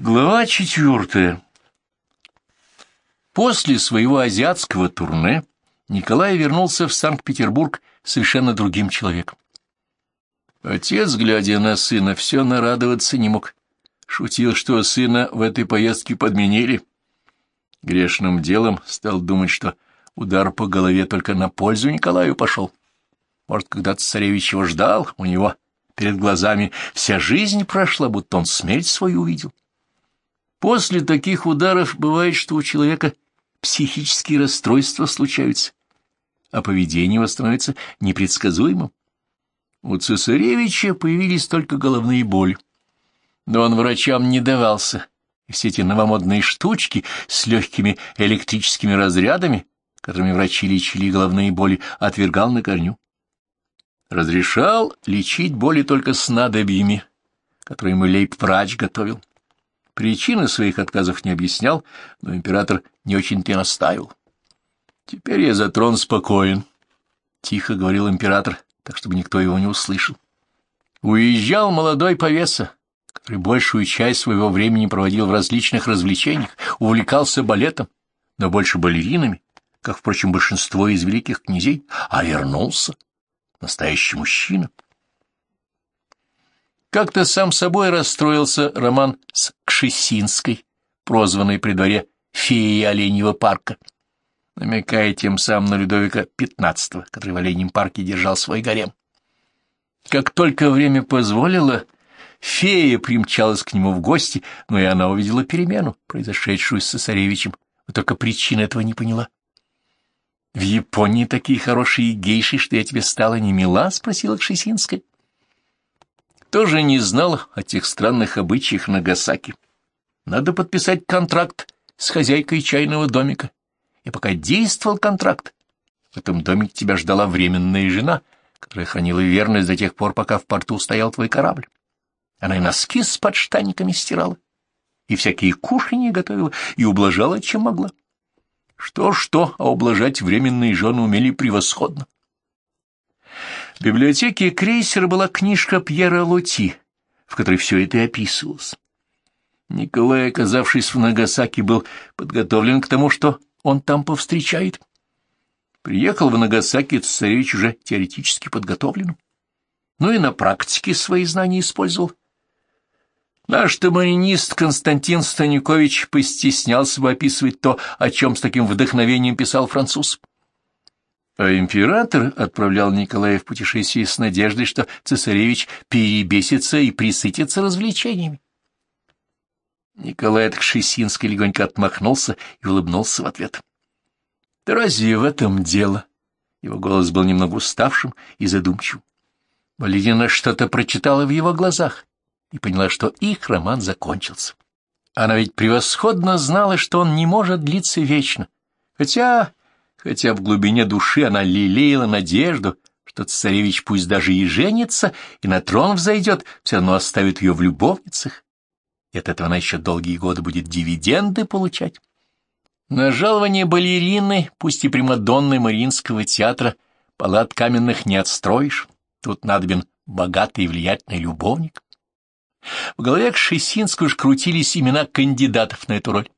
Глава четвертая. После своего азиатского турне Николай вернулся в Санкт-Петербург совершенно другим человеком. Отец, глядя на сына, все нарадоваться не мог. Шутил, что сына в этой поездке подменили. Грешным делом стал думать, что удар по голове только на пользу Николаю пошел. Может, когда-то царевич его ждал, у него перед глазами вся жизнь прошла, будто он смерть свою увидел. После таких ударов бывает, что у человека психические расстройства случаются, а поведение его становится непредсказуемым. У цесаревича появились только головные боли. Но он врачам не давался, и все эти новомодные штучки с легкими электрическими разрядами, которыми врачи лечили головные боли, отвергал на корню. Разрешал лечить боли только снадобьями, которые ему лейб-врач готовил. Причины своих отказов не объяснял, но император не очень-то настаивал. «Теперь я за трон спокоен», — тихо говорил император, так чтобы никто его не услышал. Уезжал молодой повеса, который большую часть своего времени проводил в различных развлечениях, увлекался балетом, но больше балеринами, как, впрочем, большинство из великих князей, а вернулся настоящий мужчина — как-то сам собой расстроился роман с Кшесинской, прозванной при дворе «Феей Оленьего парка», намекая тем самым на Людовика XV, который в Оленьем парке держал свой гарем. Как только время позволило, фея примчалась к нему в гости, но и она увидела перемену, произошедшую с цесаревичем, но только причина этого не поняла. — В Японии такие хорошие гейши, что я тебе стала не мила? — спросила Кшесинская тоже не знал о тех странных обычаях Нагасаки. Надо подписать контракт с хозяйкой чайного домика. И пока действовал контракт, в этом домике тебя ждала временная жена, которая хранила верность до тех пор, пока в порту стоял твой корабль. Она и носки с подштанниками стирала, и всякие кушанья готовила, и ублажала, чем могла. Что-что, а ублажать временные жены умели превосходно. В библиотеке крейсера была книжка Пьера Лоти, в которой все это и описывалось. Николай, оказавшись в Нагасаки, был подготовлен к тому, что он там повстречает. Приехал в Нагасаки царевич уже теоретически подготовленным, ну и на практике свои знания использовал. Наш тамаринист Константин Станюкович постеснялся бы описывать то, о чем с таким вдохновением писал француз. А император отправлял Николая в путешествие с надеждой, что цесаревич перебесится и присытится развлечениями. Николай от Кшесинской легонько отмахнулся и улыбнулся в ответ. «Да разве в этом дело?» Его голос был немного уставшим и задумчивым. Валерина что-то прочитала в его глазах и поняла, что их роман закончился. Она ведь превосходно знала, что он не может длиться вечно, хотя хотя в глубине души она лелеяла надежду, что царевич пусть даже и женится, и на трон взойдет, все равно оставит ее в любовницах. И от этого она еще долгие годы будет дивиденды получать. На жалование балерины, пусть и примадонны Мариинского театра, палат каменных не отстроишь. Тут надобен богатый и влиятельный любовник. В голове к Шесинску уж крутились имена кандидатов на эту роль.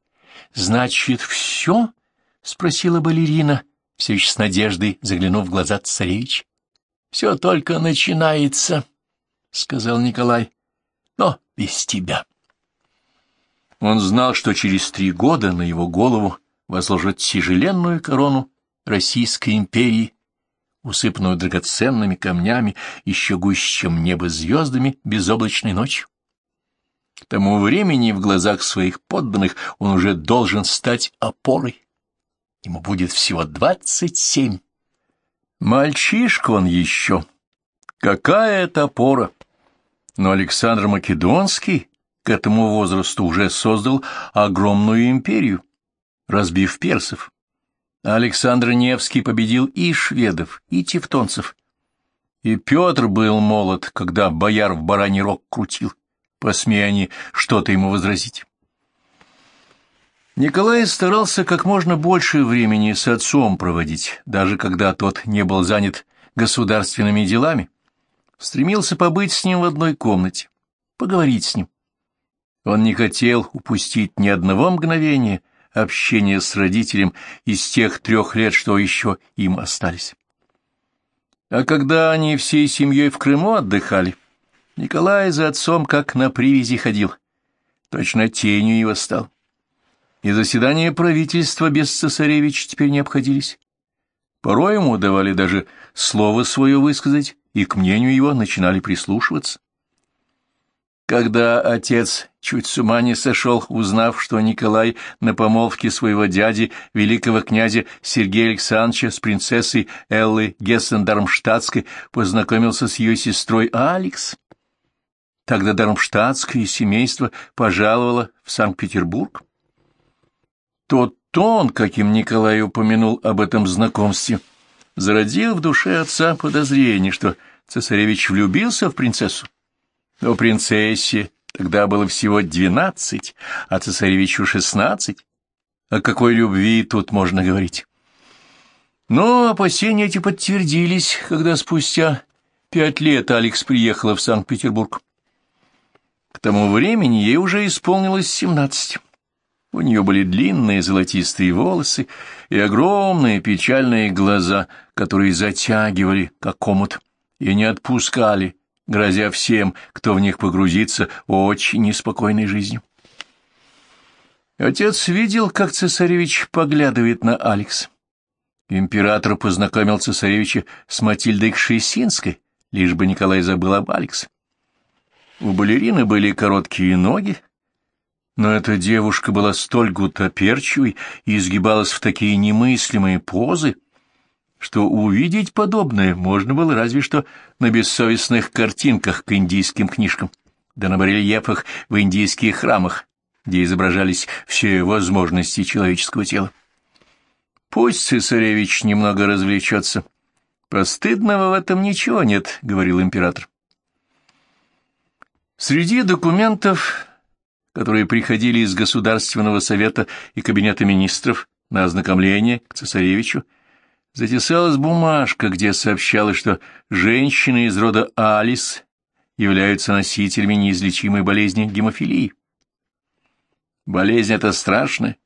Значит, все? — спросила балерина, все еще с надеждой, заглянув в глаза царевич. — Все только начинается, — сказал Николай, — но без тебя. Он знал, что через три года на его голову возложат тяжеленную корону Российской империи, усыпанную драгоценными камнями, еще гуще, чем небо звездами безоблачной ночью. К тому времени в глазах своих подданных он уже должен стать опорой. Ему будет всего двадцать семь. Мальчишка он еще. Какая это опора! Но Александр Македонский к этому возрасту уже создал огромную империю, разбив персов. Александр Невский победил и шведов, и тевтонцев. И Петр был молод, когда бояр в бараний рог крутил, посмея они что-то ему возразить. Николай старался как можно больше времени с отцом проводить, даже когда тот не был занят государственными делами. Стремился побыть с ним в одной комнате, поговорить с ним. Он не хотел упустить ни одного мгновения общения с родителем из тех трех лет, что еще им остались. А когда они всей семьей в Крыму отдыхали, Николай за отцом как на привязи ходил, точно тенью его стал и заседания правительства без цесаревича теперь не обходились. Порой ему давали даже слово свое высказать, и к мнению его начинали прислушиваться. Когда отец чуть с ума не сошел, узнав, что Николай на помолвке своего дяди, великого князя Сергея Александровича с принцессой Эллы Гессен-Дармштадтской, познакомился с ее сестрой Алекс, тогда Дармштадтское семейство пожаловало в Санкт-Петербург. Тот тон, каким Николай упомянул об этом знакомстве, зародил в душе отца подозрение, что цесаревич влюбился в принцессу. Но принцессе тогда было всего двенадцать, а цесаревичу шестнадцать. О какой любви тут можно говорить? Но опасения эти подтвердились, когда спустя пять лет Алекс приехала в Санкт-Петербург. К тому времени ей уже исполнилось семнадцать. У нее были длинные золотистые волосы и огромные печальные глаза, которые затягивали, как омут, и не отпускали, грозя всем, кто в них погрузится, очень неспокойной жизнью. Отец видел, как цесаревич поглядывает на Алекс. Император познакомил цесаревича с Матильдой Кшесинской, лишь бы Николай забыл об Алекс. У балерины были короткие ноги, но эта девушка была столь гутоперчивой и изгибалась в такие немыслимые позы, что увидеть подобное можно было разве что на бессовестных картинках к индийским книжкам, да на барельефах в индийских храмах, где изображались все возможности человеческого тела. Пусть цесаревич немного развлечется. Постыдного в этом ничего нет, — говорил император. Среди документов которые приходили из Государственного совета и Кабинета министров на ознакомление к цесаревичу, затесалась бумажка, где сообщалось, что женщины из рода Алис являются носителями неизлечимой болезни гемофилии. Болезнь эта страшная,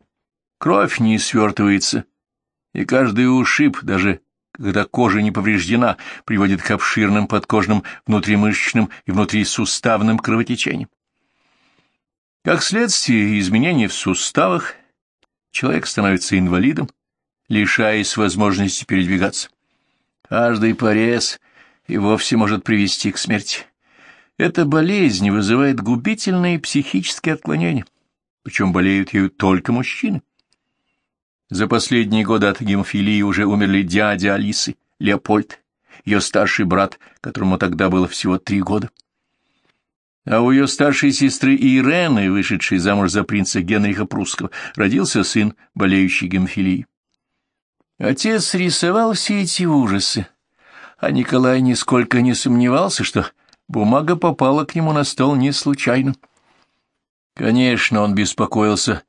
кровь не свертывается, и каждый ушиб, даже когда кожа не повреждена, приводит к обширным подкожным внутримышечным и внутрисуставным кровотечениям. Как следствие изменений в суставах, человек становится инвалидом, лишаясь возможности передвигаться. Каждый порез и вовсе может привести к смерти. Эта болезнь вызывает губительные психические отклонения, причем болеют ею только мужчины. За последние годы от гемофилии уже умерли дядя Алисы, Леопольд, ее старший брат, которому тогда было всего три года. А у ее старшей сестры Ирены, вышедшей замуж за принца Генриха Прусского, родился сын, болеющий гемофилией. Отец рисовал все эти ужасы, а Николай нисколько не сомневался, что бумага попала к нему на стол не случайно. Конечно, он беспокоился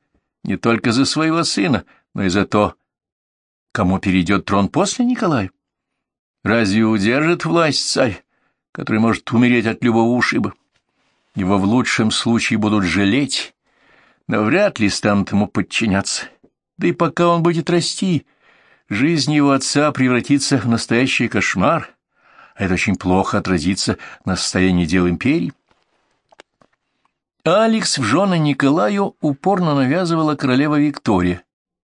не только за своего сына, но и за то, кому перейдет трон после Николая. Разве удержит власть царь, который может умереть от любого ушиба? Его в лучшем случае будут жалеть, но вряд ли станут ему подчиняться. Да и пока он будет расти, жизнь его отца превратится в настоящий кошмар, а это очень плохо отразится на состоянии дел империи. Алекс в жены Николаю упорно навязывала королева Виктория,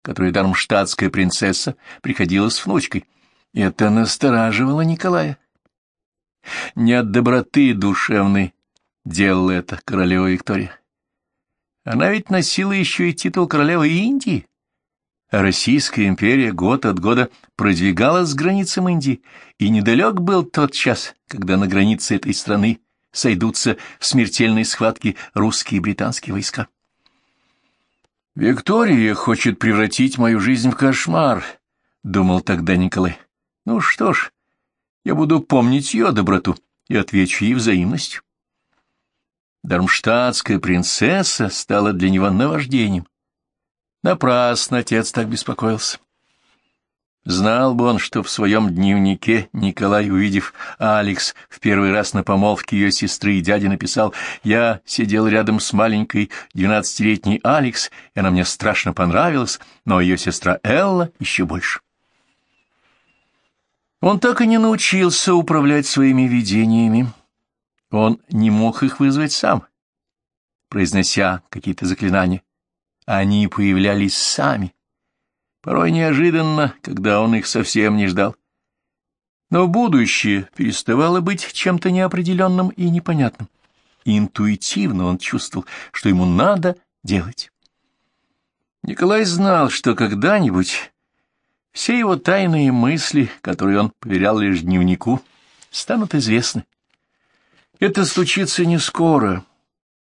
которая дармштадтская принцесса приходилась внучкой. Это настораживало Николая. Не от доброты душевной, делала это королева Виктория. Она ведь носила еще и титул королевы Индии. А Российская империя год от года продвигалась с границам Индии, и недалек был тот час, когда на границе этой страны сойдутся в смертельной схватке русские и британские войска. «Виктория хочет превратить мою жизнь в кошмар», — думал тогда Николай. «Ну что ж, я буду помнить ее доброту и отвечу ей взаимностью». Дармштадтская принцесса стала для него наваждением. Напрасно отец так беспокоился. Знал бы он, что в своем дневнике Николай, увидев Алекс, в первый раз на помолвке ее сестры и дяди написал «Я сидел рядом с маленькой двенадцатилетней Алекс, и она мне страшно понравилась, но ее сестра Элла еще больше». Он так и не научился управлять своими видениями, он не мог их вызвать сам, произнося какие-то заклинания. Они появлялись сами, порой неожиданно, когда он их совсем не ждал. Но будущее переставало быть чем-то неопределенным и непонятным. интуитивно он чувствовал, что ему надо делать. Николай знал, что когда-нибудь все его тайные мысли, которые он поверял лишь дневнику, станут известны. Это случится не скоро.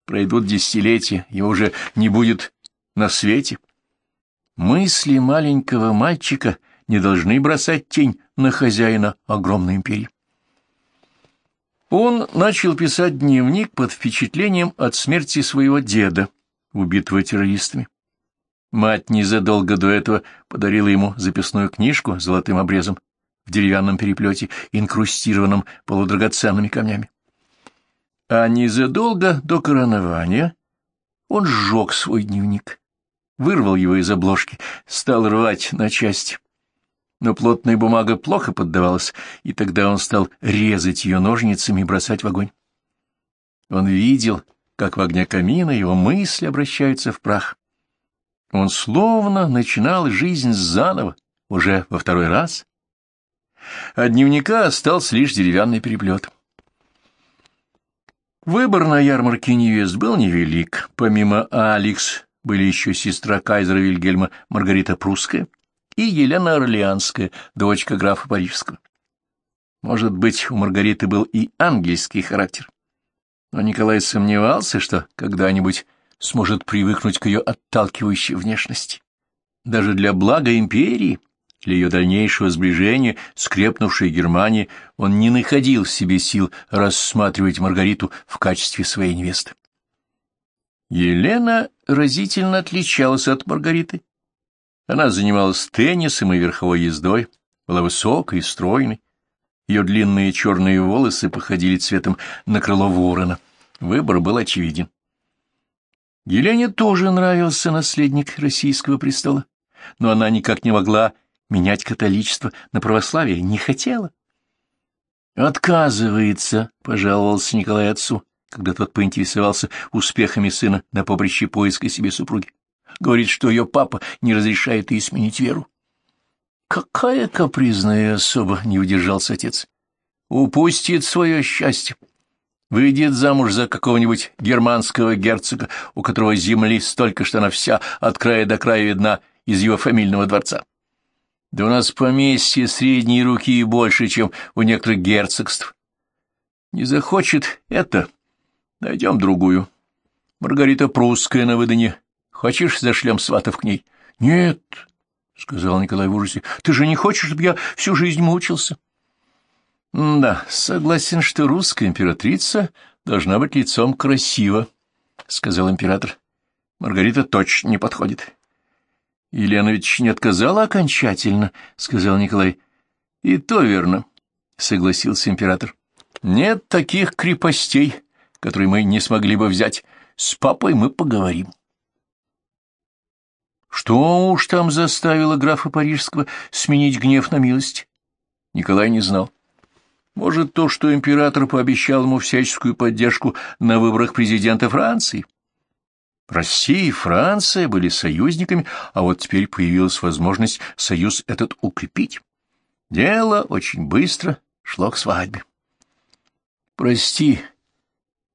Пройдут десятилетия, его уже не будет на свете. Мысли маленького мальчика не должны бросать тень на хозяина огромной империи. Он начал писать дневник под впечатлением от смерти своего деда, убитого террористами. Мать незадолго до этого подарила ему записную книжку с золотым обрезом в деревянном переплете, инкрустированном полудрагоценными камнями. А незадолго до коронования он сжег свой дневник, вырвал его из обложки, стал рвать на части. Но плотная бумага плохо поддавалась, и тогда он стал резать ее ножницами и бросать в огонь. Он видел, как в огне камина его мысли обращаются в прах. Он словно начинал жизнь заново, уже во второй раз. От дневника остался лишь деревянный переплет. Выбор на ярмарке невест был невелик. Помимо Алекс были еще сестра кайзера Вильгельма Маргарита Прусская и Елена Орлеанская, дочка графа Парижского. Может быть, у Маргариты был и ангельский характер. Но Николай сомневался, что когда-нибудь сможет привыкнуть к ее отталкивающей внешности. Даже для блага империи для ее дальнейшего сближения с крепнувшей Германией, он не находил в себе сил рассматривать Маргариту в качестве своей невесты. Елена разительно отличалась от Маргариты. Она занималась теннисом и верховой ездой, была высокой и стройной. Ее длинные черные волосы походили цветом на крыло ворона. Выбор был очевиден. Елене тоже нравился наследник российского престола, но она никак не могла менять католичество на православие не хотела. «Отказывается», — пожаловался Николай отцу, когда тот поинтересовался успехами сына на поприще поиска себе супруги. Говорит, что ее папа не разрешает ей сменить веру. «Какая капризная особа!» — не удержался отец. «Упустит свое счастье. Выйдет замуж за какого-нибудь германского герцога, у которого земли столько, что она вся от края до края видна из его фамильного дворца. Да у нас поместье средние руки и больше, чем у некоторых герцогств. Не захочет это, найдем другую. Маргарита Прусская на выдане. Хочешь, зашлем сватов к ней? Нет, — сказал Николай в ужасе, — ты же не хочешь, чтобы я всю жизнь мучился? — Да, согласен, что русская императрица должна быть лицом красиво, — сказал император. — Маргарита точно не подходит. — Елена ведь не отказала окончательно, — сказал Николай. — И то верно, — согласился император. — Нет таких крепостей, которые мы не смогли бы взять. С папой мы поговорим. Что уж там заставило графа Парижского сменить гнев на милость? Николай не знал. Может, то, что император пообещал ему всяческую поддержку на выборах президента Франции? — Россия и Франция были союзниками, а вот теперь появилась возможность союз этот укрепить. Дело очень быстро шло к свадьбе. Прости,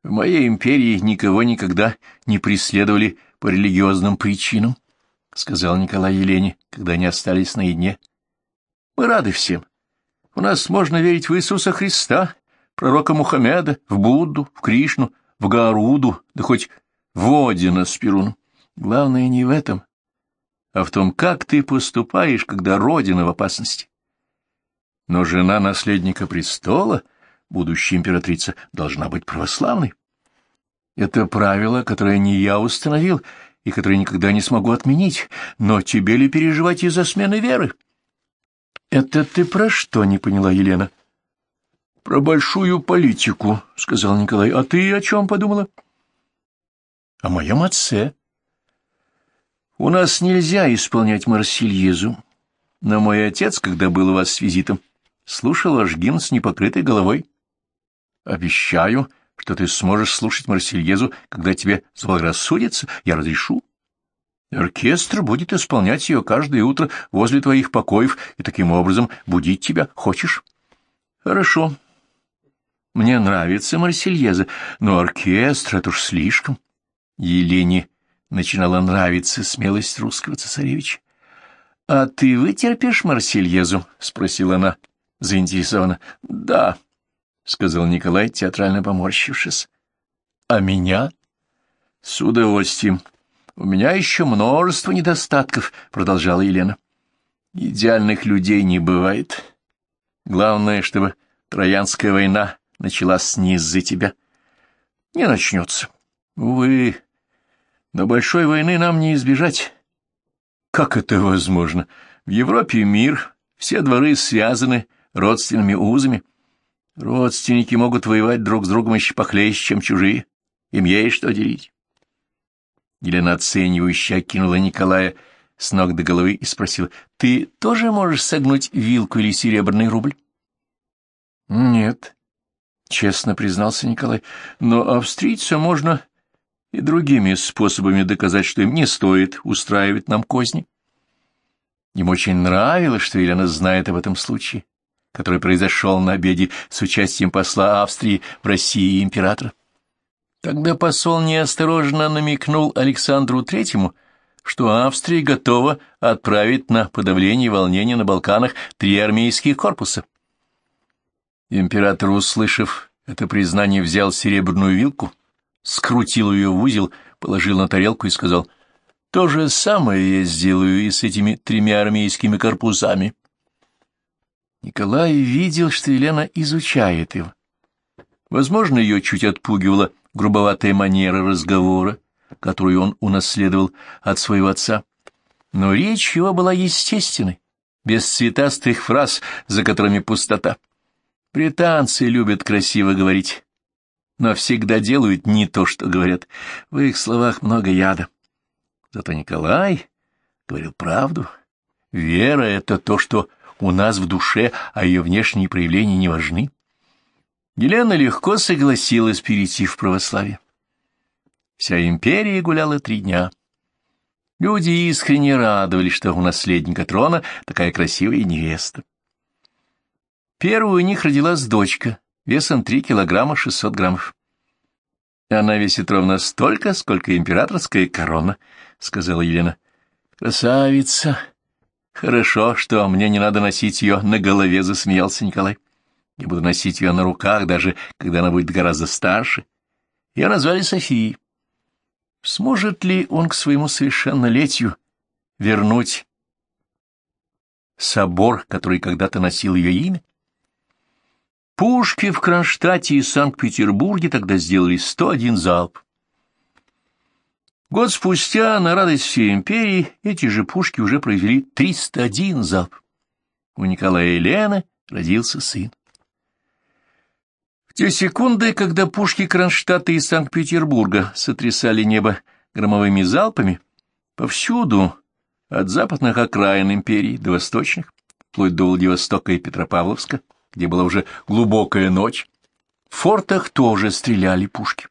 в моей империи никого никогда не преследовали по религиозным причинам, — сказал Николай Елене, когда они остались наедине. — Мы рады всем. У нас можно верить в Иисуса Христа, пророка Мухаммеда, в Будду, в Кришну, в Гаруду, да хоть Водина с Перуном. Главное не в этом, а в том, как ты поступаешь, когда Родина в опасности. Но жена наследника престола, будущая императрица, должна быть православной. Это правило, которое не я установил и которое никогда не смогу отменить, но тебе ли переживать из-за смены веры? Это ты про что не поняла, Елена? — Про большую политику, — сказал Николай. — А ты о чем подумала? — о моем отце. У нас нельзя исполнять Марсельезу, но мой отец, когда был у вас с визитом, слушал ваш гимн с непокрытой головой. Обещаю, что ты сможешь слушать Марсельезу, когда тебе заблагорассудится, я разрешу. Оркестр будет исполнять ее каждое утро возле твоих покоев и таким образом будить тебя. Хочешь? Хорошо. Мне нравится Марсельеза, но оркестр — это уж слишком. Елене начинала нравиться смелость русского цесаревича. — А ты вытерпишь Марсельезу? — спросила она заинтересованно. — Да, — сказал Николай, театрально поморщившись. — А меня? — С удовольствием. У меня еще множество недостатков, — продолжала Елена. — Идеальных людей не бывает. Главное, чтобы Троянская война началась не из-за тебя. — Не начнется. — Увы, но большой войны нам не избежать. Как это возможно? В Европе мир, все дворы связаны родственными узами. Родственники могут воевать друг с другом еще похлеще, чем чужие. Им есть что делить. Елена оценивающе кинула Николая с ног до головы и спросила, «Ты тоже можешь согнуть вилку или серебряный рубль?» «Нет», — честно признался Николай, — «но австрийцу можно и другими способами доказать, что им не стоит устраивать нам козни. Им очень нравилось, что Елена знает об этом случае, который произошел на обеде с участием посла Австрии в России и императора. Тогда посол неосторожно намекнул Александру Третьему, что Австрия готова отправить на подавление волнения на Балканах три армейских корпуса. Император, услышав это признание, взял серебряную вилку скрутил ее в узел, положил на тарелку и сказал, «То же самое я сделаю и с этими тремя армейскими корпусами». Николай видел, что Елена изучает его. Возможно, ее чуть отпугивала грубоватая манера разговора, которую он унаследовал от своего отца. Но речь его была естественной, без цветастых фраз, за которыми пустота. Британцы любят красиво говорить, но всегда делают не то, что говорят. В их словах много яда. Зато Николай говорил правду. Вера — это то, что у нас в душе, а ее внешние проявления не важны. Елена легко согласилась перейти в православие. Вся империя гуляла три дня. Люди искренне радовались, что у наследника трона такая красивая невеста. Первую у них родилась дочка, весом 3 килограмма 600 граммов. Она весит ровно столько, сколько императорская корона, — сказала Елена. — Красавица! Хорошо, что мне не надо носить ее на голове, — засмеялся Николай. Я буду носить ее на руках, даже когда она будет гораздо старше. Ее назвали Софией. Сможет ли он к своему совершеннолетию вернуть собор, который когда-то носил ее имя? пушки в Кронштадте и Санкт-Петербурге тогда сделали 101 залп. Год спустя, на радость всей империи, эти же пушки уже произвели 301 залп. У Николая и Лены родился сын. В те секунды, когда пушки Кронштадта и Санкт-Петербурга сотрясали небо громовыми залпами, повсюду, от западных окраин империи до восточных, вплоть до Владивостока и Петропавловска, где была уже глубокая ночь, в фортах тоже стреляли пушки.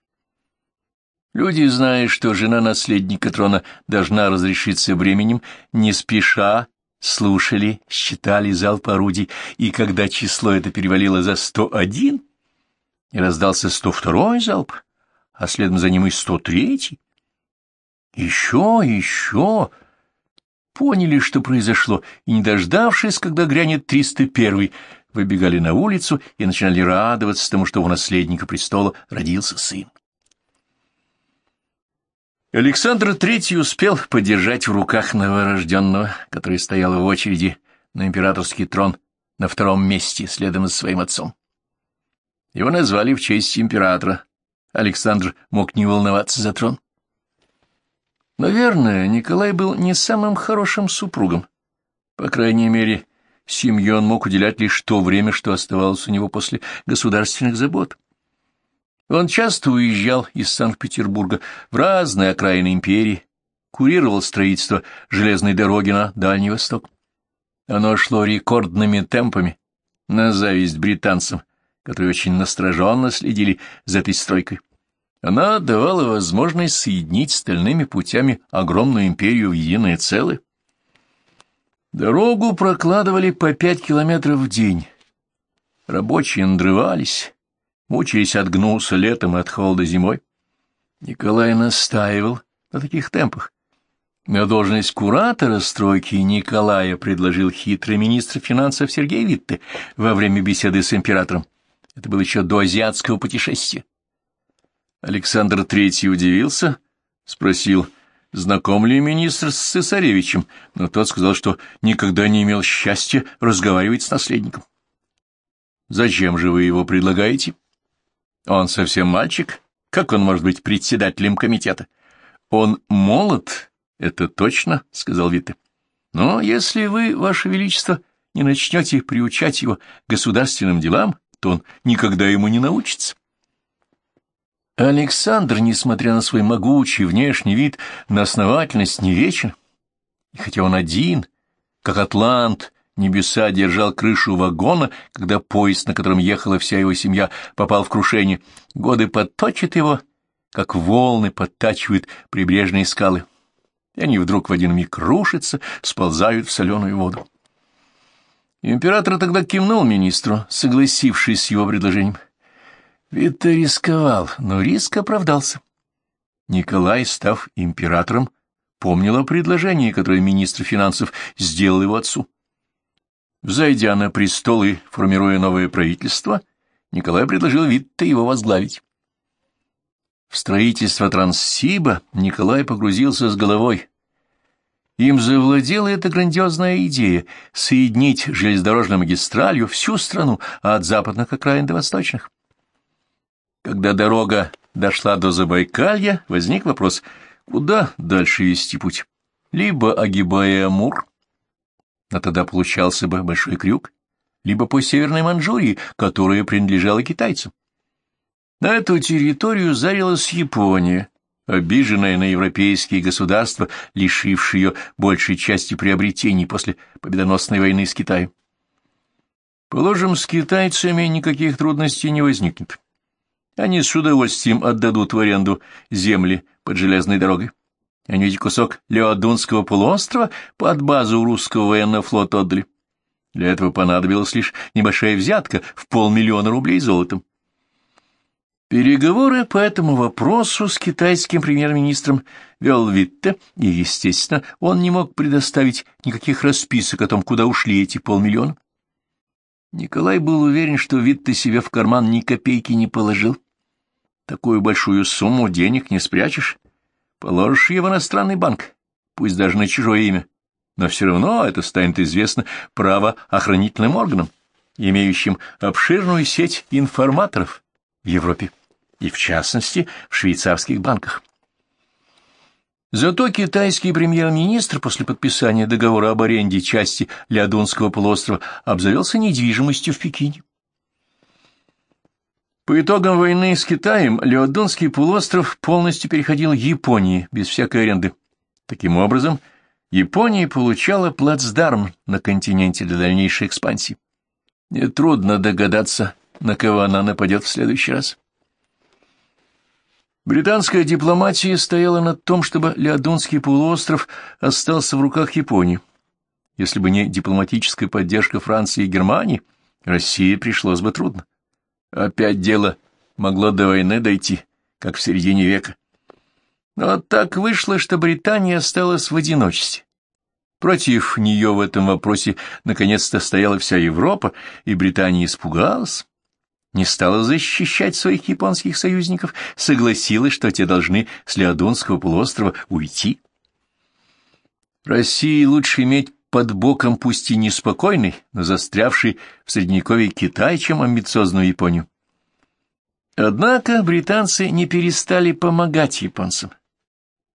Люди, зная, что жена наследника трона должна разрешиться временем, не спеша слушали, считали залп орудий, и когда число это перевалило за 101, раздался 102-й залп, а следом за ним и 103-й. Еще, еще поняли, что произошло, и, не дождавшись, когда грянет 301-й, выбегали на улицу и начинали радоваться тому, что у наследника престола родился сын. Александр III успел подержать в руках новорожденного, который стоял в очереди на императорский трон на втором месте, следом за своим отцом. Его назвали в честь императора. Александр мог не волноваться за трон. Наверное, Николай был не самым хорошим супругом. По крайней мере, Семье он мог уделять лишь то время, что оставалось у него после государственных забот. Он часто уезжал из Санкт-Петербурга в разные окраины империи, курировал строительство железной дороги на Дальний Восток. Оно шло рекордными темпами, на зависть британцам, которые очень настороженно следили за этой стройкой. Она давала возможность соединить стальными путями огромную империю в единое целое. Дорогу прокладывали по пять километров в день. Рабочие надрывались, мучились от гнуса летом и от холода зимой. Николай настаивал на таких темпах. На должность куратора стройки Николая предложил хитрый министр финансов Сергей Витте во время беседы с императором. Это было еще до азиатского путешествия. Александр Третий удивился, спросил — знаком ли министр с цесаревичем, но тот сказал, что никогда не имел счастья разговаривать с наследником. «Зачем же вы его предлагаете?» «Он совсем мальчик. Как он может быть председателем комитета?» «Он молод, это точно», — сказал Витте. «Но если вы, Ваше Величество, не начнете приучать его к государственным делам, то он никогда ему не научится». Александр, несмотря на свой могучий внешний вид, на основательность не вечен. И хотя он один, как атлант, небеса держал крышу вагона, когда поезд, на котором ехала вся его семья, попал в крушение, годы подточат его, как волны подтачивают прибрежные скалы. И они вдруг в один миг рушатся, сползают в соленую воду. Император тогда кивнул министру, согласившись с его предложением. — вид рисковал, но риск оправдался. Николай, став императором, помнил о предложении, которое министр финансов сделал его отцу. Взойдя на престол и формируя новое правительство, Николай предложил Витте его возглавить. В строительство Транссиба Николай погрузился с головой. Им завладела эта грандиозная идея — соединить железнодорожной магистралью всю страну от западных окраин до восточных. Когда дорога дошла до Забайкалья, возник вопрос, куда дальше вести путь? Либо огибая Амур, а тогда получался бы большой крюк, либо по Северной Манчжурии, которая принадлежала китайцам. На эту территорию зарилась Япония, обиженная на европейские государства, лишившие ее большей части приобретений после победоносной войны с Китаем. Положим, с китайцами никаких трудностей не возникнет. Они с удовольствием отдадут в аренду земли под железной дорогой. Они ведь кусок Леодунского полуострова под базу русского военного флота отдали. Для этого понадобилась лишь небольшая взятка в полмиллиона рублей золотом. Переговоры по этому вопросу с китайским премьер-министром вел Витте, и, естественно, он не мог предоставить никаких расписок о том, куда ушли эти полмиллиона. Николай был уверен, что Витте себе в карман ни копейки не положил. Такую большую сумму денег не спрячешь. Положишь ее в иностранный банк, пусть даже на чужое имя. Но все равно это станет известно правоохранительным органам, имеющим обширную сеть информаторов в Европе и, в частности, в швейцарских банках. Зато китайский премьер-министр после подписания договора об аренде части Лядунского полуострова обзавелся недвижимостью в Пекине. По итогам войны с Китаем Леодонский полуостров полностью переходил Японии без всякой аренды. Таким образом, Япония получала плацдарм на континенте для дальнейшей экспансии. Нетрудно догадаться, на кого она нападет в следующий раз. Британская дипломатия стояла на том, чтобы Леодонский полуостров остался в руках Японии. Если бы не дипломатическая поддержка Франции и Германии, России пришлось бы трудно. Опять дело могло до войны дойти, как в середине века. Но так вышло, что Британия осталась в одиночестве. Против нее в этом вопросе наконец-то стояла вся Европа, и Британия испугалась, не стала защищать своих японских союзников, согласилась, что те должны с Леодонского полуострова уйти. России лучше иметь под боком пусть и неспокойный, но застрявший в Средневековье Китай, чем амбициозную Японию. Однако британцы не перестали помогать японцам.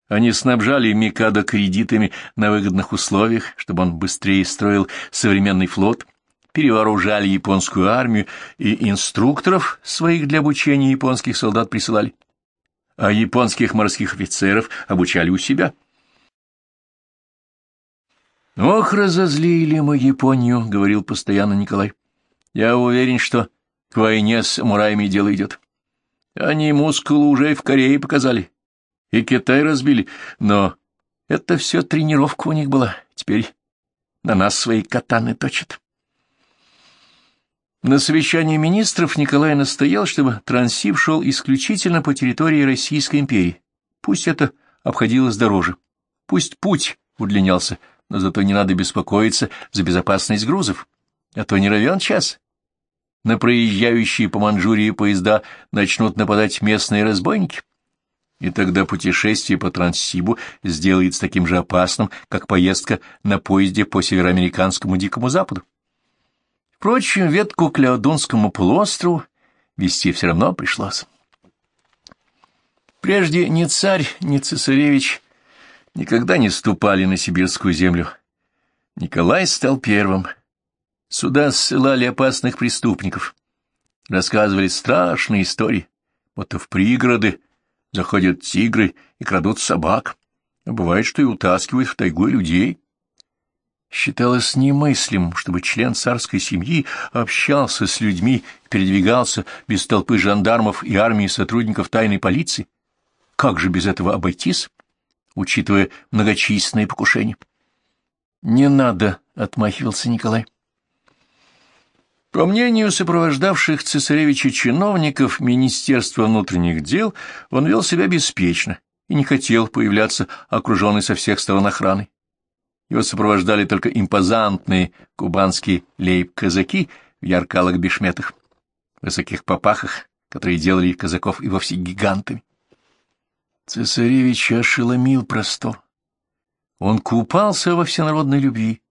Они снабжали Микадо кредитами на выгодных условиях, чтобы он быстрее строил современный флот, перевооружали японскую армию и инструкторов своих для обучения японских солдат присылали. А японских морских офицеров обучали у себя – «Ох, разозлили мы Японию», — говорил постоянно Николай. «Я уверен, что к войне с самураями дело идет. Они мускулы уже и в Корее показали, и Китай разбили, но это все тренировка у них была. Теперь на нас свои катаны точат». На совещании министров Николай настоял, чтобы трансив шел исключительно по территории Российской империи. Пусть это обходилось дороже. Пусть путь удлинялся но зато не надо беспокоиться за безопасность грузов, а то не ровен час. На проезжающие по Манчжурии поезда начнут нападать местные разбойники, и тогда путешествие по Транссибу сделается таким же опасным, как поездка на поезде по североамериканскому Дикому Западу. Впрочем, ветку к Леодунскому полуострову вести все равно пришлось. Прежде ни царь, ни цесаревич никогда не ступали на сибирскую землю. Николай стал первым. Сюда ссылали опасных преступников. Рассказывали страшные истории, будто в пригороды заходят тигры и крадут собак. А бывает, что и утаскивают в тайгу людей. Считалось немыслимым, чтобы член царской семьи общался с людьми передвигался без толпы жандармов и армии сотрудников тайной полиции. Как же без этого обойтись? учитывая многочисленные покушения. «Не надо», — отмахивался Николай. По мнению сопровождавших цесаревича чиновников Министерства внутренних дел, он вел себя беспечно и не хотел появляться окруженный со всех сторон охраной. Его сопровождали только импозантные кубанские лейб-казаки в яркалых бешметах, высоких попахах, которые делали казаков и вовсе гигантами. Цесаревича ошеломил простор. Он купался во всенародной любви.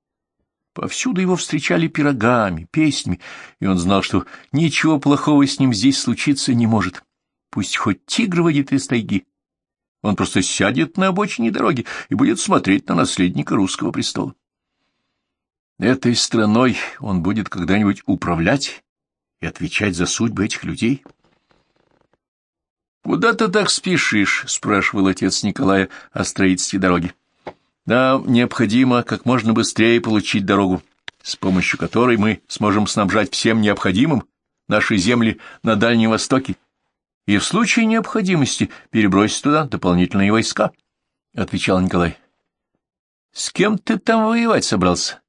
Повсюду его встречали пирогами, песнями, и он знал, что ничего плохого с ним здесь случиться не может. Пусть хоть тигр выйдет из тайги. Он просто сядет на обочине дороги и будет смотреть на наследника русского престола. Этой страной он будет когда-нибудь управлять и отвечать за судьбы этих людей. «Куда ты так спешишь?» — спрашивал отец Николая о строительстве дороги. Да необходимо как можно быстрее получить дорогу, с помощью которой мы сможем снабжать всем необходимым наши земли на Дальнем Востоке и в случае необходимости перебросить туда дополнительные войска», — отвечал Николай. «С кем ты там воевать собрался?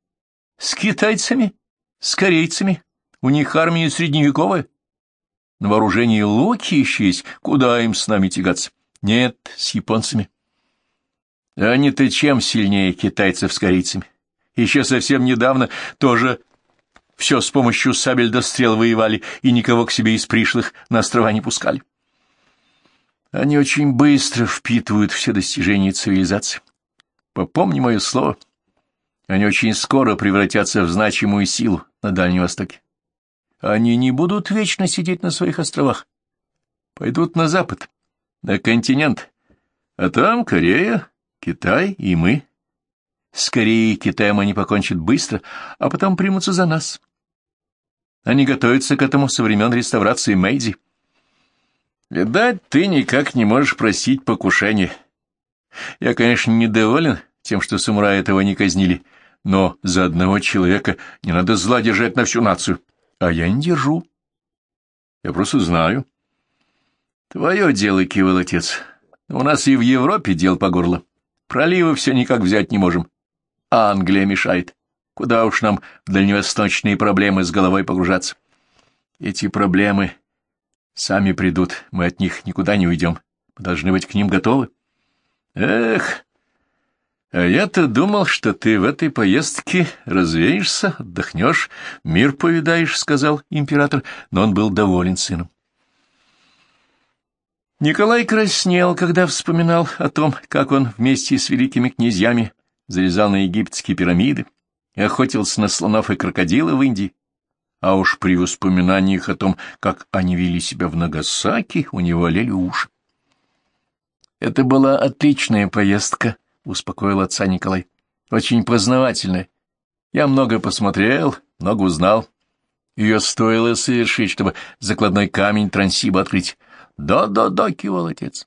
С китайцами? С корейцами? У них армия средневековая?» На вооружении луки ищись, куда им с нами тягаться? Нет, с японцами. Они-то а чем сильнее китайцев с корейцами? Еще совсем недавно тоже все с помощью сабель до стрел воевали и никого к себе из пришлых на острова не пускали. Они очень быстро впитывают все достижения цивилизации. Попомни мое слово. Они очень скоро превратятся в значимую силу на Дальнем Востоке. Они не будут вечно сидеть на своих островах. Пойдут на запад, на континент. А там Корея, Китай и мы. С Кореей и Китаем они покончат быстро, а потом примутся за нас. Они готовятся к этому со времен реставрации Мэйзи. Видать, ты никак не можешь просить покушения. Я, конечно, недоволен тем, что самурая этого не казнили, но за одного человека не надо зла держать на всю нацию. А я не держу. Я просто знаю. Твое дело, кивал отец. У нас и в Европе дел по горло. Проливы все никак взять не можем. А Англия мешает. Куда уж нам дальневосточные проблемы с головой погружаться. Эти проблемы сами придут, мы от них никуда не уйдем. Мы должны быть к ним готовы. Эх, а я-то думал, что ты в этой поездке развеешься, отдохнешь, мир повидаешь, — сказал император, но он был доволен сыном. Николай краснел, когда вспоминал о том, как он вместе с великими князьями залезал на египетские пирамиды и охотился на слонов и крокодилов в Индии. А уж при воспоминаниях о том, как они вели себя в Нагасаки, у него олели уши. Это была отличная поездка, — успокоил отца Николай. — Очень познавательное. Я много посмотрел, много узнал. Ее стоило совершить, чтобы закладной камень Трансиба открыть. «Да-да-да», — кивал отец.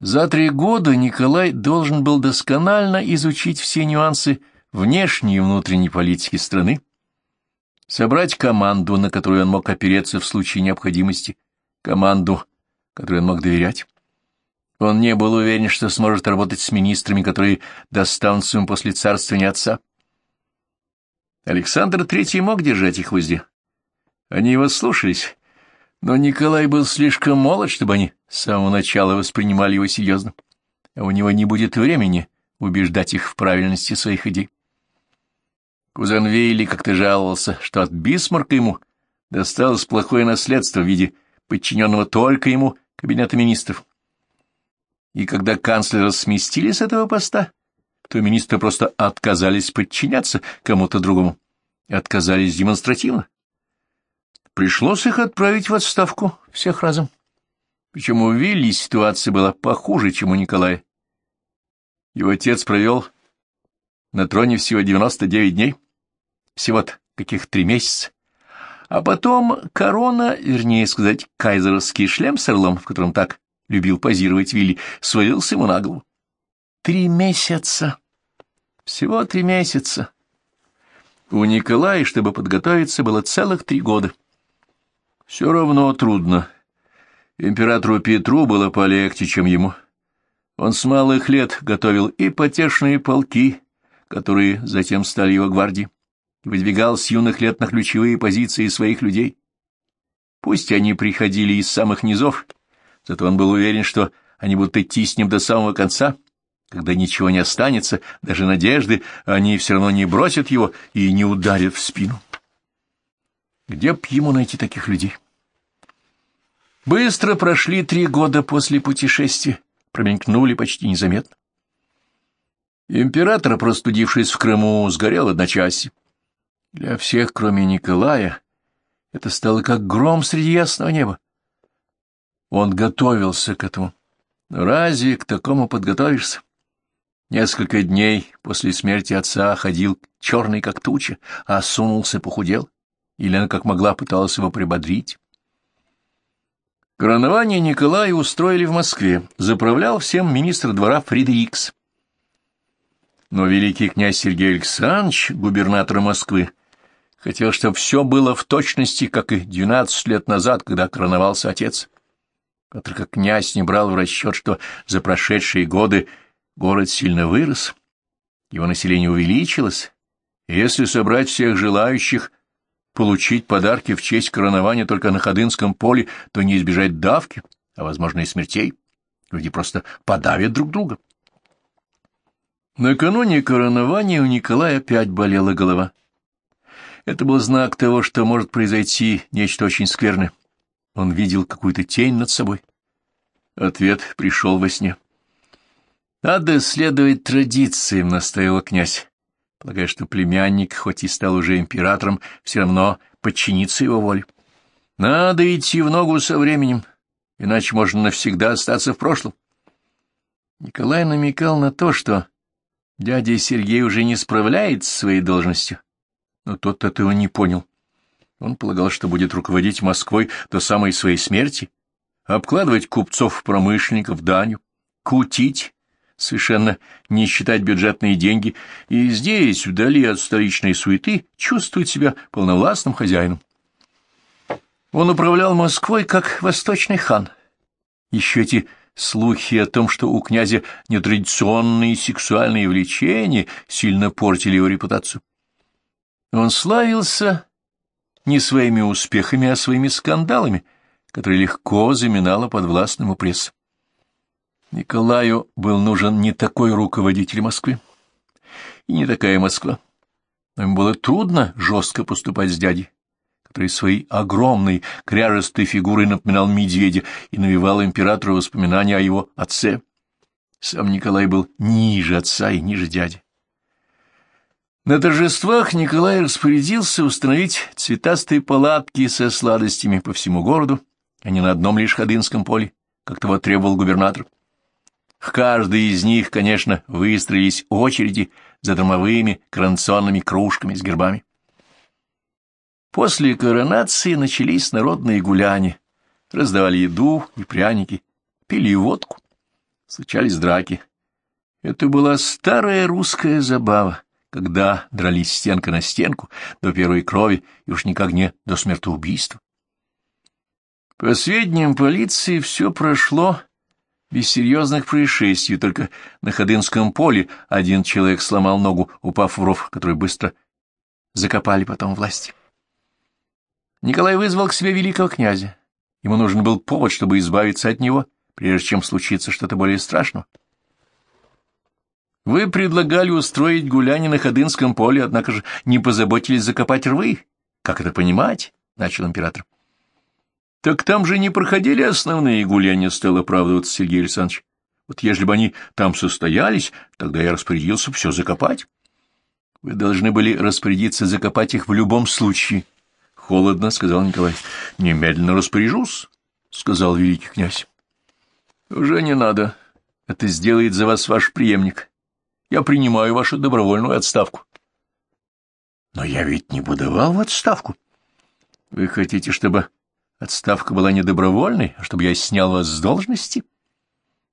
За три года Николай должен был досконально изучить все нюансы внешней и внутренней политики страны, собрать команду, на которую он мог опереться в случае необходимости, команду, которой он мог доверять. Он не был уверен, что сможет работать с министрами, которые достанутся ему после царствования отца. Александр Третий мог держать их в узде. Они его слушались, но Николай был слишком молод, чтобы они с самого начала воспринимали его серьезно, а у него не будет времени убеждать их в правильности своих идей. Кузен Вейли как-то жаловался, что от Бисмарка ему досталось плохое наследство в виде подчиненного только ему кабинета министров. И когда канцлера сместили с этого поста, то министры просто отказались подчиняться кому-то другому. Отказались демонстративно. Пришлось их отправить в отставку всех разом. Причем у Вилли ситуация была похуже, чем у Николая. Его отец провел на троне всего 99 дней, всего-то каких три месяца. А потом корона, вернее сказать, кайзеровский шлем с орлом, в котором так — любил позировать Вилли, — свалился ему на голову. «Три месяца! Всего три месяца!» У Николая, чтобы подготовиться, было целых три года. Все равно трудно. Императору Петру было полегче, чем ему. Он с малых лет готовил и потешные полки, которые затем стали его гвардией, выдвигал с юных лет на ключевые позиции своих людей. Пусть они приходили из самых низов, — Зато он был уверен, что они будут идти с ним до самого конца. Когда ничего не останется, даже надежды, они все равно не бросят его и не ударят в спину. Где б ему найти таких людей? Быстро прошли три года после путешествия, промелькнули почти незаметно. Император, простудившись в Крыму, сгорел одночасье. Для всех, кроме Николая, это стало как гром среди ясного неба. Он готовился к этому. разве к такому подготовишься? Несколько дней после смерти отца ходил черный как туча, осунулся, а похудел. Елена как могла пыталась его прибодрить. Коронование Николая устроили в Москве, заправлял всем министр двора Фридрикс. Но великий князь Сергей Александрович, губернатор Москвы, хотел, чтобы все было в точности, как и 12 лет назад, когда короновался отец. Но только князь не брал в расчет, что за прошедшие годы город сильно вырос, его население увеличилось, и если собрать всех желающих получить подарки в честь коронования только на Ходынском поле, то не избежать давки, а, возможно, и смертей. Люди просто подавят друг друга. Накануне коронования у Николая опять болела голова. Это был знак того, что может произойти нечто очень скверное. Он видел какую-то тень над собой. Ответ пришел во сне. «Надо следовать традициям», — настаивал князь, полагая, что племянник, хоть и стал уже императором, все равно подчинится его воле. «Надо идти в ногу со временем, иначе можно навсегда остаться в прошлом». Николай намекал на то, что дядя Сергей уже не справляется с своей должностью, но тот этого не понял. Он полагал, что будет руководить Москвой до самой своей смерти, обкладывать купцов-промышленников данью, кутить, совершенно не считать бюджетные деньги, и здесь, вдали от столичной суеты, чувствовать себя полновластным хозяином. Он управлял Москвой как восточный хан. Еще эти слухи о том, что у князя нетрадиционные сексуальные влечения, сильно портили его репутацию. Он славился не своими успехами, а своими скандалами, которые легко заминала властным прессу. Николаю был нужен не такой руководитель Москвы и не такая Москва. Но им было трудно жестко поступать с дядей, который своей огромной кряжестой фигурой напоминал медведя и навевал императору воспоминания о его отце. Сам Николай был ниже отца и ниже дяди. На торжествах Николай распорядился установить цветастые палатки со сладостями по всему городу, а не на одном лишь Ходынском поле, как того требовал губернатор. К каждой из них, конечно, выстроились очереди за дромовыми кранционными кружками с гербами. После коронации начались народные гуляния, раздавали еду и пряники, пили водку, случались драки. Это была старая русская забава когда дрались стенка на стенку до первой крови и уж никак не до смертоубийства. По сведениям полиции, все прошло без серьезных происшествий, только на Ходынском поле один человек сломал ногу, упав в ров, который быстро закопали потом власти. Николай вызвал к себе великого князя. Ему нужен был повод, чтобы избавиться от него, прежде чем случится что-то более страшное. Вы предлагали устроить гуляние на Ходынском поле, однако же не позаботились закопать рвы. Как это понимать? — начал император. — Так там же не проходили основные гуляния, — стал оправдываться Сергей Александрович. Вот ежели бы они там состоялись, тогда я распорядился все закопать. — Вы должны были распорядиться закопать их в любом случае, — холодно сказал Николай. — Немедленно распоряжусь, — сказал великий князь. — Уже не надо. Это сделает за вас ваш преемник я принимаю вашу добровольную отставку. Но я ведь не подавал в отставку. Вы хотите, чтобы отставка была не добровольной, а чтобы я снял вас с должности?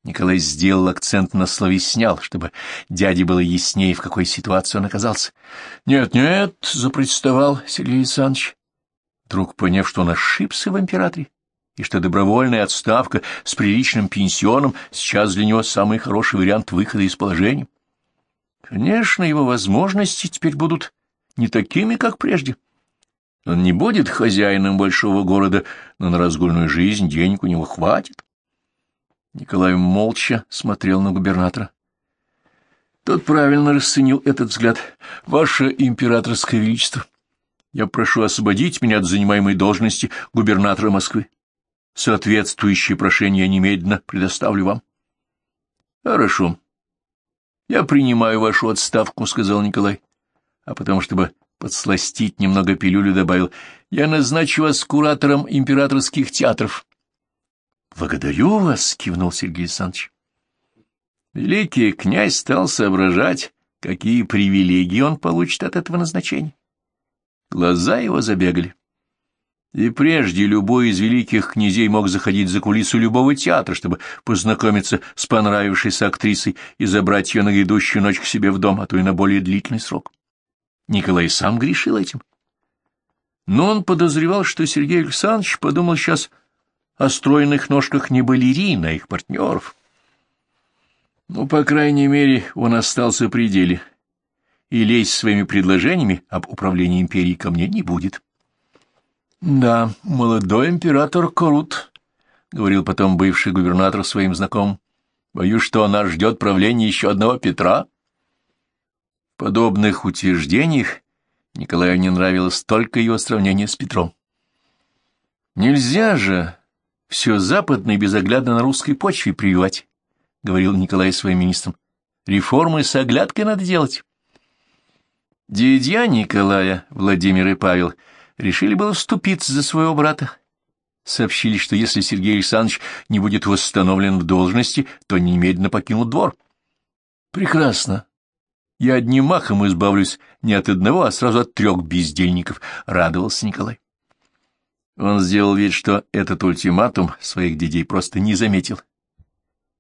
Николай сделал акцент на слове «снял», чтобы дяде было яснее, в какой ситуации он оказался. «Нет, нет», — запротестовал Сергей Александрович, вдруг поняв, что он ошибся в императоре, и что добровольная отставка с приличным пенсионом сейчас для него самый хороший вариант выхода из положения. Конечно, его возможности теперь будут не такими, как прежде. Он не будет хозяином большого города, но на разгульную жизнь денег у него хватит. Николай молча смотрел на губернатора. Тот правильно расценил этот взгляд. «Ваше императорское величество, я прошу освободить меня от занимаемой должности губернатора Москвы. Соответствующее прошение немедленно предоставлю вам». «Хорошо», я принимаю вашу отставку, — сказал Николай. А потом, чтобы подсластить немного пилюлю, добавил, — я назначу вас куратором императорских театров. — Благодарю вас, — кивнул Сергей Александрович. Великий князь стал соображать, какие привилегии он получит от этого назначения. Глаза его забегали. И прежде любой из великих князей мог заходить за кулису любого театра, чтобы познакомиться с понравившейся актрисой и забрать ее на грядущую ночь к себе в дом, а то и на более длительный срок. Николай сам грешил этим. Но он подозревал, что Сергей Александрович подумал сейчас о стройных ножках не балерин, а их партнеров. Ну, по крайней мере, он остался при деле, и лезть своими предложениями об управлении империей ко мне не будет. «Да, молодой император Корут», — говорил потом бывший губернатор своим знаком. «Боюсь, что нас ждет правление еще одного Петра». В подобных утверждениях Николаю не нравилось только его сравнение с Петром. «Нельзя же все западное безоглядно на русской почве прививать», — говорил Николай своим министрам. «Реформы с оглядкой надо делать». Дядя Николая, Владимир и Павел — решили было вступиться за своего брата. Сообщили, что если Сергей Александрович не будет восстановлен в должности, то немедленно покинут двор. Прекрасно. Я одним махом избавлюсь не от одного, а сразу от трех бездельников, — радовался Николай. Он сделал вид, что этот ультиматум своих детей просто не заметил.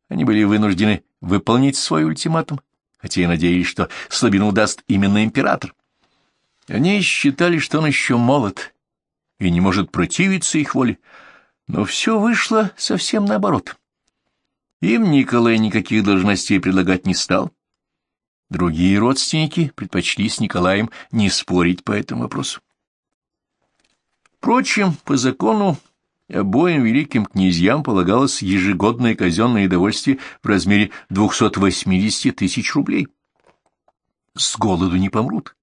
Они были вынуждены выполнить свой ультиматум, хотя и надеялись, что слабину даст именно император. Они считали, что он еще молод и не может противиться их воле, но все вышло совсем наоборот. Им Николай никаких должностей предлагать не стал. Другие родственники предпочли с Николаем не спорить по этому вопросу. Впрочем, по закону обоим великим князьям полагалось ежегодное казенное довольствие в размере 280 тысяч рублей. С голоду не помрут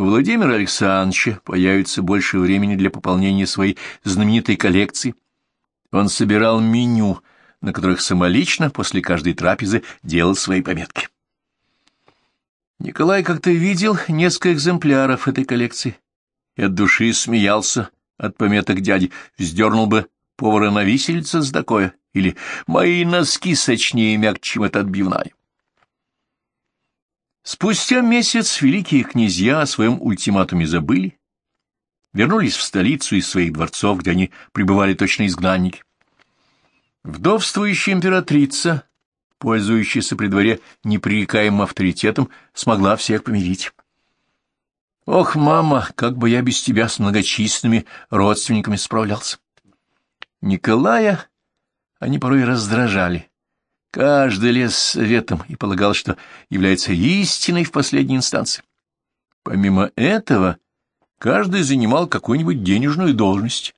у Владимира Александровича появится больше времени для пополнения своей знаменитой коллекции. Он собирал меню, на которых самолично после каждой трапезы делал свои пометки. Николай как-то видел несколько экземпляров этой коллекции и от души смеялся от пометок дяди, вздернул бы повара на виселице с такое, или «Мои носки сочнее мягче, чем эта отбивная». Спустя месяц великие князья о своем ультиматуме забыли, вернулись в столицу из своих дворцов, где они пребывали точно изгнанники. Вдовствующая императрица, пользующаяся при дворе непререкаемым авторитетом, смогла всех помирить. «Ох, мама, как бы я без тебя с многочисленными родственниками справлялся!» Николая они порой раздражали, Каждый лез советом и полагал, что является истиной в последней инстанции. Помимо этого, каждый занимал какую-нибудь денежную должность.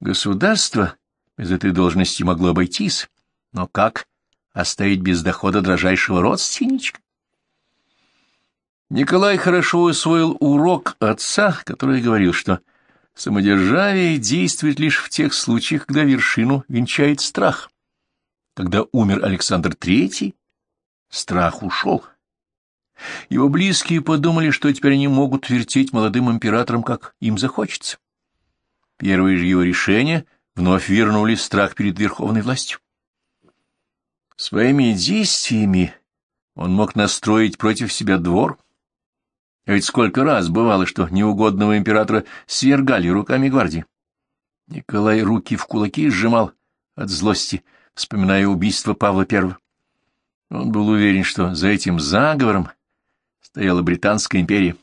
Государство без этой должности могло обойтись, но как оставить без дохода дрожайшего родственничка? Николай хорошо усвоил урок отца, который говорил, что самодержавие действует лишь в тех случаях, когда вершину венчает страх. Когда умер Александр Третий, страх ушел. Его близкие подумали, что теперь они могут вертеть молодым императором, как им захочется. Первые же его решения вновь вернули страх перед верховной властью. Своими действиями он мог настроить против себя двор. А ведь сколько раз бывало, что неугодного императора свергали руками гвардии. Николай руки в кулаки сжимал от злости — вспоминая убийство Павла I. Он был уверен, что за этим заговором стояла Британская империя.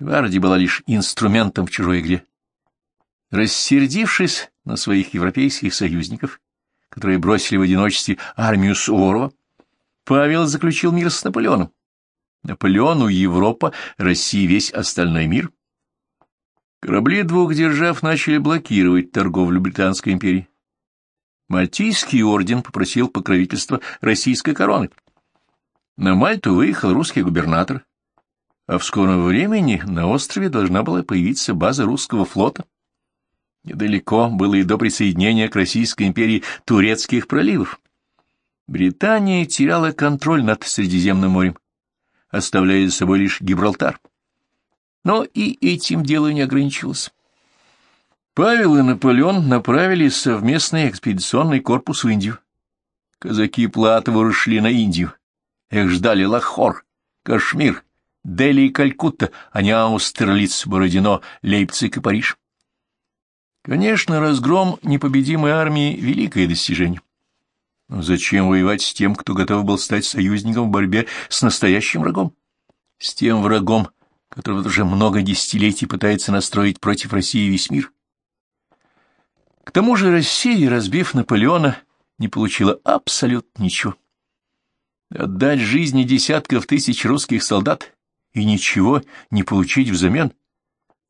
Гвардия была лишь инструментом в чужой игре. Рассердившись на своих европейских союзников, которые бросили в одиночестве армию Суворова, Павел заключил мир с Наполеоном. Наполеону Европа, России весь остальной мир. Корабли двух держав начали блокировать торговлю Британской империи. Мальтийский орден попросил покровительства российской короны. На Мальту выехал русский губернатор, а в скором времени на острове должна была появиться база русского флота. Недалеко было и до присоединения к Российской империи турецких проливов. Британия теряла контроль над Средиземным морем, оставляя за собой лишь Гибралтар. Но и этим дело не ограничилось. Павел и Наполеон направили совместный экспедиционный корпус в Индию. Казаки Платова шли на Индию. Их ждали Лахор, Кашмир, Дели и Калькутта, а не Аустерлиц, Бородино, Лейпциг и Париж. Конечно, разгром непобедимой армии — великое достижение. Но зачем воевать с тем, кто готов был стать союзником в борьбе с настоящим врагом? С тем врагом, который уже много десятилетий пытается настроить против России весь мир? К тому же Россия, разбив Наполеона, не получила абсолютно ничего. Отдать жизни десятков тысяч русских солдат и ничего не получить взамен?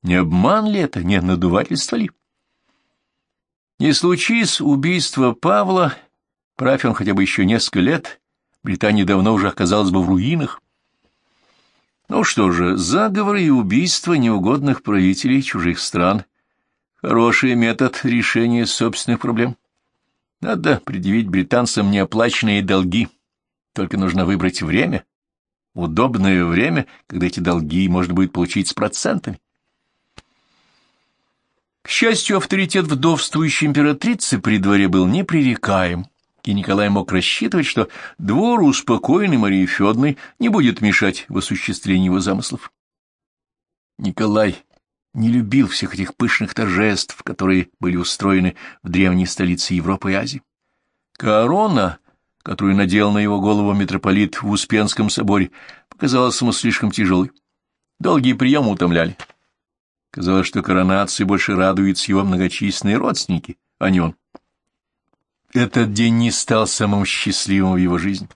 Не обман ли это, не надувательство ли? Не случись убийства Павла, правь он хотя бы еще несколько лет, Британия давно уже оказалась бы в руинах. Ну что же, заговоры и убийства неугодных правителей чужих стран Хороший метод решения собственных проблем. Надо предъявить британцам неоплаченные долги. Только нужно выбрать время, удобное время, когда эти долги можно будет получить с процентами. К счастью, авторитет вдовствующей императрицы при дворе был непререкаем, и Николай мог рассчитывать, что двор успокоенный Марии Федной не будет мешать в осуществлении его замыслов. Николай не любил всех этих пышных торжеств, которые были устроены в древней столице Европы и Азии. Корона, которую надел на его голову митрополит в Успенском соборе, показалась ему слишком тяжелой. Долгие приемы утомляли. Казалось, что коронации больше радуются его многочисленные родственники, а не он. Этот день не стал самым счастливым в его жизни.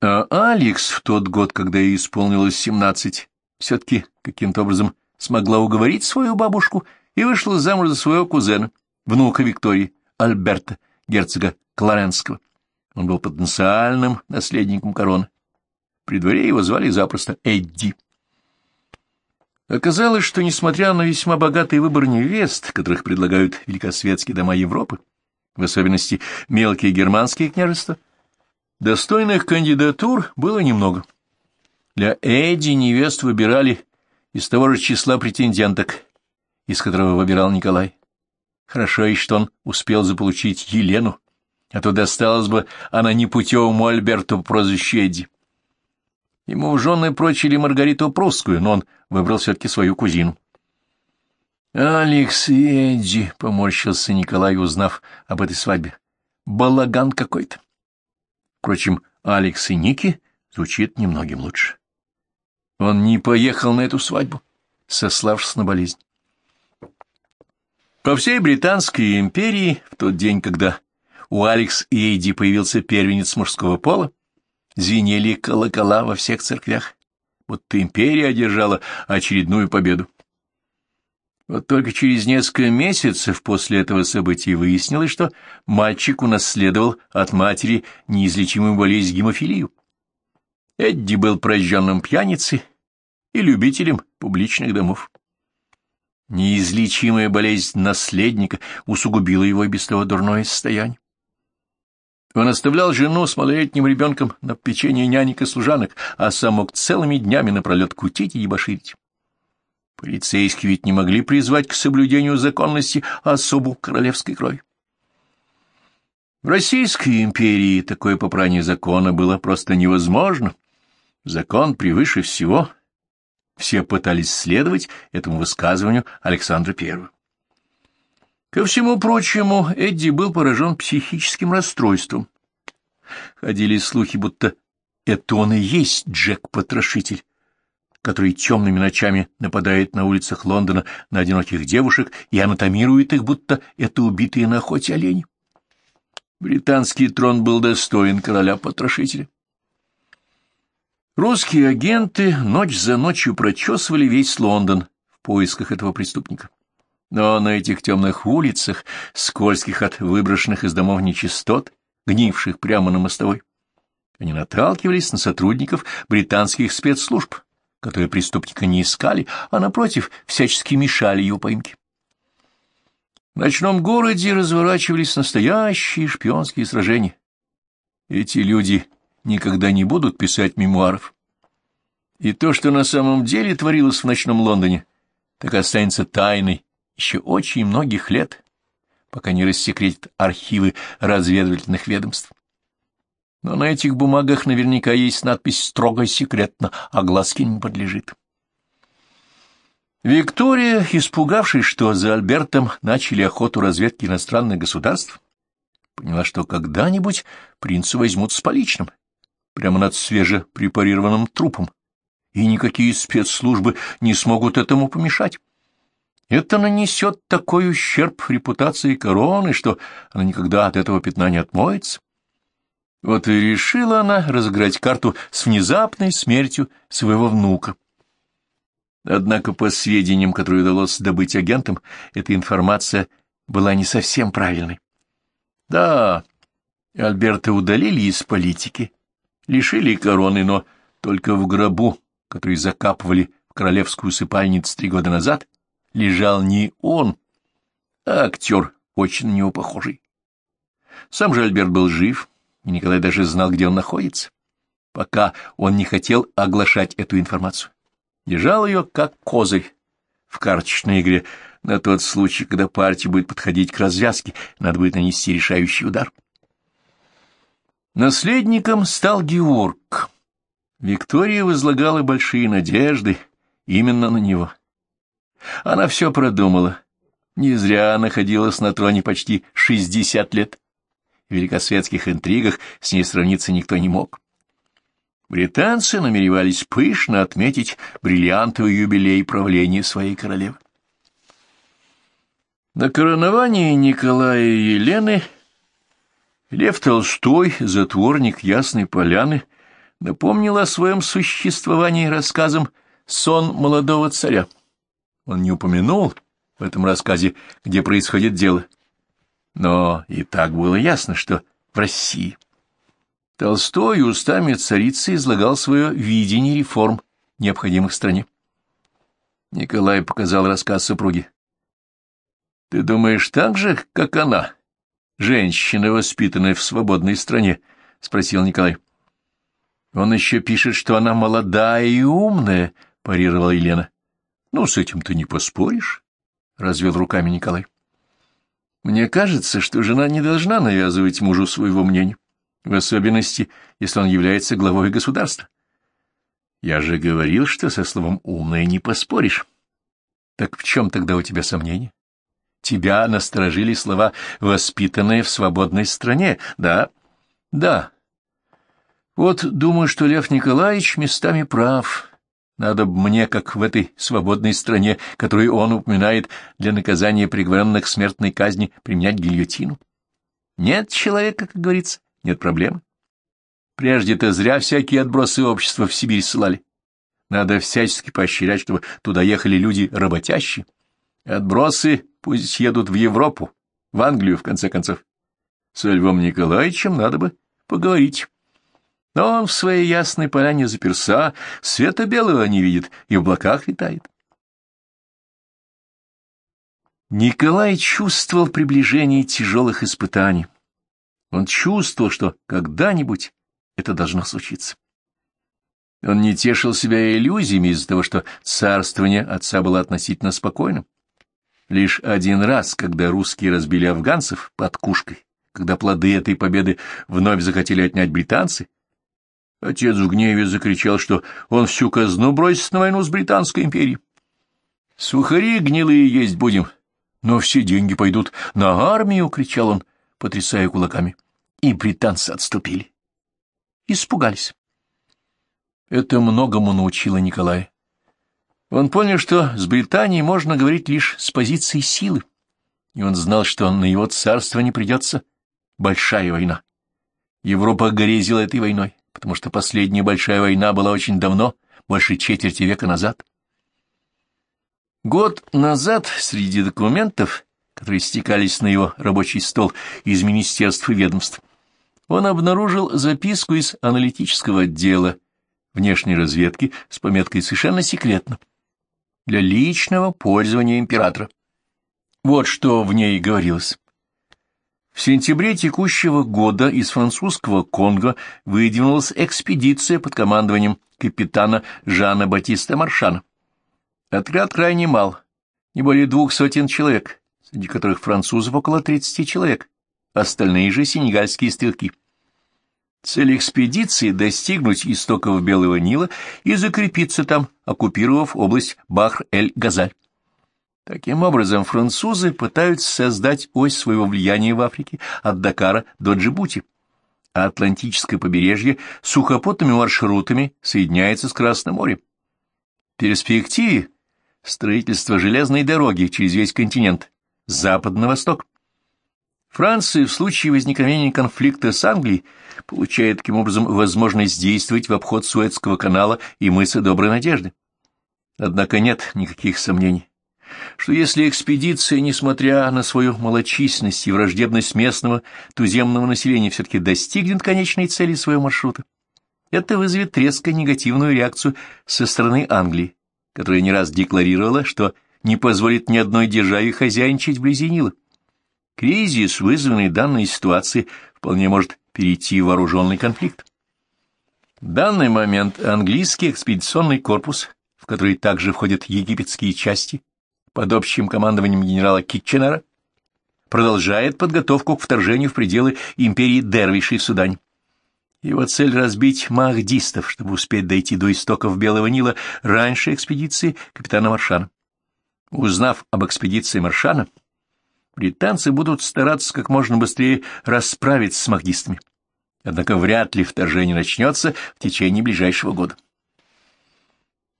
А Алекс в тот год, когда ей исполнилось семнадцать, все-таки каким-то образом смогла уговорить свою бабушку и вышла замуж за своего кузена, внука Виктории, Альберта, герцога Кларенского. Он был потенциальным наследником короны. При дворе его звали запросто Эдди. Оказалось, что, несмотря на весьма богатый выбор невест, которых предлагают великосветские дома Европы, в особенности мелкие германские княжества, достойных кандидатур было немного. Для Эдди невест выбирали из того же числа претенденток, из которого выбирал Николай. Хорошо еще, что он успел заполучить Елену, а то досталось бы она непутевому Альберту по прозвищу Эдди. Ему в жены прочили Маргариту Прусскую, но он выбрал все-таки свою кузину. «Алекс и Эдди», — поморщился Николай, узнав об этой свадьбе. «Балаган какой-то». Впрочем, «Алекс и Ники» звучит немногим лучше. Он не поехал на эту свадьбу, сославшись на болезнь. По всей Британской империи в тот день, когда у Алекс и Эйди появился первенец мужского пола, звенели колокола во всех церквях, будто империя одержала очередную победу. Вот только через несколько месяцев после этого события выяснилось, что мальчик унаследовал от матери неизлечимую болезнь гемофилию. Эдди был прожженным пьяницей, и любителям публичных домов. Неизлечимая болезнь наследника усугубила его и без того дурное состояние. Он оставлял жену с малолетним ребенком на печенье нянек и служанок, а сам мог целыми днями напролет кутить и ебоширить. Полицейские ведь не могли призвать к соблюдению законности особу королевской крови. В Российской империи такое попрание закона было просто невозможно. Закон превыше всего, все пытались следовать этому высказыванию Александра I. Ко всему прочему, Эдди был поражен психическим расстройством. Ходили слухи, будто это он и есть Джек-потрошитель, который темными ночами нападает на улицах Лондона на одиноких девушек и анатомирует их, будто это убитые на охоте олени. Британский трон был достоин короля-потрошителя. Русские агенты ночь за ночью прочесывали весь Лондон в поисках этого преступника. Но на этих темных улицах, скользких от выброшенных из домов нечистот, гнивших прямо на мостовой, они наталкивались на сотрудников британских спецслужб, которые преступника не искали, а, напротив, всячески мешали его поимке. В ночном городе разворачивались настоящие шпионские сражения. Эти люди никогда не будут писать мемуаров. И то, что на самом деле творилось в ночном Лондоне, так останется тайной еще очень многих лет, пока не рассекретят архивы разведывательных ведомств. Но на этих бумагах наверняка есть надпись «Строго секретно», а глазки не подлежит. Виктория, испугавшись, что за Альбертом начали охоту разведки иностранных государств, поняла, что когда-нибудь принца возьмут с поличным прямо над свежепрепарированным трупом, и никакие спецслужбы не смогут этому помешать. Это нанесет такой ущерб репутации короны, что она никогда от этого пятна не отмоется. Вот и решила она разыграть карту с внезапной смертью своего внука. Однако, по сведениям, которые удалось добыть агентам, эта информация была не совсем правильной. Да, Альберта удалили из политики, лишили короны, но только в гробу, который закапывали в королевскую усыпальницу три года назад, лежал не он, а актер, очень на него похожий. Сам же Альберт был жив, и Николай даже знал, где он находится, пока он не хотел оглашать эту информацию. Держал ее как козырь в карточной игре. На тот случай, когда партия будет подходить к развязке, надо будет нанести решающий удар. — Наследником стал Георг. Виктория возлагала большие надежды именно на него. Она все продумала. Не зря находилась на троне почти шестьдесят лет. В великосветских интригах с ней сравниться никто не мог. Британцы намеревались пышно отметить бриллиантовый юбилей правления своей королевы. На короновании Николая и Елены Лев Толстой, затворник Ясной Поляны, напомнил о своем существовании рассказом «Сон молодого царя». Он не упомянул в этом рассказе, где происходит дело, но и так было ясно, что в России. Толстой устами царицы излагал свое видение реформ, необходимых стране. Николай показал рассказ супруге. «Ты думаешь так же, как она?» женщина, воспитанная в свободной стране? — спросил Николай. — Он еще пишет, что она молодая и умная, — парировала Елена. — Ну, с этим ты не поспоришь, — развел руками Николай. — Мне кажется, что жена не должна навязывать мужу своего мнения, в особенности, если он является главой государства. Я же говорил, что со словом «умная» не поспоришь. Так в чем тогда у тебя сомнения? Тебя насторожили слова «воспитанные в свободной стране», да? Да. Вот думаю, что Лев Николаевич местами прав. Надо бы мне, как в этой свободной стране, которую он упоминает, для наказания приговоренных к смертной казни применять гильотину. Нет человека, как говорится, нет проблем. Прежде-то зря всякие отбросы общества в Сибирь ссылали. Надо всячески поощрять, чтобы туда ехали люди работящие. Отбросы Пусть едут в Европу, в Англию, в конце концов. С Львом Николаевичем надо бы поговорить. Но он в своей ясной поляне за перса света белого не видит и в облаках витает. Николай чувствовал приближение тяжелых испытаний. Он чувствовал, что когда-нибудь это должно случиться. Он не тешил себя иллюзиями из-за того, что царствование отца было относительно спокойным лишь один раз, когда русские разбили афганцев под Кушкой, когда плоды этой победы вновь захотели отнять британцы. Отец в гневе закричал, что он всю казну бросит на войну с Британской империей. «Сухари гнилые есть будем, но все деньги пойдут на армию!» — кричал он, потрясая кулаками. И британцы отступили. Испугались. Это многому научило Николая. Он понял, что с Британией можно говорить лишь с позиции силы, и он знал, что на его царство не придется большая война. Европа горезила этой войной, потому что последняя большая война была очень давно, больше четверти века назад. Год назад среди документов, которые стекались на его рабочий стол из министерств и ведомств, он обнаружил записку из аналитического отдела внешней разведки с пометкой «Совершенно секретно» для личного пользования императора. Вот что в ней говорилось. В сентябре текущего года из французского Конго выдвинулась экспедиция под командованием капитана Жана Батиста Маршана. Отряд крайне мал, не более двух сотен человек, среди которых французов около 30 человек, остальные же сенегальские стрелки. Цель экспедиции — достигнуть истоков Белого Нила и закрепиться там, оккупировав область Бахр-эль-Газаль. Таким образом, французы пытаются создать ось своего влияния в Африке от Дакара до Джибути. А Атлантическое побережье сухопутными маршрутами соединяется с Красным морем. В перспективе строительство железной дороги через весь континент, запад на восток. Франция в случае возникновения конфликта с Англией получает таким образом возможность действовать в обход Суэцкого канала и мыса Доброй Надежды. Однако нет никаких сомнений, что если экспедиция, несмотря на свою малочисленность и враждебность местного туземного населения, все-таки достигнет конечной цели своего маршрута, это вызовет резко негативную реакцию со стороны Англии, которая не раз декларировала, что не позволит ни одной державе хозяйничать вблизи Нила. Кризис, вызванный данной ситуацией, вполне может перейти в вооруженный конфликт. В данный момент английский экспедиционный корпус, в который также входят египетские части, под общим командованием генерала Китченера, продолжает подготовку к вторжению в пределы империи Дервишей в Судань. Его цель — разбить махдистов, чтобы успеть дойти до истоков Белого Нила раньше экспедиции капитана Маршана. Узнав об экспедиции Маршана, британцы будут стараться как можно быстрее расправиться с махдистами. Однако вряд ли вторжение начнется в течение ближайшего года.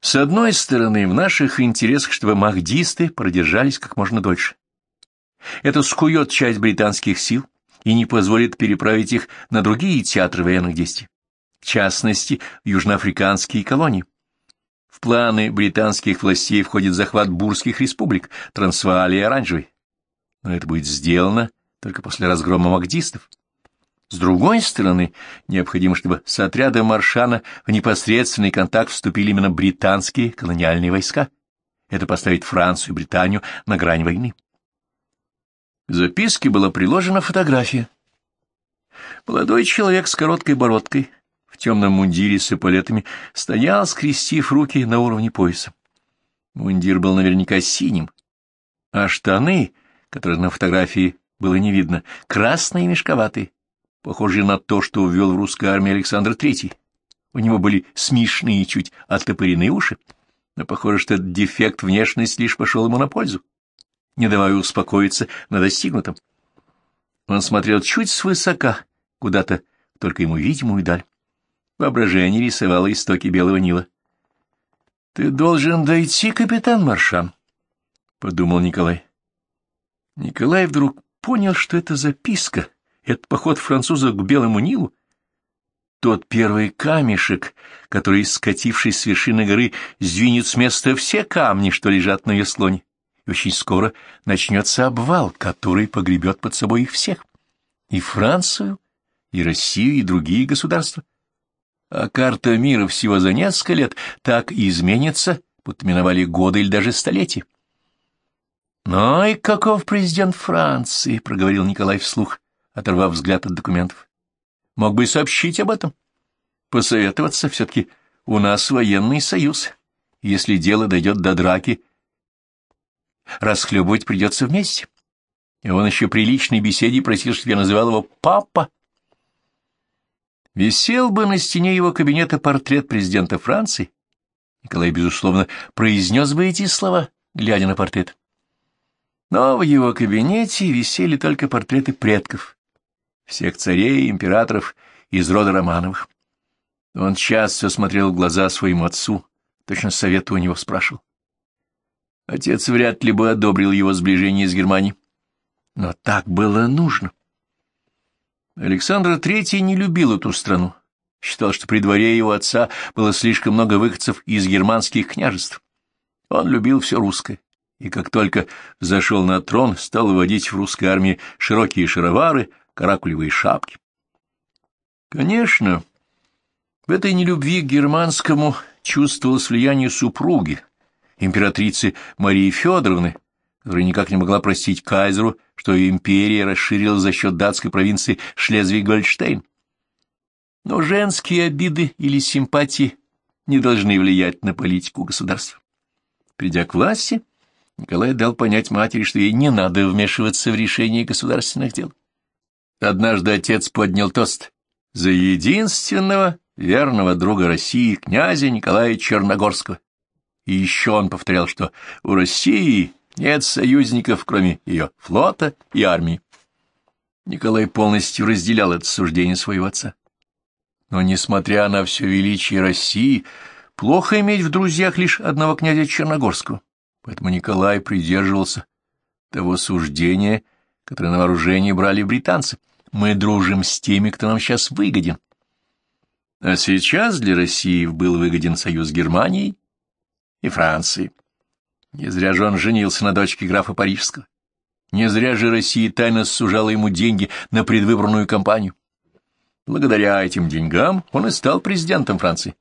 С одной стороны, в наших интересах, чтобы махдисты продержались как можно дольше. Это скует часть британских сил и не позволит переправить их на другие театры военных действий, в частности, в южноафриканские колонии. В планы британских властей входит захват бурских республик, Трансваалии и Оранжевой но это будет сделано только после разгрома магдистов. С другой стороны, необходимо, чтобы с отряда Маршана в непосредственный контакт вступили именно британские колониальные войска. Это поставит Францию и Британию на грань войны. К записке была приложена фотография. Молодой человек с короткой бородкой, в темном мундире с эполетами, стоял, скрестив руки на уровне пояса. Мундир был наверняка синим, а штаны которых на фотографии было не видно, красные и мешковатые, похожие на то, что ввел в русской армии Александр Третий. У него были смешные, чуть оттопыренные уши, но похоже, что этот дефект внешности лишь пошел ему на пользу, не давая успокоиться на достигнутом. Он смотрел чуть свысока, куда-то, только ему видимую даль. Воображение рисовало истоки белого Нила. — Ты должен дойти, капитан Маршан, — подумал Николай. Николай вдруг понял, что это записка, это поход француза к Белому Нилу. Тот первый камешек, который, скатившись с вершины горы, сдвинет с места все камни, что лежат на ее слоне. И очень скоро начнется обвал, который погребет под собой их всех. И Францию, и Россию, и другие государства. А карта мира всего за несколько лет так и изменится, будто миновали годы или даже столетия. «Ну и каков президент Франции?» — проговорил Николай вслух, оторвав взгляд от документов. «Мог бы и сообщить об этом. Посоветоваться все-таки у нас военный союз. Если дело дойдет до драки, расхлебывать придется вместе». И он еще при личной беседе просил, чтобы я называл его «папа». Висел бы на стене его кабинета портрет президента Франции. Николай, безусловно, произнес бы эти слова, глядя на портрет. Но в его кабинете висели только портреты предков, всех царей и императоров из рода Романовых. Он часто все смотрел в глаза своему отцу, точно совета у него спрашивал. Отец вряд ли бы одобрил его сближение с Германией. Но так было нужно. Александр III не любил эту страну. Считал, что при дворе его отца было слишком много выходцев из германских княжеств. Он любил все русское и как только зашел на трон, стал вводить в русской армии широкие шаровары, каракулевые шапки. Конечно, в этой нелюбви к германскому чувствовалось влияние супруги, императрицы Марии Федоровны, которая никак не могла простить кайзеру, что империя расширилась за счет датской провинции Шлезвиг-Гольштейн. Но женские обиды или симпатии не должны влиять на политику государства. Придя к власти, Николай дал понять матери, что ей не надо вмешиваться в решение государственных дел. Однажды отец поднял тост за единственного верного друга России, князя Николая Черногорского. И еще он повторял, что у России нет союзников, кроме ее флота и армии. Николай полностью разделял это суждение своего отца. Но, несмотря на все величие России, плохо иметь в друзьях лишь одного князя Черногорского. Поэтому Николай придерживался того суждения, которое на вооружение брали британцы. Мы дружим с теми, кто нам сейчас выгоден. А сейчас для России был выгоден союз Германии и Франции. Не зря же он женился на дочке графа Парижского. Не зря же Россия тайно сужала ему деньги на предвыборную кампанию. Благодаря этим деньгам он и стал президентом Франции.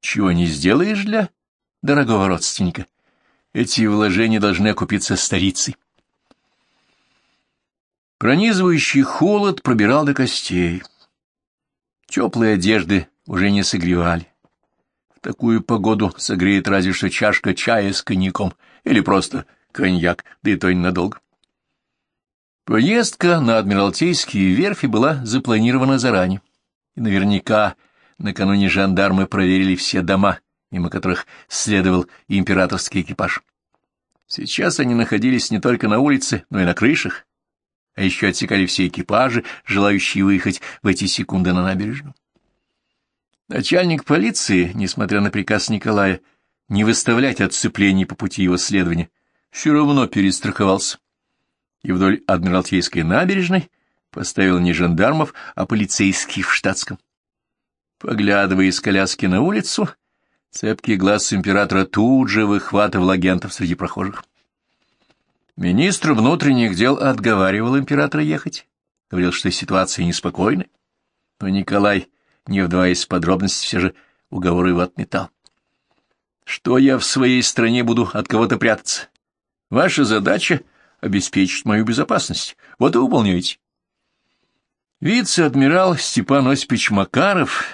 Чего не сделаешь для дорогого родственника. Эти вложения должны окупиться старицей. Пронизывающий холод пробирал до костей. Теплые одежды уже не согревали. В такую погоду согреет разве что чашка чая с коньяком или просто коньяк, да и то ненадолго. Поездка на Адмиралтейские верфи была запланирована заранее, и наверняка накануне жандармы проверили все дома, мимо которых следовал императорский экипаж. Сейчас они находились не только на улице, но и на крышах, а еще отсекали все экипажи, желающие выехать в эти секунды на набережную. Начальник полиции, несмотря на приказ Николая, не выставлять отцепление по пути его следования, все равно перестраховался. И вдоль Адмиралтейской набережной поставил не жандармов, а полицейских в штатском. Поглядывая из коляски на улицу, Цепкий глаз императора тут же выхватывал агентов среди прохожих. Министр внутренних дел отговаривал императора ехать, говорил, что ситуация неспокойна, но Николай, не вдаваясь в подробности, все же уговоры его отметал. «Что я в своей стране буду от кого-то прятаться? Ваша задача — обеспечить мою безопасность. Вот и выполняйте. вице Вице-адмирал Степан Осипович Макаров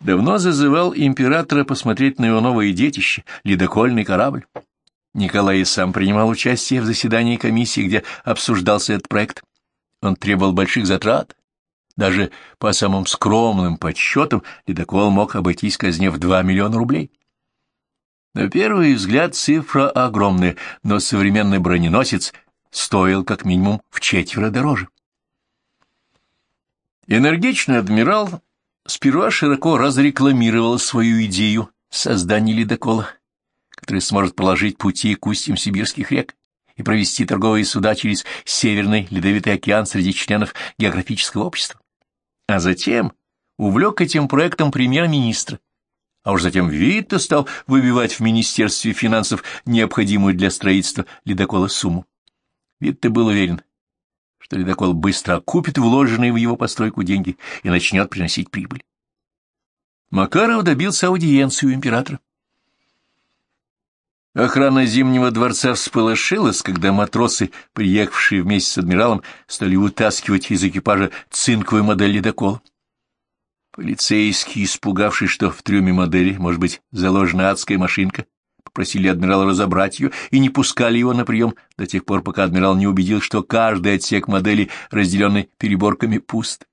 давно зазывал императора посмотреть на его новое детище — ледокольный корабль. Николай сам принимал участие в заседании комиссии, где обсуждался этот проект. Он требовал больших затрат. Даже по самым скромным подсчетам ледокол мог обойтись казне в 2 миллиона рублей. На первый взгляд цифра огромная, но современный броненосец стоил как минимум в четверо дороже. Энергичный адмирал сперва широко разрекламировала свою идею создания ледокола, который сможет положить пути к устьям сибирских рек и провести торговые суда через Северный Ледовитый океан среди членов географического общества. А затем увлек этим проектом премьер-министра, а уж затем Витте стал выбивать в Министерстве финансов необходимую для строительства ледокола сумму. Витте был уверен, что ледокол быстро окупит вложенные в его постройку деньги и начнет приносить прибыль. Макаров добился аудиенции у императора. Охрана Зимнего дворца всполошилась, когда матросы, приехавшие вместе с адмиралом, стали вытаскивать из экипажа цинковую модель ледокола. Полицейский, испугавшись, что в трюме модели может быть заложена адская машинка, попросили адмирала разобрать ее и не пускали его на прием до тех пор, пока адмирал не убедил, что каждый отсек модели, разделенный переборками, пуст.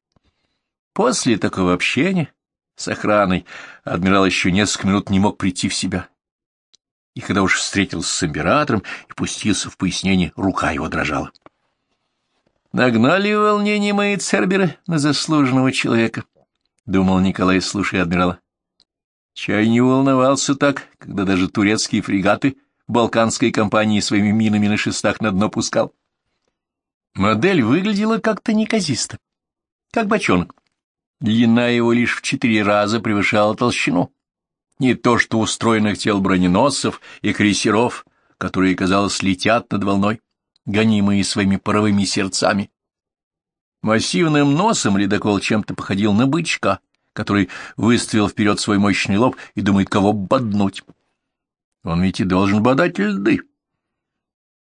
После такого общения с охраной адмирал еще несколько минут не мог прийти в себя. И когда уж встретился с императором и пустился в пояснение, рука его дрожала. «Нагнали волнение мои церберы на заслуженного человека», — думал Николай, слушая адмирала. Чай не волновался так, когда даже турецкие фрегаты Балканской компании своими минами на шестах на дно пускал. Модель выглядела как-то неказисто, как бочонок. Длина его лишь в четыре раза превышала толщину. Не то что устроенных тел броненосцев и крейсеров, которые, казалось, летят над волной, гонимые своими паровыми сердцами. Массивным носом ледокол чем-то походил на бычка — который выставил вперед свой мощный лоб и думает, кого боднуть. Он ведь и должен бодать льды.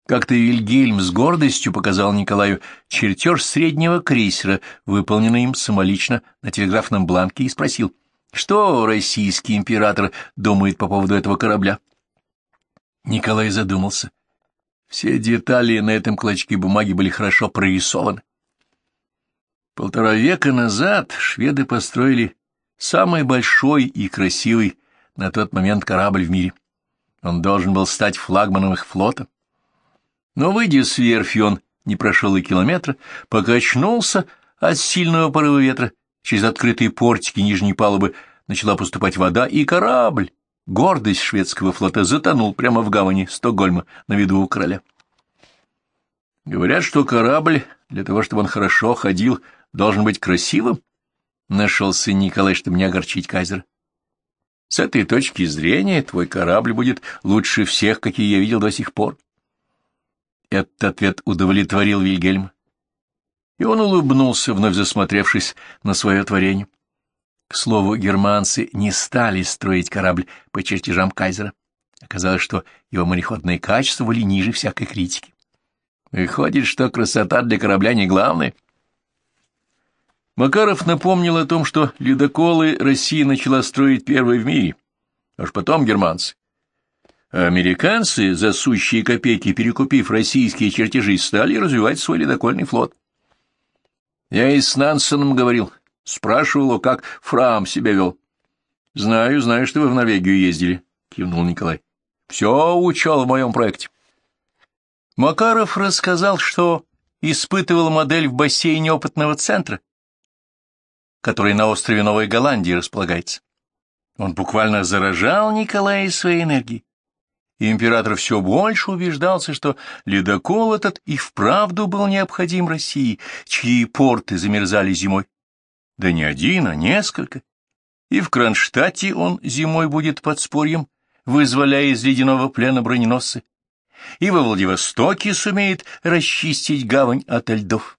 Как-то Вильгельм с гордостью показал Николаю чертеж среднего крейсера, выполненный им самолично на телеграфном бланке, и спросил, что российский император думает по поводу этого корабля. Николай задумался. Все детали на этом клочке бумаги были хорошо прорисованы. Полтора века назад шведы построили самый большой и красивый на тот момент корабль в мире. Он должен был стать флагманом их флота. Но, выйдя с верфи, он не прошел и километра, покачнулся от сильного порыва ветра. Через открытые портики нижней палубы начала поступать вода, и корабль, гордость шведского флота, затонул прямо в гавани Стокгольма на виду у короля. Говорят, что корабль, для того чтобы он хорошо ходил, должен быть красивым, нашелся Николай, чтобы не огорчить Кайзер. С этой точки зрения твой корабль будет лучше всех, какие я видел до сих пор. Этот ответ удовлетворил Вильгельм. И он улыбнулся, вновь засмотревшись на свое творение. К слову, германцы не стали строить корабль по чертежам кайзера. Оказалось, что его мореходные качества были ниже всякой критики. Выходит, что красота для корабля не главная. Макаров напомнил о том, что ледоколы Россия начала строить первой в мире, аж потом германцы. А американцы, за сущие копейки перекупив российские чертежи, стали развивать свой ледокольный флот. Я и с Нансеном говорил, спрашивал, как Фрам себя вел. — Знаю, знаю, что вы в Норвегию ездили, — кивнул Николай. — Все учел в моем проекте. Макаров рассказал, что испытывал модель в бассейне опытного центра, который на острове Новой Голландии располагается. Он буквально заражал Николая своей энергией. И император все больше убеждался, что ледокол этот и вправду был необходим России, чьи порты замерзали зимой. Да не один, а несколько. И в Кронштадте он зимой будет подспорьем, вызволяя из ледяного плена броненосцы. И во Владивостоке сумеет расчистить гавань от льдов.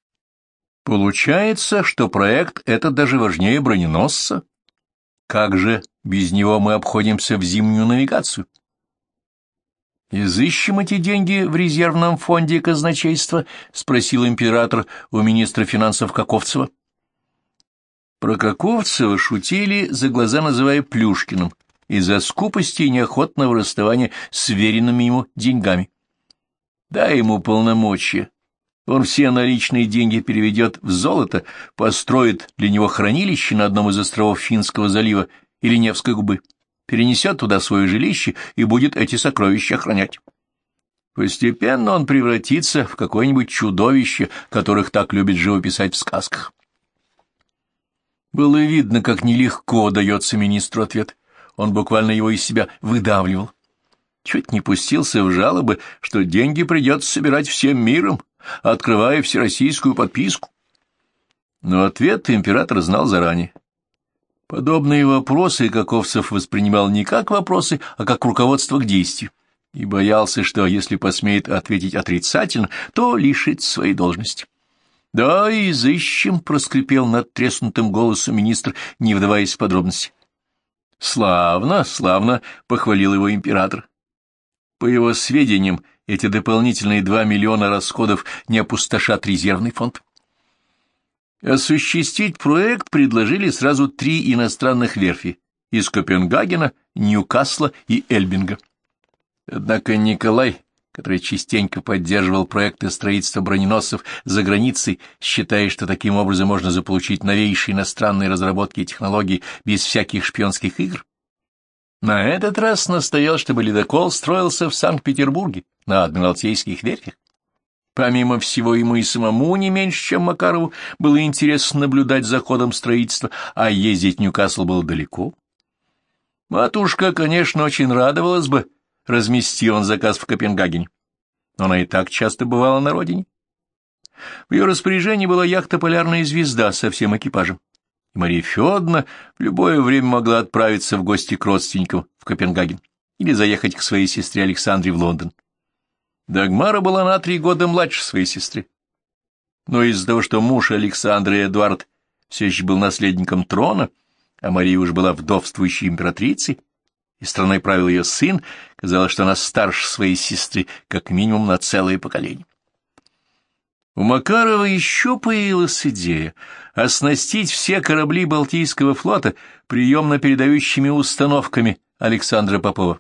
Получается, что проект этот даже важнее броненосца. Как же без него мы обходимся в зимнюю навигацию? «Изыщем эти деньги в резервном фонде казначейства?» — спросил император у министра финансов Каковцева. Про Каковцева шутили, за глаза называя Плюшкиным, из-за скупости и неохотного расставания с веренными ему деньгами. «Дай ему полномочия», он все наличные деньги переведет в золото, построит для него хранилище на одном из островов Финского залива или Невской губы, перенесет туда свое жилище и будет эти сокровища охранять. Постепенно он превратится в какое-нибудь чудовище, которых так любит живописать в сказках. Было видно, как нелегко дается министру ответ. Он буквально его из себя выдавливал. Чуть не пустился в жалобы, что деньги придется собирать всем миром, открывая всероссийскую подписку. Но ответ император знал заранее. Подобные вопросы Каковцев воспринимал не как вопросы, а как руководство к действию, и боялся, что, если посмеет ответить отрицательно, то лишит своей должности. «Да, изыщем», — проскрипел над треснутым голосом министр, не вдаваясь в подробности. «Славно, славно», — похвалил его император. По его сведениям, эти дополнительные 2 миллиона расходов не опустошат резервный фонд. Осуществить проект предложили сразу три иностранных верфи из Копенгагена, Ньюкасла и Эльбинга. Однако Николай, который частенько поддерживал проекты строительства броненосцев за границей, считая, что таким образом можно заполучить новейшие иностранные разработки и технологии без всяких шпионских игр, на этот раз настоял, чтобы ледокол строился в Санкт-Петербурге, на Адмиралтейских верфях. Помимо всего, ему и самому не меньше, чем Макарову, было интересно наблюдать за ходом строительства, а ездить в Ньюкасл было далеко. Матушка, конечно, очень радовалась бы, разместил он заказ в Копенгагене. Но она и так часто бывала на родине. В ее распоряжении была яхта «Полярная звезда» со всем экипажем. И Мария Федоровна в любое время могла отправиться в гости к родственникам в Копенгаген или заехать к своей сестре Александре в Лондон. Дагмара была на три года младше своей сестры. Но из-за того, что муж Александра Эдуард все еще был наследником трона, а Мария уж была вдовствующей императрицей, и страной правил ее сын, казалось, что она старше своей сестры как минимум на целое поколение. У Макарова еще появилась идея оснастить все корабли Балтийского флота приемно-передающими установками Александра Попова.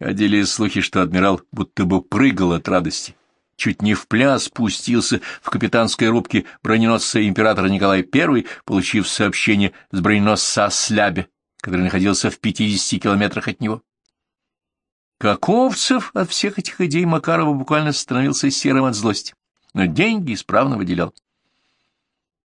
Ходили слухи, что адмирал будто бы прыгал от радости. Чуть не в пляс спустился в капитанской рубке броненосца императора Николая I, получив сообщение с броненосца Слябе, который находился в 50 километрах от него. Каковцев от всех этих идей Макарова буквально становился серым от злости, но деньги исправно выделял.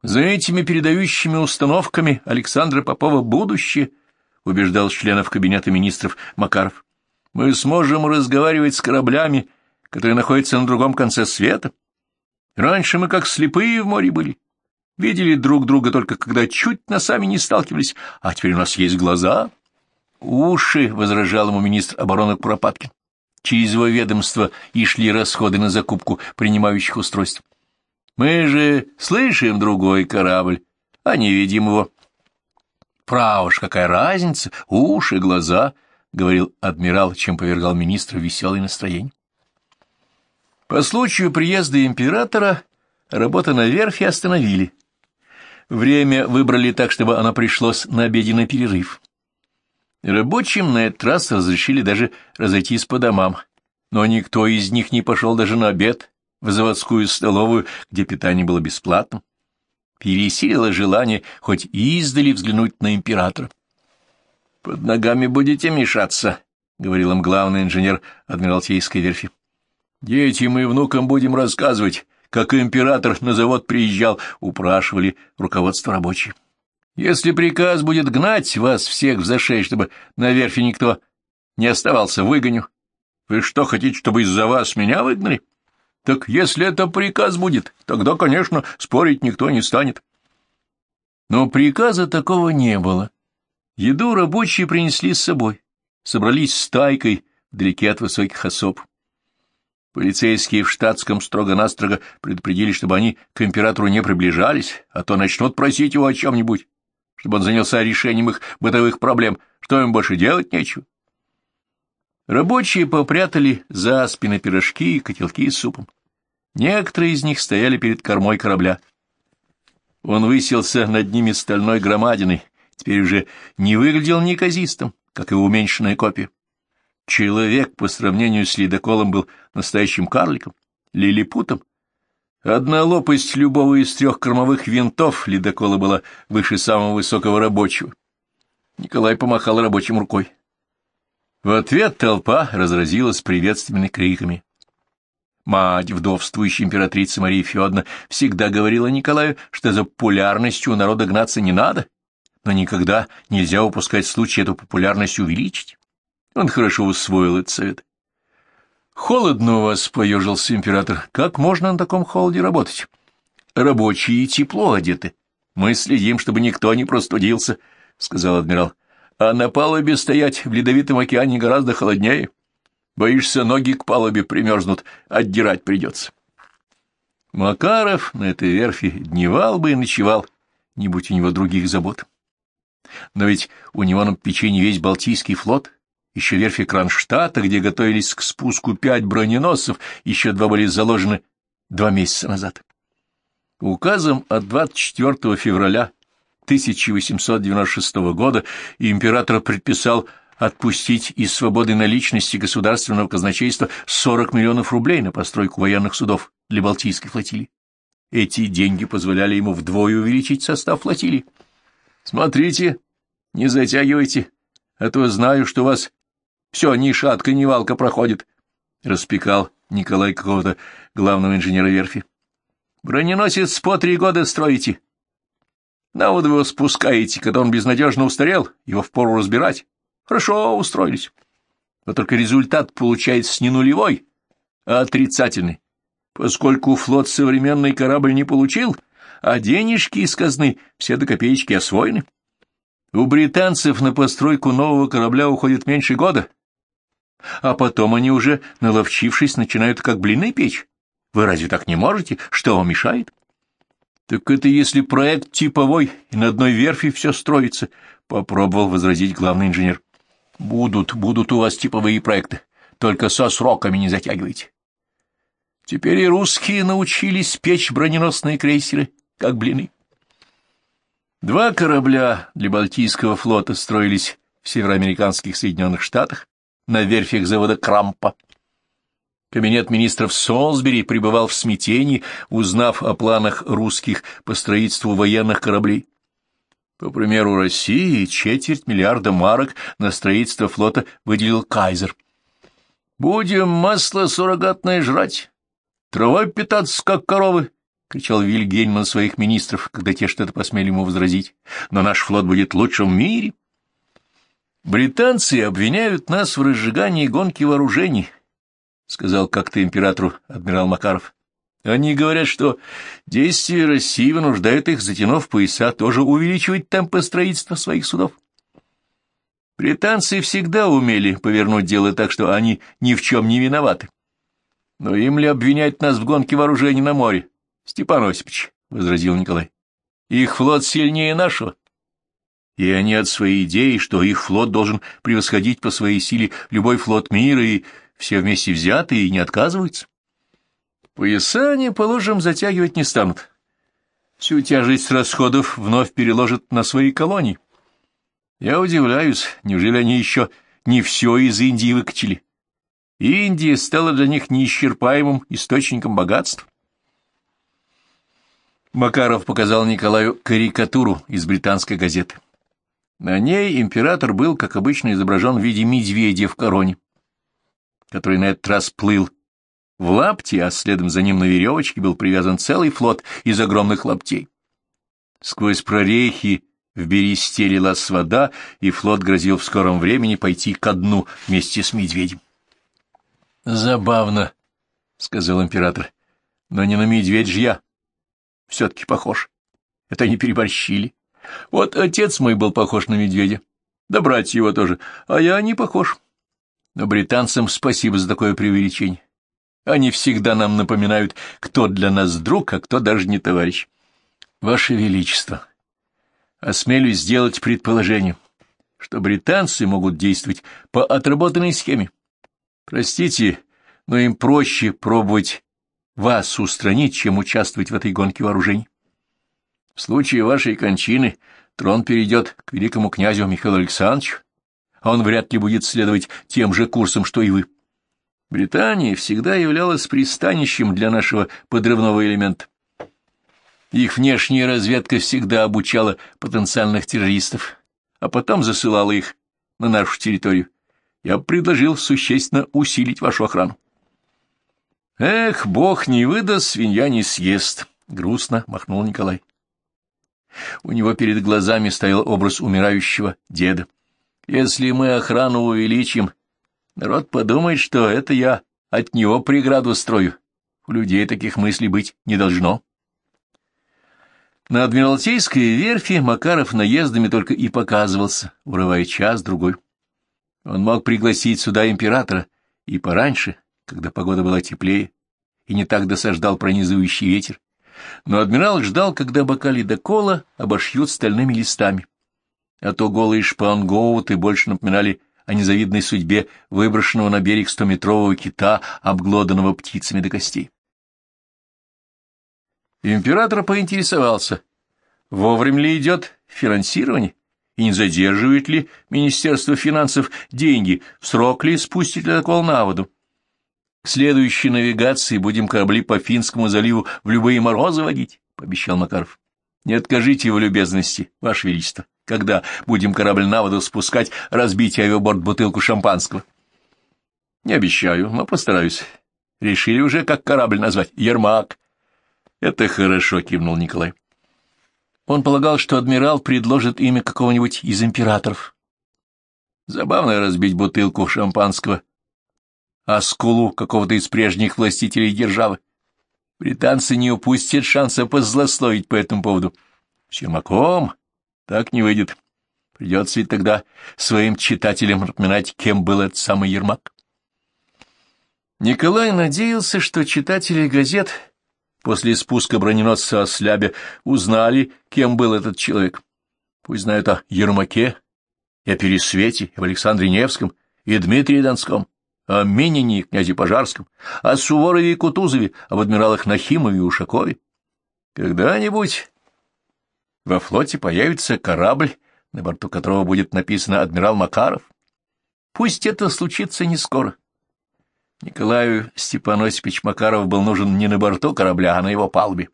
«За этими передающими установками Александра Попова будущее», — убеждал членов Кабинета министров Макаров мы сможем разговаривать с кораблями, которые находятся на другом конце света. Раньше мы как слепые в море были, видели друг друга только когда чуть носами не сталкивались, а теперь у нас есть глаза. Уши, — возражал ему министр обороны Куропаткин. Через его ведомство и шли расходы на закупку принимающих устройств. Мы же слышим другой корабль, а не видим его. Право ж, какая разница, уши, глаза —— говорил адмирал, чем повергал министра веселое настроение. По случаю приезда императора работы на верфи остановили. Время выбрали так, чтобы оно пришлось на обеденный перерыв. Рабочим на этот раз разрешили даже разойтись по домам, но никто из них не пошел даже на обед в заводскую столовую, где питание было бесплатным. Пересилило желание хоть издали взглянуть на императора. — Под ногами будете мешаться, — говорил им главный инженер Адмиралтейской верфи. — Детям и внукам будем рассказывать, как император на завод приезжал, — упрашивали руководство рабочие. Если приказ будет гнать вас всех в зашей, чтобы на верфи никто не оставался, выгоню. Вы что, хотите, чтобы из-за вас меня выгнали? Так если это приказ будет, тогда, конечно, спорить никто не станет. Но приказа такого не было. Еду рабочие принесли с собой, собрались с тайкой вдалеке от высоких особ. Полицейские в штатском строго-настрого предупредили, чтобы они к императору не приближались, а то начнут просить его о чем-нибудь, чтобы он занялся решением их бытовых проблем, что им больше делать нечего. Рабочие попрятали за спины пирожки и котелки с супом. Некоторые из них стояли перед кормой корабля. Он высился над ними стальной громадиной, теперь уже не выглядел неказистым, как его уменьшенная копия. Человек по сравнению с ледоколом был настоящим карликом, лилипутом. Одна лопасть любого из трех кормовых винтов ледокола была выше самого высокого рабочего. Николай помахал рабочим рукой. В ответ толпа разразилась приветственными криками. Мать, вдовствующей императрицы Марии Федоровны всегда говорила Николаю, что за популярностью у народа гнаться не надо, но никогда нельзя упускать случай эту популярность увеличить. Он хорошо усвоил этот совет. «Холодно у вас», — поежился император. «Как можно на таком холоде работать? Рабочие тепло одеты. Мы следим, чтобы никто не простудился», — сказал адмирал. «А на палубе стоять в ледовитом океане гораздо холоднее. Боишься, ноги к палубе примерзнут, отдирать придется». Макаров на этой верфи дневал бы и ночевал, не будь у него других забот. Но ведь у него на печенье весь Балтийский флот, еще верфи Кронштадта, где готовились к спуску пять броненосцев, еще два были заложены два месяца назад. Указом от 24 февраля 1896 года император предписал отпустить из свободы наличности государственного казначейства 40 миллионов рублей на постройку военных судов для Балтийской флотилии. Эти деньги позволяли ему вдвое увеличить состав флотилии. Смотрите, не затягивайте, а то знаю, что у вас все ни шатка, ни валка проходит, — распекал Николай какого-то главного инженера верфи. — Броненосец по три года строите. На вы его спускаете, когда он безнадежно устарел, его впору разбирать. Хорошо устроились. Но только результат получается не нулевой, а отрицательный. Поскольку флот современный корабль не получил — а денежки из казны все до копеечки освоены. У британцев на постройку нового корабля уходит меньше года, а потом они уже, наловчившись, начинают как блины печь. Вы разве так не можете? Что вам мешает? Так это если проект типовой, и на одной верфи все строится, — попробовал возразить главный инженер. Будут, будут у вас типовые проекты, только со сроками не затягивайте. Теперь и русские научились печь броненосные крейсеры, как блины. Два корабля для Балтийского флота строились в североамериканских Соединенных Штатах на верфях завода Крампа. Кабинет министров Солсбери пребывал в смятении, узнав о планах русских по строительству военных кораблей. По примеру России, четверть миллиарда марок на строительство флота выделил Кайзер. «Будем масло суррогатное жрать, травой питаться, как коровы, — кричал Вильгельм на своих министров, когда те что-то посмели ему возразить. — Но наш флот будет лучшим в мире. — Британцы обвиняют нас в разжигании гонки вооружений, — сказал как-то императору адмирал Макаров. — Они говорят, что действия России вынуждают их, затянув пояса, тоже увеличивать темпы строительства своих судов. Британцы всегда умели повернуть дело так, что они ни в чем не виноваты. Но им ли обвинять нас в гонке вооружений на море? Степан Осипович, — возразил Николай, — их флот сильнее нашего. И они от своей идеи, что их флот должен превосходить по своей силе любой флот мира, и все вместе взяты и не отказываются. Пояса, они, положим, затягивать не станут. Всю тяжесть расходов вновь переложат на свои колонии. Я удивляюсь, неужели они еще не все из Индии выкачали? Индия стала для них неисчерпаемым источником богатств. Макаров показал Николаю карикатуру из британской газеты. На ней император был, как обычно, изображен в виде медведя в короне, который на этот раз плыл в лапте, а следом за ним на веревочке был привязан целый флот из огромных лаптей. Сквозь прорехи в бересте лилась вода, и флот грозил в скором времени пойти ко дну вместе с медведем. — Забавно, — сказал император, — но не на медведь же я все-таки похож. Это они переборщили. Вот отец мой был похож на медведя. Да братья его тоже. А я не похож. Но британцам спасибо за такое преувеличение. Они всегда нам напоминают, кто для нас друг, а кто даже не товарищ. Ваше Величество, осмелюсь сделать предположение, что британцы могут действовать по отработанной схеме. Простите, но им проще пробовать вас устранить, чем участвовать в этой гонке вооружений. В случае вашей кончины трон перейдет к великому князю Михаилу Александровичу, а он вряд ли будет следовать тем же курсом, что и вы. Британия всегда являлась пристанищем для нашего подрывного элемента. Их внешняя разведка всегда обучала потенциальных террористов, а потом засылала их на нашу территорию. Я предложил существенно усилить вашу охрану. «Эх, бог не выдаст, свинья не съест», — грустно махнул Николай. У него перед глазами стоял образ умирающего деда. «Если мы охрану увеличим, народ подумает, что это я от него преграду строю. У людей таких мыслей быть не должно». На Адмиралтейской верфи Макаров наездами только и показывался, урывая час-другой. Он мог пригласить сюда императора и пораньше, когда погода была теплее и не так досаждал пронизывающий ветер, но адмирал ждал, когда бока ледокола обошьют стальными листами. А то голые шпангоуты больше напоминали о незавидной судьбе выброшенного на берег стометрового кита, обглоданного птицами до костей. Император поинтересовался, вовремя ли идет финансирование, и не задерживает ли Министерство финансов деньги, в срок ли спустит ледокол на воду. К следующей навигации будем корабли по Финскому заливу в любые морозы водить, — пообещал Макаров. — Не откажите в любезности, Ваше Величество, когда будем корабль на воду спускать, разбейте авиаборд бутылку шампанского. — Не обещаю, но постараюсь. Решили уже, как корабль назвать. Ермак. — Это хорошо, — кивнул Николай. Он полагал, что адмирал предложит имя какого-нибудь из императоров. Забавно разбить бутылку шампанского оскулу а какого-то из прежних властителей державы. Британцы не упустят шанса позлословить по этому поводу. С так не выйдет. Придется ведь тогда своим читателям напоминать, кем был этот самый Ермак. Николай надеялся, что читатели газет после спуска броненосца Ослябе узнали, кем был этот человек. Пусть знают о Ермаке, и о Пересвете, и об Александре Невском, и Дмитрии Донском о Минине и князе Пожарском, о Суворове и Кутузове, об адмиралах Нахимове и Ушакове. Когда-нибудь во флоте появится корабль, на борту которого будет написано «Адмирал Макаров». Пусть это случится не скоро. Николаю Степаносипович Макаров был нужен не на борту корабля, а на его палубе.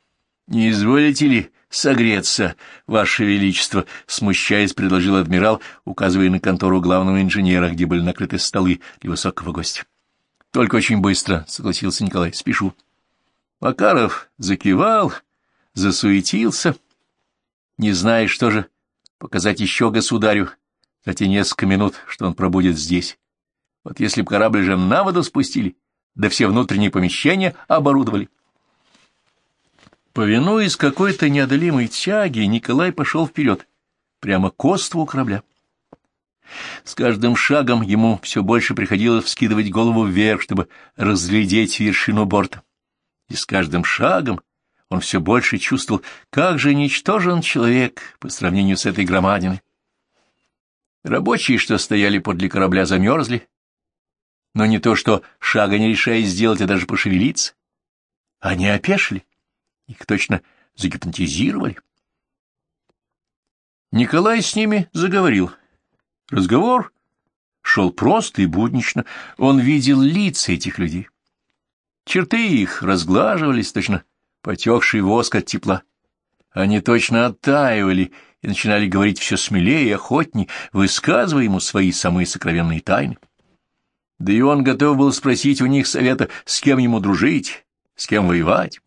— Не изволите ли согреться, Ваше Величество, — смущаясь, предложил адмирал, указывая на контору главного инженера, где были накрыты столы для высокого гостя. — Только очень быстро, — согласился Николай, — спешу. Макаров закивал, засуетился, не зная, что же показать еще государю за те несколько минут, что он пробудет здесь. Вот если б корабль же на воду спустили, да все внутренние помещения оборудовали. — Повинуясь какой-то неодолимой тяге, Николай пошел вперед, прямо к оству корабля. С каждым шагом ему все больше приходилось вскидывать голову вверх, чтобы разглядеть вершину борта. И с каждым шагом он все больше чувствовал, как же ничтожен человек по сравнению с этой громадиной. Рабочие, что стояли подле корабля, замерзли, но не то, что шага не решая сделать, а даже пошевелиться. Они опешили. Их точно загипнотизировали. Николай с ними заговорил. Разговор шел просто и буднично. Он видел лица этих людей. Черты их разглаживались, точно потекший воск от тепла. Они точно оттаивали и начинали говорить все смелее и охотнее, высказывая ему свои самые сокровенные тайны. Да и он готов был спросить у них совета, с кем ему дружить, с кем воевать.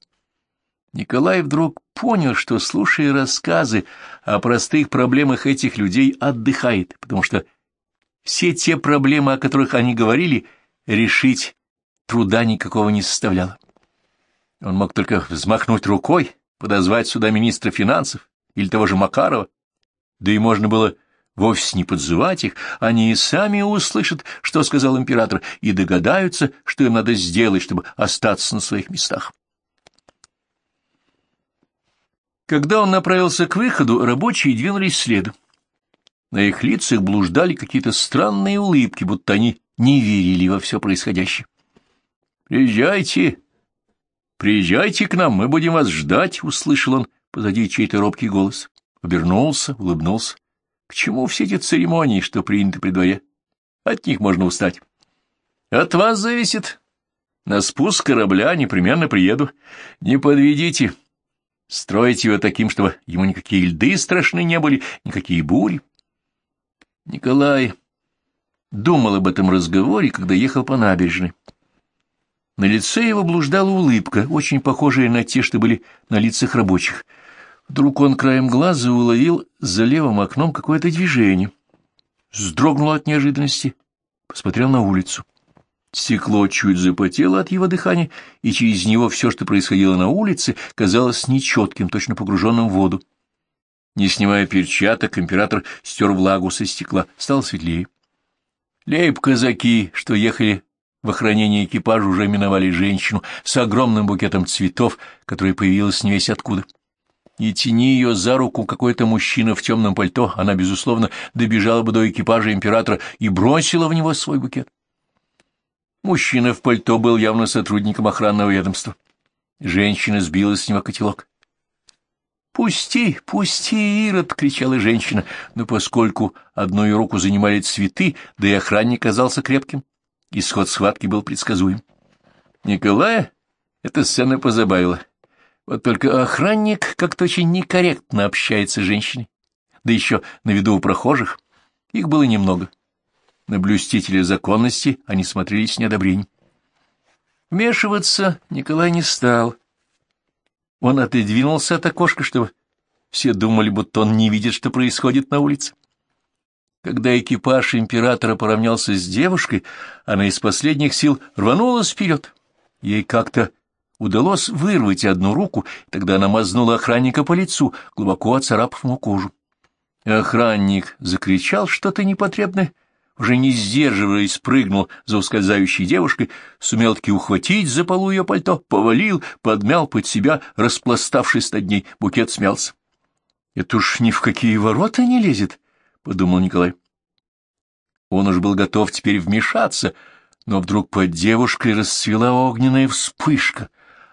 Николай вдруг понял, что, слушая рассказы о простых проблемах этих людей, отдыхает, потому что все те проблемы, о которых они говорили, решить труда никакого не составляло. Он мог только взмахнуть рукой, подозвать сюда министра финансов или того же Макарова, да и можно было вовсе не подзывать их, они и сами услышат, что сказал император, и догадаются, что им надо сделать, чтобы остаться на своих местах. Когда он направился к выходу, рабочие двинулись следом. На их лицах блуждали какие-то странные улыбки, будто они не верили во все происходящее. «Приезжайте! Приезжайте к нам, мы будем вас ждать!» — услышал он позади чей-то робкий голос. Обернулся, улыбнулся. «К чему все эти церемонии, что приняты при дворе? От них можно устать». «От вас зависит. На спуск корабля непременно приеду. Не подведите строить его таким, чтобы ему никакие льды страшны не были, никакие бури. Николай думал об этом разговоре, когда ехал по набережной. На лице его блуждала улыбка, очень похожая на те, что были на лицах рабочих. Вдруг он краем глаза уловил за левым окном какое-то движение. Сдрогнул от неожиданности, посмотрел на улицу. Стекло чуть запотело от его дыхания, и через него все, что происходило на улице, казалось нечетким, точно погруженным в воду. Не снимая перчаток, император стер влагу со стекла, стал светлее. Лейб-казаки, что ехали в охранении экипажа, уже миновали женщину с огромным букетом цветов, которая появилась не весь откуда. И тяни ее за руку какой-то мужчина в темном пальто, она, безусловно, добежала бы до экипажа императора и бросила в него свой букет. Мужчина в пальто был явно сотрудником охранного ведомства. Женщина сбила с него котелок. «Пусти, пусти, Ирод!» — кричала женщина, но поскольку одной руку занимали цветы, да и охранник казался крепким, исход схватки был предсказуем. Николая эта сцена позабавила. Вот только охранник как-то очень некорректно общается с женщиной, да еще на виду у прохожих. Их было немного на блюстителя законности они смотрели с неодобрением. Вмешиваться Николай не стал. Он отодвинулся от окошка, чтобы все думали, будто он не видит, что происходит на улице. Когда экипаж императора поравнялся с девушкой, она из последних сил рванулась вперед. Ей как-то удалось вырвать одну руку, тогда она мазнула охранника по лицу, глубоко оцарапав ему кожу. Охранник закричал что-то непотребное, уже не сдерживаясь, прыгнул за ускользающей девушкой, сумел таки ухватить за полу ее пальто, повалил, подмял под себя, распластавшись над ней, букет смялся. — Это уж ни в какие ворота не лезет, — подумал Николай. Он уж был готов теперь вмешаться, но вдруг под девушкой расцвела огненная вспышка.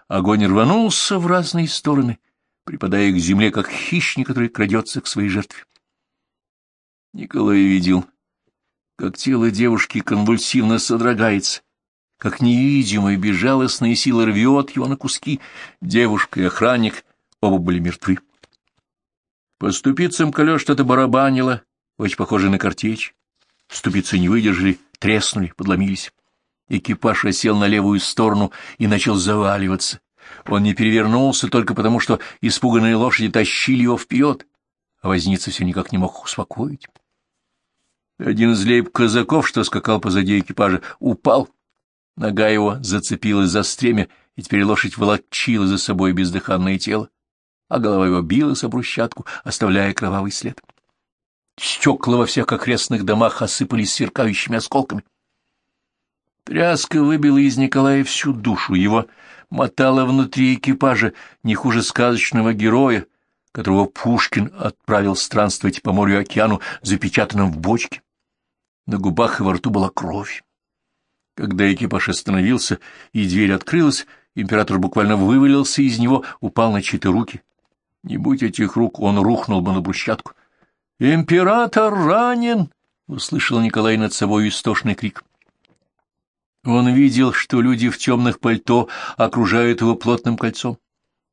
Огонь рванулся в разные стороны, припадая к земле, как хищник, который крадется к своей жертве. Николай видел как тело девушки конвульсивно содрогается, как невидимая безжалостная сила рвет его на куски. Девушка и охранник оба были мертвы. По ступицам колес что-то барабанило, очень похоже на картечь. Ступицы не выдержали, треснули, подломились. Экипаж осел на левую сторону и начал заваливаться. Он не перевернулся только потому, что испуганные лошади тащили его вперед, а возница все никак не мог успокоить. Один из лейб-казаков, что скакал позади экипажа, упал. Нога его зацепилась за стремя, и теперь лошадь волочила за собой бездыханное тело, а голова его билась о брусчатку, оставляя кровавый след. Стекла во всех окрестных домах осыпались сверкающими осколками. Тряска выбила из Николая всю душу, его мотала внутри экипажа не хуже сказочного героя, которого Пушкин отправил странствовать по морю и океану, запечатанным в бочке. На губах и во рту была кровь. Когда экипаж остановился и дверь открылась, император буквально вывалился из него, упал на чьи-то руки. Не будь этих рук, он рухнул бы на брусчатку. «Император ранен!» — услышал Николай над собой истошный крик. Он видел, что люди в темных пальто окружают его плотным кольцом,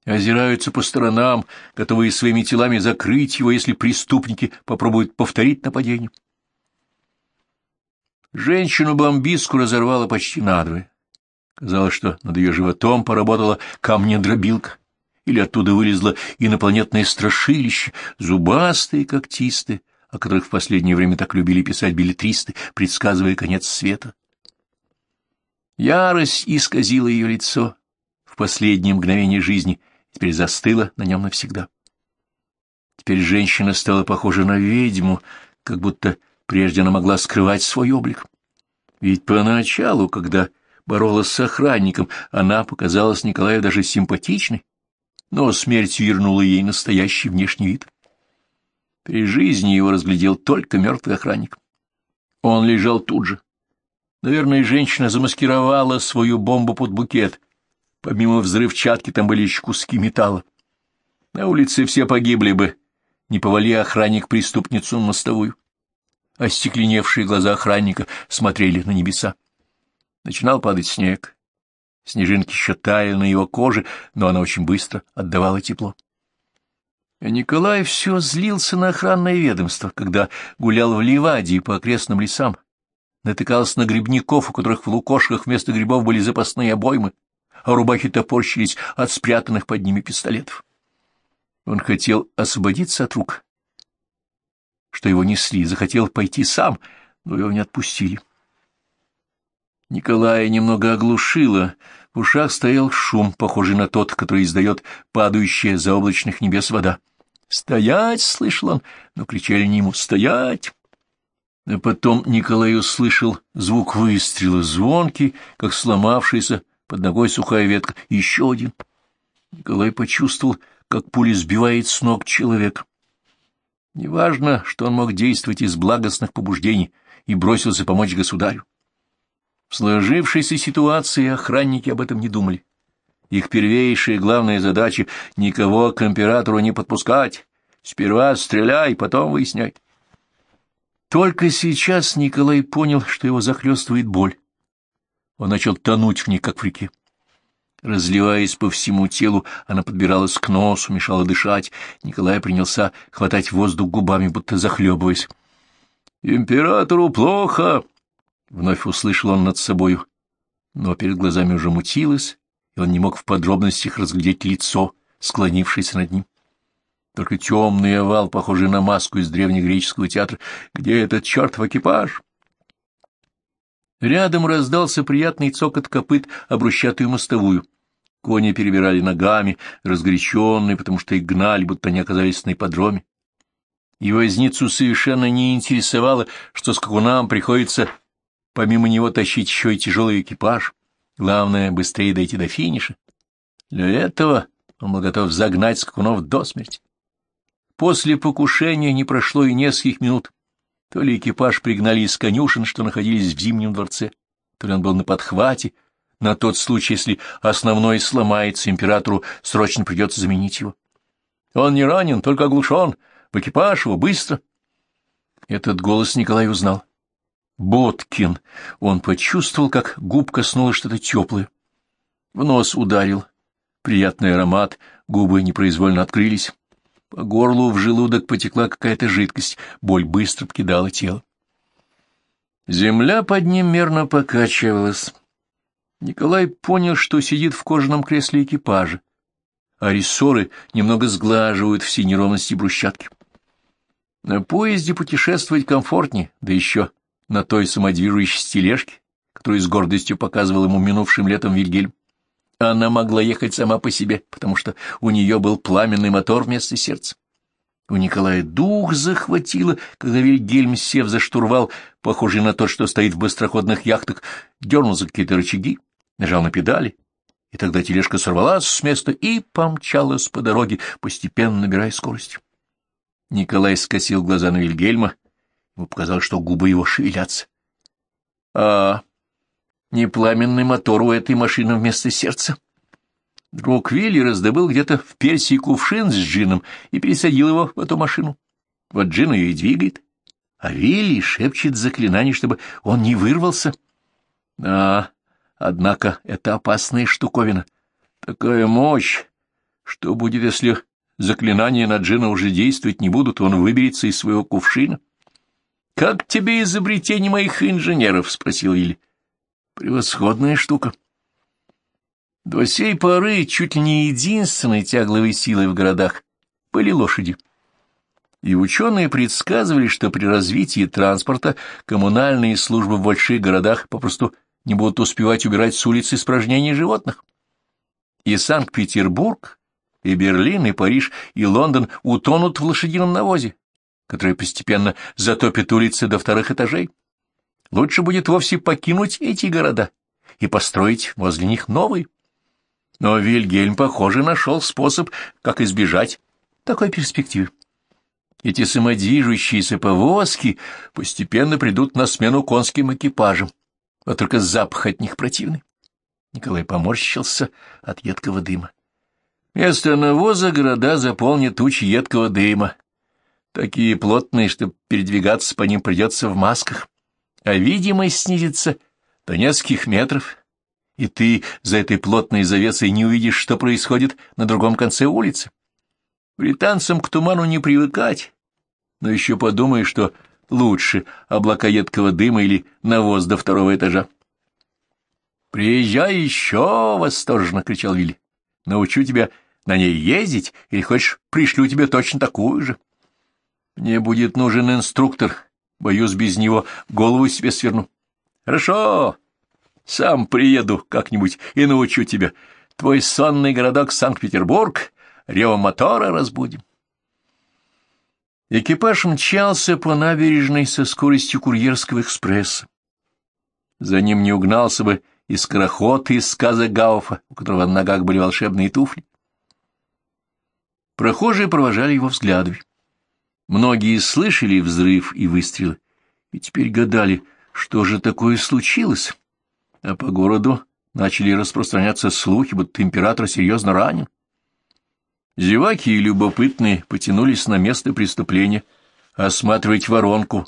озираются по сторонам, готовые своими телами закрыть его, если преступники попробуют повторить нападение. Женщину-бомбиску разорвала почти надвое. Казалось, что над ее животом поработала камнедробилка, или оттуда вылезло инопланетное страшилище, зубастые, когтистые, о которых в последнее время так любили писать билетристы, предсказывая конец света. Ярость исказила ее лицо в последнее мгновение жизни, теперь застыла на нем навсегда. Теперь женщина стала похожа на ведьму, как будто Прежде она могла скрывать свой облик. Ведь поначалу, когда боролась с охранником, она показалась Николаю даже симпатичной, но смерть вернула ей настоящий внешний вид. При жизни его разглядел только мертвый охранник. Он лежал тут же. Наверное, женщина замаскировала свою бомбу под букет. Помимо взрывчатки там были еще куски металла. На улице все погибли бы, не повали охранник преступницу мостовую. Остекленевшие глаза охранника смотрели на небеса. Начинал падать снег. Снежинки еще таяли на его коже, но она очень быстро отдавала тепло. И Николай все злился на охранное ведомство, когда гулял в Ливадии по окрестным лесам. Натыкался на грибников, у которых в лукошках вместо грибов были запасные обоймы, а рубахи топорщились от спрятанных под ними пистолетов. Он хотел освободиться от рук, что его несли, захотел пойти сам, но его не отпустили. Николая немного оглушило, в ушах стоял шум, похожий на тот, который издает падающая за облачных небес вода. «Стоять!» — слышал он, но кричали не ему «Стоять!» А потом Николай услышал звук выстрела, звонкий, как сломавшийся под ногой сухая ветка, еще один. Николай почувствовал, как пуля сбивает с ног человека. Неважно, что он мог действовать из благостных побуждений и бросился помочь государю. В сложившейся ситуации охранники об этом не думали. Их первейшая и главная задача — никого к императору не подпускать. Сперва стреляй, потом выясняй. Только сейчас Николай понял, что его захлёстывает боль. Он начал тонуть в ней, как в реке. Разливаясь по всему телу, она подбиралась к носу, мешала дышать. Николай принялся хватать воздух губами, будто захлебываясь. «Императору плохо!» — вновь услышал он над собою. Но перед глазами уже мутилось, и он не мог в подробностях разглядеть лицо, склонившееся над ним. Только темный овал, похожий на маску из древнегреческого театра. «Где этот чертов экипаж?» Рядом раздался приятный цокот копыт об брусчатую мостовую. Кони перебирали ногами, разгоряченные, потому что их гнали, будто они оказались на ипподроме. И возницу совершенно не интересовало, что с скакунам приходится помимо него тащить еще и тяжелый экипаж. Главное, быстрее дойти до финиша. Для этого он был готов загнать скакунов до смерти. После покушения не прошло и нескольких минут, то ли экипаж пригнали из конюшен, что находились в Зимнем дворце, то ли он был на подхвате, на тот случай, если основной сломается, императору срочно придется заменить его. Он не ранен, только оглушен. В экипаж его, быстро. Этот голос Николай узнал. Боткин. Он почувствовал, как губ коснулось что-то теплое. В нос ударил. Приятный аромат, губы непроизвольно открылись. По горлу в желудок потекла какая-то жидкость, боль быстро покидала тело. Земля под ним мерно покачивалась. Николай понял, что сидит в кожаном кресле экипажа, а рессоры немного сглаживают все неровности брусчатки. На поезде путешествовать комфортнее, да еще на той самодвижущей тележке, которую с гордостью показывал ему минувшим летом Вильгельм. Она могла ехать сама по себе, потому что у нее был пламенный мотор вместо сердца. У Николая дух захватило, когда Вильгельм, сев за штурвал, похожий на тот, что стоит в быстроходных яхтах, дернул за какие-то рычаги, нажал на педали, и тогда тележка сорвалась с места и помчалась по дороге, постепенно набирая скорость. Николай скосил глаза на Вильгельма, ему показалось, что губы его шевелятся. — А не пламенный мотор у этой машины вместо сердца. Друг Вилли раздобыл где-то в Персии кувшин с джином и пересадил его в эту машину. Вот джин ее и двигает. А Вилли шепчет заклинание, чтобы он не вырвался. Да, однако это опасная штуковина. Такая мощь! Что будет, если заклинания на джина уже действовать не будут, он выберется из своего кувшина? — Как тебе изобретение моих инженеров? — спросил Вилли. Превосходная штука. До сей поры чуть ли не единственной тягловой силой в городах были лошади. И ученые предсказывали, что при развитии транспорта коммунальные службы в больших городах попросту не будут успевать убирать с улиц испражнений животных. И Санкт-Петербург, и Берлин, и Париж, и Лондон утонут в лошадином навозе, который постепенно затопит улицы до вторых этажей лучше будет вовсе покинуть эти города и построить возле них новый. Но Вильгельм, похоже, нашел способ, как избежать такой перспективы. Эти самодвижущиеся повозки постепенно придут на смену конским экипажам, а только запах от них противный. Николай поморщился от едкого дыма. Вместо навоза города заполнит тучи едкого дыма, такие плотные, что передвигаться по ним придется в масках а видимость снизится до нескольких метров, и ты за этой плотной завесой не увидишь, что происходит на другом конце улицы. Британцам к туману не привыкать, но еще подумай, что лучше облака едкого дыма или навоз до второго этажа. «Приезжай еще!» — восторженно кричал Вилли. «Научу тебя на ней ездить, или хочешь, пришлю тебе точно такую же?» «Мне будет нужен инструктор», Боюсь, без него голову себе сверну. Хорошо, сам приеду как-нибудь и научу тебя. Твой сонный городок Санкт-Петербург, ревом мотора разбудим. Экипаж мчался по набережной со скоростью курьерского экспресса. За ним не угнался бы и скороход из сказа Гауфа, у которого на ногах были волшебные туфли. Прохожие провожали его взглядами. Многие слышали взрыв и выстрелы, и теперь гадали, что же такое случилось. А по городу начали распространяться слухи, будто император серьезно ранен. Зеваки и любопытные потянулись на место преступления осматривать воронку,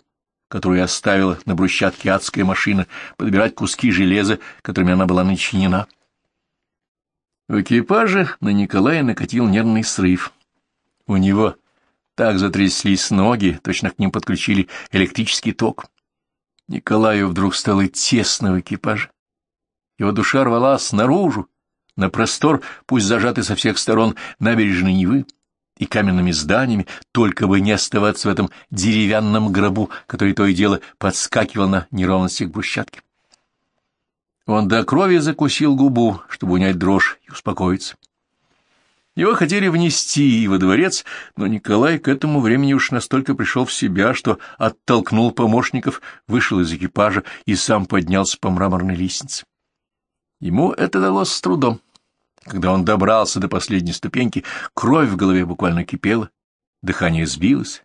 которую оставила на брусчатке адская машина, подбирать куски железа, которыми она была начинена. В экипаже на Николая накатил нервный срыв. У него так затряслись ноги, точно к ним подключили электрический ток. Николаю вдруг стало тесно в экипаже. Его душа рвалась наружу, на простор, пусть зажатый со всех сторон набережной Невы и каменными зданиями, только бы не оставаться в этом деревянном гробу, который то и дело подскакивал на неровностях брусчатки. Он до крови закусил губу, чтобы унять дрожь и успокоиться. Его хотели внести и во дворец, но Николай к этому времени уж настолько пришел в себя, что оттолкнул помощников, вышел из экипажа и сам поднялся по мраморной лестнице. Ему это далось с трудом. Когда он добрался до последней ступеньки, кровь в голове буквально кипела, дыхание сбилось,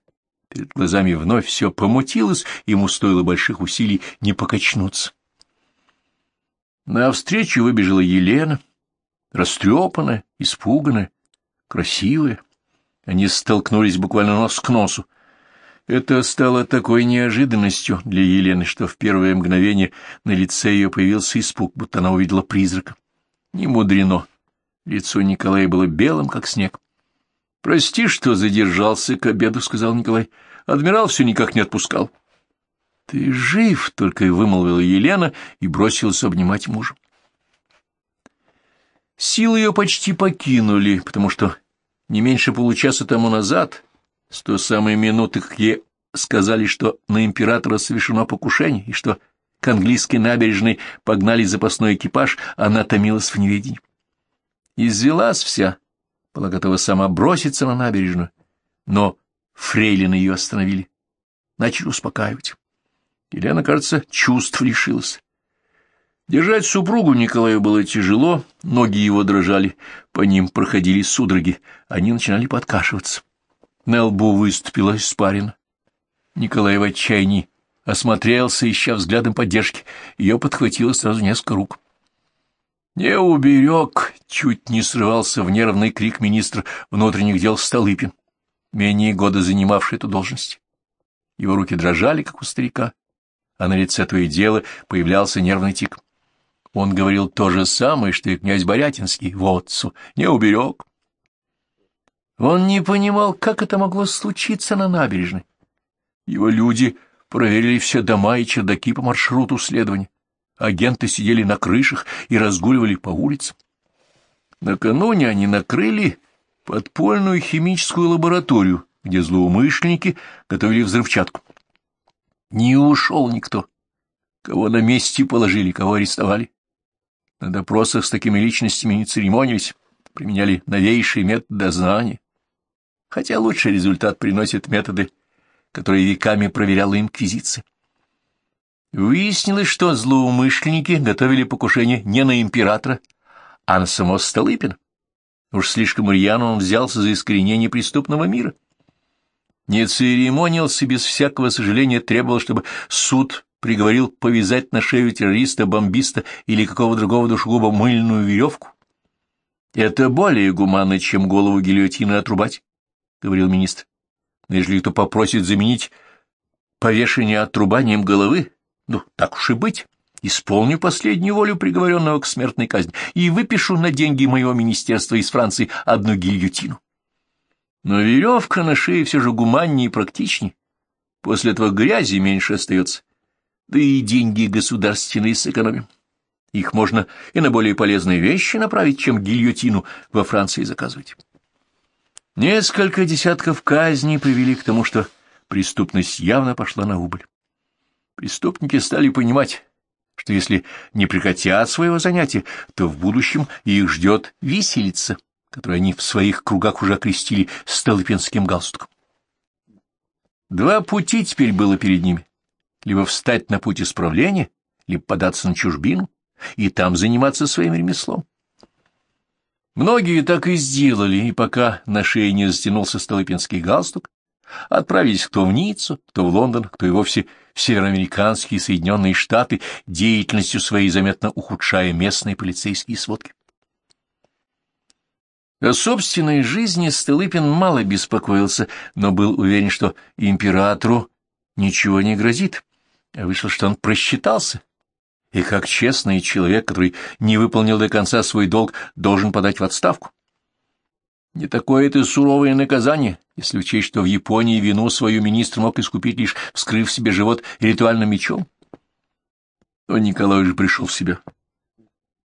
перед глазами вновь все помутилось, ему стоило больших усилий не покачнуться. На встречу выбежала Елена, растрепанная, испуганная. Красивые, Они столкнулись буквально нос к носу. Это стало такой неожиданностью для Елены, что в первое мгновение на лице ее появился испуг, будто она увидела призрака. Не мудрено. Лицо Николая было белым, как снег. — Прости, что задержался к обеду, — сказал Николай. — Адмирал все никак не отпускал. — Ты жив, — только и вымолвила Елена и бросилась обнимать мужа. Силы ее почти покинули, потому что не меньше получаса тому назад, с той самой минуты, как ей сказали, что на императора совершено покушение, и что к английской набережной погнали запасной экипаж, она томилась в неведении. Извелась вся, была готова сама броситься на набережную, но фрейлины ее остановили, начали успокаивать. Елена, кажется, чувств лишилась. Держать супругу Николаю было тяжело, ноги его дрожали, по ним проходили судороги, они начинали подкашиваться. На лбу выступила испарина. Николай в отчаянии осмотрелся, ища взглядом поддержки. Ее подхватило сразу несколько рук. «Не уберег!» — чуть не срывался в нервный крик министр внутренних дел Столыпин, менее года занимавший эту должность. Его руки дрожали, как у старика, а на лице то и дело появлялся нервный тик. Он говорил то же самое, что и князь Борятинский, в отцу не уберег. Он не понимал, как это могло случиться на набережной. Его люди проверили все дома и чердаки по маршруту следования. Агенты сидели на крышах и разгуливали по улицам. Накануне они накрыли подпольную химическую лабораторию, где злоумышленники готовили взрывчатку. Не ушел никто. Кого на месте положили, кого арестовали. На допросах с такими личностями не церемонились, применяли новейшие методы дознания. Хотя лучший результат приносят методы, которые веками проверяла инквизиция. Выяснилось, что злоумышленники готовили покушение не на императора, а на самого Столыпина. Уж слишком рьяно он взялся за искоренение преступного мира. Не церемонился, без всякого сожаления требовал, чтобы суд приговорил повязать на шею террориста, бомбиста или какого другого душегуба мыльную веревку. Это более гуманно, чем голову гильотины отрубать, — говорил министр. Но если кто попросит заменить повешение отрубанием головы, ну, так уж и быть, исполню последнюю волю приговоренного к смертной казни и выпишу на деньги моего министерства из Франции одну гильотину. Но веревка на шее все же гуманнее и практичнее. После этого грязи меньше остается да и деньги государственные сэкономим. Их можно и на более полезные вещи направить, чем гильотину во Франции заказывать. Несколько десятков казней привели к тому, что преступность явно пошла на убыль. Преступники стали понимать, что если не прекратят своего занятия, то в будущем их ждет виселица, которую они в своих кругах уже окрестили столыпинским галстуком. Два пути теперь было перед ними либо встать на путь исправления, либо податься на чужбину и там заниматься своим ремеслом. Многие так и сделали, и пока на шее не затянулся столыпинский галстук, отправились кто в Ниццу, кто в Лондон, кто и вовсе в североамериканские Соединенные Штаты, деятельностью своей заметно ухудшая местные полицейские сводки. О собственной жизни Столыпин мало беспокоился, но был уверен, что императору ничего не грозит. А вышло, что он просчитался. И как честный человек, который не выполнил до конца свой долг, должен подать в отставку. Не такое это суровое наказание, если учесть, что в Японии вину свою министр мог искупить, лишь вскрыв себе живот ритуальным мечом. Но Николай же пришел в себя.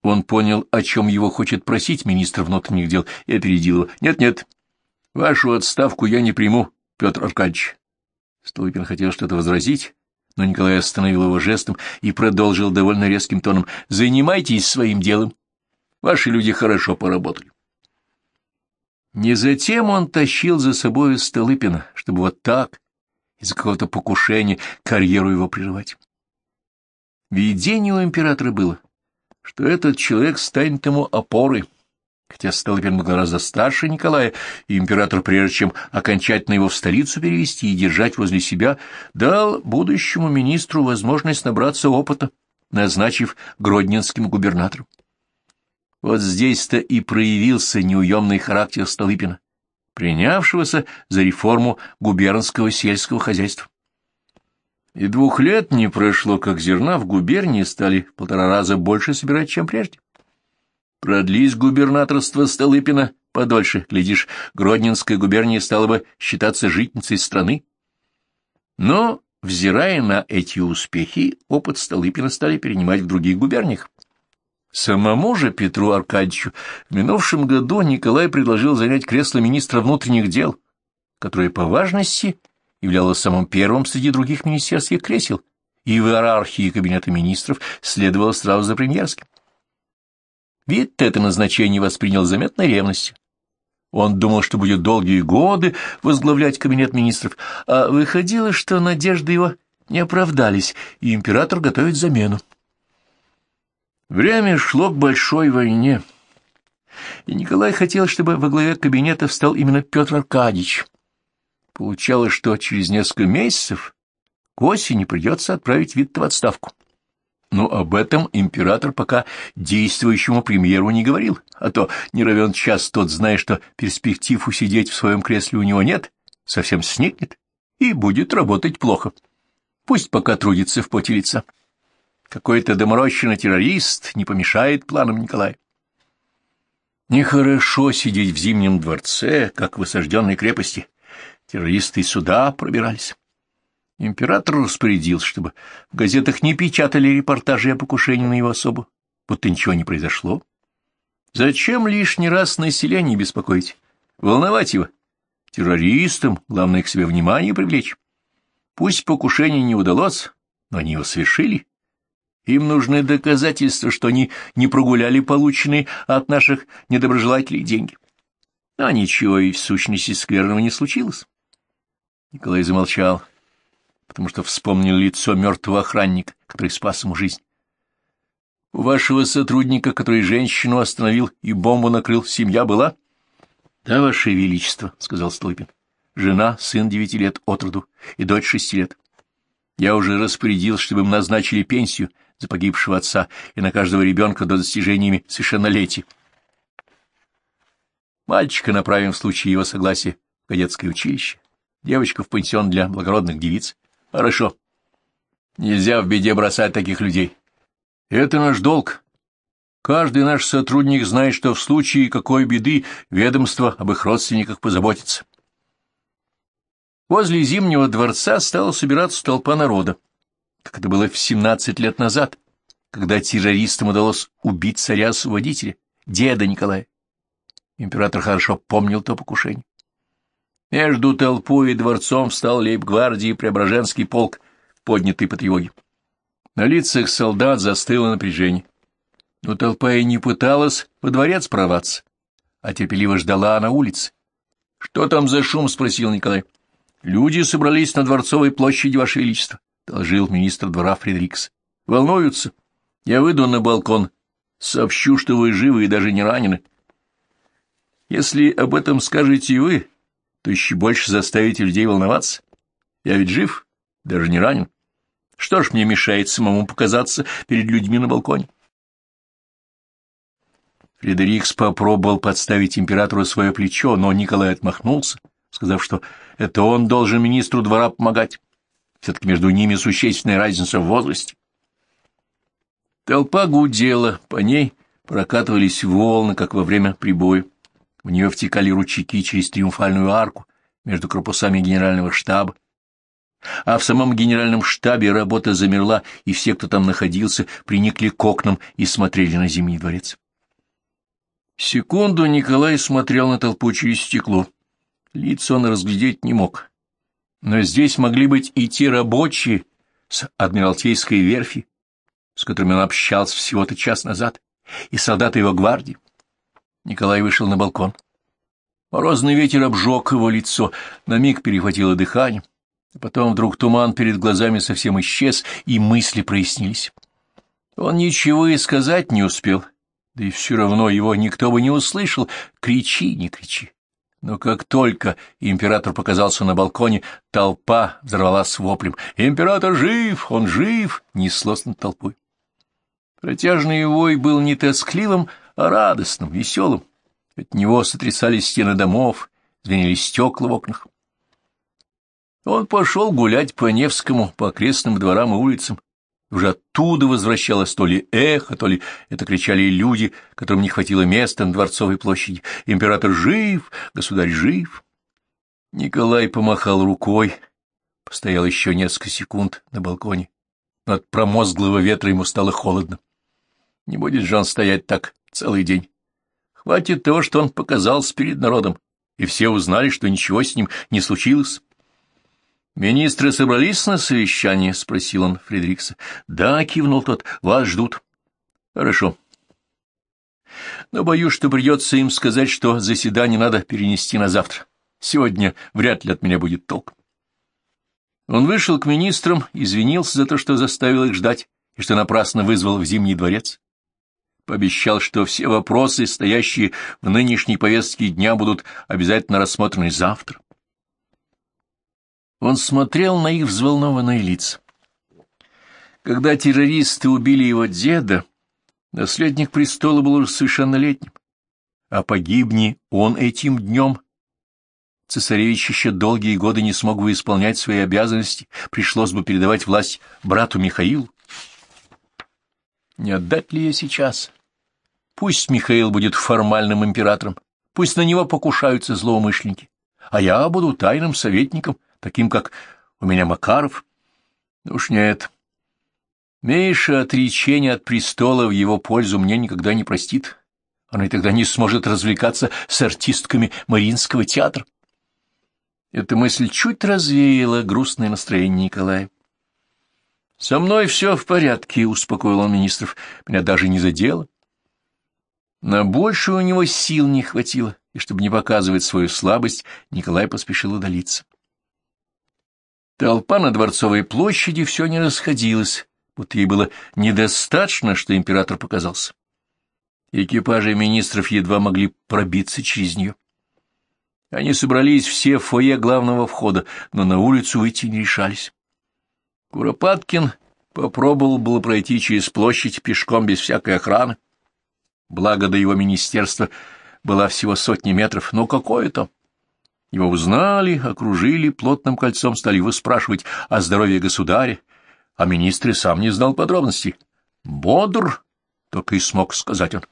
Он понял, о чем его хочет просить министр внутренних дел, и опередил его. «Нет-нет, вашу отставку я не приму, Петр Аркадьевич». Столыпин хотел что-то возразить, но Николай остановил его жестом и продолжил довольно резким тоном. «Занимайтесь своим делом. Ваши люди хорошо поработали». Не затем он тащил за собой Столыпина, чтобы вот так, из-за какого-то покушения, карьеру его прерывать. Видение у императора было, что этот человек станет ему опорой, хотя Столыпин был гораздо старше Николая, и император, прежде чем окончательно его в столицу перевести и держать возле себя, дал будущему министру возможность набраться опыта, назначив гродненским губернатором. Вот здесь-то и проявился неуемный характер Столыпина, принявшегося за реформу губернского сельского хозяйства. И двух лет не прошло, как зерна в губернии стали в полтора раза больше собирать, чем прежде. Продлись губернаторство Столыпина подольше, глядишь, Гродненская губерния стала бы считаться житницей страны. Но, взирая на эти успехи, опыт Столыпина стали перенимать в других губерниях. Самому же Петру Аркадьевичу в минувшем году Николай предложил занять кресло министра внутренних дел, которое по важности являлось самым первым среди других министерских кресел, и в иерархии кабинета министров следовало сразу за премьерским. Вид это назначение воспринял заметной ревностью. Он думал, что будет долгие годы возглавлять кабинет министров, а выходило, что надежды его не оправдались, и император готовит замену. Время шло к большой войне, и Николай хотел, чтобы во главе кабинета встал именно Петр Аркадьевич. Получалось, что через несколько месяцев к осени придется отправить Витта в отставку но об этом император пока действующему премьеру не говорил, а то не равен час тот, зная, что перспектив усидеть в своем кресле у него нет, совсем сникнет и будет работать плохо. Пусть пока трудится в поте лица. Какой-то доморощенный террорист не помешает планам Николая. Нехорошо сидеть в Зимнем дворце, как в осажденной крепости. Террористы сюда пробирались. Император распорядился, чтобы в газетах не печатали репортажи о покушении на его особу, будто ничего не произошло. Зачем лишний раз население беспокоить? Волновать его? Террористам главное к себе внимание привлечь. Пусть покушение не удалось, но они его совершили. Им нужны доказательства, что они не прогуляли полученные от наших недоброжелателей деньги. А ничего и в сущности скверного не случилось. Николай замолчал. — потому что вспомнил лицо мертвого охранника, который спас ему жизнь. У вашего сотрудника, который женщину остановил и бомбу накрыл, семья была? — Да, ваше величество, — сказал Столыпин. — Жена, сын девяти лет от роду и дочь шести лет. Я уже распорядился, чтобы им назначили пенсию за погибшего отца и на каждого ребенка до достижениями совершеннолетия. Мальчика направим в случае его согласия в кадетское училище, девочку в пансион для благородных девиц, Хорошо. Нельзя в беде бросать таких людей. Это наш долг. Каждый наш сотрудник знает, что в случае какой беды ведомство об их родственниках позаботится. Возле Зимнего дворца стала собираться толпа народа, как это было в 17 лет назад, когда террористам удалось убить царя-освободителя, деда Николая. Император хорошо помнил то покушение. Между толпой и дворцом встал лейб-гвардии Преображенский полк, поднятый по тревоге. На лицах солдат застыло напряжение. Но толпа и не пыталась во дворец прорваться, а терпеливо ждала на улице. — Что там за шум? — спросил Николай. — Люди собрались на Дворцовой площади, Ваше Величество, — доложил министр двора Фредерикс. — Волнуются. Я выйду на балкон, сообщу, что вы живы и даже не ранены. — Если об этом скажете вы, то еще больше заставить людей волноваться. Я ведь жив, даже не ранен. Что ж мне мешает самому показаться перед людьми на балконе? Фредерикс попробовал подставить императору свое плечо, но Николай отмахнулся, сказав, что это он должен министру двора помогать. Все-таки между ними существенная разница в возрасте. Толпа гудела, по ней прокатывались волны, как во время прибоя. В нее втекали ручейки через триумфальную арку между корпусами генерального штаба, а в самом генеральном штабе работа замерла, и все, кто там находился, приникли к окнам и смотрели на Зимний дворец. Секунду Николай смотрел на толпу через стекло. Лицо он разглядеть не мог. Но здесь могли быть и те рабочие с Адмиралтейской верфи, с которыми он общался всего-то час назад, и солдаты его гвардии. Николай вышел на балкон. Морозный ветер обжег его лицо, на миг перехватило дыхание. А потом вдруг туман перед глазами совсем исчез, и мысли прояснились. Он ничего и сказать не успел, да и все равно его никто бы не услышал. Кричи, не кричи. Но как только император показался на балконе, толпа взорвалась воплем. «Император жив! Он жив!» — неслось над толпой. Протяжный вой был не тоскливым, о а радостном, веселом. От него сотрясались стены домов, звенели стекла в окнах. Он пошел гулять по Невскому, по окрестным дворам и улицам. Уже оттуда возвращалось то ли эхо, то ли это кричали люди, которым не хватило места на Дворцовой площади. «Император жив! Государь жив!» Николай помахал рукой, постоял еще несколько секунд на балконе. От промозглого ветра ему стало холодно. Не будет же он стоять так целый день. Хватит того, что он показался перед народом, и все узнали, что ничего с ним не случилось. «Министры собрались на совещание?» — спросил он Фредерикса. «Да», — кивнул тот, — «вас ждут». «Хорошо». «Но боюсь, что придется им сказать, что заседание надо перенести на завтра. Сегодня вряд ли от меня будет толк». Он вышел к министрам, извинился за то, что заставил их ждать и что напрасно вызвал в Зимний дворец пообещал, что все вопросы, стоящие в нынешней повестке дня, будут обязательно рассмотрены завтра. Он смотрел на их взволнованные лица. Когда террористы убили его деда, наследник престола был уже совершеннолетним, а погибни он этим днем. Цесаревич еще долгие годы не смог бы исполнять свои обязанности, пришлось бы передавать власть брату Михаилу. Не отдать ли я сейчас? — Пусть Михаил будет формальным императором, пусть на него покушаются злоумышленники, а я буду тайным советником, таким, как у меня Макаров. Уж нет. Миша отречение от престола в его пользу мне никогда не простит. Она и тогда не сможет развлекаться с артистками Мариинского театра. Эта мысль чуть развеяла грустное настроение Николая. «Со мной все в порядке», — успокоил он министров. «Меня даже не задело». На больше у него сил не хватило, и чтобы не показывать свою слабость, Николай поспешил удалиться. Толпа на Дворцовой площади все не расходилась, будто ей было недостаточно, что император показался. Экипажи министров едва могли пробиться через нее. Они собрались все в фойе главного входа, но на улицу выйти не решались. Куропаткин попробовал было пройти через площадь пешком без всякой охраны благо до его министерства была всего сотни метров, но какое то Его узнали, окружили, плотным кольцом стали выспрашивать: спрашивать о здоровье государя, а министр сам не знал подробностей. «Бодр!» — только и смог сказать он.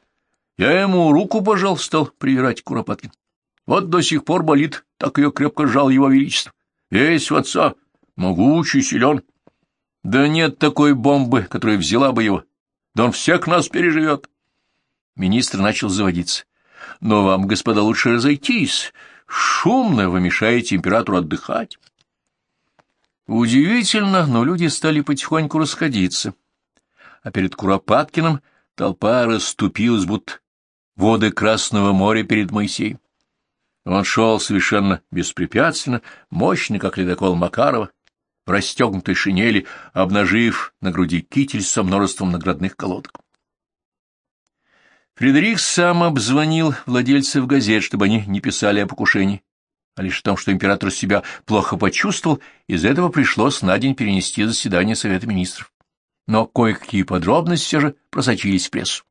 «Я ему руку пожал, стал привирать Куропаткин. Вот до сих пор болит, так ее крепко сжал его величество. Весь в отца, могучий, силен. Да нет такой бомбы, которая взяла бы его. Да он всех нас переживет». Министр начал заводиться. «Но вам, господа, лучше разойтись. Шумно вы мешаете императору отдыхать». Удивительно, но люди стали потихоньку расходиться. А перед Куропаткиным толпа расступилась, будто воды Красного моря перед Моисеем. Он шел совершенно беспрепятственно, мощный, как ледокол Макарова, в расстегнутой шинели, обнажив на груди китель со множеством наградных колодок. Фредерик сам обзвонил владельцев газет, чтобы они не писали о покушении, а лишь о том, что император себя плохо почувствовал, из за этого пришлось на день перенести заседание Совета министров. Но кое-какие подробности все же просочились в прессу.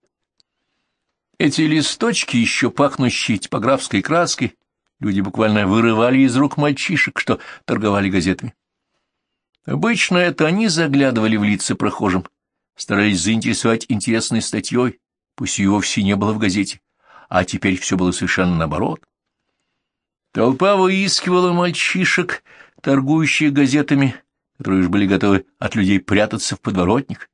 Эти листочки, еще пахнущие типографской краской, люди буквально вырывали из рук мальчишек, что торговали газетами. Обычно это они заглядывали в лица прохожим, старались заинтересовать интересной статьей, пусть ее вовсе не было в газете, а теперь все было совершенно наоборот. Толпа выискивала мальчишек, торгующих газетами, которые уж были готовы от людей прятаться в подворотник,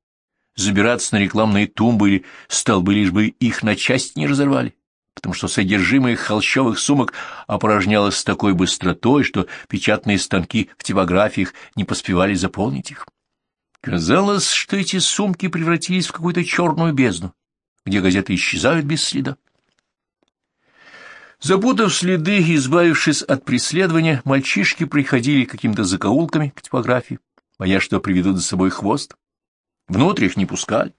забираться на рекламные тумбы или столбы, лишь бы их на части не разорвали, потому что содержимое холщовых сумок опорожнялось с такой быстротой, что печатные станки в типографиях не поспевали заполнить их. Казалось, что эти сумки превратились в какую-то черную бездну, где газеты исчезают без следа. Запутав следы и избавившись от преследования, мальчишки приходили какими-то закоулками к типографии, боясь, что приведут за собой хвост. Внутрь их не пускали.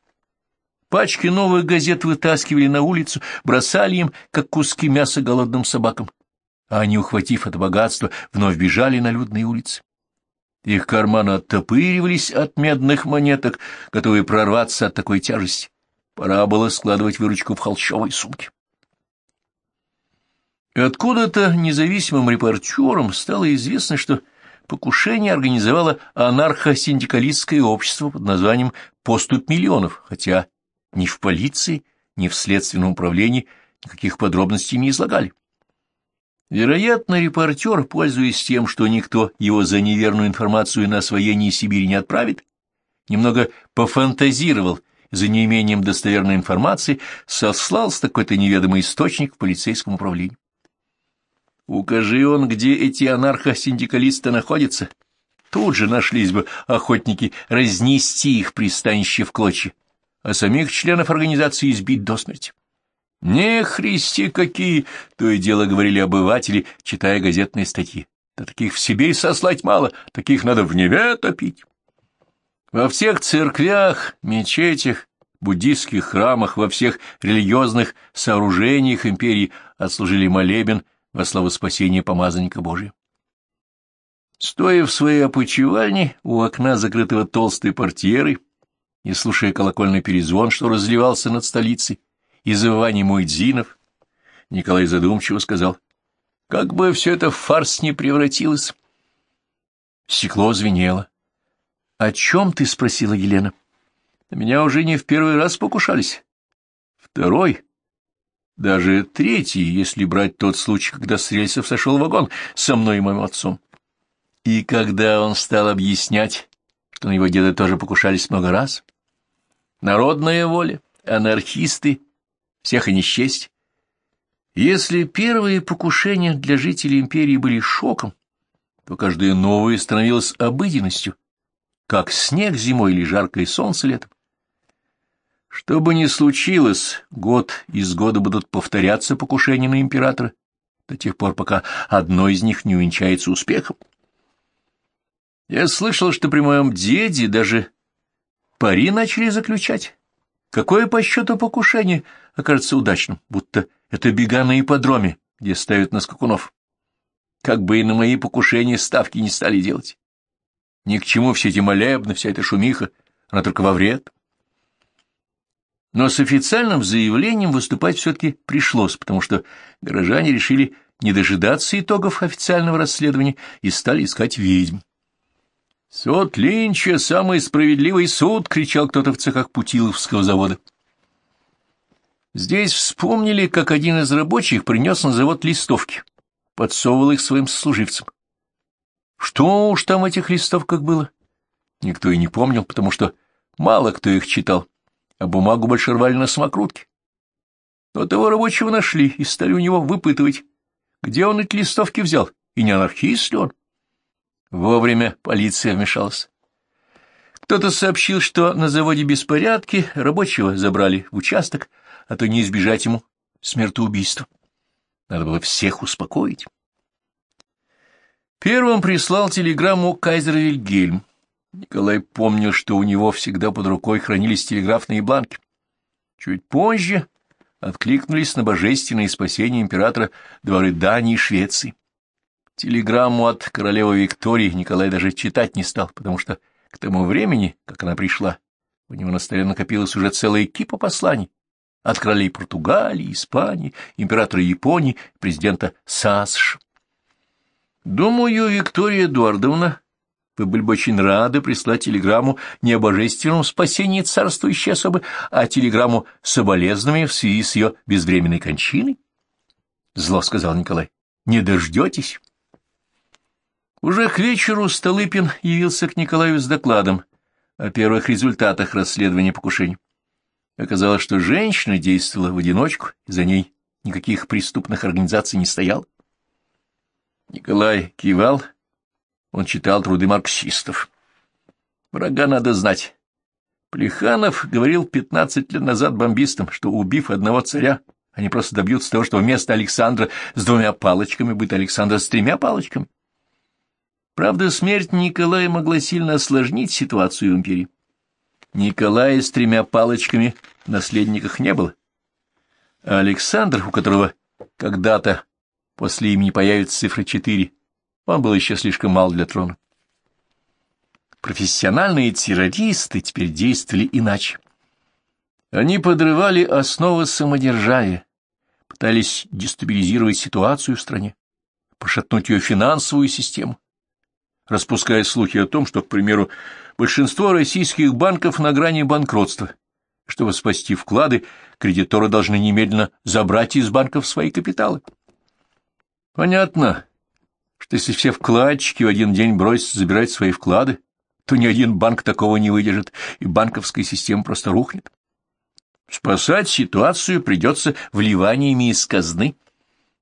Пачки новых газет вытаскивали на улицу, бросали им, как куски мяса голодным собакам. А они, ухватив от богатства, вновь бежали на людные улицы. Их карманы оттопыривались от медных монеток, готовые прорваться от такой тяжести. Пора было складывать выручку в холщовой сумке. И откуда-то независимым репортерам стало известно, что покушение организовало анархо-синдикалистское общество под названием «Поступ миллионов», хотя ни в полиции, ни в следственном управлении никаких подробностей не излагали. Вероятно, репортер, пользуясь тем, что никто его за неверную информацию на освоение Сибири не отправит, немного пофантазировал – за неимением достоверной информации сослался такой-то неведомый источник в полицейском управлении. Укажи он, где эти анархо-синдикалисты находятся. Тут же нашлись бы охотники разнести их пристанище в клочья, а самих членов организации избить до смерти. «Не христи какие!» — то и дело говорили обыватели, читая газетные статьи. «Да таких в Сибирь сослать мало, таких надо в Неве топить». Во всех церквях, мечетях, буддийских храмах, во всех религиозных сооружениях империи отслужили молебен во славу спасения помазанника Божия. Стоя в своей опочивальне у окна, закрытого толстой портьерой, и слушая колокольный перезвон, что разливался над столицей, и завывание муэдзинов, Николай задумчиво сказал, «Как бы все это в фарс не превратилось!» Стекло звенело. — О чем ты? — спросила Елена. — На меня уже не в первый раз покушались. — Второй? — Даже третий, если брать тот случай, когда с рельсов сошел вагон со мной и моим отцом. И когда он стал объяснять, что на его деда тоже покушались много раз. Народная воля, анархисты, всех и не счесть. Если первые покушения для жителей империи были шоком, то каждое новое становилось обыденностью, как снег зимой или жаркое солнце летом. Что бы ни случилось, год из года будут повторяться покушения на императора, до тех пор, пока одно из них не увенчается успехом. Я слышал, что при моем деде даже пари начали заключать. Какое по счету покушение окажется удачным, будто это бега на ипподроме, где ставят на скакунов. Как бы и на мои покушения ставки не стали делать. Ни к чему все эти молебны, вся эта шумиха, она только во вред. Но с официальным заявлением выступать все-таки пришлось, потому что горожане решили не дожидаться итогов официального расследования и стали искать ведьм. «Суд Линча — самый справедливый суд!» — кричал кто-то в цехах Путиловского завода. Здесь вспомнили, как один из рабочих принес на завод листовки, подсовывал их своим служивцам. Что уж там в этих листовках было? Никто и не помнил, потому что мало кто их читал, а бумагу больше рвали на самокрутке. Но того рабочего нашли и стали у него выпытывать, где он эти листовки взял, и не анархист ли он. Вовремя полиция вмешалась. Кто-то сообщил, что на заводе беспорядки рабочего забрали в участок, а то не избежать ему смертоубийства. Надо было всех успокоить. Первым прислал телеграмму кайзер Вильгельм. Николай помнил, что у него всегда под рукой хранились телеграфные бланки. Чуть позже откликнулись на божественное спасение императора дворы Дании и Швеции. Телеграмму от королевы Виктории Николай даже читать не стал, потому что к тому времени, как она пришла, у него на столе накопилась уже целая кипа посланий от королей Португалии, Испании, императора Японии, президента САСШ. Думаю, Виктория Эдуардовна, вы были бы очень рады прислать телеграмму не о божественном спасении царствующей особы, а телеграмму с оболезнами в связи с ее безвременной кончиной? Зло сказал Николай. Не дождетесь? Уже к вечеру Столыпин явился к Николаю с докладом о первых результатах расследования покушений. Оказалось, что женщина действовала в одиночку, и за ней никаких преступных организаций не стояло. Николай кивал, он читал труды марксистов. Врага надо знать. Плеханов говорил 15 лет назад бомбистам, что, убив одного царя, они просто добьются того, что вместо Александра с двумя палочками будет Александр с тремя палочками. Правда, смерть Николая могла сильно осложнить ситуацию в империи. Николая с тремя палочками в наследниках не было. А Александр, у которого когда-то После имени появится цифра 4. Он был еще слишком мал для трона. Профессиональные террористы теперь действовали иначе. Они подрывали основы самодержавия, пытались дестабилизировать ситуацию в стране, пошатнуть ее финансовую систему, распуская слухи о том, что, к примеру, большинство российских банков на грани банкротства. Чтобы спасти вклады, кредиторы должны немедленно забрать из банков свои капиталы. Понятно, что если все вкладчики в один день бросятся забирать свои вклады, то ни один банк такого не выдержит, и банковская система просто рухнет. Спасать ситуацию придется вливаниями из казны.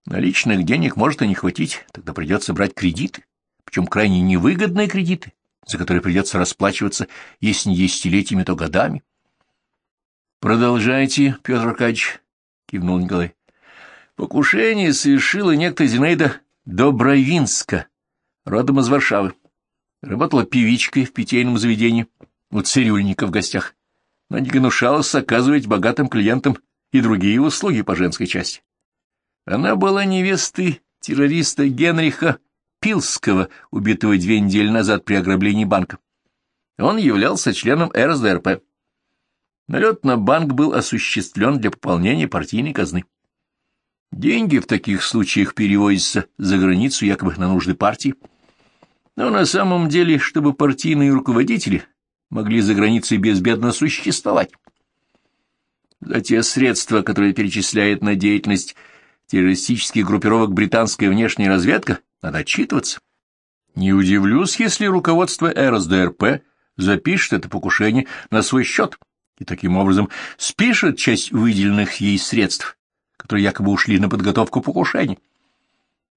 Наличных денег может и не хватить, тогда придется брать кредиты, причем крайне невыгодные кредиты, за которые придется расплачиваться, если не десятилетиями, то годами. — Продолжайте, Петр Аркадьевич, — кивнул Николай. Покушение совершила некто Зинаида Добровинска, родом из Варшавы. Работала певичкой в питейном заведении у цирюльника в гостях, но не гнушалась оказывать богатым клиентам и другие услуги по женской части. Она была невестой террориста Генриха Пилского, убитого две недели назад при ограблении банка. Он являлся членом РСДРП. Налет на банк был осуществлен для пополнения партийной казны. Деньги в таких случаях переводятся за границу якобы на нужды партии. Но на самом деле, чтобы партийные руководители могли за границей безбедно существовать. За те средства, которые перечисляет на деятельность террористических группировок британская внешняя разведка, надо отчитываться. Не удивлюсь, если руководство РСДРП запишет это покушение на свой счет и таким образом спишет часть выделенных ей средств которые якобы ушли на подготовку покушений.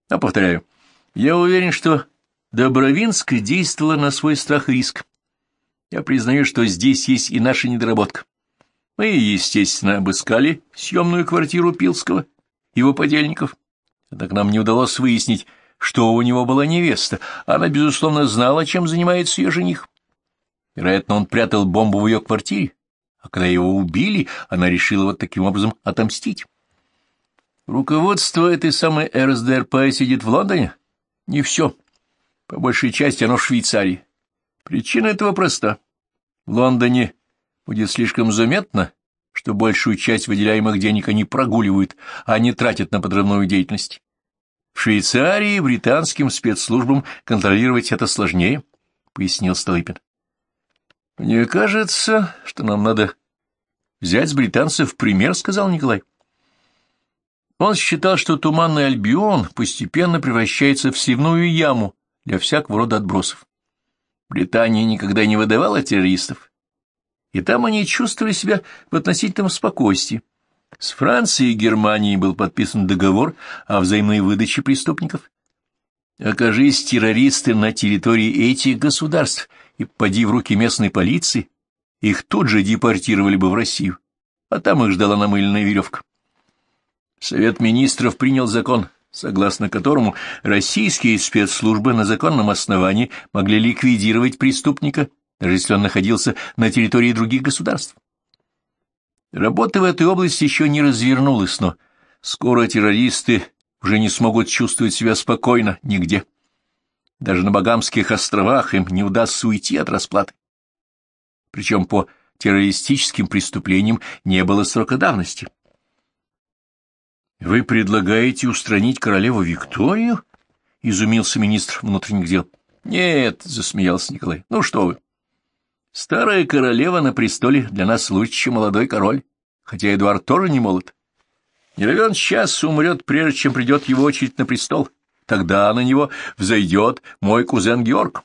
А повторяю, я уверен, что Добровинская действовала на свой страх и риск. Я признаю, что здесь есть и наша недоработка. Мы, естественно, обыскали съемную квартиру Пилского, его подельников. Однако нам не удалось выяснить, что у него была невеста. Она, безусловно, знала, чем занимается ее жених. Вероятно, он прятал бомбу в ее квартире, а когда его убили, она решила вот таким образом отомстить. Руководство этой самой РСДРП сидит в Лондоне? Не все. По большей части оно в Швейцарии. Причина этого проста. В Лондоне будет слишком заметно, что большую часть выделяемых денег они прогуливают, а не тратят на подрывную деятельность. В Швейцарии британским спецслужбам контролировать это сложнее, — пояснил Столыпин. — Мне кажется, что нам надо взять с британцев пример, — сказал Николай. — он считал, что туманный Альбион постепенно превращается в севную яму для всякого рода отбросов. Британия никогда не выдавала террористов, и там они чувствовали себя в относительном спокойствии. С Францией и Германией был подписан договор о взаимной выдаче преступников. Окажись террористы на территории этих государств и поди в руки местной полиции, их тут же депортировали бы в Россию, а там их ждала намыленная веревка. Совет министров принял закон, согласно которому российские спецслужбы на законном основании могли ликвидировать преступника, даже если он находился на территории других государств. Работа в этой области еще не развернулась, но скоро террористы уже не смогут чувствовать себя спокойно нигде. Даже на Багамских островах им не удастся уйти от расплаты. Причем по террористическим преступлениям не было срока давности. Вы предлагаете устранить королеву Викторию? — изумился министр внутренних дел. — Нет, — засмеялся Николай. — Ну что вы. Старая королева на престоле для нас лучше, чем молодой король, хотя Эдуард тоже не молод. Неравен сейчас умрет, прежде чем придет его очередь на престол. Тогда на него взойдет мой кузен Георг.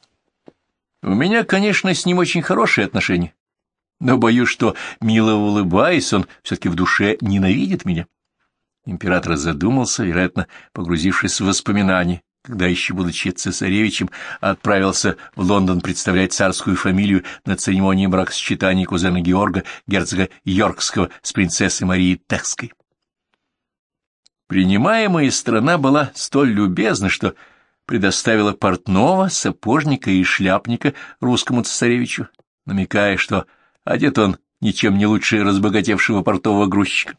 У меня, конечно, с ним очень хорошие отношения, но боюсь, что, мило улыбаясь, он все-таки в душе ненавидит меня. — Император задумался, вероятно, погрузившись в воспоминания, когда, еще будучи цесаревичем, отправился в Лондон представлять царскую фамилию на церемонии бракосчитания кузена Георга, герцога Йоркского, с принцессой Марией Техской. Принимаемая страна была столь любезна, что предоставила портного, сапожника и шляпника русскому цесаревичу, намекая, что одет он ничем не лучше разбогатевшего портового грузчика.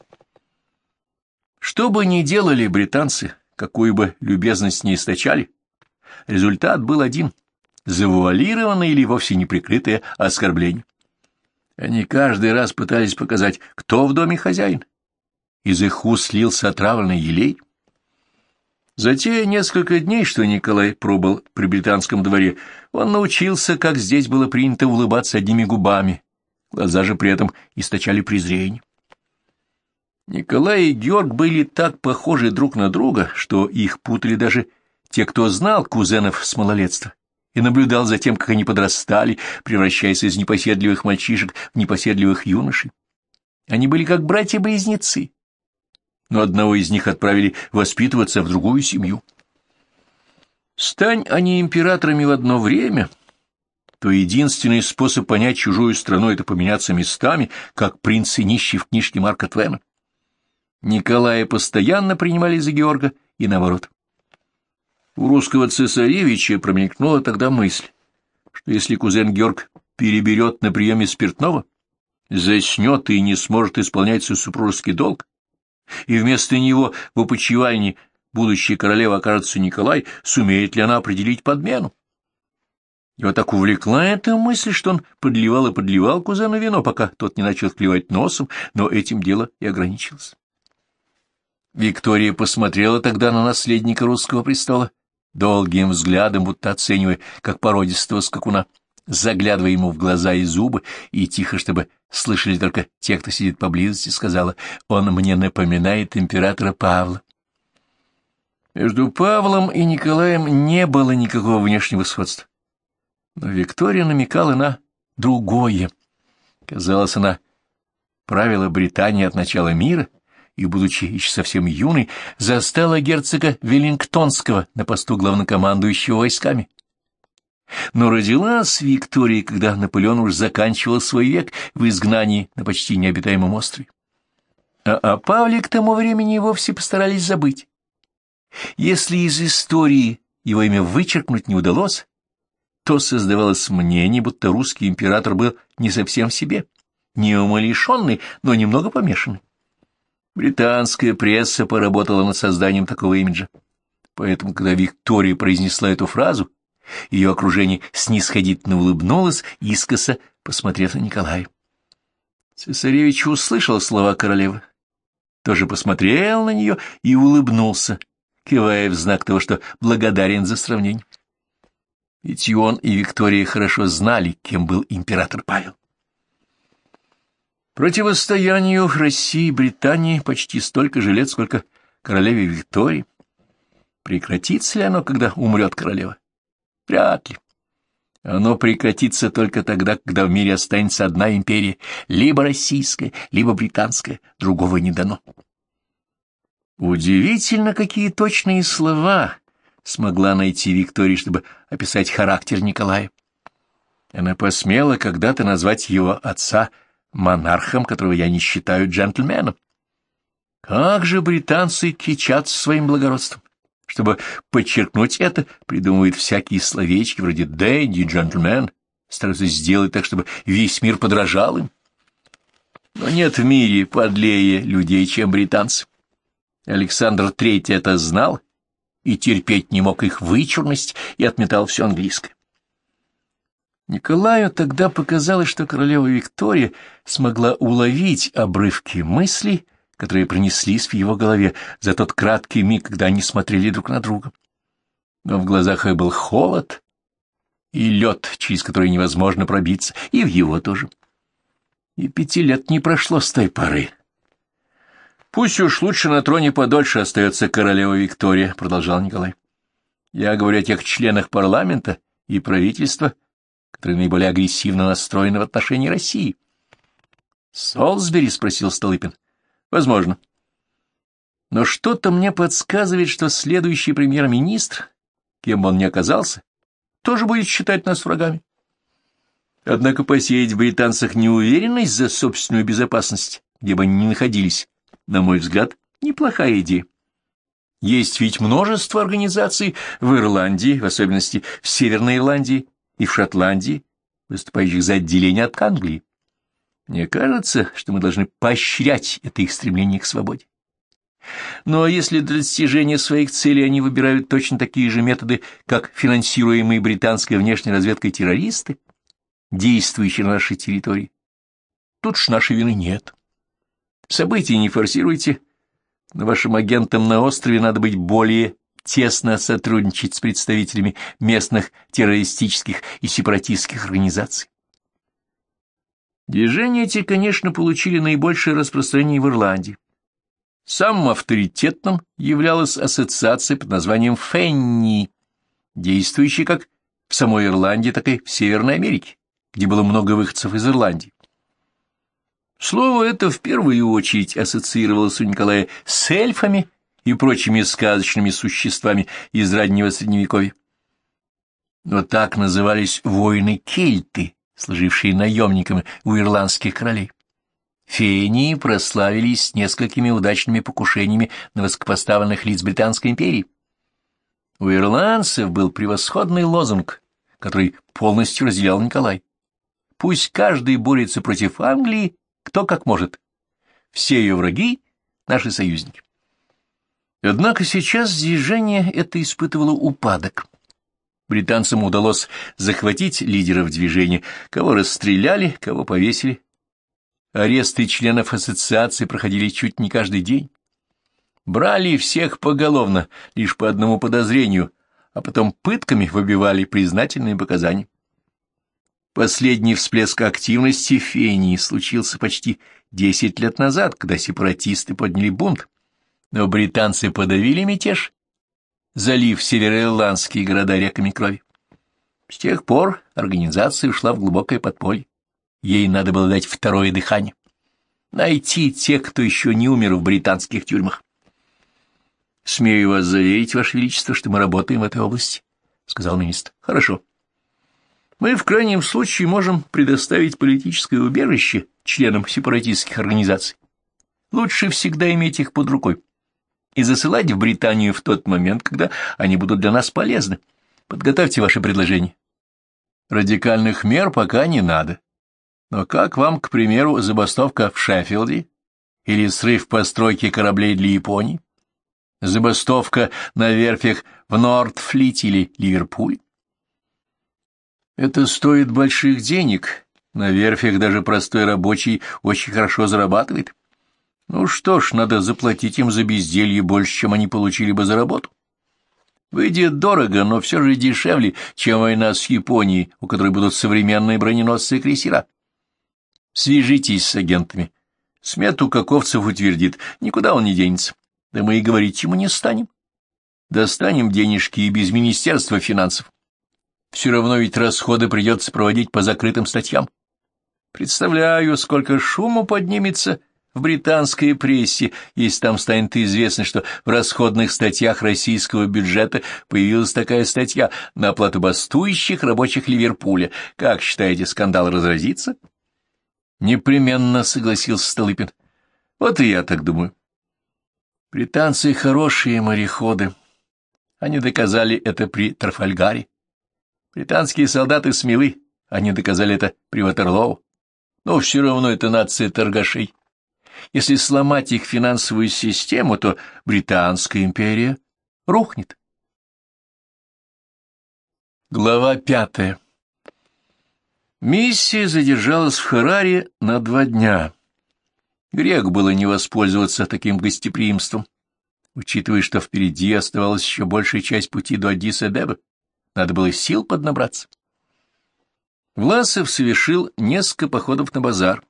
Что бы ни делали британцы, какую бы любезность ни источали, результат был один — завуалированное или вовсе неприкрытое оскорбление. Они каждый раз пытались показать, кто в доме хозяин. Из их уст слился отравленный елей. За те несколько дней, что Николай пробыл при британском дворе, он научился, как здесь было принято улыбаться одними губами. Глаза же при этом источали презрение. Николай и Георг были так похожи друг на друга, что их путали даже те, кто знал кузенов с малолетства и наблюдал за тем, как они подрастали, превращаясь из непоседливых мальчишек в непоседливых юношей. Они были как братья-близнецы, но одного из них отправили воспитываться в другую семью. Стань они императорами в одно время, то единственный способ понять чужую страну — это поменяться местами, как принцы и нищие в книжке Марка Твена. Николая постоянно принимали за Георга и наоборот. У русского цесаревича промелькнула тогда мысль, что если кузен Георг переберет на приеме спиртного, заснет и не сможет исполнять свой супружеский долг, и вместо него в опочивальне будущая королева окажется Николай, сумеет ли она определить подмену? Его так увлекла эта мысль, что он подливал и подливал кузену вино, пока тот не начал клевать носом, но этим дело и ограничилось. Виктория посмотрела тогда на наследника русского престола, долгим взглядом, будто оценивая, как породистого скакуна, заглядывая ему в глаза и зубы, и тихо, чтобы слышали только те, кто сидит поблизости, сказала, «Он мне напоминает императора Павла». Между Павлом и Николаем не было никакого внешнего сходства. Но Виктория намекала на другое. Казалось, она правила Британии от начала мира — и, будучи еще совсем юной, застала герцога Веллингтонского на посту главнокомандующего войсками. Но родилась Виктория, когда Наполеон уж заканчивал свой век в изгнании на почти необитаемом острове. А о а Павле к тому времени вовсе постарались забыть. Если из истории его имя вычеркнуть не удалось, то создавалось мнение, будто русский император был не совсем в себе, не умалишенный, но немного помешанный. Британская пресса поработала над созданием такого имиджа. Поэтому, когда Виктория произнесла эту фразу, ее окружение снисходительно улыбнулось, искоса посмотрев на Николая. Цесаревич услышал слова королевы, тоже посмотрел на нее и улыбнулся, кивая в знак того, что благодарен за сравнение. Ведь и он, и Виктория хорошо знали, кем был император Павел. Противостоянию России и Британии почти столько же лет, сколько королеве Виктории. Прекратится ли оно, когда умрет королева? Вряд ли. Оно прекратится только тогда, когда в мире останется одна империя, либо российская, либо британская, другого не дано. Удивительно, какие точные слова смогла найти Виктория, чтобы описать характер Николая. Она посмела когда-то назвать его отца монархом, которого я не считаю джентльменом. Как же британцы кичатся своим благородством! Чтобы подчеркнуть это, придумывают всякие словечки вроде «дэдди», «джентльмен», стараются сделать так, чтобы весь мир подражал им. Но нет в мире подлее людей, чем британцы. Александр III это знал и терпеть не мог их вычурность и отметал все английское. Николаю тогда показалось, что королева Виктория смогла уловить обрывки мыслей, которые пронеслись в его голове за тот краткий миг, когда они смотрели друг на друга. Но в глазах ее был холод и лед, через который невозможно пробиться, и в его тоже. И пяти лет не прошло с той поры. «Пусть уж лучше на троне подольше остается королева Виктория», — продолжал Николай. «Я говорю о тех членах парламента и правительства, который наиболее агрессивно настроены в отношении России. «Солсбери?» — спросил Столыпин. «Возможно. Но что-то мне подсказывает, что следующий премьер-министр, кем бы он ни оказался, тоже будет считать нас врагами. Однако посеять в британцах неуверенность за собственную безопасность, где бы они ни находились, на мой взгляд, неплохая идея. Есть ведь множество организаций в Ирландии, в особенности в Северной Ирландии, и в Шотландии, выступающих за отделение от Англии. Мне кажется, что мы должны поощрять это их стремление к свободе. Но если для достижения своих целей они выбирают точно такие же методы, как финансируемые британской внешней разведкой террористы, действующие на нашей территории, тут ж нашей вины нет. События не форсируйте, но вашим агентам на острове надо быть более тесно сотрудничать с представителями местных террористических и сепаратистских организаций. Движения эти, конечно, получили наибольшее распространение в Ирландии. Самым авторитетным являлась ассоциация под названием «Фенни», действующая как в самой Ирландии, так и в Северной Америке, где было много выходцев из Ирландии. Слово это в первую очередь ассоциировалось у Николая с эльфами и прочими сказочными существами из раннего Средневековья. Но так назывались воины-кельты, служившие наемниками у ирландских королей. Фении прославились несколькими удачными покушениями на высокопоставленных лиц Британской империи. У ирландцев был превосходный лозунг, который полностью разделял Николай. Пусть каждый борется против Англии, кто как может. Все ее враги — наши союзники. Однако сейчас движение это испытывало упадок. Британцам удалось захватить лидеров движения, кого расстреляли, кого повесили. Аресты членов ассоциации проходили чуть не каждый день. Брали всех поголовно, лишь по одному подозрению, а потом пытками выбивали признательные показания. Последний всплеск активности в Фении случился почти 10 лет назад, когда сепаратисты подняли бунт но британцы подавили мятеж, залив североирландские города реками крови. С тех пор организация ушла в глубокое подполье. Ей надо было дать второе дыхание. Найти тех, кто еще не умер в британских тюрьмах. «Смею вас заверить, Ваше Величество, что мы работаем в этой области», — сказал министр. «Хорошо. Мы в крайнем случае можем предоставить политическое убежище членам сепаратистских организаций. Лучше всегда иметь их под рукой и засылать в Британию в тот момент, когда они будут для нас полезны. Подготовьте ваши предложения. Радикальных мер пока не надо. Но как вам, к примеру, забастовка в Шеффилде или срыв постройки кораблей для Японии? Забастовка на верфях в Нордфлите или Ливерпуль? Это стоит больших денег. На верфях даже простой рабочий очень хорошо зарабатывает. Ну что ж, надо заплатить им за безделье больше, чем они получили бы за работу. Выйдет дорого, но все же дешевле, чем война с Японией, у которой будут современные броненосцы и крейсера. Свяжитесь с агентами. Смету Каковцев утвердит, никуда он не денется. Да мы и говорить ему не станем. Достанем денежки и без Министерства финансов. Все равно ведь расходы придется проводить по закрытым статьям. Представляю, сколько шума поднимется, — в британской прессе, если там станет известно, что в расходных статьях российского бюджета появилась такая статья на оплату бастующих рабочих Ливерпуля. Как считаете, скандал разразится? Непременно согласился Столыпин. Вот и я так думаю. Британцы хорошие мореходы. Они доказали это при Трафальгаре. Британские солдаты смелы. Они доказали это при Ватерлоу. Но все равно это нация торгашей. Если сломать их финансовую систему, то Британская империя рухнет. Глава пятая Миссия задержалась в Хараре на два дня. Грек было не воспользоваться таким гостеприимством, учитывая, что впереди оставалась еще большая часть пути до адиса абебы Надо было сил поднабраться. Власов совершил несколько походов на базар,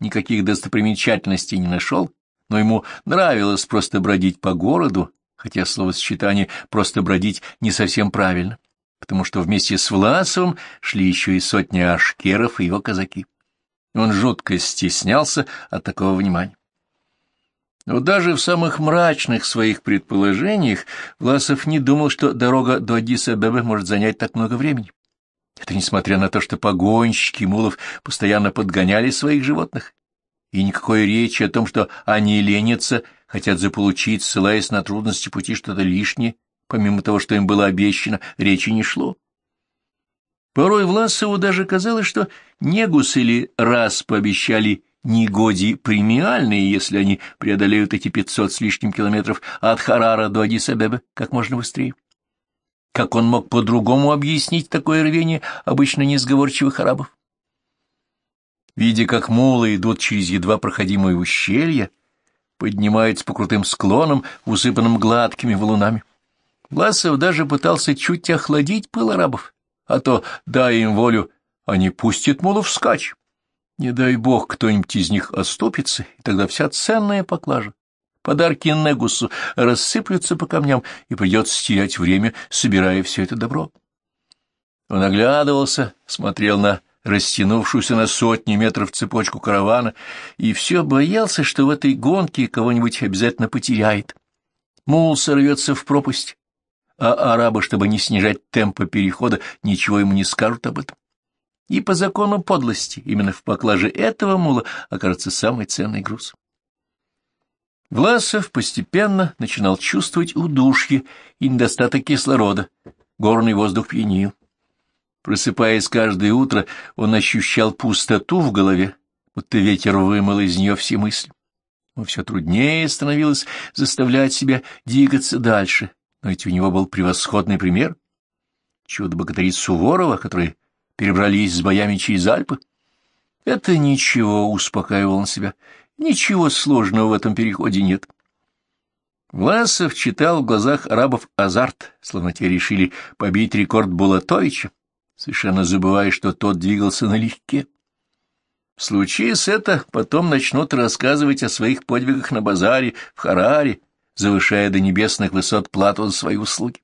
никаких достопримечательностей не нашел, но ему нравилось просто бродить по городу, хотя словосочетание «просто бродить» не совсем правильно, потому что вместе с Власовым шли еще и сотни ашкеров и его казаки. Он жутко стеснялся от такого внимания. Но даже в самых мрачных своих предположениях Власов не думал, что дорога до Адиса-Бебе может занять так много времени. Это несмотря на то, что погонщики мулов постоянно подгоняли своих животных, и никакой речи о том, что они ленятся, хотят заполучить, ссылаясь на трудности пути что-то лишнее, помимо того, что им было обещано, речи не шло. Порой Власову даже казалось, что Негус или раз пообещали негоди премиальные, если они преодолеют эти пятьсот с лишним километров от Харара до Адис-Абебе как можно быстрее. Как он мог по-другому объяснить такое рвение обычно несговорчивых арабов? Видя, как мулы идут через едва проходимые ущелья, поднимаются по крутым склонам, усыпанным гладкими валунами. Власов даже пытался чуть охладить пыл арабов, а то, дай им волю, они пустят мулов вскачь. Не дай бог, кто-нибудь из них оступится, и тогда вся ценная поклажа подарки Негусу рассыплются по камням, и придется терять время, собирая все это добро. Он оглядывался, смотрел на растянувшуюся на сотни метров цепочку каравана, и все боялся, что в этой гонке кого-нибудь обязательно потеряет. Мул сорвется в пропасть, а арабы, чтобы не снижать темпа перехода, ничего ему не скажут об этом. И по закону подлости именно в поклаже этого мула окажется самый ценный груз. Власов постепенно начинал чувствовать удушье и недостаток кислорода. Горный воздух пьянил. Просыпаясь каждое утро, он ощущал пустоту в голове, будто ветер вымыл из нее все мысли. Но все труднее становилось заставлять себя двигаться дальше, но ведь у него был превосходный пример. Чудо-богатыри Суворова, которые перебрались с боями через Альпы. Это ничего, успокаивал он себя, Ничего сложного в этом переходе нет. Власов читал в глазах арабов азарт, словно те решили побить рекорд Булатовича, совершенно забывая, что тот двигался налегке. с это, потом начнут рассказывать о своих подвигах на базаре, в Хараре, завышая до небесных высот плату за свои услуги.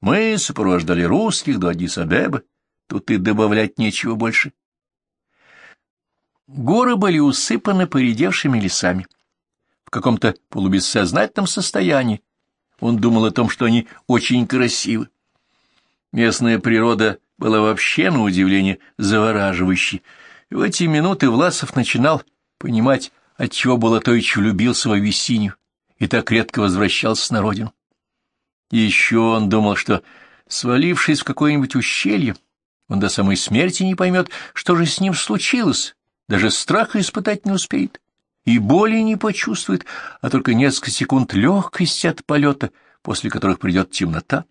Мы сопровождали русских до Адис-Абебы, тут и добавлять нечего больше. Горы были усыпаны поредевшими лесами. В каком-то полубессознательном состоянии он думал о том, что они очень красивы. Местная природа была вообще, на удивление, завораживающей. В эти минуты Власов начинал понимать, отчего Балатович влюбился свою Авесинью и так редко возвращался на родину. И еще он думал, что, свалившись в какое-нибудь ущелье, он до самой смерти не поймет, что же с ним случилось, даже страха испытать не успеет, и боли не почувствует, а только несколько секунд легкости от полета, после которых придет темнота.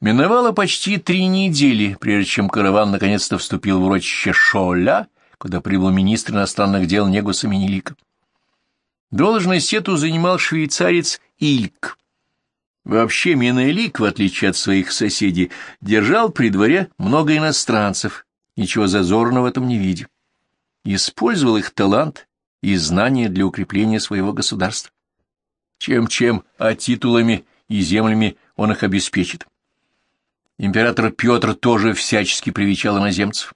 Миновало почти три недели, прежде чем караван наконец-то вступил в урочище Шоля, куда прибыл министр иностранных дел Негуса Менелика. Должность эту занимал швейцарец Ильк. Вообще Менелик, в отличие от своих соседей, держал при дворе много иностранцев, ничего зазорного в этом не видя. Использовал их талант и знания для укрепления своего государства. Чем-чем, а титулами и землями он их обеспечит. Император Петр тоже всячески привечал иноземцев,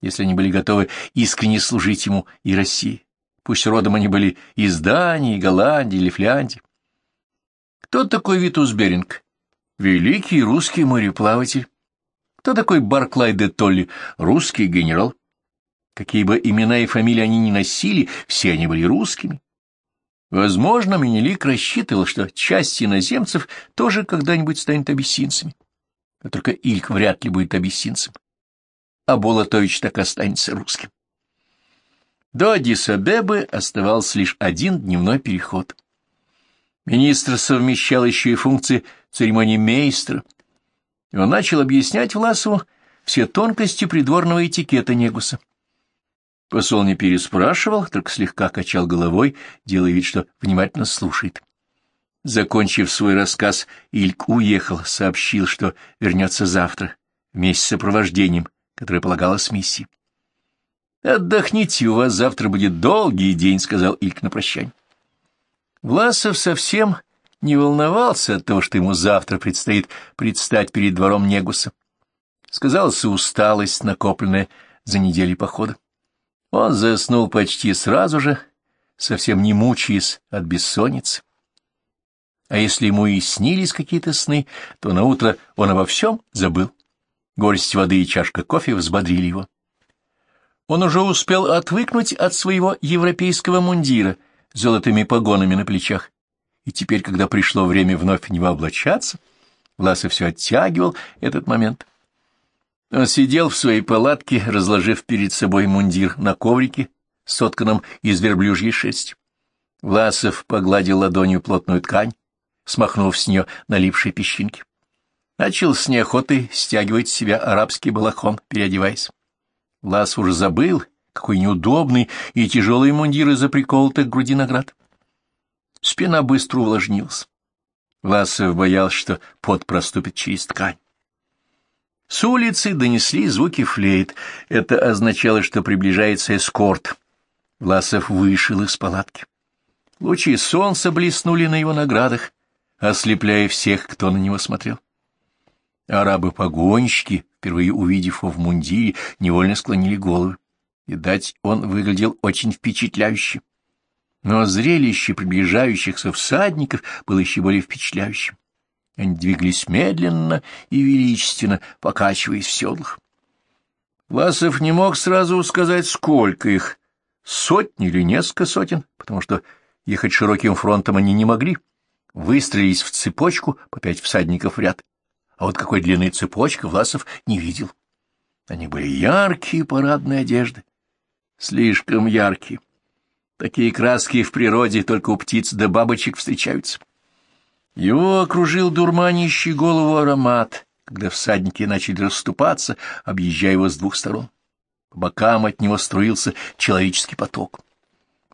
если они были готовы искренне служить ему и России. Пусть родом они были из Дании, Голландии или Фляндии. Кто такой Витус Беринг? Великий русский мореплаватель, кто такой Барклай де Толли? Русский генерал. Какие бы имена и фамилии они ни носили, все они были русскими. Возможно, Менелик рассчитывал, что часть иноземцев тоже когда-нибудь станет абиссинцами. А только Ильк вряд ли будет абиссинцем. А Болотович так останется русским. До Адисабебы оставался лишь один дневной переход. Министр совмещал еще и функции церемонии мейстра — и он начал объяснять Власову все тонкости придворного этикета Негуса. Посол не переспрашивал, только слегка качал головой, делая вид, что внимательно слушает. Закончив свой рассказ, Ильк уехал, сообщил, что вернется завтра, вместе с сопровождением, которое полагалось миссии. «Отдохните, у вас завтра будет долгий день», — сказал Ильк на прощание. Власов совсем не волновался от того, что ему завтра предстоит предстать перед двором Негуса. Сказалась усталость, накопленная за недели похода. Он заснул почти сразу же, совсем не мучаясь от бессонницы. А если ему и снились какие-то сны, то на утро он обо всем забыл. Горсть воды и чашка кофе взбодрили его. Он уже успел отвыкнуть от своего европейского мундира с золотыми погонами на плечах и теперь, когда пришло время вновь в него облачаться, Власов все оттягивал этот момент. Он сидел в своей палатке, разложив перед собой мундир на коврике, сотканном из верблюжьей шерсти. Власов погладил ладонью плотную ткань, смахнув с нее налипшие песчинки. Начал с неохотой стягивать с себя арабский балахон, переодеваясь. Власов уже забыл, какой неудобный и тяжелый мундир из-за приколотых груди наград спина быстро увлажнилась. Власов боялся, что пот проступит через ткань. С улицы донесли звуки флейт. Это означало, что приближается эскорт. Власов вышел из палатки. Лучи солнца блеснули на его наградах, ослепляя всех, кто на него смотрел. Арабы-погонщики, впервые увидев его в мундире, невольно склонили головы. Видать, он выглядел очень впечатляюще но зрелище приближающихся всадников было еще более впечатляющим. Они двигались медленно и величественно, покачиваясь в седлах. Власов не мог сразу сказать, сколько их, сотни или несколько сотен, потому что ехать широким фронтом они не могли. Выстроились в цепочку по пять всадников в ряд, а вот какой длины цепочка Власов не видел. Они были яркие парадные одежды, слишком яркие. Такие краски в природе только у птиц да бабочек встречаются. Его окружил дурманящий голову аромат, когда всадники начали расступаться, объезжая его с двух сторон. По бокам от него струился человеческий поток.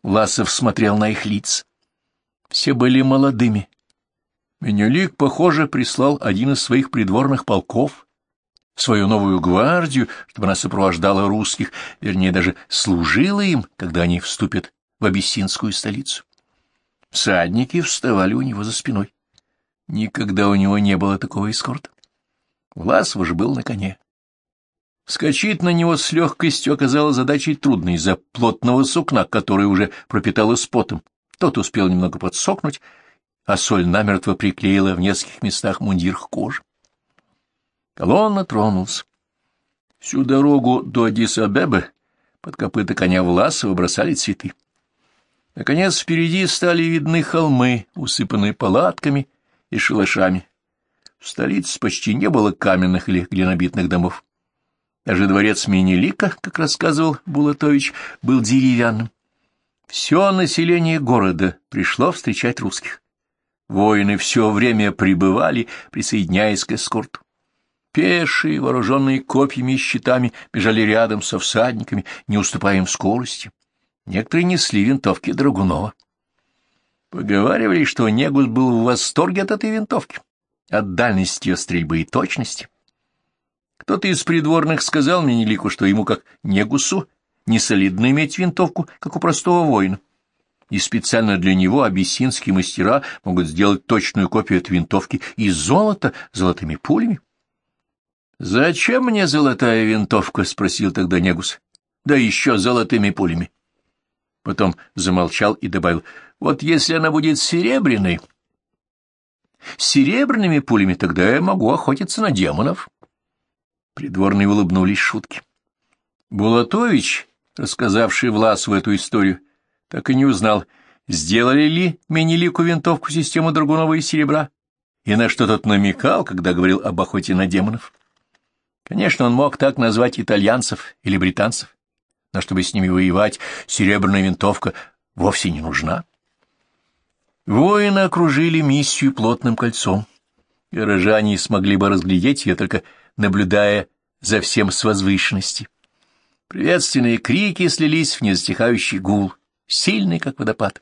Ласов смотрел на их лица. Все были молодыми. Менюлик, похоже, прислал один из своих придворных полков, свою новую гвардию, чтобы она сопровождала русских, вернее, даже служила им, когда они вступят в абиссинскую столицу. Садники вставали у него за спиной. Никогда у него не было такого эскорта. Власов же был на коне. Скочить на него с легкостью оказалось задачей трудной из-за плотного сукна, которое уже пропитало потом. Тот успел немного подсохнуть, а соль намертво приклеила в нескольких местах мундир к коже. Колонна тронулась. Всю дорогу до Адис-Абебы под копыта коня Власова бросали цветы. Наконец впереди стали видны холмы, усыпанные палатками и шалашами. В столице почти не было каменных или глинобитных домов. Даже дворец Менелика, как рассказывал Булатович, был деревянным. Все население города пришло встречать русских. Воины все время пребывали, присоединяясь к эскорту. Пешие, вооруженные копьями и щитами, бежали рядом со всадниками, не уступая им скорости. Некоторые несли винтовки Драгунова. Поговаривали, что Негус был в восторге от этой винтовки, от дальности ее стрельбы и точности. Кто-то из придворных сказал Менелику, что ему, как Негусу, не солидно иметь винтовку, как у простого воина. И специально для него абиссинские мастера могут сделать точную копию этой винтовки из золота золотыми пулями. «Зачем мне золотая винтовка?» — спросил тогда Негус. «Да еще золотыми пулями. Потом замолчал и добавил, вот если она будет серебряной... С серебряными пулями тогда я могу охотиться на демонов. Придворные улыбнулись шутки. Булатович, рассказавший власу эту историю, так и не узнал, сделали ли Менелику винтовку системы Драгунова и серебра, и на что тот намекал, когда говорил об охоте на демонов. Конечно, он мог так назвать итальянцев или британцев но чтобы с ними воевать, серебряная винтовка вовсе не нужна. Воины окружили миссию плотным кольцом. Горожане смогли бы разглядеть ее, только наблюдая за всем с возвышенности. Приветственные крики слились в незатихающий гул, сильный, как водопад.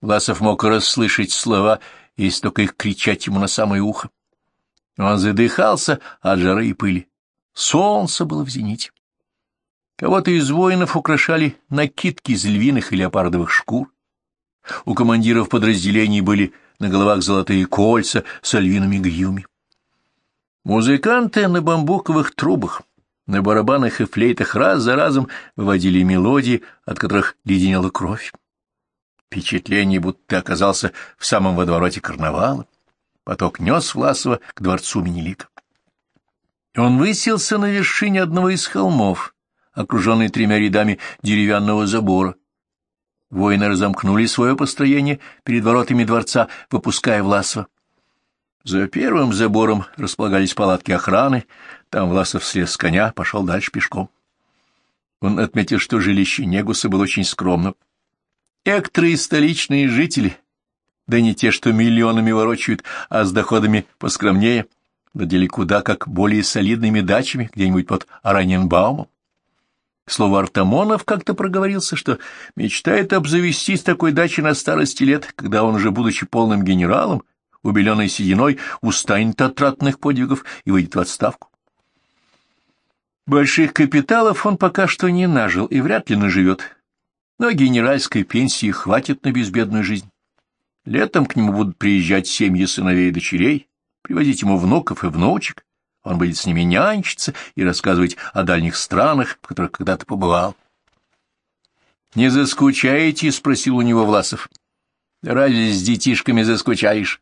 Власов мог расслышать слова, если только их кричать ему на самое ухо. Он задыхался от жары и пыли. Солнце было в зените. Кого-то из воинов украшали накидки из львиных и леопардовых шкур. У командиров подразделений были на головах золотые кольца с львиными гьюми. Музыканты на бамбуковых трубах, на барабанах и флейтах раз за разом выводили мелодии, от которых леденела кровь. Впечатление, будто ты оказался в самом водовороте карнавала. Поток нес Власова к дворцу Менелика. Он выселся на вершине одного из холмов, окруженный тремя рядами деревянного забора. Воины разомкнули свое построение перед воротами дворца, выпуская Власова. За первым забором располагались палатки охраны, там Власов слез с коня, пошел дальше пешком. Он отметил, что жилище Негуса было очень скромно. Экотрые столичные жители, да не те, что миллионами ворочают, а с доходами поскромнее, владели куда как более солидными дачами где-нибудь под Араненбаумом. К слову, Артамонов как-то проговорился, что мечтает обзавестись такой дачей на старости лет, когда он уже, будучи полным генералом, убеленной сединой, устанет от тратных подвигов и выйдет в отставку. Больших капиталов он пока что не нажил и вряд ли наживет, но генеральской пенсии хватит на безбедную жизнь. Летом к нему будут приезжать семьи сыновей и дочерей, привозить ему внуков и внучек, он будет с ними нянчиться и рассказывать о дальних странах, в которых когда-то побывал. — Не заскучаете? — спросил у него Власов. — Разве с детишками заскучаешь?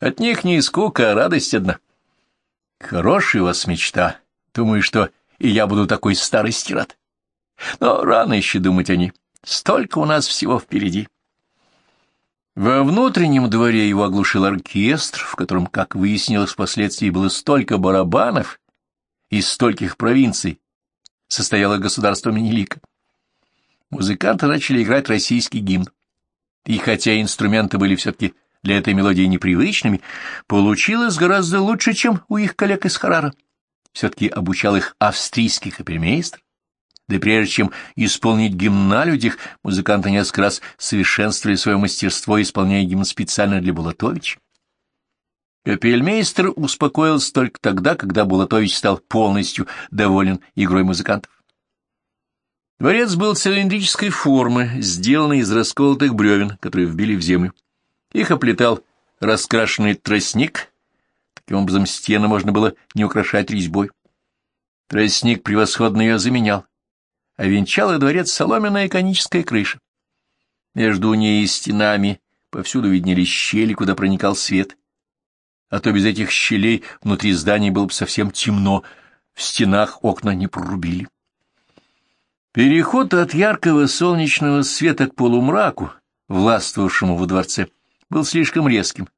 От них не скука, а радость одна. — Хорошая у вас мечта. Думаю, что и я буду такой старости рад. Но рано еще думать о ней. Столько у нас всего впереди. — во внутреннем дворе его оглушил оркестр, в котором, как выяснилось впоследствии, было столько барабанов из стольких провинций, состояло государство Менелика. Музыканты начали играть российский гимн. И хотя инструменты были все-таки для этой мелодии непривычными, получилось гораздо лучше, чем у их коллег из Харара. Все-таки обучал их австрийский капельмейстер. Да и прежде чем исполнить гимн на людях, музыканты несколько раз совершенствовали свое мастерство, исполняя гимн специально для Булатович. Капельмейстер успокоился только тогда, когда Булатович стал полностью доволен игрой музыкантов. Дворец был цилиндрической формы, сделанный из расколотых бревен, которые вбили в землю. Их оплетал раскрашенный тростник. Таким образом, стены можно было не украшать резьбой. Тростник превосходно ее заменял а венчала дворец соломенная коническая крыша. Между ней и стенами повсюду виднелись щели, куда проникал свет. А то без этих щелей внутри здания было бы совсем темно, в стенах окна не прорубили. Переход от яркого солнечного света к полумраку, властвовавшему во дворце, был слишком резким.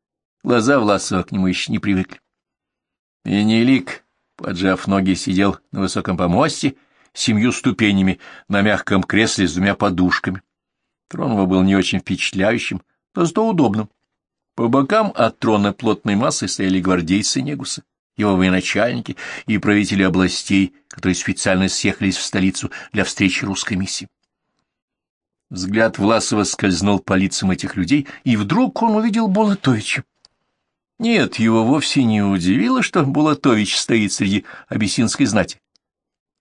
Глаза Власова к нему еще не привыкли. И поджав ноги, сидел на высоком помосте семью ступенями на мягком кресле с двумя подушками. Тронова был не очень впечатляющим, но зато удобным. По бокам от трона плотной массой стояли гвардейцы Негуса, его военачальники и правители областей, которые специально съехались в столицу для встречи русской миссии. Взгляд Власова скользнул по лицам этих людей, и вдруг он увидел Болотовича. Нет, его вовсе не удивило, что Булатович стоит среди абиссинской знати.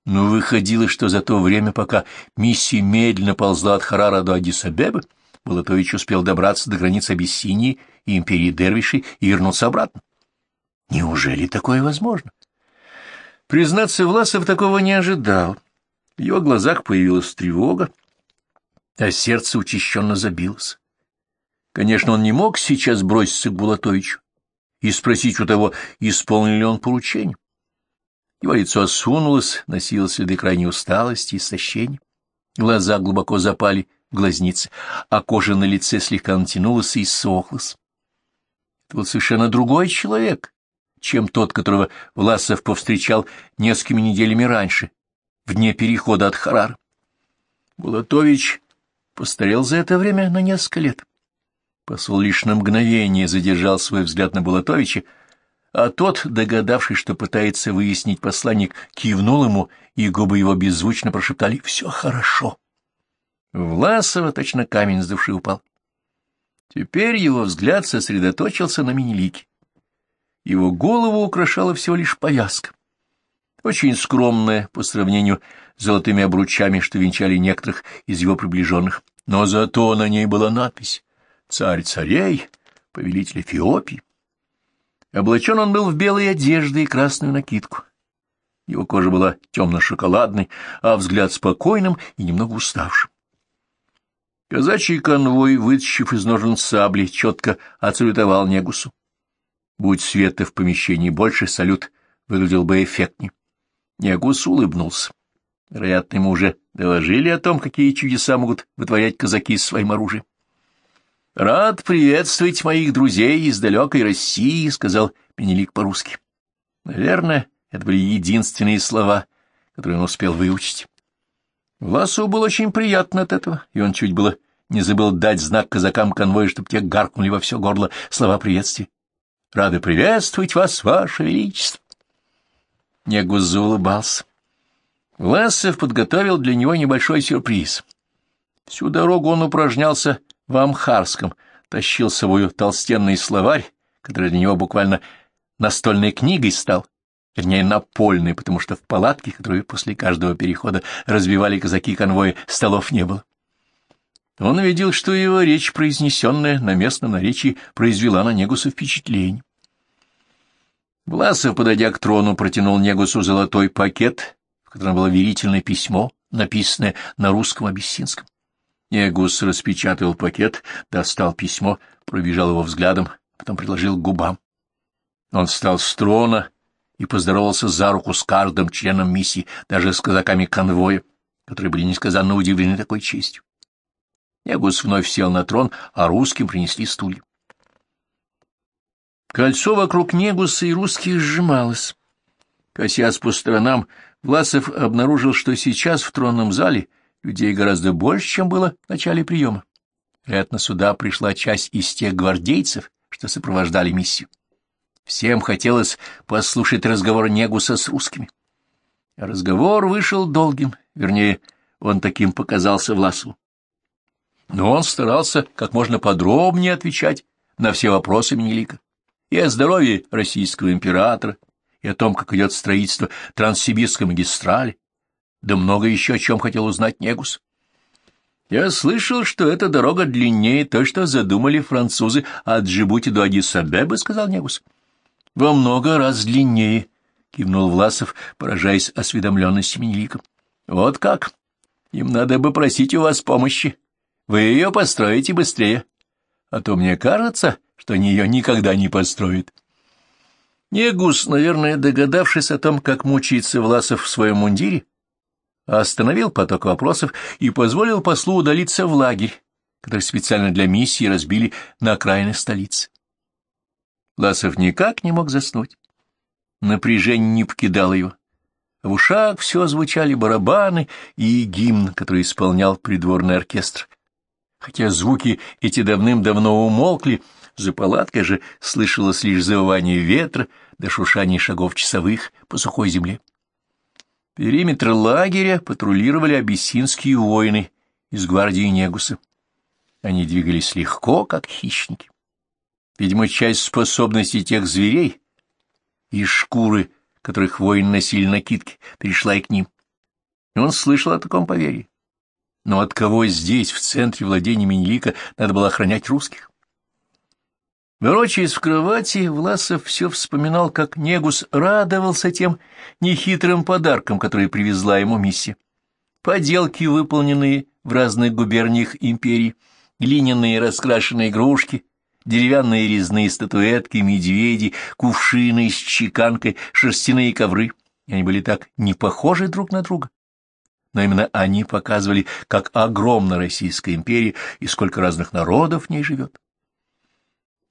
Но выходило, что за то время, пока миссия медленно ползла от Харара до Адисабебы, Балатович успел добраться до границ Абиссинии и империи Дервишей и вернуться обратно. Неужели такое возможно? Признаться, Власов такого не ожидал. В его глазах появилась тревога, а сердце учащенно забилось. Конечно, он не мог сейчас броситься к Булатовичу и спросить у того, исполнил ли он поручение. Его лицо осунулось, носило следы крайней усталости и истощения. Глаза глубоко запали в глазницы, а кожа на лице слегка натянулась и сохлась. Это совершенно другой человек, чем тот, которого Власов повстречал несколькими неделями раньше, в дне перехода от Харар. Булатович постарел за это время на несколько лет. Посол лишь на мгновение задержал свой взгляд на Булатовича, а тот, догадавшись, что пытается выяснить посланник, кивнул ему, и губы его беззвучно прошептали «Все хорошо». Власова точно камень с души упал. Теперь его взгляд сосредоточился на Минелике. Его голову украшала всего лишь повязка. Очень скромная по сравнению с золотыми обручами, что венчали некоторых из его приближенных. Но зато на ней была надпись «Царь царей, повелитель Эфиопии». Облачен он был в белые одежды и красную накидку. Его кожа была темно-шоколадной, а взгляд спокойным и немного уставшим. Казачий конвой, вытащив из ножен сабли, четко отсалютовал Негусу. Будь света в помещении больше, салют выглядел бы эффектнее. Негус улыбнулся. Вероятно, ему уже доложили о том, какие чудеса могут вытворять казаки с своим оружием. «Рад приветствовать моих друзей из далекой России», — сказал Пенелик по-русски. Наверное, это были единственные слова, которые он успел выучить. Власу было очень приятно от этого, и он чуть было не забыл дать знак казакам конвоя, чтобы те гаркнули во все горло слова приветствия. «Рады приветствовать вас, Ваше Величество!» Негус заулыбался. Власов подготовил для него небольшой сюрприз. Всю дорогу он упражнялся в Амхарском тащил свою толстенный словарь, который для него буквально настольной книгой стал, вернее, напольной, потому что в палатке, которую после каждого перехода разбивали казаки конвоя, столов не было. Он видел, что его речь, произнесенная на местном наречии, произвела на Негуса впечатление. Власов, подойдя к трону, протянул Негусу золотой пакет, в котором было верительное письмо, написанное на русском абиссинском. Негус распечатал пакет, достал письмо, пробежал его взглядом, потом приложил к губам. Он встал с трона и поздоровался за руку с каждым членом миссии, даже с казаками конвоя, которые были несказанно удивлены такой честью. Негус вновь сел на трон, а русским принесли стулья. Кольцо вокруг Негуса и русских сжималось. Косясь по сторонам, Власов обнаружил, что сейчас в тронном зале людей гораздо больше, чем было в начале приема. Вероятно, сюда пришла часть из тех гвардейцев, что сопровождали миссию. Всем хотелось послушать разговор Негуса с русскими. Разговор вышел долгим, вернее, он таким показался власу. Но он старался как можно подробнее отвечать на все вопросы Менелика. И о здоровье российского императора, и о том, как идет строительство Транссибирской магистрали, да много еще о чем хотел узнать Негус. Я слышал, что эта дорога длиннее то, что задумали французы от Джибути до Адисабебы, — сказал Негус. — Во много раз длиннее, — кивнул Власов, поражаясь осведомленности Менелика. — Вот как? Им надо бы просить у вас помощи. Вы ее построите быстрее. А то мне кажется, что они ее никогда не построят. Негус, наверное, догадавшись о том, как мучается Власов в своем мундире, — остановил поток вопросов и позволил послу удалиться в лагерь, который специально для миссии разбили на окраины столицы. Ласов никак не мог заснуть. Напряжение не покидало его. В ушах все звучали барабаны и гимн, который исполнял придворный оркестр. Хотя звуки эти давным-давно умолкли, за палаткой же слышалось лишь завывание ветра до да шагов часовых по сухой земле. Периметр лагеря патрулировали абиссинские воины из гвардии Негуса. Они двигались легко, как хищники. Видимо, часть способностей тех зверей и шкуры, которых воины носили накидки, перешла и к ним. И он слышал о таком поверье. Но от кого здесь, в центре владения Миньика, надо было охранять русских? Ворочаясь в кровати, Власов все вспоминал, как Негус радовался тем нехитрым подаркам, которые привезла ему миссия. Поделки, выполненные в разных губерниях империи, глиняные раскрашенные игрушки, деревянные резные статуэтки, медведи, кувшины с чеканкой, шерстяные ковры. Они были так не похожи друг на друга. Но именно они показывали, как огромна Российская империя и сколько разных народов в ней живет.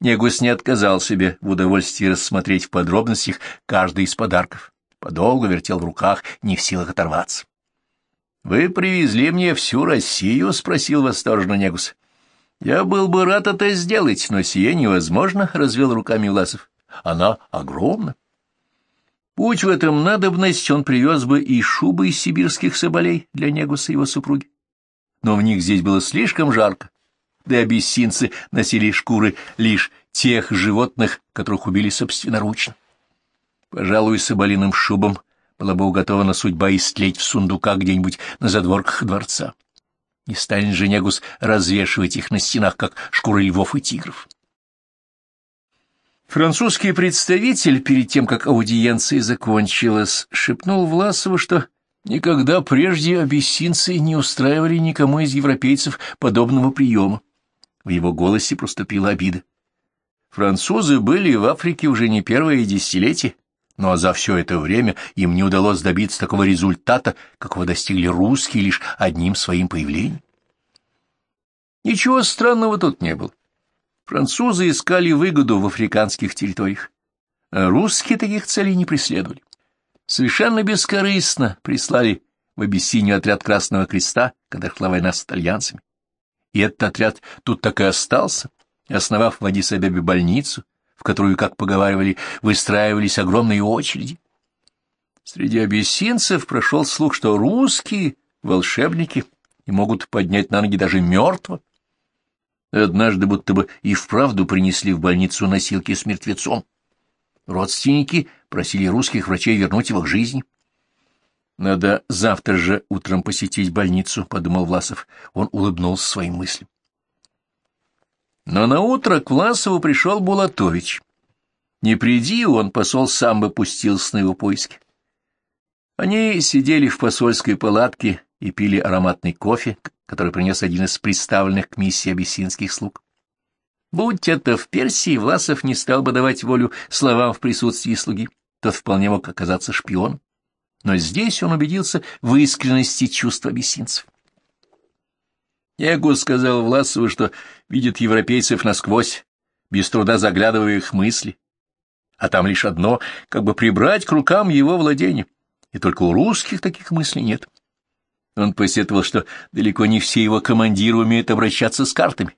Негус не отказал себе в удовольствии рассмотреть в подробностях каждый из подарков. Подолгу вертел в руках, не в силах оторваться. — Вы привезли мне всю Россию? — спросил восторженно Негус. — Я был бы рад это сделать, но сие невозможно, — развел руками Власов. — Она огромна. Путь в этом надобность он привез бы и шубы из сибирских соболей для Негуса и его супруги. Но в них здесь было слишком жарко, да и абиссинцы носили шкуры лишь тех животных, которых убили собственноручно. Пожалуй, соболиным шубом была бы уготована судьба истлеть в сундуках где-нибудь на задворках дворца. Не станет же Негус развешивать их на стенах, как шкуры львов и тигров. Французский представитель, перед тем, как аудиенция закончилась, шепнул Власову, что никогда прежде абиссинцы не устраивали никому из европейцев подобного приема. В его голосе проступила обида. Французы были в Африке уже не первое десятилетие, но за все это время им не удалось добиться такого результата, какого достигли русские лишь одним своим появлением. Ничего странного тут не было. Французы искали выгоду в африканских территориях, а русские таких целей не преследовали. Совершенно бескорыстно прислали в Абиссинию отряд Красного Креста, когда шла война с итальянцами и этот отряд тут так и остался, основав в Адис-Абебе больницу, в которую, как поговаривали, выстраивались огромные очереди. Среди абиссинцев прошел слух, что русские волшебники и могут поднять на ноги даже мертвого. Однажды будто бы и вправду принесли в больницу носилки с мертвецом. Родственники просили русских врачей вернуть его к жизни. Надо завтра же утром посетить больницу, — подумал Власов. Он улыбнулся своим мыслям. Но наутро к Власову пришел Булатович. Не приди он, посол сам бы пустился на его поиски. Они сидели в посольской палатке и пили ароматный кофе, который принес один из представленных к миссии абиссинских слуг. Будь это в Персии, Власов не стал бы давать волю словам в присутствии слуги. Тот вполне мог оказаться шпионом но здесь он убедился в искренности чувства бессинцев. Эгу сказал Власову, что видит европейцев насквозь, без труда заглядывая их мысли. А там лишь одно — как бы прибрать к рукам его владение. И только у русских таких мыслей нет. Он посетовал, что далеко не все его командиры умеют обращаться с картами,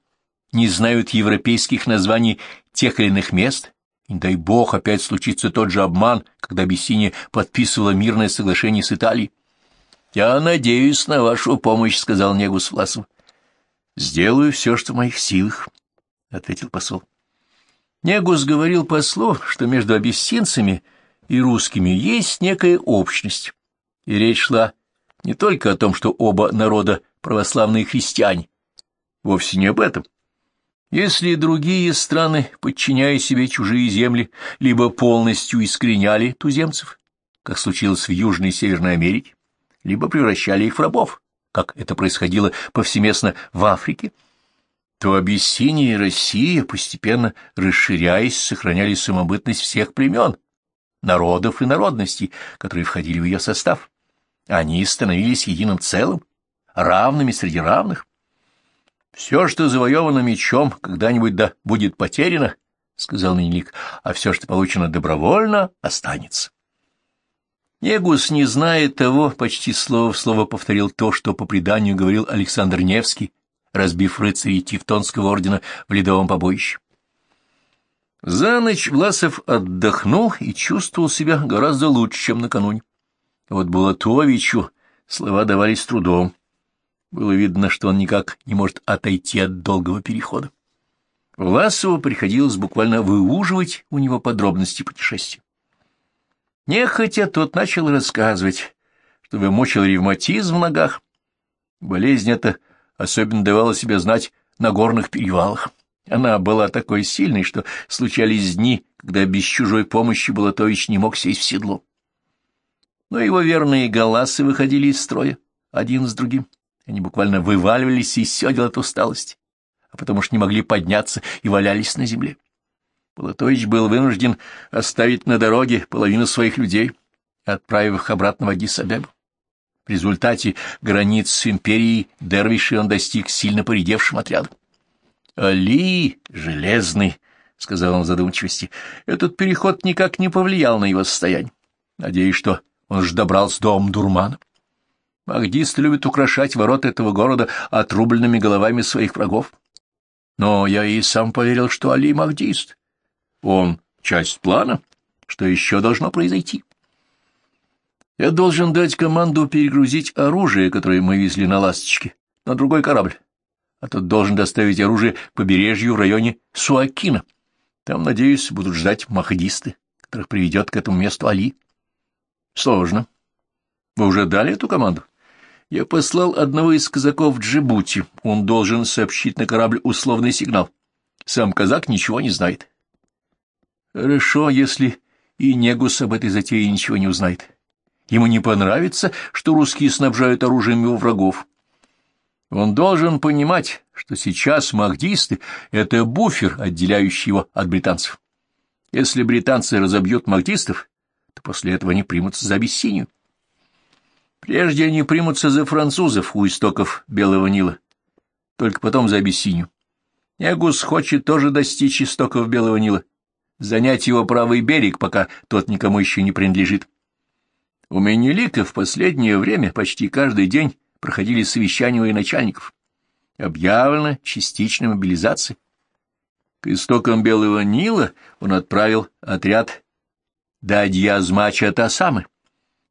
не знают европейских названий тех или иных мест, не дай бог, опять случится тот же обман, когда Бессиния подписывала мирное соглашение с Италией. — Я надеюсь на вашу помощь, — сказал Негус Власов. — Сделаю все, что в моих силах, — ответил посол. Негус говорил послу, что между абиссинцами и русскими есть некая общность, и речь шла не только о том, что оба народа православные христиане, вовсе не об этом. — если другие страны, подчиняя себе чужие земли, либо полностью искореняли туземцев, как случилось в Южной и Северной Америке, либо превращали их в рабов, как это происходило повсеместно в Африке, то Абиссиния и Россия, постепенно расширяясь, сохраняли самобытность всех племен, народов и народностей, которые входили в ее состав. Они становились единым целым, равными среди равных. Все, что завоевано мечом, когда-нибудь да будет потеряно, — сказал Менелик, — а все, что получено добровольно, останется. Негус, не зная того, почти слово в слово повторил то, что по преданию говорил Александр Невский, разбив рыцарей Тевтонского ордена в ледовом побоище. За ночь Власов отдохнул и чувствовал себя гораздо лучше, чем накануне. Вот Булатовичу слова давались трудом. Было видно, что он никак не может отойти от долгого перехода. Власову приходилось буквально выуживать у него подробности путешествия. Нехотя тот начал рассказывать, что вымочил ревматизм в ногах. Болезнь эта особенно давала себя знать на горных перевалах. Она была такой сильной, что случались дни, когда без чужой помощи Балатович не мог сесть в седло. Но его верные галасы выходили из строя, один с другим. Они буквально вываливались из седел от усталости, а потому что не могли подняться и валялись на земле. Полотович был вынужден оставить на дороге половину своих людей, отправив их обратно в агис В результате границ с империей Дервиши он достиг сильно поредевшим отрядом. «Али, железный!» — сказал он в задумчивости. «Этот переход никак не повлиял на его состояние. Надеюсь, что он же добрался до Амдурмана». Махдисты любят украшать ворота этого города отрубленными головами своих врагов. Но я и сам поверил, что Али Махдист. Он — часть плана. Что еще должно произойти? Я должен дать команду перегрузить оружие, которое мы везли на «Ласточке», на другой корабль. А тот должен доставить оружие побережью в районе Суакина. Там, надеюсь, будут ждать махдисты, которых приведет к этому месту Али. Сложно. Вы уже дали эту команду? — я послал одного из казаков в Джибути. Он должен сообщить на корабль условный сигнал. Сам казак ничего не знает. Хорошо, если и Негус об этой затее ничего не узнает. Ему не понравится, что русские снабжают оружием его врагов. Он должен понимать, что сейчас махдисты — это буфер, отделяющий его от британцев. Если британцы разобьют махдистов, то после этого они примутся за Абиссинию. Прежде они примутся за французов у истоков белого Нила, только потом за Абиссинию. Эгус хочет тоже достичь истоков белого Нила, занять его правый берег, пока тот никому еще не принадлежит. У Менелика в последнее время почти каждый день проходили совещания у начальников. Объявлена частичная мобилизация. К истокам Белого Нила он отправил отряд Змача Тасамы.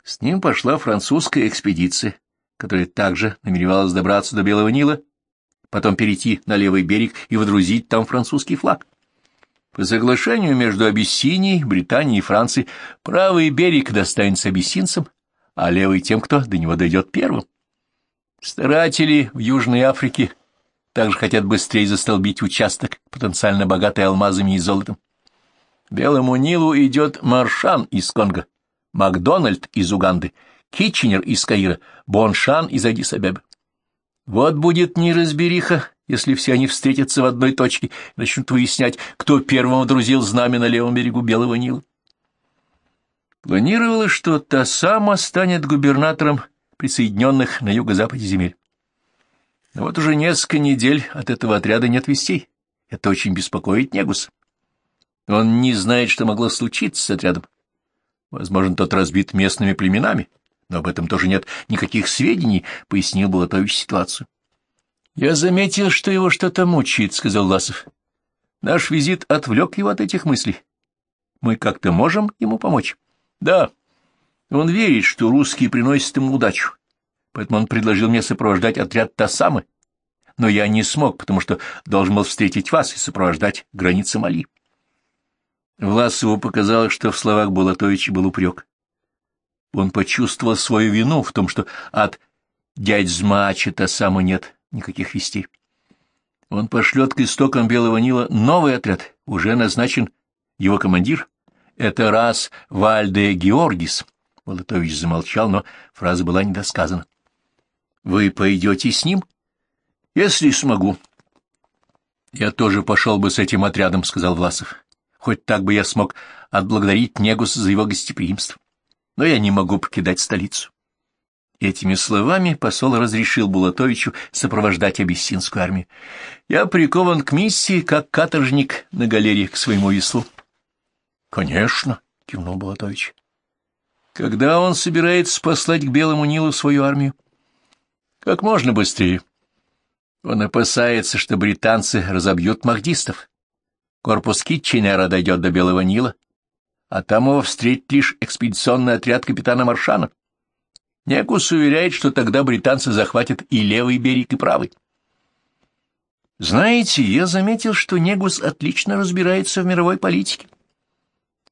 С ним пошла французская экспедиция, которая также намеревалась добраться до Белого Нила, потом перейти на левый берег и водрузить там французский флаг. По соглашению между Абиссинией, Британией и Францией правый берег достанется абиссинцам, а левый тем, кто до него дойдет первым. Старатели в Южной Африке также хотят быстрее застолбить участок, потенциально богатый алмазами и золотом. Белому Нилу идет Маршан из Конго, Макдональд из Уганды, Китченер из Каира, Боншан из Адисабеб. Вот будет неразбериха, если все они встретятся в одной точке и начнут выяснять, кто первым водрузил знамя на левом берегу Белого Нила. Планировалось, что Тассама станет губернатором присоединенных на юго-западе земель. Но вот уже несколько недель от этого отряда нет вестей. Это очень беспокоит Негус. Он не знает, что могло случиться с отрядом. Возможно, тот разбит местными племенами, но об этом тоже нет никаких сведений, — пояснил Булатович ситуацию. — Я заметил, что его что-то мучает, — сказал Ласов. — Наш визит отвлек его от этих мыслей. Мы как-то можем ему помочь? — Да. Он верит, что русские приносят ему удачу, поэтому он предложил мне сопровождать отряд Тасамы, но я не смог, потому что должен был встретить вас и сопровождать границы Мали. Власову показалось, что в словах Булатовича был упрек. Он почувствовал свою вину в том, что от дядь Змача то сама нет никаких вестей. Он пошлет к истокам Белого Нила новый отряд, уже назначен его командир. Это раз Вальде Георгис. Болотович замолчал, но фраза была недосказана. — Вы пойдете с ним? — Если смогу. — Я тоже пошел бы с этим отрядом, — сказал Власов хоть так бы я смог отблагодарить Негус за его гостеприимство. Но я не могу покидать столицу. Этими словами посол разрешил Булатовичу сопровождать абиссинскую армию. «Я прикован к миссии, как каторжник на галерее к своему веслу». «Конечно», — кивнул Булатович. «Когда он собирается послать к Белому Нилу свою армию?» «Как можно быстрее». Он опасается, что британцы разобьют махдистов, Корпус Китченера дойдет до Белого Нила, а там его встретит лишь экспедиционный отряд капитана Маршана. Некус уверяет, что тогда британцы захватят и левый берег, и правый. Знаете, я заметил, что Негус отлично разбирается в мировой политике.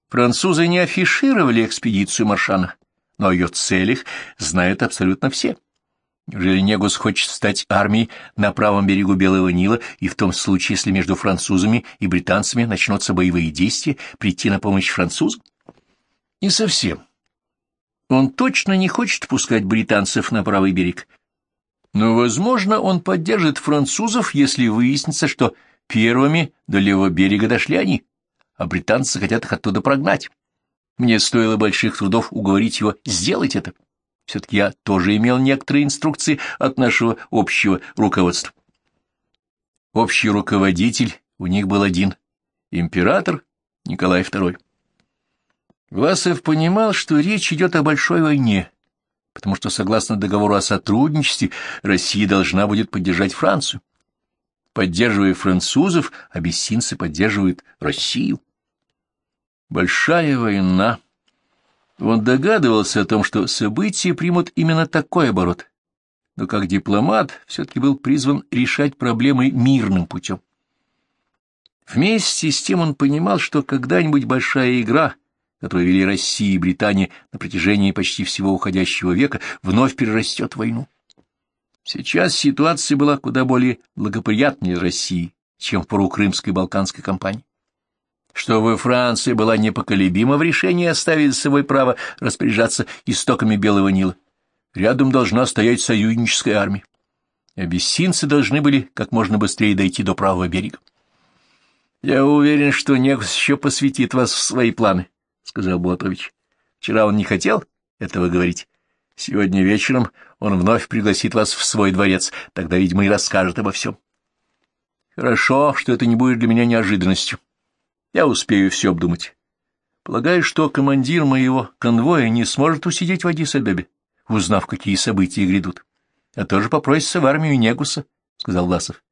Французы не афишировали экспедицию Маршана, но о ее целях знают абсолютно все. Неужели Негус хочет стать армией на правом берегу Белого Нила и в том случае, если между французами и британцами начнутся боевые действия, прийти на помощь французам? Не совсем. Он точно не хочет пускать британцев на правый берег. Но, возможно, он поддержит французов, если выяснится, что первыми до левого берега дошли они, а британцы хотят их оттуда прогнать. Мне стоило больших трудов уговорить его сделать это. Все-таки я тоже имел некоторые инструкции от нашего общего руководства. Общий руководитель у них был один — император Николай II. Власов понимал, что речь идет о большой войне, потому что, согласно договору о сотрудничестве, Россия должна будет поддержать Францию. Поддерживая французов, абиссинцы поддерживают Россию. Большая война — он догадывался о том, что события примут именно такой оборот, но как дипломат все-таки был призван решать проблемы мирным путем. Вместе с тем он понимал, что когда-нибудь большая игра, которую вели Россия и Британия на протяжении почти всего уходящего века, вновь перерастет в войну. Сейчас ситуация была куда более благоприятной России, чем в пору Крымской и Балканской кампании что во Франции была непоколебима в решении оставить собой право распоряжаться истоками белого Нила. Рядом должна стоять союзническая армия. Абиссинцы должны были как можно быстрее дойти до правого берега. — Я уверен, что Некус еще посвятит вас в свои планы, — сказал Булатович. — Вчера он не хотел этого говорить. Сегодня вечером он вновь пригласит вас в свой дворец, тогда, видимо, и расскажет обо всем. — Хорошо, что это не будет для меня неожиданностью, я успею все обдумать. Полагаю, что командир моего конвоя не сможет усидеть в адис узнав, какие события грядут. А тоже попросится в армию Негуса, — сказал Ласов.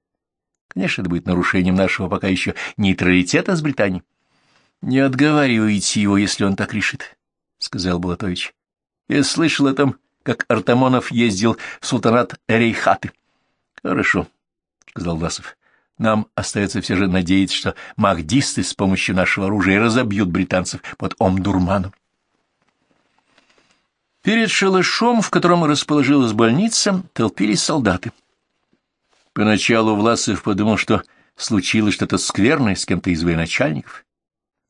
Конечно, это будет нарушением нашего пока еще нейтралитета с Британией. — Не отговаривайте его, если он так решит, — сказал Булатович. — Я слышал о том, как Артамонов ездил в султанат Рейхаты. — Хорошо, — сказал Ласов. Нам остается все же надеяться, что махдисты с помощью нашего оружия разобьют британцев под Омдурманом. Перед шалашом, в котором расположилась больница, толпились солдаты. Поначалу Власов подумал, что случилось что-то скверное с кем-то из военачальников,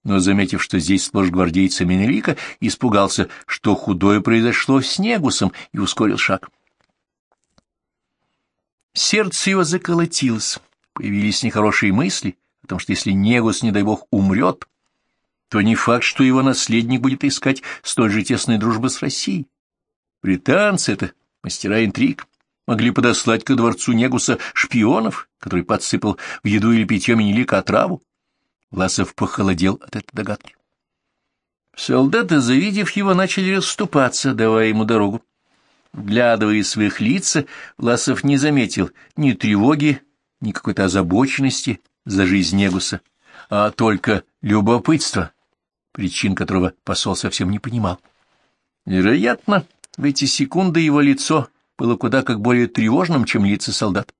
но, заметив, что здесь сплошь гвардейца Менелика, испугался, что худое произошло с Негусом, и ускорил шаг. Сердце его заколотилось. Появились нехорошие мысли о том, что если Негус, не дай бог, умрет, то не факт, что его наследник будет искать столь же тесной дружбы с Россией. Британцы — это мастера интриг, могли подослать ко дворцу Негуса шпионов, который подсыпал в еду или питье Менелика отраву. Власов похолодел от этой догадки. Солдаты, завидев его, начали расступаться, давая ему дорогу. Вглядываясь в их лица, Власов не заметил ни тревоги, не какой-то озабоченности за жизнь Негуса, а только любопытство, причин которого посол совсем не понимал. Вероятно, в эти секунды его лицо было куда как более тревожным, чем лица солдат.